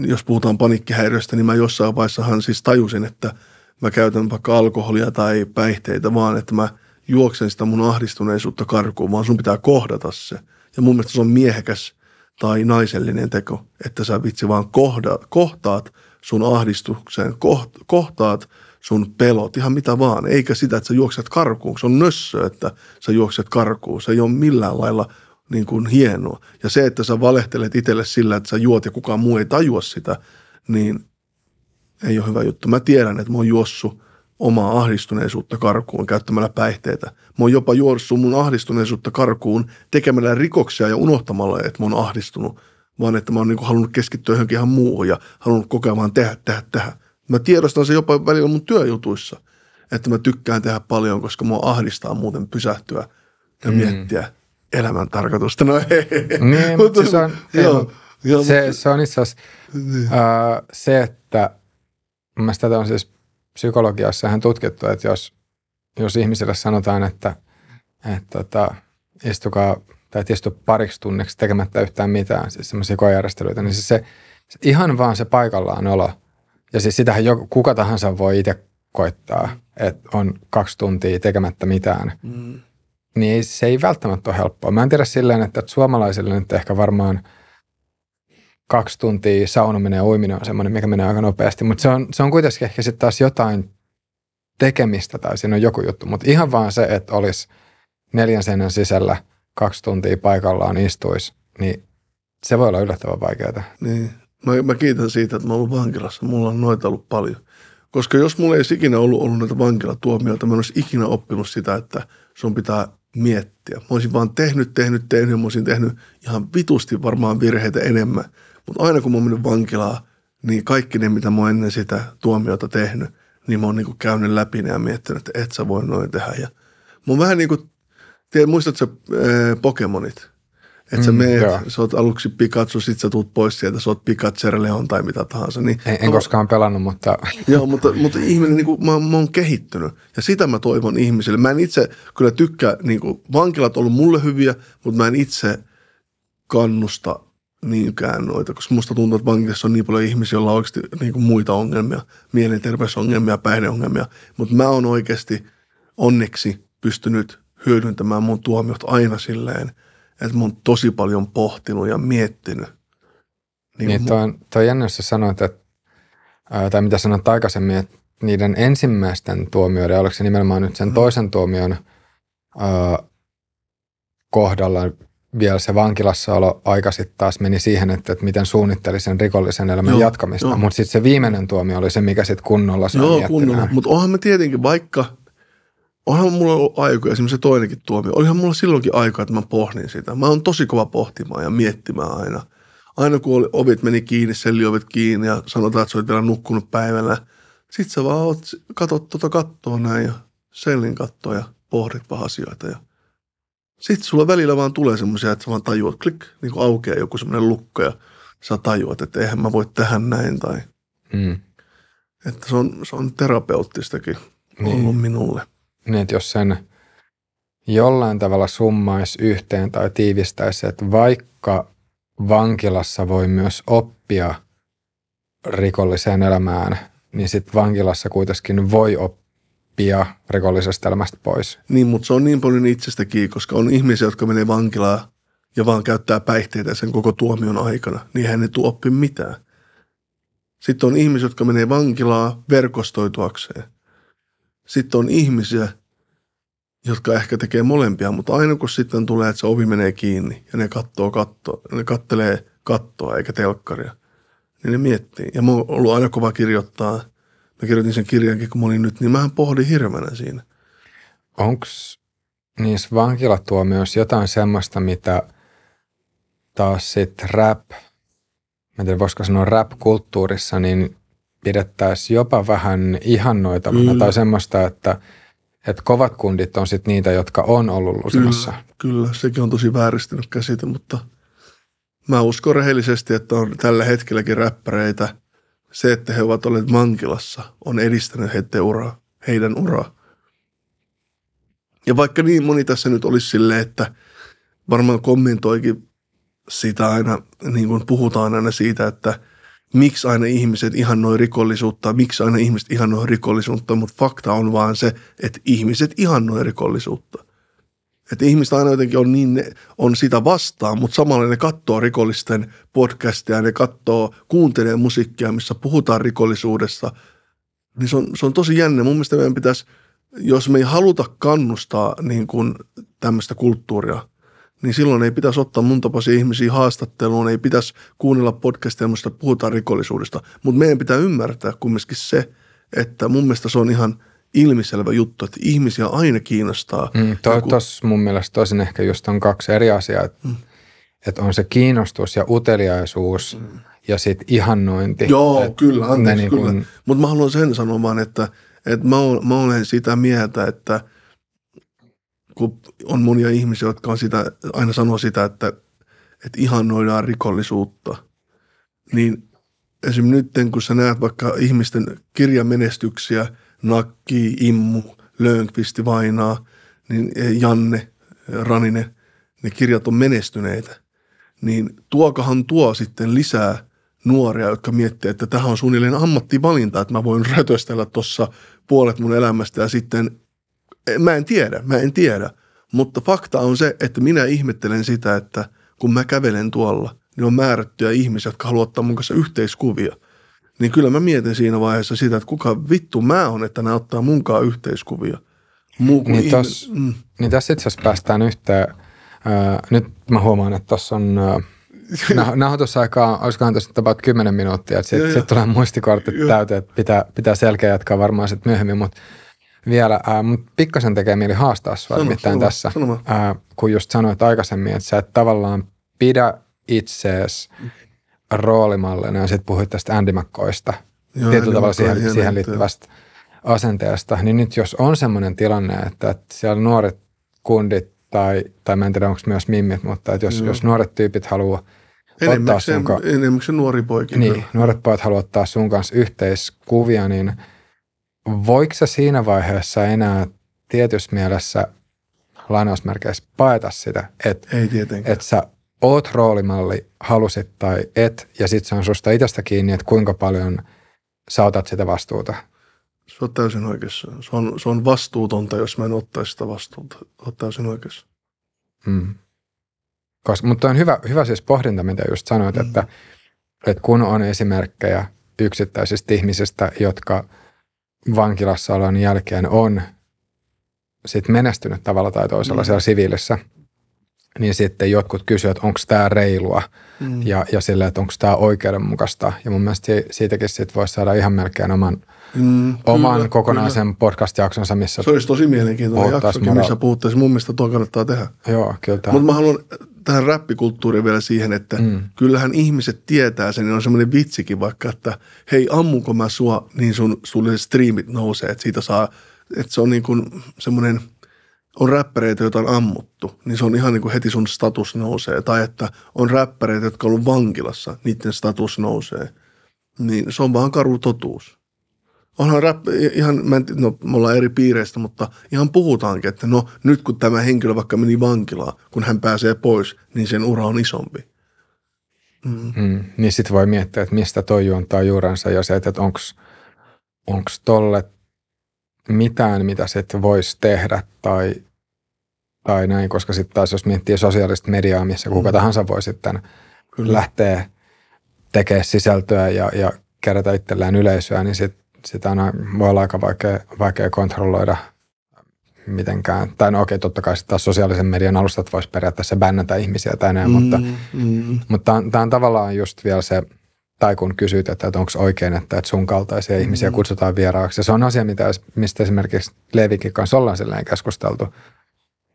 jos puhutaan panikkihäiriöstä, niin mä jossain vaiheessahan siis tajusin, että mä käytän vaikka alkoholia tai päihteitä, vaan että mä juoksen sitä mun ahdistuneisuutta karkuun, vaan sun pitää kohdata se. Ja mun mielestä se on miehekäs – tai naisellinen teko, että sä vitsi vaan kohda, kohtaat sun ahdistuksen, koht, kohtaat sun pelot, ihan mitä vaan, eikä sitä, että sä juokset karkuun. Se on nössö, että sä juokset karkuun. Se ei ole millään lailla niin kuin hienoa. Ja se, että sä valehtelet itselle sillä, että sä juot ja kukaan muu ei tajua sitä, niin ei ole hyvä juttu. Mä tiedän, että mä oon juossut omaa ahdistuneisuutta karkuun käyttämällä päihteitä. Mä oon jopa juossut mun ahdistuneisuutta karkuun tekemällä rikoksia ja unohtamalla, että mä oon ahdistunut, vaan että mä oon niinku halunnut keskittyä johonkin ihan muuhun ja halunnut kokea vaan tehdä, tehdä, tehdä. Mä tiedostan se jopa välillä mun työjutuissa, että mä tykkään tehdä paljon, koska mua ahdistaa muuten pysähtyä ja mm. miettiä elämän tarkoitusta. No Niin, (laughs) mutta siis on, ei, joo, joo, se, mutta... se on itse asiassa niin. äh, se, että mun mielestä tätä on siis psykologiassahan tutkittu, että jos, jos ihmiselle sanotaan, että, että, että tota, istukaa tai istu pariksi tunneksi tekemättä yhtään mitään, siis semmoisia koejärjestelyitä, niin siis se, se, ihan vaan se paikallaan olo, ja siis sitähän jo, kuka tahansa voi itse koittaa, että on kaksi tuntia tekemättä mitään, mm. niin se ei välttämättä ole helppoa. Mä en tiedä silleen, että, että suomalaisille nyt ehkä varmaan – kaksi tuntia saunominen ja uiminen on semmoinen, mikä menee aika nopeasti, mutta se on, se on kuitenkin ehkä sitten taas jotain tekemistä tai siinä on joku juttu, mutta ihan vaan se, että olisi neljän seinän sisällä kaksi tuntia paikallaan istuisi, niin se voi olla yllättävän vaikeaa. Niin. Mä, mä kiitän siitä, että mä oon vankilassa. Mulla on noita ollut paljon. Koska jos mulla ei ikinä ollut, ollut näitä vankilatuomioita, mä en olisi ikinä oppinut sitä, että sun pitää miettiä. Mä olisin vaan tehnyt, tehnyt, tehnyt. Mä olisin tehnyt ihan vitusti varmaan virheitä enemmän – mutta aina kun mä oon mennyt vankilaan, niin kaikki ne, mitä mä oon ennen sitä tuomiota tehnyt, niin mä oon niinku käynyt läpi ne ja miettinyt, että et sä voi noin tehdä. Ja mä oon vähän niin kuin, tiedät, muistat sä ee, äh, Pokemonit? Että sä mm, meet, joo. sä oot aluksi Pikachu, sit sä tuut pois sieltä, sä oot Pikachu, Leon tai mitä tahansa. Niin, en, en no, koskaan pelannut, mutta... joo, mutta, mutta ihminen, niin kuin, mä, mä oon kehittynyt ja sitä mä toivon ihmisille. Mä en itse kyllä tykkää, niin kuin, vankilat on ollut mulle hyviä, mutta mä en itse kannusta – niinkään noita, koska musta tuntuu, että vankilassa on niin paljon ihmisiä, joilla on oikeasti niin kuin muita ongelmia, mielenterveysongelmia, päihdeongelmia. Mutta mä oon oikeasti onneksi pystynyt hyödyntämään mun tuomiot aina silleen, että mä oon tosi paljon pohtinut ja miettinyt. Niin, niin toi, toi jännä, jos sä sanoit, että, ää, tai mitä sanoit aikaisemmin, että niiden ensimmäisten tuomioiden, oliko se nimenomaan nyt sen mm. toisen tuomion ää, kohdalla, vielä se vankilassaolo aika sitten taas meni siihen, että, että miten suunnitteli sen rikollisen elämän joo, jatkamista. Mutta sitten se viimeinen tuomio oli se, mikä sitten kunnolla se Joo, kunnolla. Mutta onhan me tietenkin, vaikka onhan mulla ollut aikoja, esimerkiksi se toinenkin tuomio, olihan mulla silloinkin aikaa, että mä pohdin sitä. Mä oon tosi kova pohtimaan ja miettimään aina. Aina kun oli, ovit meni kiinni, seliovet kiinni ja sanotaan, että sä oli vielä nukkunut päivällä. Sitten sä vaan oot, katot tuota kattoa näin ja sellin kattoa ja pohdit vähän asioita ja – sitten sulla välillä vaan tulee semmoisia, että sä vaan tajuat, klik, niin kuin aukeaa joku semmoinen lukko ja sä tajuat, että eihän mä voi tähän näin tai... Mm. Että se on, se on terapeuttistakin niin. ollut minulle. Niin, että jos sen jollain tavalla summaisi yhteen tai tiivistäisi, että vaikka vankilassa voi myös oppia rikolliseen elämään, niin sitten vankilassa kuitenkin voi oppia Pia rikollisesta elämästä pois. Niin, mutta se on niin paljon itsestäkin, koska on ihmisiä, jotka menee vankilaan ja vaan käyttää päihteitä sen koko tuomion aikana, niin hän ei tule oppi mitään. Sitten on ihmisiä, jotka menee vankilaan verkostoituakseen. Sitten on ihmisiä, jotka ehkä tekee molempia, mutta aina kun sitten tulee, että se ovi menee kiinni ja ne kattoo katto, ne kattelee kattoa eikä telkkaria, niin ne miettii. Ja mä oon ollut aina kova kirjoittaa – mä kirjoitin sen kirjankin, kun mä olin nyt, niin mä pohdin hirveänä siinä. Onko niissä vankilatuomioissa jotain semmoista, mitä taas sitten rap, mä en tiedä voisiko sanoa rap-kulttuurissa, niin pidettäisiin jopa vähän ihannoitavana mm. tai semmoista, että, että kovat kundit on sitten niitä, jotka on ollut lusimassa. Kyllä, kyllä, sekin on tosi vääristynyt käsite, mutta mä uskon rehellisesti, että on tällä hetkelläkin räppäreitä – se, että he ovat olleet vankilassa, on edistänyt heidän uraa. Heidän uraa. Ja vaikka niin moni tässä nyt olisi silleen, että varmaan kommentoikin sitä aina, niin kuin puhutaan aina siitä, että miksi aina ihmiset ihannoi rikollisuutta, miksi aina ihmiset ihannoi rikollisuutta, mutta fakta on vaan se, että ihmiset ihannoi rikollisuutta – että ihmiset aina jotenkin on, niin, on sitä vastaan, mutta samalla ne katsoo rikollisten podcastia, ne katsoo, kuuntelee musiikkia, missä puhutaan rikollisuudessa. Niin se on, se on tosi jännä. Mun mielestä meidän pitäisi, jos me ei haluta kannustaa niin kuin tämmöistä kulttuuria, niin silloin ei pitäisi ottaa mun tapaisia ihmisiä haastatteluun, ei pitäisi kuunnella podcastia, missä puhutaan rikollisuudesta. Mutta meidän pitää ymmärtää kumminkin se, että mun mielestä se on ihan – ilmiselvä juttu, että ihmisiä aina kiinnostaa. Mm, to, joku... mun mielestä tosin ehkä just on kaksi eri asiaa, että mm. et on se kiinnostus ja uteliaisuus mm. ja sitten ihannointi. Joo, et kyllä, anteeksi, niin kyllä. Kun... Mutta mä haluan sen sanomaan, että et mä, ol, mä olen sitä mieltä, että kun on monia ihmisiä, jotka on sitä, aina sanoo sitä, että, että ihannoidaan rikollisuutta, niin esimerkiksi nyt kun sä näet vaikka ihmisten kirjamenestyksiä – Nakki, Immu, Lönkvisti, Vainaa, niin eh, Janne, eh, Raninen, ne kirjat on menestyneitä. Niin tuokahan tuo sitten lisää nuoria, jotka miettii, että tähän on suunnilleen ammattivalinta, että mä voin rötöstellä tuossa puolet mun elämästä ja sitten eh, mä en tiedä, mä en tiedä. Mutta fakta on se, että minä ihmettelen sitä, että kun mä kävelen tuolla, niin on määrättyjä ihmisiä, jotka haluaa ottaa mun kanssa yhteiskuvia niin kyllä mä mietin siinä vaiheessa sitä, että kuka vittu mä on, että nämä ottaa munkaan yhteiskuvia. Muu kuin niin, tos, mm. niin tässä itse asiassa päästään yhteen. Äh, nyt mä huomaan, että (laughs) tuossa on... äh, nauhoitus olisikohan tuossa about 10 minuuttia, sitten sit tulee muistikortit täyteen, että pitää, pitää selkeä jatkaa varmaan sitten myöhemmin, mutta vielä, äh, mut pikkasen tekee mieli haastaa sua sano, sano, tässä, sano. Äh, kun just sanoit aikaisemmin, että sä et tavallaan pidä itseäsi. Mm roolimallina niin ja sitten puhuit tästä Andy McCoysta, Joo, tietyllä tavalla siihen, siihen liittyvästä asenteesta, niin nyt jos on sellainen tilanne, että, että siellä nuoret kundit tai, tai mä en tiedä onko myös mimmit, mutta että jos, jos nuoret tyypit haluaa ottaa sun kanssa... Enemmänkin nuori poikin. Niin, nuoret pojat haluaa ottaa sun kanssa yhteiskuvia, niin voiko sä siinä vaiheessa enää tietyssä mielessä lainausmerkeissä paeta sitä, että, Ei tietenkään. että sä oot roolimalli, halusit tai et, ja sitten se on susta itsestä kiinni, että kuinka paljon saatat sitä vastuuta. Se on täysin oikeassa. Se on, se on vastuutonta, jos mä en ottaisi sitä vastuuta. Oot täysin oikeassa. Mm. Koska, mutta on hyvä, hyvä siis pohdinta, mitä just sanoit, mm. että, että kun on esimerkkejä yksittäisistä ihmisistä, jotka vankilassaolon jälkeen on sit menestynyt tavalla tai toisella mm. siellä siviilissä – niin sitten jotkut kysyvät, että onko tämä reilua mm. ja, ja sillä, että onko tämä oikeudenmukaista. Ja mun mielestä siitäkin sit voisi saada ihan melkein oman, mm, oman kyllä, kokonaisen kyllä. podcast-jaksonsa, missä Se olisi tosi mielenkiintoinen jaksokin, missä puhuttaisiin. Mun mielestä tuo kannattaa tehdä. Joo, kyllä. Mutta mä haluan tähän räppikulttuuriin vielä siihen, että mm. kyllähän ihmiset tietää sen, niin on semmoinen vitsikin vaikka, että hei ammunko mä sua, niin sun, sulle striimit nousee, että siitä saa, että se on niin kuin semmoinen – on räppäreitä, joita on ammuttu, niin se on ihan niin kuin heti sun status nousee. Tai että on räppäreitä, jotka on ollut vankilassa, niiden status nousee. Niin se on vaan karu totuus. Onhan rap, ihan, mä en, no me ollaan eri piireistä, mutta ihan puhutaankin, että no nyt kun tämä henkilö vaikka meni vankilaan, kun hän pääsee pois, niin sen ura on isompi. Mm. Mm, niin sitten voi miettiä, että mistä toi juontaa juurensa ja se, että onko onko tolle mitään, mitä se voisi tehdä tai, tai näin, koska sitten taas jos miettii sosiaalista mediaa, missä kuka mm. tahansa voi sitten Kyllä. lähteä tekemään sisältöä ja, ja kerätä itselleen yleisöä, niin sit, sitä on, voi olla aika vaikea, vaikea kontrolloida mitenkään. Tai no okei, totta kai sitten taas sosiaalisen median alustat voisi periaatteessa bännätä ihmisiä tai näin, mm, mm, mutta, mm. mutta tämä on tavallaan just vielä se – tai kun kysyt, että, onko oikein, että, sun kaltaisia mm. ihmisiä kutsutaan vieraaksi. Ja se on asia, mitä, mistä esimerkiksi Leevinkin kanssa ollaan sellainen keskusteltu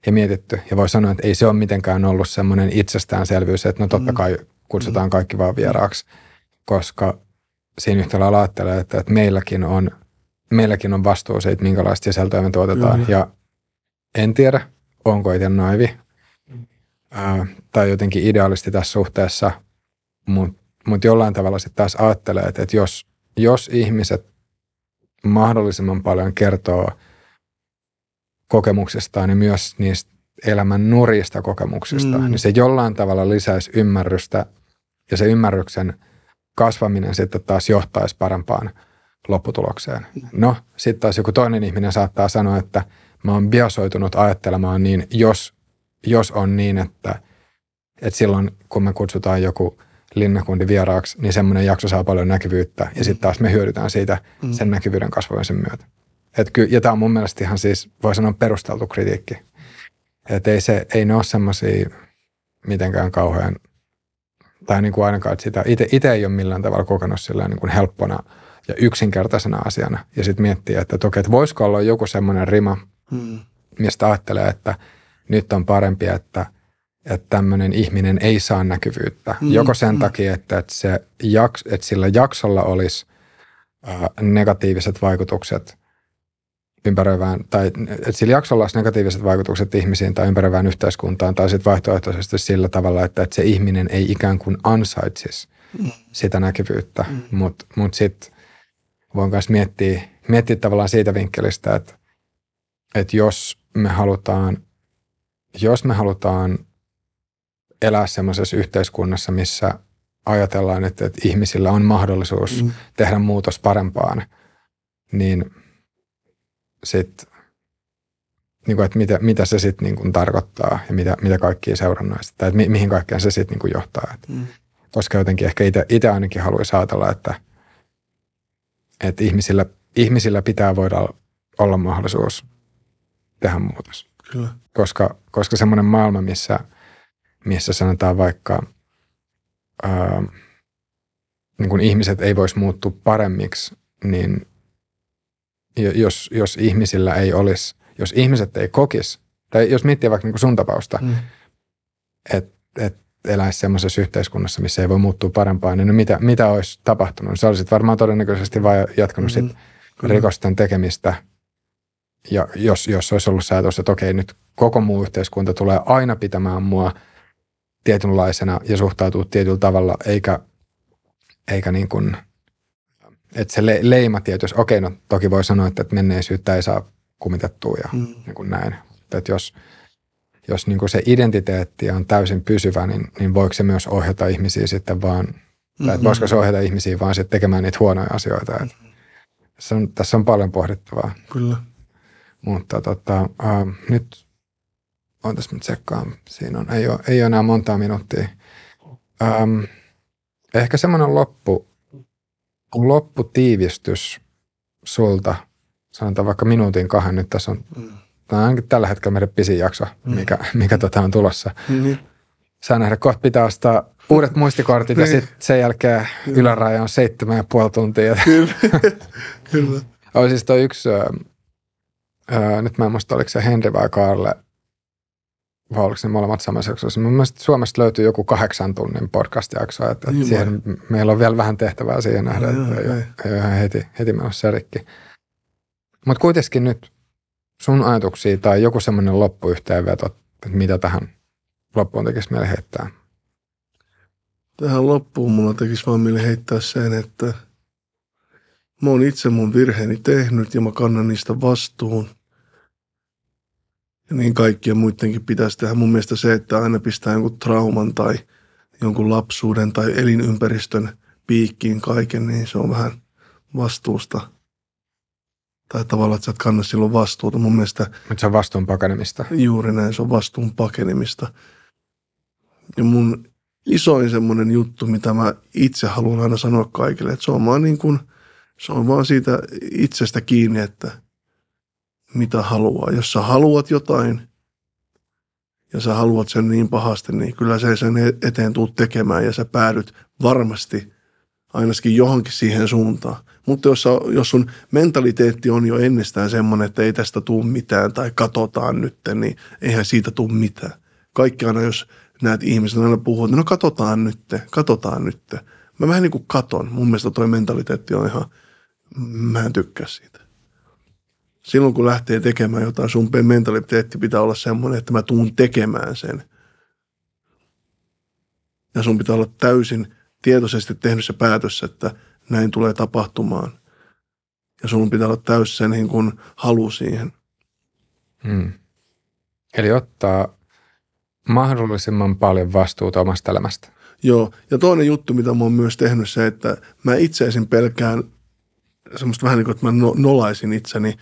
ja mietitty. Ja voi sanoa, että ei se ole mitenkään ollut semmoinen itsestäänselvyys, että no totta mm. kai kutsutaan mm. kaikki vaan vieraaksi, koska siinä yhtä lailla ajattelee, että, että meilläkin, on, meilläkin on vastuu siitä, minkälaista sisältöä me tuotetaan. mm Ja en tiedä, onko itse naivi äh, tai jotenkin idealisti tässä suhteessa, mutta mutta jollain tavalla sitten taas ajattelee, että, että jos, jos ihmiset mahdollisimman paljon kertoo kokemuksistaan ja niin myös niistä elämän nurjista kokemuksista, mm. niin se jollain tavalla lisäisi ymmärrystä ja se ymmärryksen kasvaminen sitten taas johtaisi parempaan lopputulokseen. No, sitten taas joku toinen ihminen saattaa sanoa, että mä oon biasoitunut ajattelemaan niin, jos, jos on niin, että, että silloin kun me kutsutaan joku – linnakundi vieraaksi, niin semmoinen jakso saa paljon näkyvyyttä ja sitten taas me hyödytään siitä mm. sen näkyvyyden kasvamisen myötä. Et ky- ja tämä on mun mielestä ihan siis, voi sanoa perusteltu kritiikki. että ei, se, ei ne ole semmoisia mitenkään kauhean, tai niin kuin ainakaan, että sitä itse ei ole millään tavalla kokenut sillä niin kuin helppona ja yksinkertaisena asiana. Ja sitten miettii, että toki, että voisiko olla joku semmoinen rima, mm. mistä ajattelee, että nyt on parempi, että – että tämmöinen ihminen ei saa näkyvyyttä. Mm, Joko sen mm. takia, että, että, se jaks, että sillä jaksolla olisi äh, negatiiviset vaikutukset ympäröivään, tai että sillä jaksolla olisi negatiiviset vaikutukset ihmisiin tai ympäröivään yhteiskuntaan, tai sitten vaihtoehtoisesti sillä tavalla, että, että se ihminen ei ikään kuin ansaitsisi mm. sitä näkyvyyttä. Mm. Mutta mut, mut sitten voin myös miettiä, miettiä tavallaan siitä vinkkelistä, että, että jos me halutaan, jos me halutaan elää semmoisessa yhteiskunnassa, missä ajatellaan, että, että ihmisillä on mahdollisuus mm. tehdä muutos parempaan, niin sitten niin kuin, että mitä, mitä se sitten niin tarkoittaa ja mitä, mitä kaikkia seurannaista, tai että mi, mihin kaikkeen se sitten niin johtaa. mm. Koska jotenkin ehkä itse ainakin haluaisi ajatella, että, että ihmisillä, ihmisillä pitää voida olla mahdollisuus tehdä muutos. Kyllä. Koska, koska semmoinen maailma, missä – missä sanotaan vaikka, ää, niin kun ihmiset ei voisi muuttua paremmiksi, niin jos, jos ihmisillä ei olisi, jos ihmiset ei kokisi, tai jos miettii vaikka niin sun tapausta, mm. että et eläisi semmoisessa yhteiskunnassa, missä ei voi muuttua parempaan, niin no mitä, mitä olisi tapahtunut? Sä olisit varmaan todennäköisesti vain jatkanut mm sit rikosten tekemistä, ja jos, jos olisi ollut säätössä, että okei, nyt koko muu yhteiskunta tulee aina pitämään mua – tietynlaisena ja suhtautuu tietyllä tavalla, eikä, eikä niin kuin, että se le, leima tietysti, okei no toki voi sanoa, että menneisyyttä ei saa kumitettua ja mm. niin kuin näin. Että jos, jos niin kuin se identiteetti on täysin pysyvä, niin, niin voiko se myös ohjata ihmisiä sitten vaan, mm-hmm. että voisiko se ohjata ihmisiä vaan sitten tekemään niitä huonoja asioita. Mm-hmm. Tässä, on, tässä on paljon pohdittavaa. Kyllä. Mutta tota, äh, nyt tässä nyt tsekkaan. Siinä on, ei ole, ei ole enää montaa minuuttia. Öm, ehkä semmoinen loppu, lopputiivistys sulta, sanotaan vaikka minuutin kahden, nyt tässä on, mm. tämä on ainakin tällä hetkellä meidän pisin jakso, mm. mikä, mm. mikä tota on tulossa. Mm. Saa nähdä, kohta pitää ostaa uudet muistikortit ja niin. sitten sen jälkeen Kyllä. yläraja on seitsemän ja puoli tuntia. Kyllä. (laughs) Kyllä. siis toi yksi, öö, öö, nyt mä en muista oliko se Henri vai Karle, vai oliko ne molemmat samassa jaksossa. Mun mielestä Suomesta löytyy joku kahdeksan tunnin podcast-jakso, että niin siihen, meillä on vielä vähän tehtävää siihen nähdä, no, että ei, ei ole ihan heti, heti menossa rikki. Mutta kuitenkin nyt sun ajatuksia tai joku semmoinen loppuyhteenveto, että mitä tähän loppuun tekisi meille heittää? Tähän loppuun mulla tekisi vaan meille heittää sen, että mä oon itse mun virheeni tehnyt ja mä kannan niistä vastuun niin kaikkien muidenkin pitäisi tehdä. Mun mielestä se, että aina pistää jonkun trauman tai jonkun lapsuuden tai elinympäristön piikkiin kaiken, niin se on vähän vastuusta. Tai tavallaan, että sä et kanna silloin vastuuta. Mun mielestä... Mutta se on vastuun pakenemista. Juuri näin, se on vastuun pakenemista. Ja mun isoin semmoinen juttu, mitä mä itse haluan aina sanoa kaikille, että se on vaan niin kuin, se on vaan siitä itsestä kiinni, että – mitä haluaa. Jos sä haluat jotain ja sä haluat sen niin pahasti, niin kyllä se sen e- eteen tule tekemään ja sä päädyt varmasti ainakin johonkin siihen suuntaan. Mutta jos, sä, jos sun mentaliteetti on jo ennestään semmoinen, että ei tästä tuu mitään tai katsotaan nyt, niin eihän siitä tuu mitään. Kaikki aina, jos näet ihmiset aina puhuu, että no katsotaan nyt, katsotaan nyt. Mä vähän niin kuin katon. Mun mielestä toi mentaliteetti on ihan, mä en tykkää siitä silloin kun lähtee tekemään jotain, sun mentaliteetti pitää olla semmoinen, että mä tuun tekemään sen. Ja sun pitää olla täysin tietoisesti tehnyt se päätös, että näin tulee tapahtumaan. Ja sun pitää olla täysin sen niin kuin halu siihen. Hmm. Eli ottaa mahdollisimman paljon vastuuta omasta elämästä. Joo, ja toinen juttu, mitä mä oon myös tehnyt, se, että mä itseisin pelkään semmoista vähän niin kuin, että mä no- nolaisin itseni –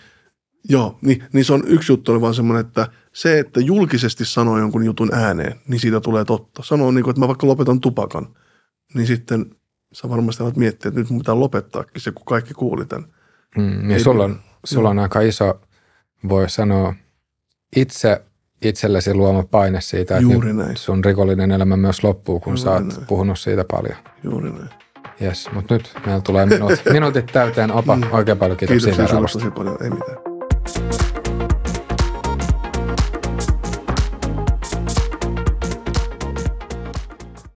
Joo, niin, niin se on yksi juttu, oli vaan semmoinen, että se, että julkisesti sanoo jonkun jutun ääneen, niin siitä tulee totta. Sanoo niin kuin, että mä vaikka lopetan tupakan, niin sitten sä varmasti alat miettiä, että nyt mun pitää lopettaakin se, kun kaikki kuuli tämän. Mm, niin sulla on, sulla on aika iso, voi sanoa, itse itsellesi luoma paine siitä, että Juuri näin. sun rikollinen elämä myös loppuu, kun Juuri sä oot näin. puhunut siitä paljon. Juuri näin. Yes, mutta nyt meillä tulee minuut, (laughs) minuutit täyteen. Opa, mm. oikein paljon kiitoksia. Kiitos, sinusta paljon, ei mitään. Thank you